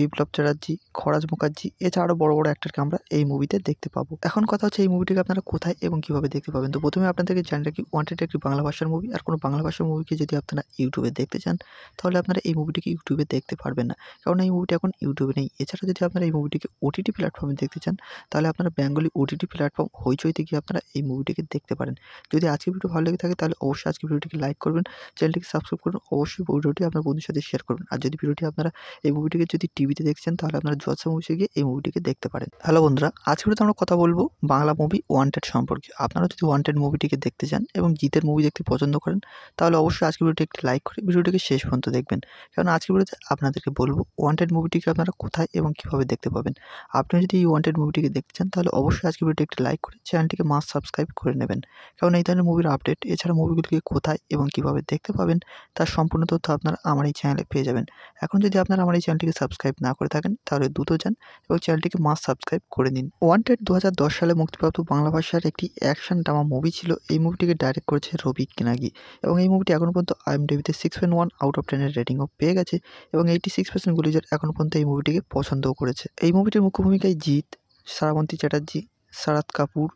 বিপ্লব চ্যাটার্জি খরাজ মুখার্জি এছাড়াও বড় বড় অ্যাক্টরকে আমরা এই মুভিতে দেখতে পাবো এখন কথা হচ্ছে এই মুভিটিকে আপনারা কোথায় এবং কীভাবে দেখতে পাবেন তো প্রথমে আপনাদেরকে জানি রাখি ওয়ান্টেড একটি বাংলা ভাষার মুভি আর কোনো বাংলা ভাষার মুভিকে যদি আপনারা ইউটিউবে দেখতে চান তাহলে আপনারা এই মুভিটিকে ইউটিউবে দেখতে পারবেন না কারণ এই মুভিটি এখন ইউটিউবে নেই এছাড়া যদি আপনারা এই মুভিটিকে ওটিটি প্ল্যাটফর্মে দেখতে চান তাহলে আপনারা বেঙ্গলি ওটিটি প্ল্যাটফর্ম হইচইতে গিয়ে আপনারা এই মুভিটিকে দেখতে পারেন যদি আজকে ভিডিও ভালো লেগে থাকে তাহলে অবশ্যই আজকে ভিডিওটিকে লাইক করবেন চ্যানেলটিকে সাবস্ক্রাইব করুন অবশ্যই ভিডিওটি আপনার বন্ধুর সাথে শেয়ার করুন আর যদি ভিডিওটি আপনারা এই মুভিটিকে যদি টিভিতে দেখছেন তাহলে আপনারা জলসা মুভিসে গিয়ে এই মুভিটিকে দেখতে পারেন হ্যালো বন্ধুরা আজকে তো আমরা কথা বলবো বাংলা মুভি ওয়ান্টেড সম্পর্কে আপনারা যদি ওয়ান্টেড মুভিটিকে দেখতে চান এবং জিতের মুভি দেখতে পছন্দ করেন তাহলে অবশ্যই আজকের ভিডিওটি একটি লাইক করে ভিডিওটিকে শেষ পর্যন্ত দেখবেন কারণ আজকে ভিডিওতে আপনাদেরকে বলবো ওয়ান্টেড মুভিটিকে আপনারা কোথায় এবং কীভাবে দেখতে পাবেন আপনি যদি এই ওয়ান্টেড মুভিটিকে দেখতে চান তাহলে অবশ্যই আজকের ভিডিওটি একটি লাইক করে চ্যানেলটিকে মাস্ট সাবস্ক্রাইব করে নেবেন কারণ এই ধরনের মুভির আপডেট এছাড়া মুভিগুলিকে কোথায় এবং কীভাবে দেখতে পাবেন তার সম্পূর্ণ তথ্য আপনারা আমার এই চ্যানেলে পেয়ে যাবেন এখন যদি আপনারা আমার এই চ্যানেলটিকে সাবস্ক্রাইব সাবস্ক্রাইব না করে থাকেন তাহলে দ্রুত যান এবং চ্যানেলটিকে মাস সাবস্ক্রাইব করে নিন ওয়ান্টেড দু সালে মুক্তিপ্রাপ্ত বাংলা ভাষার একটি অ্যাকশন ড্রামা মুভি ছিল এই মুভিটিকে ডাইরেক্ট করেছে রবি কেনাগি এবং এই মুভিটি এখন পর্যন্ত আইএমডিবিতে six point one out of টেনের রেটিংও পেয়ে গেছে এবং এইটি সিক্স পার্সেন্ট গুলিজার এখন পর্যন্ত এই মুভিটিকে পছন্দও করেছে এই মুভিটির মুখ্য ভূমিকায় জিৎ সারাবন্তী চ্যাটার্জি সারাদ কাপুর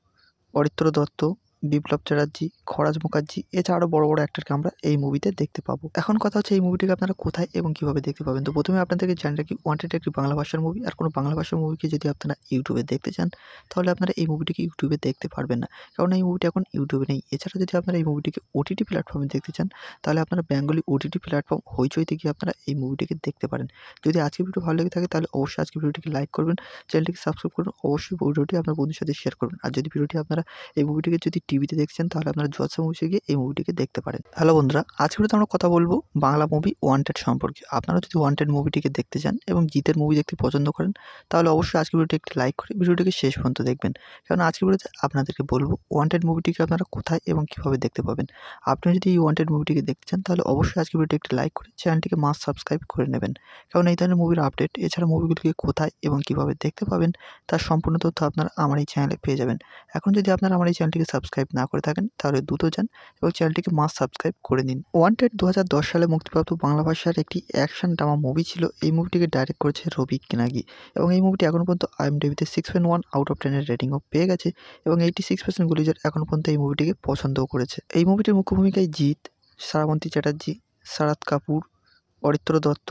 অরিত্র দত্ত বিপ্লব চ্যাটার্জি খরাজ মুখার্জি এছাড়া আরও বড় বড় অ্যাক্টারকে আমরা এই মুভিতে দেখতে পাবো এখন কথা হচ্ছে এই মুভিটিকে আপনারা কোথায় এবং কীভাবে দেখতে পাবেন তো প্রথমে আপনাদেরকে জানি রাখি ওয়ান্টেড একটি বাংলা ভাষার মুভি আর কোনো বাংলা ভাষার মুভিকে যদি আপনারা ইউটিউবে দেখতে চান তাহলে আপনারা এই মুভিটিকে ইউটিউবে দেখতে পারবেন না কারণ এই মুভিটি এখন ইউটিউবে নেই এছাড়া যদি আপনারা এই মুভিটিকে ওটিটি প্ল্যাটফর্মে দেখতে চান তাহলে আপনারা বেঙ্গলি ওটিটি প্ল্যাটফর্ম হইচইতে গিয়ে আপনারা এই মুভিটিকে দেখতে পারেন যদি আজকে ভিডিও ভালো লেগে থাকে তাহলে অবশ্যই আজকে ভিডিওটিকে লাইক করবেন চ্যানেলটিকে সাবস্ক্রাইব করুন অবশ্যই ভিডিওটি আপনার বন্ধুর সাথে শেয়ার করবেন আর যদি ভিডিওটি আপনারা এই মুভিটিকে যদি টিভিতে দেখছেন তাহলে আপনারা জোয়াসা মুভিসে গিয়ে এই মুভিটিকে দেখতে পারেন হ্যালো বন্ধুরা আজকে তো আমরা কথা বলবো বাংলা মুভি ওয়ান্টেড সম্পর্কে আপনারা যদি ওয়ান্টেড মুভিটিকে দেখতে চান এবং জিতের মুভি দেখতে পছন্দ করেন তাহলে অবশ্যই আজকের ভিডিওটি একটি লাইক করে ভিডিওটিকে শেষ পর্যন্ত দেখবেন কারণ আজকের ভিডিওতে আপনাদেরকে বলবো ওয়ান্টেড মুভিটিকে আপনারা কোথায় এবং কীভাবে দেখতে পাবেন আপনি যদি এই ওয়ান্টেড মুভিটিকে দেখতে চান তাহলে অবশ্যই আজকের ভিডিওটি একটি লাইক করে চ্যানেলটিকে মাস্ট সাবস্ক্রাইব করে নেবেন কারণ এই ধরনের মুভির আপডেট এছাড়া মুভিগুলিকে কোথায় এবং কীভাবে দেখতে পাবেন তার সম্পূর্ণ তথ্য আপনারা আমার এই চ্যানেলে পেয়ে যাবেন এখন যদি আপনারা আমার এই চ্যানেলটিকে সাবস্ক্রাইব সাবস্ক্রাইব না করে থাকেন তাহলে দ্রুত যান এবং চ্যানেলটিকে মাস সাবস্ক্রাইব করে নিন ওয়ান্টেড দু সালে মুক্তিপ্রাপ্ত বাংলা ভাষার একটি অ্যাকশন ড্রামা মুভি ছিল এই মুভিটিকে ডাইরেক্ট করেছে রবি কিনাগি এবং এই মুভিটি এখন পর্যন্ত আইএমডিবিতে six point one out of টেনের রেটিংও পেয়ে গেছে এবং এইটি সিক্স পার্সেন্ট গুলিজার এখনও পর্যন্ত এই মুভিটিকে পছন্দও করেছে এই মুভিটির মুখ্য ভূমিকায় জিৎ সারাবন্তী চ্যাটার্জি শারাদ কাপুর অরিত্র দত্ত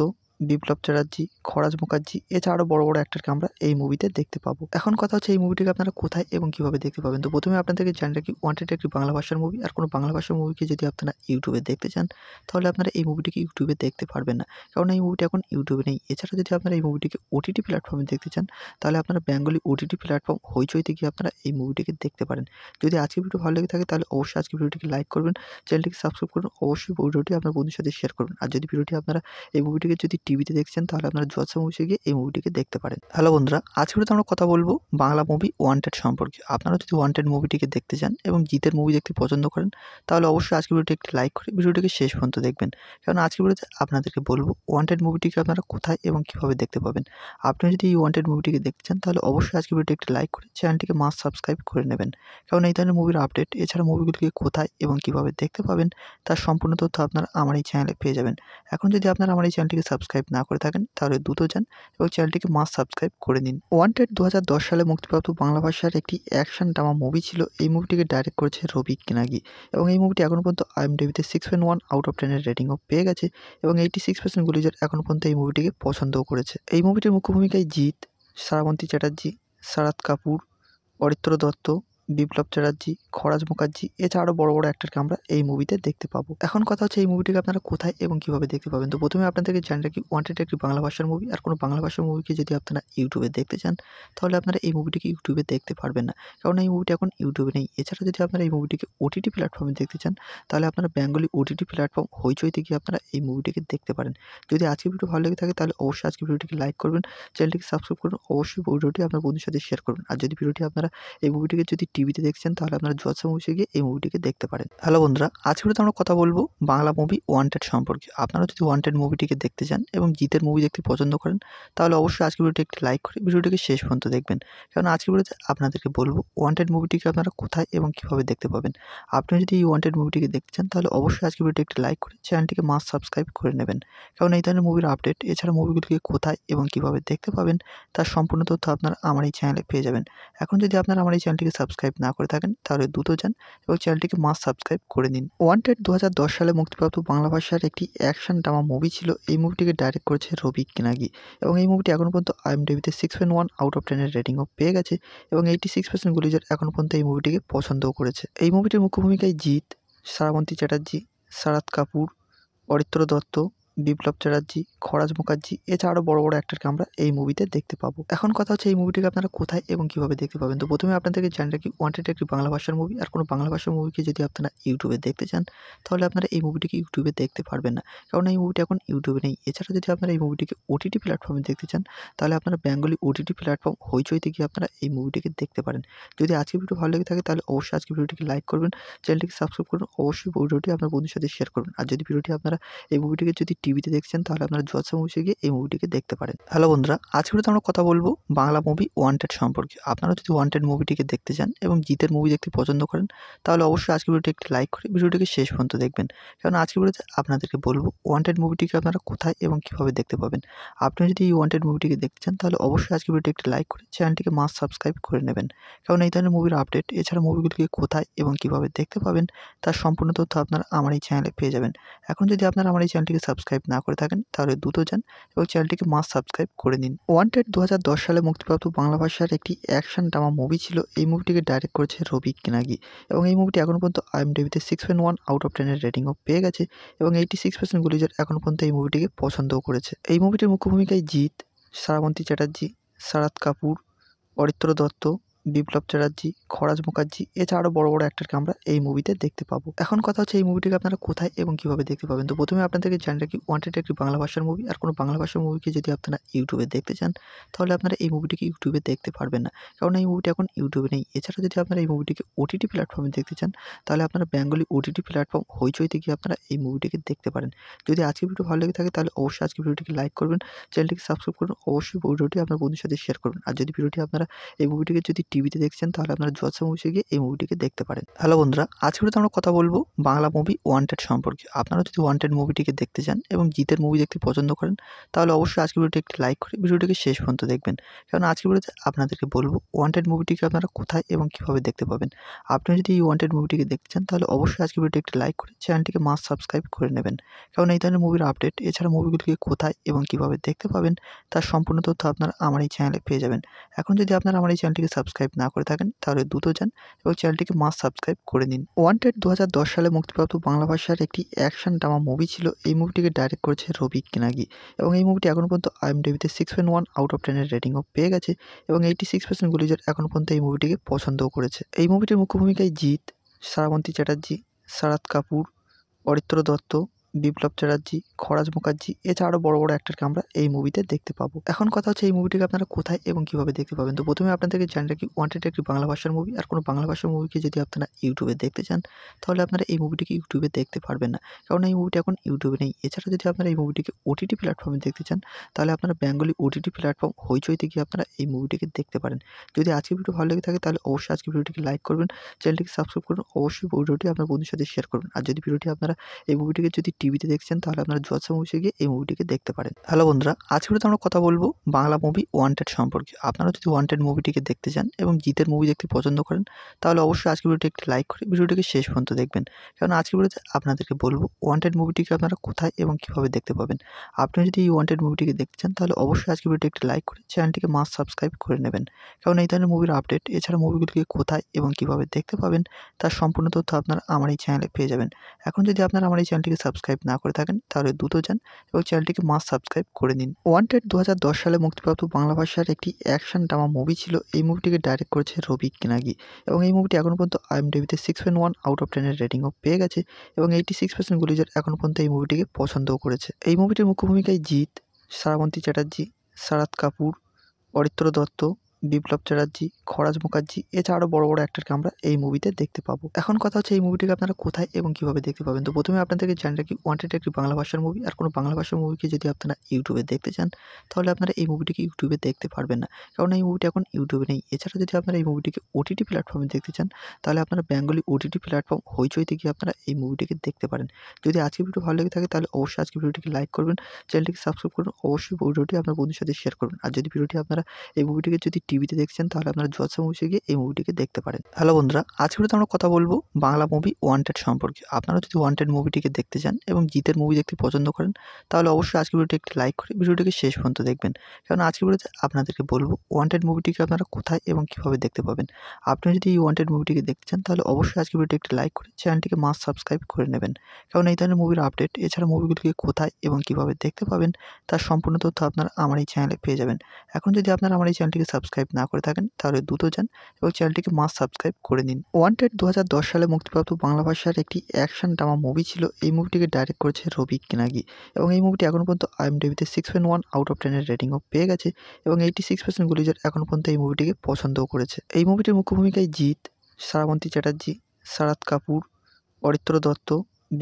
বিপ্লব চ্যাটার্জি খরাজ মুখার্জি এছাড়া আরও বড় বড় অ্যাক্টারকে আমরা এই মুভিতে দেখতে পাবো এখন কথা হচ্ছে এই মুভিটিকে আপনারা কোথায় এবং কীভাবে দেখতে পাবেন তো প্রথমে আপনাদেরকে জানি রাখি ওয়ান্টেড একটি বাংলা ভাষার মুভি আর কোনো বাংলা ভাষার মুভিকে যদি আপনারা ইউটিউবে দেখতে চান তাহলে আপনারা এই মুভিটিকে ইউটিউবে দেখতে পারবেন না কারণ এই মুভিটি এখন ইউটিউবে নেই এছাড়া যদি আপনারা এই মুভিটিকে ওটিটি প্ল্যাটফর্মে দেখতে চান তাহলে আপনারা বেঙ্গলি ওটিটি প্ল্যাটফর্ম হইচইতে গিয়ে আপনারা এই মুভিটিকে দেখতে পারেন যদি আজকে ভিডিও ভালো লেগে থাকে তাহলে অবশ্যই আজকে ভিডিওটিকে লাইক করবেন চ্যানেলটিকে সাবস্ক্রাইব করুন অবশ্যই ভিডিওটি আপনার বন্ধুর সাথে শেয়ার করবেন আর যদি ভিডিওটি আপনারা এই মুভিটিকে যদি টিভিতে দেখছেন তাহলে আপনারা জোয়াসা মুভিসে গিয়ে এই মুভিটিকে দেখতে পারেন হ্যালো বন্ধুরা আজকে তো আমরা কথা বলবো বাংলা মুভি ওয়ান্টেড সম্পর্কে আপনারা যদি ওয়ান্টেড মুভিটিকে দেখতে চান এবং জিতের মুভি দেখতে পছন্দ করেন তাহলে অবশ্যই আজকে ভিডিওটি একটি লাইক করে ভিডিওটিকে শেষ পর্যন্ত দেখবেন কারণ আজকে ভিডিওতে আপনাদেরকে বলবো ওয়ান্টেড মুভিটিকে আপনারা কোথায় এবং কিভাবে দেখতে পাবেন আপনি যদি এই ওয়ান্টেড মুভিটিকে দেখতে চান তাহলে অবশ্যই আজকে ভিডিওটি একটি লাইক করে চ্যানেলটিকে মাস সাবস্ক্রাইব করে নেবেন কারণ এই ধরনের মুভির আপডেট এছাড়া মুভিগুলিকে কোথায় এবং কিভাবে দেখতে পাবেন তার সম্পূর্ণ তথ্য আপনারা আমার এই চ্যানেলে পেয়ে যাবেন এখন যদি আপনারা আমার এই চ্যানেলটিকে সাবস্ক্রাইব সাবস্ক্রাইব না করে থাকেন তাহলে দ্রুত যান এবং চ্যানেলটিকে মাস সাবস্ক্রাইব করে নিন ওয়ান্টেড দু সালে মুক্তিপ্রাপ্ত বাংলা ভাষার একটি অ্যাকশন ড্রামা মুভি ছিল এই মুভিটিকে ডাইরেক্ট করেছে রবি কেনাগি এবং এই মুভিটি এখন পর্যন্ত আইএমডিবিতে six point one out of টেনের রেটিংও পেয়ে গেছে এবং এইটি সিক্স পার্সেন্ট গুলিজার এখনও পর্যন্ত এই মুভিটিকে পছন্দও করেছে এই মুভিটির মুখ্য ভূমিকায় জিৎ সারাবন্তী চ্যাটার্জি সারাদ কাপুর অরিত্র দত্ত বিপ্লব চ্যাটার্জি খরাজ মুখার্জি এছাড়াও বড় বড় অ্যাক্টরকে আমরা এই মুভিতে দেখতে পাবো এখন কথা হচ্ছে এই মুভিটিকে আপনারা কোথায় এবং কীভাবে দেখতে পাবেন তো প্রথমে আপনাদেরকে জানি রাখি ওয়ান্টেড একটি বাংলা ভাষার মুভি আর কোনো বাংলা ভাষার মুভিকে যদি আপনারা ইউটিউবে দেখতে চান তাহলে আপনারা এই মুভিটিকে ইউটিউবে দেখতে পারবেন না কারণ এই মুভিটি এখন ইউটিউবে নেই এছাড়া যদি আপনারা এই মুভিটিকে ওটিটি প্ল্যাটফর্মে দেখতে চান তাহলে আপনারা বেঙ্গলি ওটিটি প্ল্যাটফর্ম হইচইতে গিয়ে আপনারা এই মুভিটিকে দেখতে পারেন যদি আজকে ভিডিও ভালো লেগে থাকে তাহলে অবশ্যই আজকে ভিডিওটিকে লাইক করবেন চ্যানেলটিকে সাবস্ক্রাইব করুন অবশ্যই ভিডিওটি আপনার বন্ধুর সাথে শেয়ার করবেন আর যদি ভিডিওটি আপনারা এই মুভিটিকে যদি টিভিতে দেখছেন তাহলে আপনারা জোয়াসা মুভিসে গিয়ে এই মুভিটিকে দেখতে পারেন হ্যালো বন্ধুরা আজকে তো আমরা কথা বলবো বাংলা মুভি ওয়ান্টেড সম্পর্কে আপনারা যদি ওয়ান্টেড মুভিটিকে দেখতে চান এবং জিতের মুভি দেখতে পছন্দ করেন তাহলে অবশ্যই আজকে ভিডিওটি একটি লাইক করে ভিডিওটিকে শেষ পর্যন্ত দেখবেন কারণ আজকে ভিডিওতে আপনাদেরকে বলবো ওয়ান্টেড মুভিটিকে আপনারা কোথায় এবং কিভাবে দেখতে পাবেন আপনি যদি এই ওয়ান্টেড মুভিটিকে দেখতে চান তাহলে অবশ্যই আজকে ভিডিওটি একটি লাইক করে চ্যানেলটিকে মাস সাবস্ক্রাইব করে নেবেন কারণ এই ধরনের মুভির আপডেট এছাড়া মুভিগুলিকে কোথায় এবং কিভাবে দেখতে পাবেন তার সম্পূর্ণ তথ্য আপনারা আমার এই চ্যানেলে পেয়ে যাবেন এখন যদি আপনারা আমার এই চ্যানেলটিকে সাবস্ক্রাইব সাবস্ক্রাইব না করে থাকেন তাহলে দ্রুত যান এবং চ্যানেলটিকে মাস সাবস্ক্রাইব করে নিন ওয়ান্টেড দু সালে মুক্তিপ্রাপ্ত বাংলা ভাষার একটি অ্যাকশন ড্রামা মুভি ছিল এই মুভিটিকে ডাইরেক্ট করেছে রবি কিনাগি এবং এই মুভিটি এখন পর্যন্ত আইএমডিবিতে six point one out of টেনের রেটিংও পেয়ে গেছে এবং এইটি সিক্স পার্সেন্ট গুলিজার এখনও পর্যন্ত এই মুভিটিকে পছন্দও করেছে এই মুভিটির মুখ্য ভূমিকায় জিৎ সারাবন্তী চ্যাটার্জি শারাদ কাপুর অরিত্র দত্ত বিপ্লব চ্যাটার্জি খরাজ মুখার্জি এছাড়াও বড় বড় অ্যাক্টরকে আমরা এই মুভিতে দেখতে পাবো এখন কথা হচ্ছে এই মুভিটিকে আপনারা কোথায় এবং কীভাবে দেখতে পাবেন তো প্রথমে আপনাদেরকে জানি রাখি ওয়ান্টেড একটি বাংলা ভাষার মুভি আর কোনো বাংলা ভাষার মুভিকে যদি আপনারা ইউটিউবে দেখতে চান তাহলে আপনারা এই মুভিটিকে ইউটিউবে দেখতে পারবেন না কারণ এই মুভিটি এখন ইউটিউবে নেই এছাড়া যদি আপনারা এই মুভিটিকে ওটিটি প্ল্যাটফর্মে দেখতে চান তাহলে আপনারা বেঙ্গলি ওটিটি প্ল্যাটফর্ম হইচইতে গিয়ে আপনারা এই মুভিটিকে দেখতে পারেন যদি আজকে ভিডিও ভালো লেগে থাকে তাহলে অবশ্যই আজকে ভিডিওটিকে লাইক করবেন চ্যানেলটিকে সাবস্ক্রাইব করুন অবশ্যই ভিডিওটি আপনার বন্ধুর সাথে শেয়ার করবেন আর যদি ভিডিওটি আপনারা এই মুভিটিকে যদি টিভিতে দেখছেন তাহলে আপনারা জলসা মুভিসে গিয়ে এই মুভিটিকে দেখতে পারেন হ্যালো বন্ধুরা আজকে তো আমরা কথা বলবো বাংলা মুভি ওয়ান্টেড সম্পর্কে আপনারা যদি ওয়ান্টেড মুভিটিকে দেখতে চান এবং জিতের মুভি দেখতে পছন্দ করেন তাহলে অবশ্যই আজকের ভিডিওটি একটি লাইক করে ভিডিওটিকে শেষ পর্যন্ত দেখবেন কারণ আজকে ভিডিওতে আপনাদেরকে বলবো ওয়ান্টেড মুভিটিকে আপনারা কোথায় এবং কীভাবে দেখতে পাবেন আপনি যদি এই ওয়ান্টেড মুভিটিকে দেখতে চান তাহলে অবশ্যই আজকের ভিডিওটি একটি লাইক করে চ্যানেলটিকে মাস সাবস্ক্রাইব করে নেবেন কারণ এই ধরনের মুভির আপডেট এছাড়া মুভিগুলিকে কোথায় এবং কীভাবে দেখতে পাবেন তার সম্পূর্ণ তথ্য আপনারা আমার এই চ্যানেলে পেয়ে যাবেন এখন যদি আপনারা আমার এই চ্যানেলটিকে সাবস্ক্রাইব সাবস্ক্রাইব না করে থাকেন তাহলে দ্রুত যান এবং চ্যানেলটিকে মাস সাবস্ক্রাইব করে নিন ওয়ান্টেড দু সালে মুক্তিপ্রাপ্ত বাংলা ভাষার একটি অ্যাকশন ড্রামা মুভি ছিল এই মুভিটিকে ডাইরেক্ট করেছে রবি কেনাগি এবং এই মুভিটি এখন পর্যন্ত আইএমডিবিতে six point one out of টেনের রেটিংও পেয়ে গেছে এবং এইটি সিক্স পার্সেন্ট গুলিজার এখন পর্যন্ত এই মুভিটিকে পছন্দও করেছে এই মুভিটির মুখ্য ভূমিকায় জিৎ সারাবন্তী চ্যাটার্জি শারাদ কাপুর অরিত্র দত্ত বিপ্লব চ্যাটার্জি খরাজ মুখার্জি এছাড়া আরও বড় বড় অ্যাক্টরকে আমরা এই মুভিতে দেখতে পাবো এখন কথা হচ্ছে এই মুভিটিকে আপনারা কোথায় এবং কীভাবে দেখতে পাবেন তো প্রথমে আপনাদেরকে জানি রাখি ওয়ান্টেড একটি বাংলা ভাষার মুভি আর কোনো বাংলা ভাষার মুভিকে যদি আপনারা ইউটিউবে দেখতে চান তাহলে আপনারা এই মুভিটিকে ইউটিউবে দেখতে পারবেন না কারণ এই মুভিটি এখন ইউটিউবে নেই এছাড়া যদি আপনারা এই মুভিটিকে ওটিটি প্ল্যাটফর্মে দেখতে চান তাহলে আপনারা বেঙ্গলি ওটিটি প্ল্যাটফর্ম হইচইতে গিয়ে আপনারা এই মুভিটিকে দেখতে পারেন যদি আজকে ভিডিও ভালো লেগে থাকে তাহলে অবশ্যই আজকে ভিডিওটিকে লাইক করবেন চ্যানেলটিকে সাবস্ক্রাইব করুন অবশ্যই ভিডিওটি আপনার বন্ধুর সাথে শেয়ার করুন আর যদি ভিডিওটি আপনারা এই মুভিটিকে যদি টিভিতে দেখছেন তাহলে আপনারা জলসা মুভিসে গিয়ে এই মুভিটিকে দেখতে পারেন হ্যালো বন্ধুরা আজকে তো আমরা কথা বলবো বাংলা মুভি ওয়ান্টেড সম্পর্কে আপনারা যদি ওয়ান্টেড মুভিটিকে দেখতে চান এবং জিতের মুভি দেখতে পছন্দ করেন তাহলে অবশ্যই আজকের ভিডিওটি একটি লাইক করে ভিডিওটিকে শেষ পর্যন্ত দেখবেন কারণ আজকে ভিডিওতে আপনাদেরকে বলবো ওয়ান্টেড মুভিটিকে আপনারা কোথায় এবং কীভাবে দেখতে পাবেন আপনি যদি এই ওয়ান্টেড মুভিটিকে দেখতে চান তাহলে অবশ্যই আজকের ভিডিওটি একটি লাইক করে চ্যানেলটিকে মাস সাবস্ক্রাইব করে নেবেন কারণ এই ধরনের মুভির আপডেট এছাড়া মুভিগুলিকে কোথায় এবং কীভাবে দেখতে পাবেন তার সম্পূর্ণ তথ্য আপনারা আমার এই চ্যানেলে পেয়ে যাবেন এখন যদি আপনারা আমার এই চ্যানেলটিকে সাবস্ক্রাইব সাবস্ক্রাইব না করে থাকেন তাহলে দ্রুত যান এবং চ্যানেলটিকে মাস সাবস্ক্রাইব করে নিন ওয়ান্টেড দু সালে মুক্তিপ্রাপ্ত বাংলা ভাষার একটি অ্যাকশন ড্রামা মুভি ছিল এই মুভিটিকে ডাইরেক্ট করেছে রবি কিনাগি এবং এই মুভিটি এখন পর্যন্ত আইএমডিবিতে six point one out of টেনের রেটিংও পেয়ে গেছে এবং এইটি সিক্স পার্সেন্ট গুলিজার এখন পর্যন্ত এই মুভিটিকে পছন্দও করেছে এই মুভিটির মুখ্য ভূমিকায় জিৎ সারাবন্তী চ্যাটার্জি সারাদ কাপুর অরিত্র দত্ত বিপ্লব চ্যাটার্জি খরাজ মুখার্জি এছাড়া আরও বড় বড় অ্যাক্টরকে আমরা এই মুভিতে দেখতে পাবো এখন কথা হচ্ছে এই মুভিটিকে আপনারা কোথায় এবং কীভাবে দেখতে পাবেন তো প্রথমে আপনাদেরকে জানি রাখি ওয়ান্টেড একটি বাংলা ভাষার মুভি আর কোনো বাংলা ভাষার মুভিকে যদি আপনারা ইউটিউবে দেখতে চান তাহলে আপনারা এই মুভিটিকে ইউটিউবে দেখতে পারবেন না কারণ এই মুভিটি এখন ইউটিউবে নেই এছাড়া যদি আপনারা এই মুভিটিকে ওটিটি প্ল্যাটফর্মে দেখতে চান তাহলে আপনারা বেঙ্গলি ওটিটি প্ল্যাটফর্ম হইচইতে গিয়ে আপনারা এই মুভিটিকে দেখতে পারেন যদি আজকে ভিডিও ভালো লেগে থাকে তাহলে অবশ্যই আজকে ভিডিওটিকে লাইক করবেন চ্যানেলটিকে সাবস্ক্রাইব করুন অবশ্যই ভিডিওটি আপনার বন্ধুর সাথে শেয়ার করুন আর যদি ভিডিওটি আপনারা এই মুভিটিকে যদি টিভিতে দেখছেন তাহলে আপনারা জোয়াসা মুভিসে গিয়ে এই মুভিটিকে দেখতে পারেন হ্যালো বন্ধুরা আজকে তো আমরা কথা বলবো বাংলা মুভি ওয়ান্টেড সম্পর্কে আপনারা যদি ওয়ান্টেড মুভিটিকে দেখতে চান এবং জিতের মুভি দেখতে পছন্দ করেন তাহলে অবশ্যই আজকের ভিডিওটি একটি লাইক করে ভিডিওটিকে শেষ পর্যন্ত দেখবেন কারণ আজকে ভিডিওতে আপনাদেরকে বলবো ওয়ান্টেড মুভিটিকে আপনারা কোথায় এবং কীভাবে দেখতে পাবেন আপনি যদি এই ওয়ান্টেড মুভিটিকে দেখতে চান তাহলে অবশ্যই আজকের ভিডিওটি একটি লাইক করে চ্যানেলটিকে মাস্ট সাবস্ক্রাইব করে নেবেন কারণ এই ধরনের মুভির আপডেট এছাড়া মুভিগুলিকে কোথায় এবং কীভাবে দেখতে পাবেন তার সম্পূর্ণ তথ্য আপনারা আমার এই চ্যানেলে পেয়ে যাবেন এখন যদি আপনারা আমার এই চ্যানেলটিকে সাবস্ক্রাইব সাবস্ক্রাইব না করে থাকেন তাহলে দ্রুত যান এবং চ্যানেলটিকে মাস সাবস্ক্রাইব করে নিন ওয়ান্টেড দু সালে মুক্তিপ্রাপ্ত বাংলা ভাষার একটি অ্যাকশন ড্রামা মুভি ছিল এই মুভিটিকে ডাইরেক্ট করেছে রবি কেনাগি এবং এই মুভিটি এখন পর্যন্ত আইএমডিবিতে six point one out of টেনের রেটিংও পেয়ে গেছে এবং এইটি সিক্স পার্সেন্ট গুলিজার এখন পর্যন্ত এই মুভিটিকে পছন্দও করেছে এই মুভিটির মুখ্য ভূমিকায় জিৎ সারাবন্তী চ্যাটার্জি সারাদ কাপুর অরিত্র দত্ত বিপ্লব চ্যাটার্জি খরাজ মুখার্জি এছাড়াও বড় বড় অ্যাক্টরকে আমরা এই মুভিতে দেখতে পাবো এখন কথা হচ্ছে এই মুভিটিকে আপনারা কোথায় এবং কিভাবে দেখতে পাবেন তো প্রথমে আপনাদেরকে জানি রাখি ওয়ান্টেড একটি বাংলা ভাষার মুভি আর কোনো বাংলা ভাষার মুভিকে যদি আপনারা ইউটিউবে দেখতে চান তাহলে আপনারা এই মুভিটিকে ইউটিউবে দেখতে পারবেন না কারণ এই মুভিটি এখন ইউটিউবে নেই এছাড়া যদি আপনারা এই মুভিটিকে ওটিটি প্ল্যাটফর্মে দেখতে চান তাহলে আপনারা বেঙ্গলি ওটিটি প্ল্যাটফর্ম হইচইতে গিয়ে আপনারা এই মুভিটিকে দেখতে পারেন যদি আজকে ভিডিও ভালো লেগে থাকে তাহলে অবশ্যই আজকে ভিডিওটিকে লাইক করবেন চ্যানেলটিকে সাবস্ক্রাইব করুন অবশ্যই ভিডিওটি আপনার বন্ধুর সাথে শেয়ার করুন আর যদি ভিডিওটি আপনারা এই মুভিটিকে যদি টিভিতে দেখছেন তাহলে আপনারা ওয়াটসঅ্যাপ মুভিসে গিয়ে এই মুভিটিকে দেখতে পারেন হ্যালো বন্ধুরা আজকে আমরা কথা বলবো বাংলা মুভি ওয়ান্টেড সম্পর্কে আপনারা যদি ওয়ান্টেড মুভিটিকে দেখতে চান এবং জিতের মুভি দেখতে পছন্দ করেন তাহলে অবশ্যই আজকের ভিডিওটি একটি লাইক করে ভিডিওটিকে শেষ পর্যন্ত দেখবেন কারণ আজকের ভিডিওতে আপনাদেরকে বলবো ওয়ান্টেড মুভিটিকে আপনারা কোথায় এবং কীভাবে দেখতে পাবেন আপনি যদি এই ওয়ান্টেড মুভিটিকে দেখতে চান তাহলে অবশ্যই আজকের ভিডিওটি একটি লাইক করে চ্যানেলটিকে মাস্ট সাবস্ক্রাইব করে নেবেন কারণ এই ধরনের মুভির আপডেট এছাড়া মুভিগুলিকে কোথায় এবং কীভাবে দেখতে পাবেন তার সম্পূর্ণ তথ্য আপনারা আমার এই চ্যানেলে পেয়ে যাবেন এখন যদি আপনারা আমার এই চ্যানেলটিকে সাবস্ক্রাইব না করে থাকেন তাহলে দ্রুত যান এবং চ্যানেলটিকে মাস সাবস্ক্রাইব করে নিন ওয়ান্টেড দু সালে মুক্তিপ্রাপ্ত বাংলা ভাষার একটি অ্যাকশন ড্রামা মুভি ছিল এই মুভিটিকে ডাইরেক্ট করেছে রবি কিনাগি এবং এই মুভিটি এখন পর্যন্ত আইএমডিবিতে six point one out of টেনের রেটিংও পেয়ে গেছে এবং এইটি সিক্স পার্সেন্ট গুলিজার এখন পর্যন্ত এই মুভিটিকে পছন্দও করেছে এই মুভিটির মুখ্য ভূমিকায় জিৎ সারাবন্তী চ্যাটার্জি শারাদ কাপুর অরিত্র দত্ত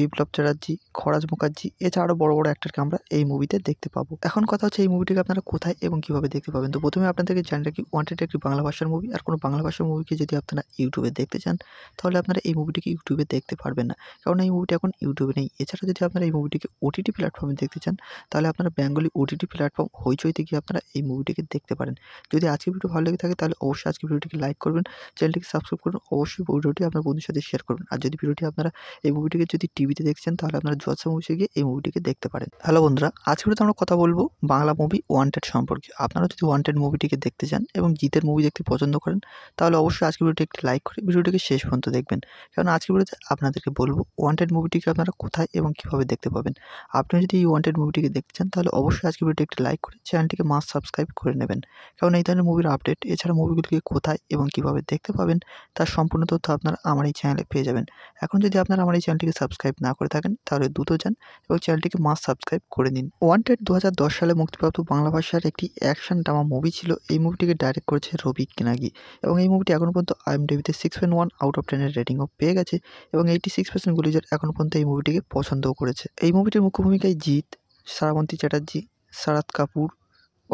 বিপ্লব চ্যাটার্জি খরাজ মুখার্জি এছাড়া আরও বড় বড় অ্যাক্টরকে আমরা এই মুভিতে দেখতে পাবো এখন কথা হচ্ছে এই মুভিটিকে আপনারা কোথায় এবং কিভাবে দেখতে পাবেন তো প্রথমে আপনাদেরকে জানি রাখি ওয়ান্টেড একটি বাংলা ভাষার মুভি আর কোনো বাংলা ভাষার মুভিকে যদি আপনারা ইউটিউবে দেখতে চান তাহলে আপনারা এই মুভিটিকে ইউটিউবে দেখতে পারবেন না কারণ এই মুভিটি এখন ইউটিউবে নেই এছাড়া যদি আপনারা এই মুভিটিকে ওটিটি প্ল্যাটফর্মে দেখতে চান তাহলে আপনারা বেঙ্গলি ওটিটি প্ল্যাটফর্ম হইচইতে গিয়ে আপনারা এই মুভিটিকে দেখতে পারেন যদি আজকে ভিডিও ভালো লেগে থাকে তাহলে অবশ্যই আজকে ভিডিওটিকে লাইক করবেন চ্যানেলটিকে সাবস্ক্রাইব করুন অবশ্যই ভিডিওটি আপনার বন্ধুর সাথে শেয়ার করুন আর যদি ভিডিওটি আপনারা এই মুভিটিকে যদি টিভিতে দেখছেন তাহলে আপনারা জলসা মুভিসে গিয়ে এই মুভিটিকে দেখতে পারেন হ্যালো বন্ধুরা আজকে তো আমরা কথা বলবো বাংলা মুভি ওয়ান্টেড সম্পর্কে আপনারা যদি ওয়ান্টেড মুভিটিকে দেখতে চান এবং জিতের মুভি দেখতে পছন্দ করেন তাহলে অবশ্যই আজকে ভিডিওটি একটি লাইক করে ভিডিওটিকে শেষ পর্যন্ত দেখবেন কারণ আজকে ভিডিওতে আপনাদেরকে বলবো ওয়ান্টেড মুভিটিকে আপনারা কোথায় এবং কীভাবে দেখতে পাবেন আপনি যদি এই ওয়ান্টেড মুভিটিকে দেখতে চান তাহলে অবশ্যই আজকে ভিডিওটি একটি লাইক করে চ্যানেলটিকে মাস সাবস্ক্রাইব করে নেবেন কারণ এই ধরনের মুভির আপডেট এছাড়া মুভিগুলিকে কোথায় এবং কীভাবে দেখতে পাবেন তার সম্পূর্ণ তথ্য আপনারা আমার এই চ্যানেলে পেয়ে যাবেন এখন যদি আপনারা আমার এই চ্যানেলটিকে সাবস্ক্রাইব সাবস্ক্রাইব না করে থাকেন তাহলে দ্রুত যান এবং চ্যানেলটিকে মাস সাবস্ক্রাইব করে নিন ওয়ান্টেড দু সালে মুক্তিপ্রাপ্ত বাংলা ভাষার একটি অ্যাকশন ড্রামা মুভি ছিল এই মুভিটিকে ডাইরেক্ট করেছে রবি কেনাগি এবং এই মুভিটি এখন পর্যন্ত আইএম আইএমডিবিতে six point one out of টেনের রেটিংও পেয়ে গেছে এবং এইটি সিক্স পার্সেন্ট গুলিজর এখন পর্যন্ত এই মুভিটিকে পছন্দও করেছে এই মুভিটির মুখ্য ভূমিকায় জিৎ সারাবন্তী চ্যাটার্জি শারাদ কাপুর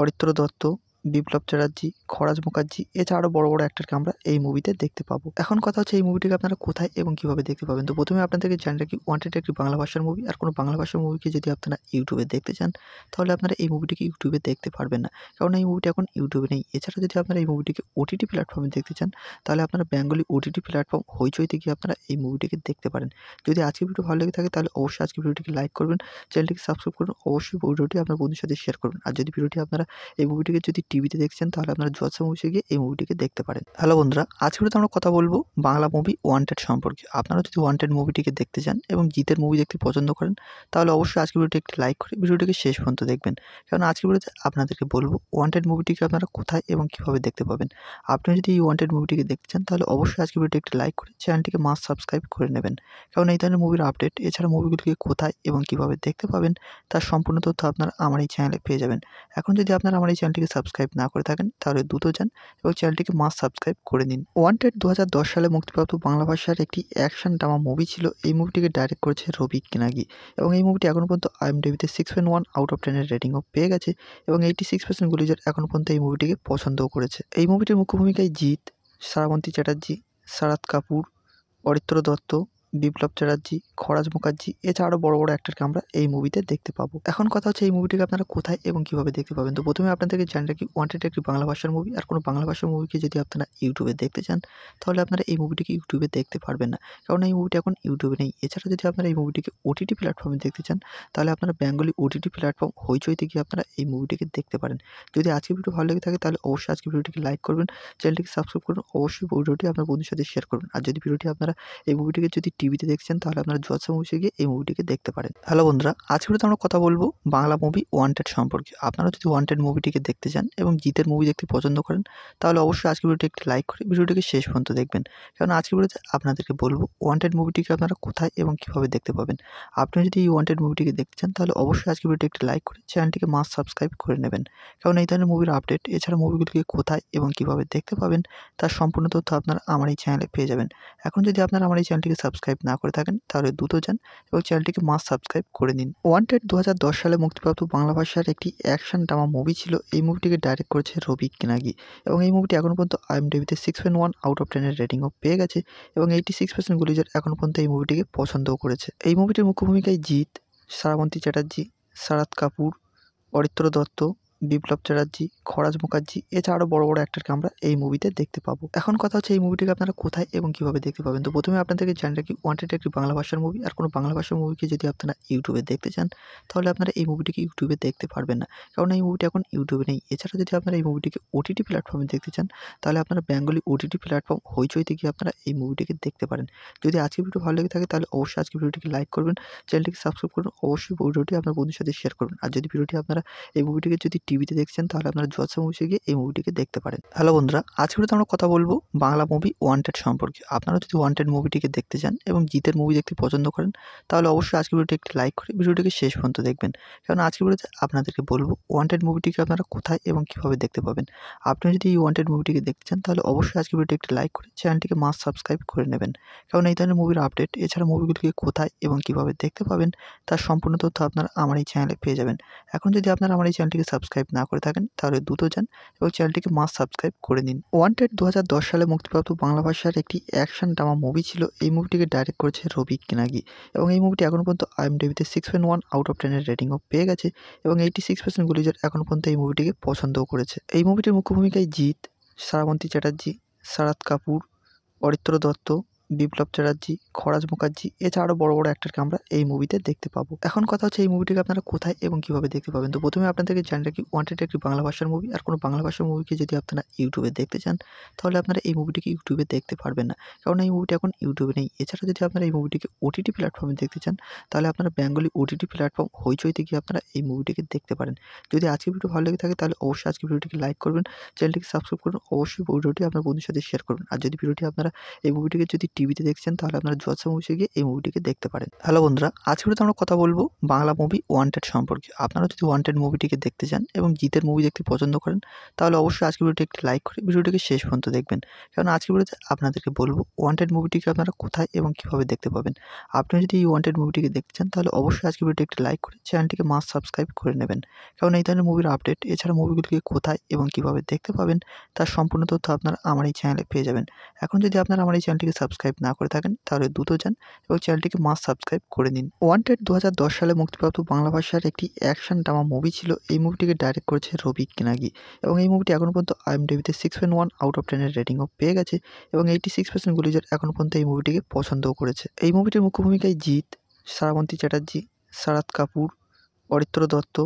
অরিত্র দত্ত বিপ্লব চ্যাটার্জি খরাজ মুখার্জি এছাড়া আরও বড় বড় অ্যাক্টারকে আমরা এই মুভিতে দেখতে পাবো এখন কথা হচ্ছে এই মুভিটিকে আপনারা কোথায় এবং কীভাবে দেখতে পাবেন তো প্রথমে আপনাদেরকে জানি রাখি ওয়ান্টেড একটি বাংলা ভাষার মুভি আর কোনো বাংলা ভাষার মুভিকে যদি আপনারা ইউটিউবে দেখতে চান তাহলে আপনারা এই মুভিটিকে ইউটিউবে দেখতে পারবেন না কারণ এই মুভিটি এখন ইউটিউবে নেই এছাড়া যদি আপনারা এই মুভিটিকে ওটিটি প্ল্যাটফর্মে দেখতে চান তাহলে আপনারা বেঙ্গলি ওটিটি প্ল্যাটফর্ম হইচইতে গিয়ে আপনারা এই মুভিটিকে দেখতে পারেন যদি আজকে ভিডিও ভালো লেগে থাকে তাহলে অবশ্যই আজকে ভিডিওটিকে লাইক করবেন চ্যানেলটিকে সাবস্ক্রাইব করুন অবশ্যই ভিডিওটি আপনার বন্ধুর সাথে শেয়ার করবেন আর যদি ভিডিওটি আপনারা এই মুভিটিকে যদি টিভিতে দেখছেন তাহলে আপনারা জলসা মুভিসে গিয়ে এই মুভিটিকে দেখতে পারেন হ্যালো বন্ধুরা আজকে তো আমরা কথা বলবো বাংলা মুভি ওয়ান্টেড সম্পর্কে আপনারা যদি ওয়ান্টেড মুভিটিকে দেখতে চান এবং জিতের মুভি দেখতে পছন্দ করেন তাহলে অবশ্যই আজকের ভিডিওটি একটি লাইক করে ভিডিওটিকে শেষ পর্যন্ত দেখবেন কারণ আজকের ভিডিওতে আপনাদেরকে বলবো ওয়ান্টেড মুভিটিকে আপনারা কোথায় এবং কীভাবে দেখতে পাবেন আপনি যদি এই ওয়ান্টেড মুভিটিকে দেখতে চান তাহলে অবশ্যই আজকের ভিডিওটি একটি লাইক করে চ্যানেলটিকে মাস সাবস্ক্রাইব করে নেবেন কারণ এই ধরনের মুভির আপডেট এছাড়া মুভিগুলিকে কোথায় এবং কীভাবে দেখতে পাবেন তার সম্পূর্ণ তথ্য আপনারা আমার এই চ্যানেলে পেয়ে যাবেন এখন যদি আপনারা আমার এই চ্যানেলটিকে সাবস্ক্রাইব সাবস্ক্রাইব না করে থাকেন তাহলে দ্রুত যান এবং চ্যানেলটিকে মাস সাবস্ক্রাইব করে নিন ওয়ান্টেড দু সালে মুক্তিপ্রাপ্ত বাংলা ভাষার একটি অ্যাকশন ড্রামা মুভি ছিল এই মুভিটিকে ডাইরেক্ট করেছে রবি কেনাগি এবং এই মুভিটি এখন পর্যন্ত আইএমডিবিতে six point one out of টেনের রেটিংও পেয়ে গেছে এবং এইটি সিক্স পার্সেন্ট গুলিজার এখনও পর্যন্ত এই মুভিটিকে পছন্দও করেছে এই মুভিটির মুখ্য ভূমিকায় জিৎ সারাবন্তী চ্যাটার্জি সারাদ কাপুর অরিত্র দত্ত বিপ্লব চ্যাটার্জি খরাজ মুখার্জি এছাড়াও বড় বড় অ্যাক্টারকে আমরা এই মুভিতে দেখতে পাবো এখন কথা হচ্ছে এই মুভিটিকে আপনারা কোথায় এবং কিভাবে দেখতে পাবেন তো প্রথমে আপনাদেরকে জানি রাখি ওয়ান্টেড একটি বাংলা ভাষার মুভি আর কোনো বাংলা ভাষার মুভিকে যদি আপনারা ইউটিউবে দেখতে চান তাহলে আপনারা এই মুভিটিকে ইউটিউবে দেখতে পারবেন না কারণ এই মুভিটি এখন ইউটিউবে নেই এছাড়া যদি আপনারা এই মুভিটিকে ওটিটি প্ল্যাটফর্মে দেখতে চান তাহলে আপনারা বেঙ্গলি ওটিটি প্ল্যাটফর্ম হইচইতে গিয়ে আপনারা এই মুভিটিকে দেখতে পারেন যদি আজকে ভিডিও ভালো লেগে থাকে তাহলে অবশ্যই আজকে ভিডিওটিকে লাইক করবেন চ্যানেলটিকে সাবস্ক্রাইব করুন অবশ্যই ভিডিওটি আপনার বন্ধুর সাথে শেয়ার করবেন আর যদি ভিডিওটি আপনারা এই মুভিটিকে যদি টিভিতে দেখছেন তাহলে আপনারা জোয়াসা মুভি গিয়ে এই মুভিটিকে দেখতে পারেন হ্যালো বন্ধুরা আজকে তো আমরা কথা বলবো বাংলা মুভি ওয়ান্টেড সম্পর্কে আপনারা যদি ওয়ান্টেড মুভিটিকে দেখতে চান এবং জিতের মুভি দেখতে পছন্দ করেন তাহলে অবশ্যই আজকের ভিডিওটি একটি লাইক করে ভিডিওটিকে শেষ পর্যন্ত দেখবেন কারণ আজকের ভিডিওতে আপনাদেরকে বলবো ওয়ান্টেড মুভিটিকে আপনারা কোথায় এবং কীভাবে দেখতে পাবেন আপনি যদি এই ওয়ান্টেড মুভিটিকে দেখতে চান তাহলে অবশ্যই আজকের ভিডিওটি একটি লাইক করে চ্যানেলটিকে মাস সাবস্ক্রাইব করে নেবেন কারণ এই ধরনের মুভির আপডেট এছাড়া মুভিগুলিকে কোথায় এবং কীভাবে দেখতে পাবেন তার সম্পূর্ণ তথ্য আপনারা আমার এই চ্যানেলে পেয়ে যাবেন এখন যদি আপনারা আমার এই চ্যানেলটিকে সাবস্ক্রাইব না করে থাকেন তাহলে দ্রুত যান এবং চ্যানেলটিকে মাস সাবস্ক্রাইব করে নিন ওয়ান্টেড দু সালে মুক্তিপ্রাপ্ত বাংলা ভাষার একটি অ্যাকশন ড্রামা মুভি ছিল এই মুভিটিকে ডাইরেক্ট করেছে রবি কিনাগি এবং এই মুভিটি এখন পর্যন্ত ডেভিতে six point one out of টেনের রেটিংও পেয়ে গেছে এবং এইটি সিক্স পার্সেন্ট গুলিজার এখনও পর্যন্ত এই মুভিটিকে পছন্দও করেছে এই মুভিটির মুখ্য ভূমিকায় জিৎ সারাবন্তী চ্যাটার্জি শারাদ কাপুর অরিত্র দত্ত বিপ্লব চ্যাটার্জি খরাজ মুখার্জি এছাড়া আরও বড় বড় অ্যাক্টারকে আমরা এই মুভিতে দেখতে পাবো এখন কথা হচ্ছে এই মুভিটিকে আপনারা কোথায় এবং কীভাবে দেখতে পাবেন তো প্রথমে আপনাদেরকে জানি রাখি ওয়ান্টেড একটি বাংলা ভাষার মুভি আর কোনো বাংলা ভাষার মুভিকে যদি আপনারা ইউটিউবে দেখতে চান তাহলে আপনারা এই মুভিটিকে ইউটিউবে দেখতে পারবেন না কারণ এই মুভিটি এখন ইউটিউবে নেই এছাড়া যদি আপনারা এই মুভিটিকে ওটিটি প্ল্যাটফর্মে দেখতে চান তাহলে আপনারা বেঙ্গলি ওটিটি প্ল্যাটফর্ম হইচইতে গিয়ে আপনারা এই মুভিটিকে দেখতে পারেন যদি আজকে ভিডিও ভালো লেগে থাকে তাহলে অবশ্যই আজকে ভিডিওটিকে লাইক করবেন চ্যানেলটিকে সাবস্ক্রাইব করুন অবশ্যই ভিডিওটি আপনার বন্ধুর সাথে শেয়ার করুন আর যদি ভিডিওটি আপনারা এই মুভিটিকে যদি টিভিতে দেখছেন তাহলে আপনারা জলসা মুভিসে গিয়ে এই মুভিটিকে দেখতে পারেন হ্যালো বন্ধুরা আজকে তো আমরা কথা বলবো বাংলা মুভি ওয়ান্টেড সম্পর্কে আপনারা যদি ওয়ান্টেড মুভিটিকে দেখতে চান এবং জিতের মুভি দেখতে পছন্দ করেন তাহলে অবশ্যই আজকের ভিডিওটি একটি লাইক করে ভিডিওটিকে শেষ পর্যন্ত দেখবেন কারণ আজকে ভিডিওতে আপনাদেরকে বলবো ওয়ান্টেড মুভিটিকে আপনারা কোথায় এবং কীভাবে দেখতে পাবেন আপনি যদি এই ওয়ান্টেড মুভিটিকে দেখতে চান তাহলে অবশ্যই আজকের ভিডিওটি একটি লাইক করে চ্যানেলটিকে মাস সাবস্ক্রাইব করে নেবেন কারণ এই ধরনের মুভির আপডেট এছাড়া মুভিগুলিকে কোথায় এবং কীভাবে দেখতে পাবেন তার সম্পূর্ণ তথ্য আপনারা আমার এই চ্যানেলে পেয়ে যাবেন এখন যদি আপনারা আমার এই চ্যানেলটিকে সাবস্ক্রাইব সাবস্ক্রাইব না করে থাকেন তাহলে দ্রুত যান এবং চ্যানেলটিকে মাস সাবস্ক্রাইব করে নিন ওয়ান্টেড দু সালে মুক্তিপ্রাপ্ত বাংলা ভাষার একটি অ্যাকশন ড্রামা মুভি ছিল এই মুভিটিকে ডাইরেক্ট করেছে রবি কিনাগি এবং এই মুভিটি এখন পর্যন্ত আইএম আইএমডিবিতে six point one out of টেনের রেটিংও পেয়ে গেছে এবং এইটি সিক্স পার্সেন্ট গুলিজার এখন পর্যন্ত এই মুভিটিকে পছন্দও করেছে এই মুভিটির মুখ্য ভূমিকায় জিৎ সারাবন্তী চ্যাটার্জি শারাদ কাপুর অরিত্র দত্ত বিপ্লব চ্যাটার্জি খরাজ মুখার্জি এছাড়া আরও বড় বড় অ্যাক্টরকে আমরা এই মুভিতে দেখতে পাবো এখন কথা হচ্ছে এই মুভিটিকে আপনারা কোথায় এবং কীভাবে দেখতে পাবেন তো প্রথমে আপনাদেরকে জানি রাখি ওয়ান্টেড একটি বাংলা ভাষার মুভি আর কোনো বাংলা ভাষার মুভিকে যদি আপনারা ইউটিউবে দেখতে চান তাহলে আপনারা এই মুভিটিকে ইউটিউবে দেখতে পারবেন না কারণ এই মুভিটি এখন ইউটিউবে নেই এছাড়া যদি আপনারা এই মুভিটিকে ওটিটি প্ল্যাটফর্মে দেখতে চান তাহলে আপনারা বেঙ্গলি ওটিটি প্ল্যাটফর্ম হইচইতে গিয়ে আপনারা এই মুভিটিকে দেখতে পারেন যদি আজকে ভিডিও ভালো লেগে থাকে তাহলে অবশ্যই আজকে ভিডিওটিকে লাইক করবেন চ্যানেলটিকে সাবস্ক্রাইব করুন অবশ্যই ভিডিওটি আপনার বন্ধুর সাথে শেয়ার করুন আর যদি ভিডিওটি আপনারা এই মুভিটিকে যদি টিভিতে দেখছেন তাহলে আপনারা জোয়াসা মুভিসে গিয়ে এই মুভিটিকে দেখতে পারেন হ্যালো বন্ধুরা আজকে তো আমরা কথা বলবো বাংলা মুভি ওয়ান্টেড সম্পর্কে আপনারা যদি ওয়ান্টেড মুভিটিকে দেখতে চান এবং জিতের মুভি দেখতে পছন্দ করেন তাহলে অবশ্যই আজকের ভিডিওটি একটি লাইক করে ভিডিওটিকে শেষ পর্যন্ত দেখবেন কারণ আজকে ভিডিওতে আপনাদেরকে বলবো ওয়ান্টেড মুভিটিকে আপনারা কোথায় এবং কীভাবে দেখতে পাবেন আপনি যদি এই ওয়ান্টেড মুভিটিকে দেখতে চান তাহলে অবশ্যই আজকের ভিডিওটি একটি লাইক করে চ্যানেলটিকে মাস্ট সাবস্ক্রাইব করে নেবেন কারণ এই ধরনের মুভির আপডেট এছাড়া মুভিগুলিকে কোথায় এবং কীভাবে দেখতে পাবেন তার সম্পূর্ণ তথ্য আপনারা আমার এই চ্যানেলে পেয়ে যাবেন এখন যদি আপনারা আমার এই চ্যানেলটিকে সাবস্ক্রাইব সাবস্ক্রাইব না করে থাকেন তাহলে দ্রুত যান এবং চ্যানেলটিকে মাস সাবস্ক্রাইব করে নিন ওয়ান্টেড দু সালে মুক্তিপ্রাপ্ত বাংলা ভাষার একটি অ্যাকশন ড্রামা মুভি ছিল এই মুভিটিকে ডাইরেক্ট করেছে রবি কেনাগি এবং এই মুভিটি এখন পর্যন্ত আইএমডিবিতে six point one out of টেনের রেটিংও পেয়ে গেছে এবং এইটি সিক্স পার্সেন্ট গুলিজার এখন পর্যন্ত এই মুভিটিকে পছন্দও করেছে এই মুভিটির মুখ্য ভূমিকায় জিৎ সারাবন্তী চ্যাটার্জি সারাদ কাপুর অরিত্র দত্ত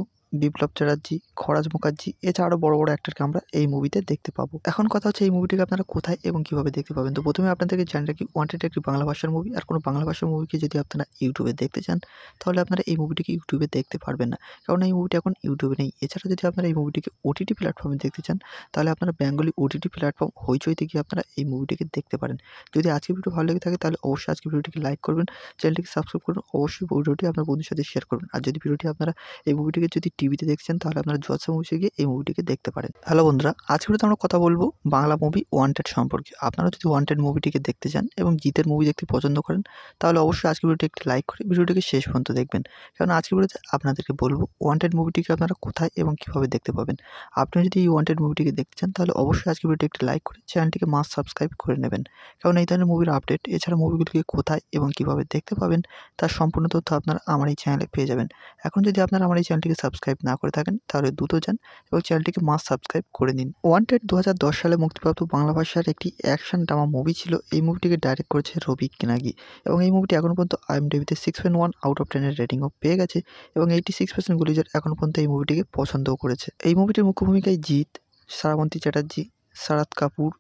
বিপ্লব চ্যাটার্জি খরাজ মুখার্জি এছাড়াও বড় বড় অ্যাক্টরকে আমরা এই মুভিতে দেখতে পাবো এখন কথা হচ্ছে এই মুভিটিকে আপনারা কোথায় এবং কীভাবে দেখতে পাবেন তো প্রথমে আপনাদেরকে জানি রাখি ওয়ান্টেড একটি বাংলা ভাষার মুভি আর কোনো বাংলা ভাষার মুভিকে যদি আপনারা ইউটিউবে দেখতে চান তাহলে আপনারা এই মুভিটিকে ইউটিউবে দেখতে পারবেন না কারণ এই মুভিটি এখন ইউটিউবে নেই এছাড়া যদি আপনারা এই মুভিটিকে ওটিটি প্ল্যাটফর্মে দেখতে চান তাহলে আপনারা বেঙ্গলি ওটিটি প্ল্যাটফর্ম হইচইতে গিয়ে আপনারা এই মুভিটিকে দেখতে পারেন যদি আজকে ভিডিও ভালো লেগে থাকে তাহলে অবশ্যই আজকে ভিডিওটিকে লাইক করবেন চ্যানেলটিকে সাবস্ক্রাইব করুন অবশ্যই ভিডিওটি আপনার বন্ধুর সাথে শেয়ার করবেন আর যদি ভিডিওটি আপনারা এই মুভিটিকে যদি টিভিতে দেখছেন তাহলে আপনারা জলসা মুভিসে গিয়ে এই মুভিটিকে দেখতে পারেন হ্যালো বন্ধুরা আজকে তো আমরা কথা বলবো বাংলা মুভি ওয়ান্টেড সম্পর্কে আপনারা যদি ওয়ান্টেড মুভিটিকে দেখতে চান এবং জিতের মুভি দেখতে পছন্দ করেন তাহলে অবশ্যই আজকের ভিডিওটি একটি লাইক করে ভিডিওটিকে শেষ পর্যন্ত দেখবেন কারণ আজকে ভিডিওতে আপনাদেরকে বলবো ওয়ান্টেড মুভিটিকে আপনারা কোথায় এবং কীভাবে দেখতে পাবেন আপনি যদি এই ওয়ান্টেড মুভিটিকে দেখতে চান তাহলে অবশ্যই আজকের ভিডিওটি একটি লাইক করে চ্যানেলটিকে মাস্ট সাবস্ক্রাইব করে নেবেন কারণ এই ধরনের মুভির আপডেট এছাড়া মুভিগুলিকে কোথায় এবং কীভাবে দেখতে পাবেন তার সম্পূর্ণ তথ্য আপনারা আমার এই চ্যানেলে পেয়ে যাবেন এখন যদি আপনারা আমার এই চ্যানেলটিকে সাবস্ক্রাইব সাবস্ক্রাইব না করে থাকেন তাহলে দ্রুত যান এবং চ্যানেলটিকে মাস সাবস্ক্রাইব করে নিন ওয়ান্টেড দু সালে মুক্তিপ্রাপ্ত বাংলা ভাষার একটি অ্যাকশন ড্রামা মুভি ছিল এই মুভিটিকে ডাইরেক্ট করেছে রবি কেনাগি এবং এই মুভিটি এখন পর্যন্ত আইএমডিবিতে six point one out of টেনের রেটিংও পেয়ে গেছে এবং এইটি সিক্স পার্সেন্ট গুলিজার এখন পর্যন্ত এই মুভিটিকে পছন্দও করেছে এই মুভিটির মুখ্য ভূমিকায় জিৎ সারাবন্তী চ্যাটার্জি সারাদ কাপুর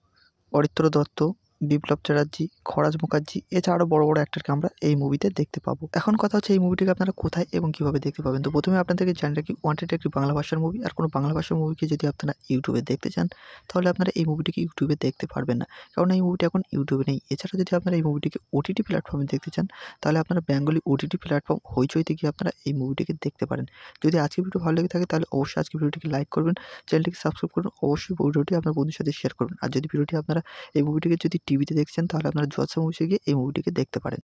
অরিত্র দত্ত বিপ্লব চ্যাটার্জি খরাজ মুখার্জি এছাড়া আরও বড় বড় অ্যাক্টারকে আমরা এই মুভিতে দেখতে পাবো এখন কথা হচ্ছে এই মুভিটিকে আপনারা কোথায় এবং কীভাবে দেখতে পাবেন তো প্রথমে আপনাদেরকে জানি রাখি ওয়ান্টেড একটি বাংলা ভাষার মুভি আর কোনো বাংলা ভাষার মুভিকে যদি আপনারা ইউটিউবে দেখতে চান তাহলে আপনারা এই মুভিটিকে ইউটিউবে দেখতে পারবেন না কারণ এই মুভিটি এখন ইউটিউবে নেই এছাড়া যদি আপনারা এই মুভিটিকে ওটিটি প্ল্যাটফর্মে দেখতে চান তাহলে আপনারা বেঙ্গলি ওটিটি প্ল্যাটফর্ম হইচইতে গিয়ে আপনারা এই মুভিটিকে দেখতে পারেন যদি আজকে ভিডিও ভালো লেগে থাকে তাহলে অবশ্যই আজকে ভিডিওটিকে লাইক করবেন চ্যানেলটিকে সাবস্ক্রাইব করুন অবশ্যই ভিডিওটি আপনার বন্ধুর সাথে শেয়ার করুন আর যদি ভিডিওটি আপনারা এই মুভিটিকে যদি টিভিতে দেখছেন তাহলে আপনারা জজ মুভিসে গিয়ে এই মুভিটিকে দেখতে পারেন